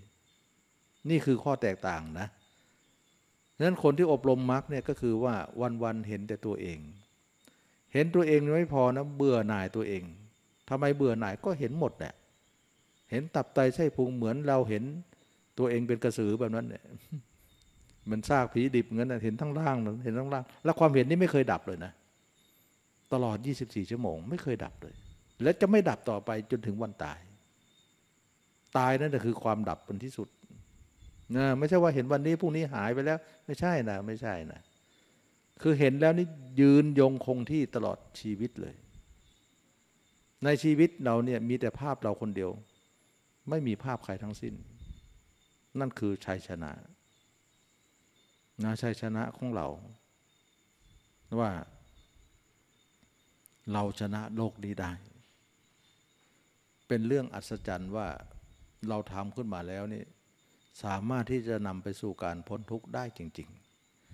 นี่คือข้อแตกต่างนะนั้นคนที่อบรมมรรคเนี่ยก็คือว่าวันๆเห็นแต่ตัวเอง เห็นตัวเองไม่พอนะ เบื่อหน่ายตัวเอง ทำไมเบื่อหน่ายก็เห็นหมดแหละ เห็นตับไตไส้พุงเหมือนเราเห็นตัวเองเป็นกระสือแบบนั้นเนี่ย มันซากผีดิบเงี้นนะเห็นทั้งล่างเห็นทั้งล่าง แล้วความเห็นนี่ไม่เคยดับเลยนะ ตลอด 24 ชั่วโมง ไม่เคยดับเลยและจะไม่ดับต่อไปจนถึงวันตาย ตายนั่นคือความดับเป็นที่สุดนะไม่ใช่ว่าเห็นวันนี้พรุ่งนี้หายไปแล้ว ไม่ใช่นะ ไม่ใช่นะ คือเห็นแล้วนี่ยืนยงคงที่ตลอดชีวิตเลย ในชีวิตเราเนี่ย มีแต่ภาพเราคนเดียว ไม่มีภาพใครทั้งสิ้น นั่นคือชัยชนะนะชัยชนะของเรา ว่า เราชนะโลกนี้ได้เป็นเรื่องอัศจรรย์ว่าเราทำขึ้นมาแล้วนี่สามารถที่จะนำไปสู่การพ้นทุกข์ได้จริง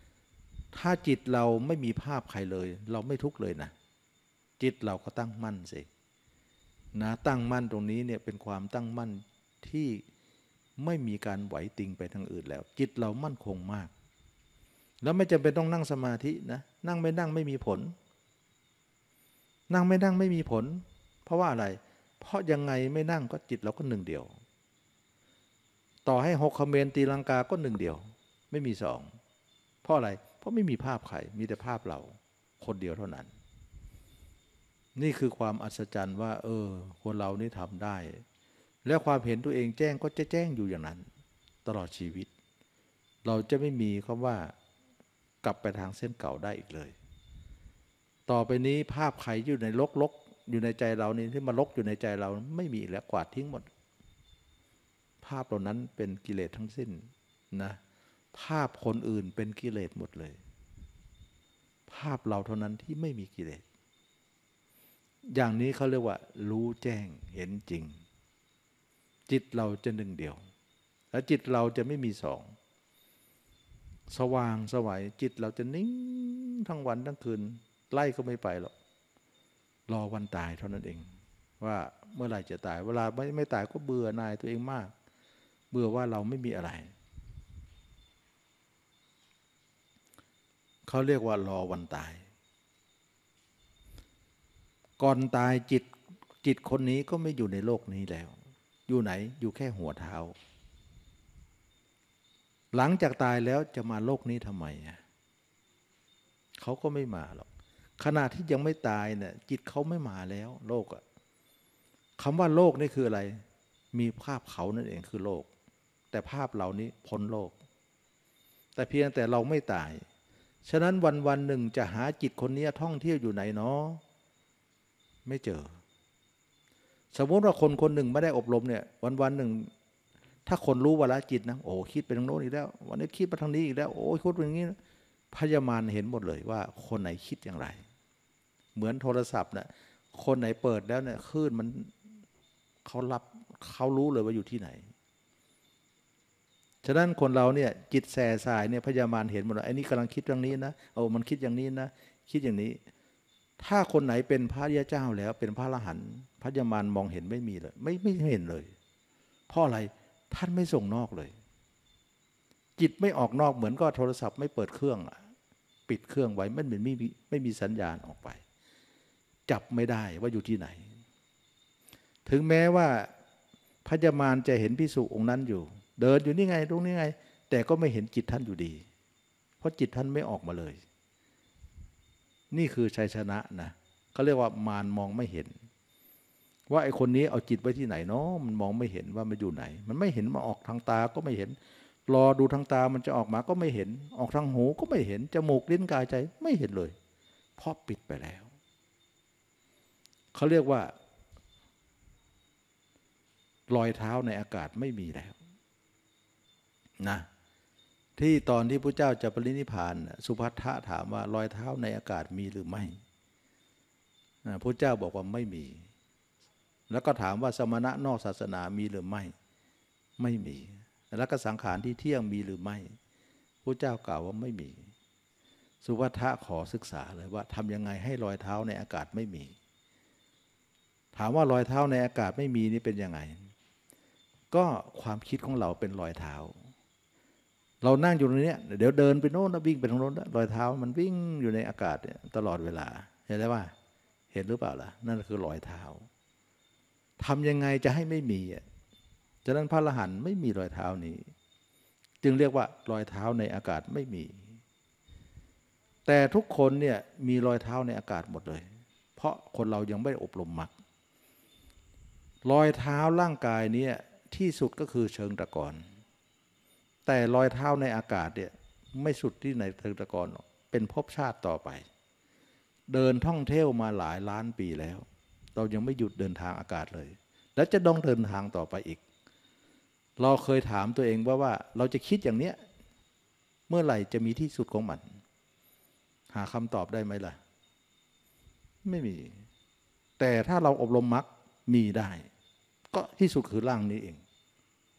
ๆ ถ้าจิตเราไม่มีภาพใครเลย เราไม่ทุกข์เลยนะจิตเราก็ตั้งมั่นสินะตั้งมั่นตรงนี้เนี่ยเป็นความตั้งมั่น ที่ไม่มีการไหวติงไปทางอื่นแล้ว จิตเรามั่นคงมาก แล้วไม่จำเป็นต้องนั่งสมาธินะนั่งไม่นั่งไม่มีผล นั่งไม่นั่งไม่มีผล เพราะว่าอะไรเพราะยังไงไม่นั่งก็จิต เราก็หนึ่งเดียว ต่อให้หกคเมนตีลังกาก็หนึ่งเดียว ไม่มีสองเพราะอะไร เพราะไม่มีภาพใคร มีแต่ภาพเรา คนเดียวเท่านั้น นี่คือความอัศจรรย์ว่า เออคนเรานี่ทำได้ และความเห็นตัวเองแจ้งก็จะแจ้งอยู่อย่างนั้น ตลอดชีวิต เราจะไม่มีคำว่ากลับไปทางเส้นเก่าได้อีกเลย ต่อไปนี้ภาพใครอยู่ในลกลกอยู่ในใจเรานี่ที่มาลกอยู่ในใจเราไม่มีแล้วกวาดทิ้งหมด ภาพเหล่านั้นเป็นกิเลสทั้งสิ้นนะ ภาพคนอื่นเป็นกิเลสหมดเลย ภาพเราเท่านั้นที่ไม่มีกิเลสอย่างนี้เขาเรียกว่า รู้แจ้งเห็นจริง จิตเราจะหนึ่งเดียวและจิตเราจะไม่มีสอง สว่างสวัยจิตเราจะนิ่งทั้งวันทั้งคืน ไล่ก็ไม่ไปหรอกรอวันตายเท่านั้นเองว่าเมื่อไหร่จะตายเวลาไม่ไม่ตายก็เบื่อนายตัวเองมาก เบื่อว่าเราไม่มีอะไรเขาเรียกว่ารอวันตาย ก่อนตายจิตจิตคนนี้ก็ไม่อยู่ในโลกนี้แล้ว อยู่ไหนอยู่แค่หัวเท้า หลังจากตายแล้วจะมาโลกนี้ทำไมเขาก็ไม่มาหรอกขณะที่ยังไม่ตายเนี่ย จิตเขาไม่มาแล้ว โลกอะคำว่าโลกนี่คืออะไร มีภาพเขานั่นเองคือโลก แต่ภาพเหล่านี้พ้นโลก แต่เพียงแต่เราไม่ตาย ฉะนั้นวันวันหนึ่งจะหาจิตคนนี้ท่องเที่ยวอยู่ไหนเนาะไม่เจอ สมมติว่าคนคนหนึ่งไม่ได้อบรมเนี่ยวันวันหนึ่ง ถ้าคนรู้วาระจิตนะโอ้คิดไปทางโน้นอีกแล้ว วันนี้คิดไปทางนี้อีกแล้ว โอ้คิดปอย่างนี้พยามานเห็นหมดเลย ว่าคนไหนคิดอย่างไรเหมือนโทรศัพท์นะ่ะคนไหนเปิดแล้วเนี่ยคลื่นมันเขารับเขารู้เลยว่าอยู่ที่ไหน ฉะนั้นคนเราเนี่ย จิตแสสายเนี่ยพยามารเห็นหมดแล้วไอ้นี่กำลังคิดเรื่องนี้นะโอ้มันคิดอย่างนี้นะคิดอย่างนี้ ถ้าคนไหนเป็นพระยาเจ้าแล้ว เป็นพระละหันพยามารมองเห็นไม่มีเลย ไม่ไม่เห็นเลยเพราะอะไรท่านไม่ส่งนอกเลย จิตไม่ออกนอกเหมือนก็โทรศัพท์ไม่เปิดเครื่องปิดเครื่องไว้มันเหมือนไม่มีไม่มีสัญญาณออกไปจับไม่ได้ว่าอยู่ที่ไหน ถึงแม้ว่าพระยามานจะเห็นพิสุองค์นั้นอยู่ เดินอยู่นี่ไงตรงนี้ไง แต่ก็ไม่เห็นจิตท่านอยู่ดี เพราะจิตท่านไม่ออกมาเลย นี่คือชัยชนะนะเขาเรียกว่ามานมองไม่เห็น ว่าไอคนนี้เอาจิตไว้ที่ไหนเนาะมันมองไม่เห็นว่ามันอยู่ไหน มันไม่เห็นมาออกทางตา ก็ไม่เห็น รอดูทางตามันจะออกมาก็ไม่เห็น ออกทางหูก็ไม่เห็น จมูกลิ้นกายใจไม่เห็นเลย เพราะปิดไปแล้วเขาเรียกว่ารอยเท้าในอากาศไม่มีแล้วนะที่ตอนที่พระเจ้าจะปรินิพานสุภัททะถามว่ารอยเท้าในอากาศมีหรือไม่พระเจ้าบอกว่าไม่มี แล้วก็ถามว่าสมณะนอกศาสนามีหรือไม่ไม่มี แล้วก็สังขารที่เที่ยงมีหรือไม่พระเจ้ากล่าวว่าไม่มี สุภัทะขอศึกษาเลยว่าทำยังไงให้รอยเท้าในอากาศไม่มีถามว่ารอยเท้าในอากาศไม่มีนี่เป็นยังไง ก็ความคิดของเราเป็นรอยเท้า เรานั่งอยู่ตรงนี้เดี๋ยวเดินไปโน้น แล้ววิ่งไปทางโน้นรอยเท้ามันวิ่งอยู่ในอากาศตลอดเวลา เห็นได้ว่า เห็นหรือเปล่าล่ะ นั่นคือรอยเท้า ทำยังไงจะให้ไม่มีอ่ะฉะนั้นพระอรหันต์ไม่มีรอยเท้านี้ จึงเรียกว่ารอยเท้าในอากาศไม่มี แต่ทุกคนเนี่ยมีรอยเท้าในอากาศหมดเลย เพราะคนเรายังไม่อบรมมรรครอยเท้าร่างกายนี้ที่สุดก็คือเชิงตะกอนแต่รอยเท้าในอากาศเนี่ยไม่สุดที่ในเชิงตะกอนเป็นภพชาติต่อไป เดินท่องเที่ยวมาหลายล้านปีแล้วเรายังไม่หยุดเดินทางอากาศเลย และจะต้องเดินทางต่อไปอีก เราเคยถามตัวเองว่าว่าเราจะคิดอย่างเนี้ยเมื่อไหร่จะมีที่สุดของมัน หาคำตอบได้ไหมล่ะ ไม่มี แต่ถ้าเราอบรมมักมีได้ก็ที่สุดคือร่างนี้เอง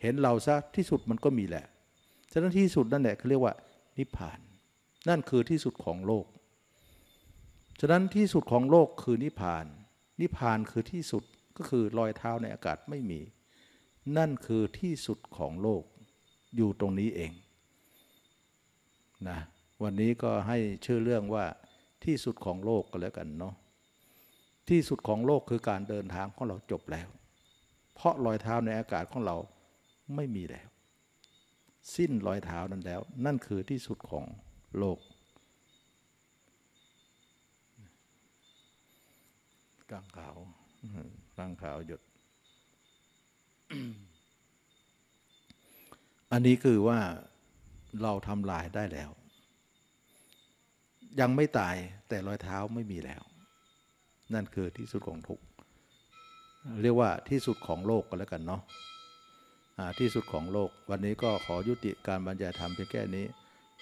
เห็นเราซะที่สุดมันก็มีแหละ ฉะนั้นที่สุดนั่นแหละเขาเรียกว่านิพพาน นั่นคือที่สุดของโลก ฉะนั้นที่สุดของโลกคือนิพพาน นิพพานคือที่สุดก็คือรอยเท้าในอากาศไม่มี นั่นคือที่สุดของโลก อยู่ตรงนี้เอง นะ วันนี้ก็ให้ชื่อเรื่องว่าที่สุดของโลกก็แล้วกันเนาะ ที่สุดของโลกคือการเดินทางของเราจบแล้วเพราะรอยเท้าในอากาศของเราไม่มีแล้ว สิ้นรอยเท้านั้นแล้ว นั่นคือที่สุดของโลกกลางขาวกลางขาวหยดอันนี้คือว่าเราทำลายได้แล้ว ยังไม่ตายแต่รอยเท้าไม่มีแล้ว นั่นคือที่สุดของทุกเรียกว่าที่สุดของโลกกันแล้วกันเนาะที่สุดของโลก วันนี้ก็ขอยุติการบรรยายธรรมเพียงแค่นี้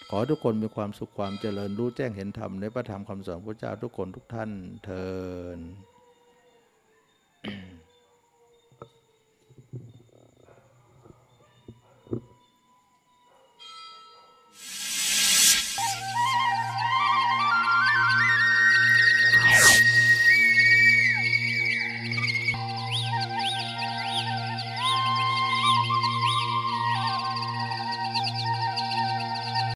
ขอทุกคนมีความสุขความเจริญรู้แจ้งเห็นธรรมในพระธรรมคำสอนพระเจ้าทุกคนทุกท่านเทอ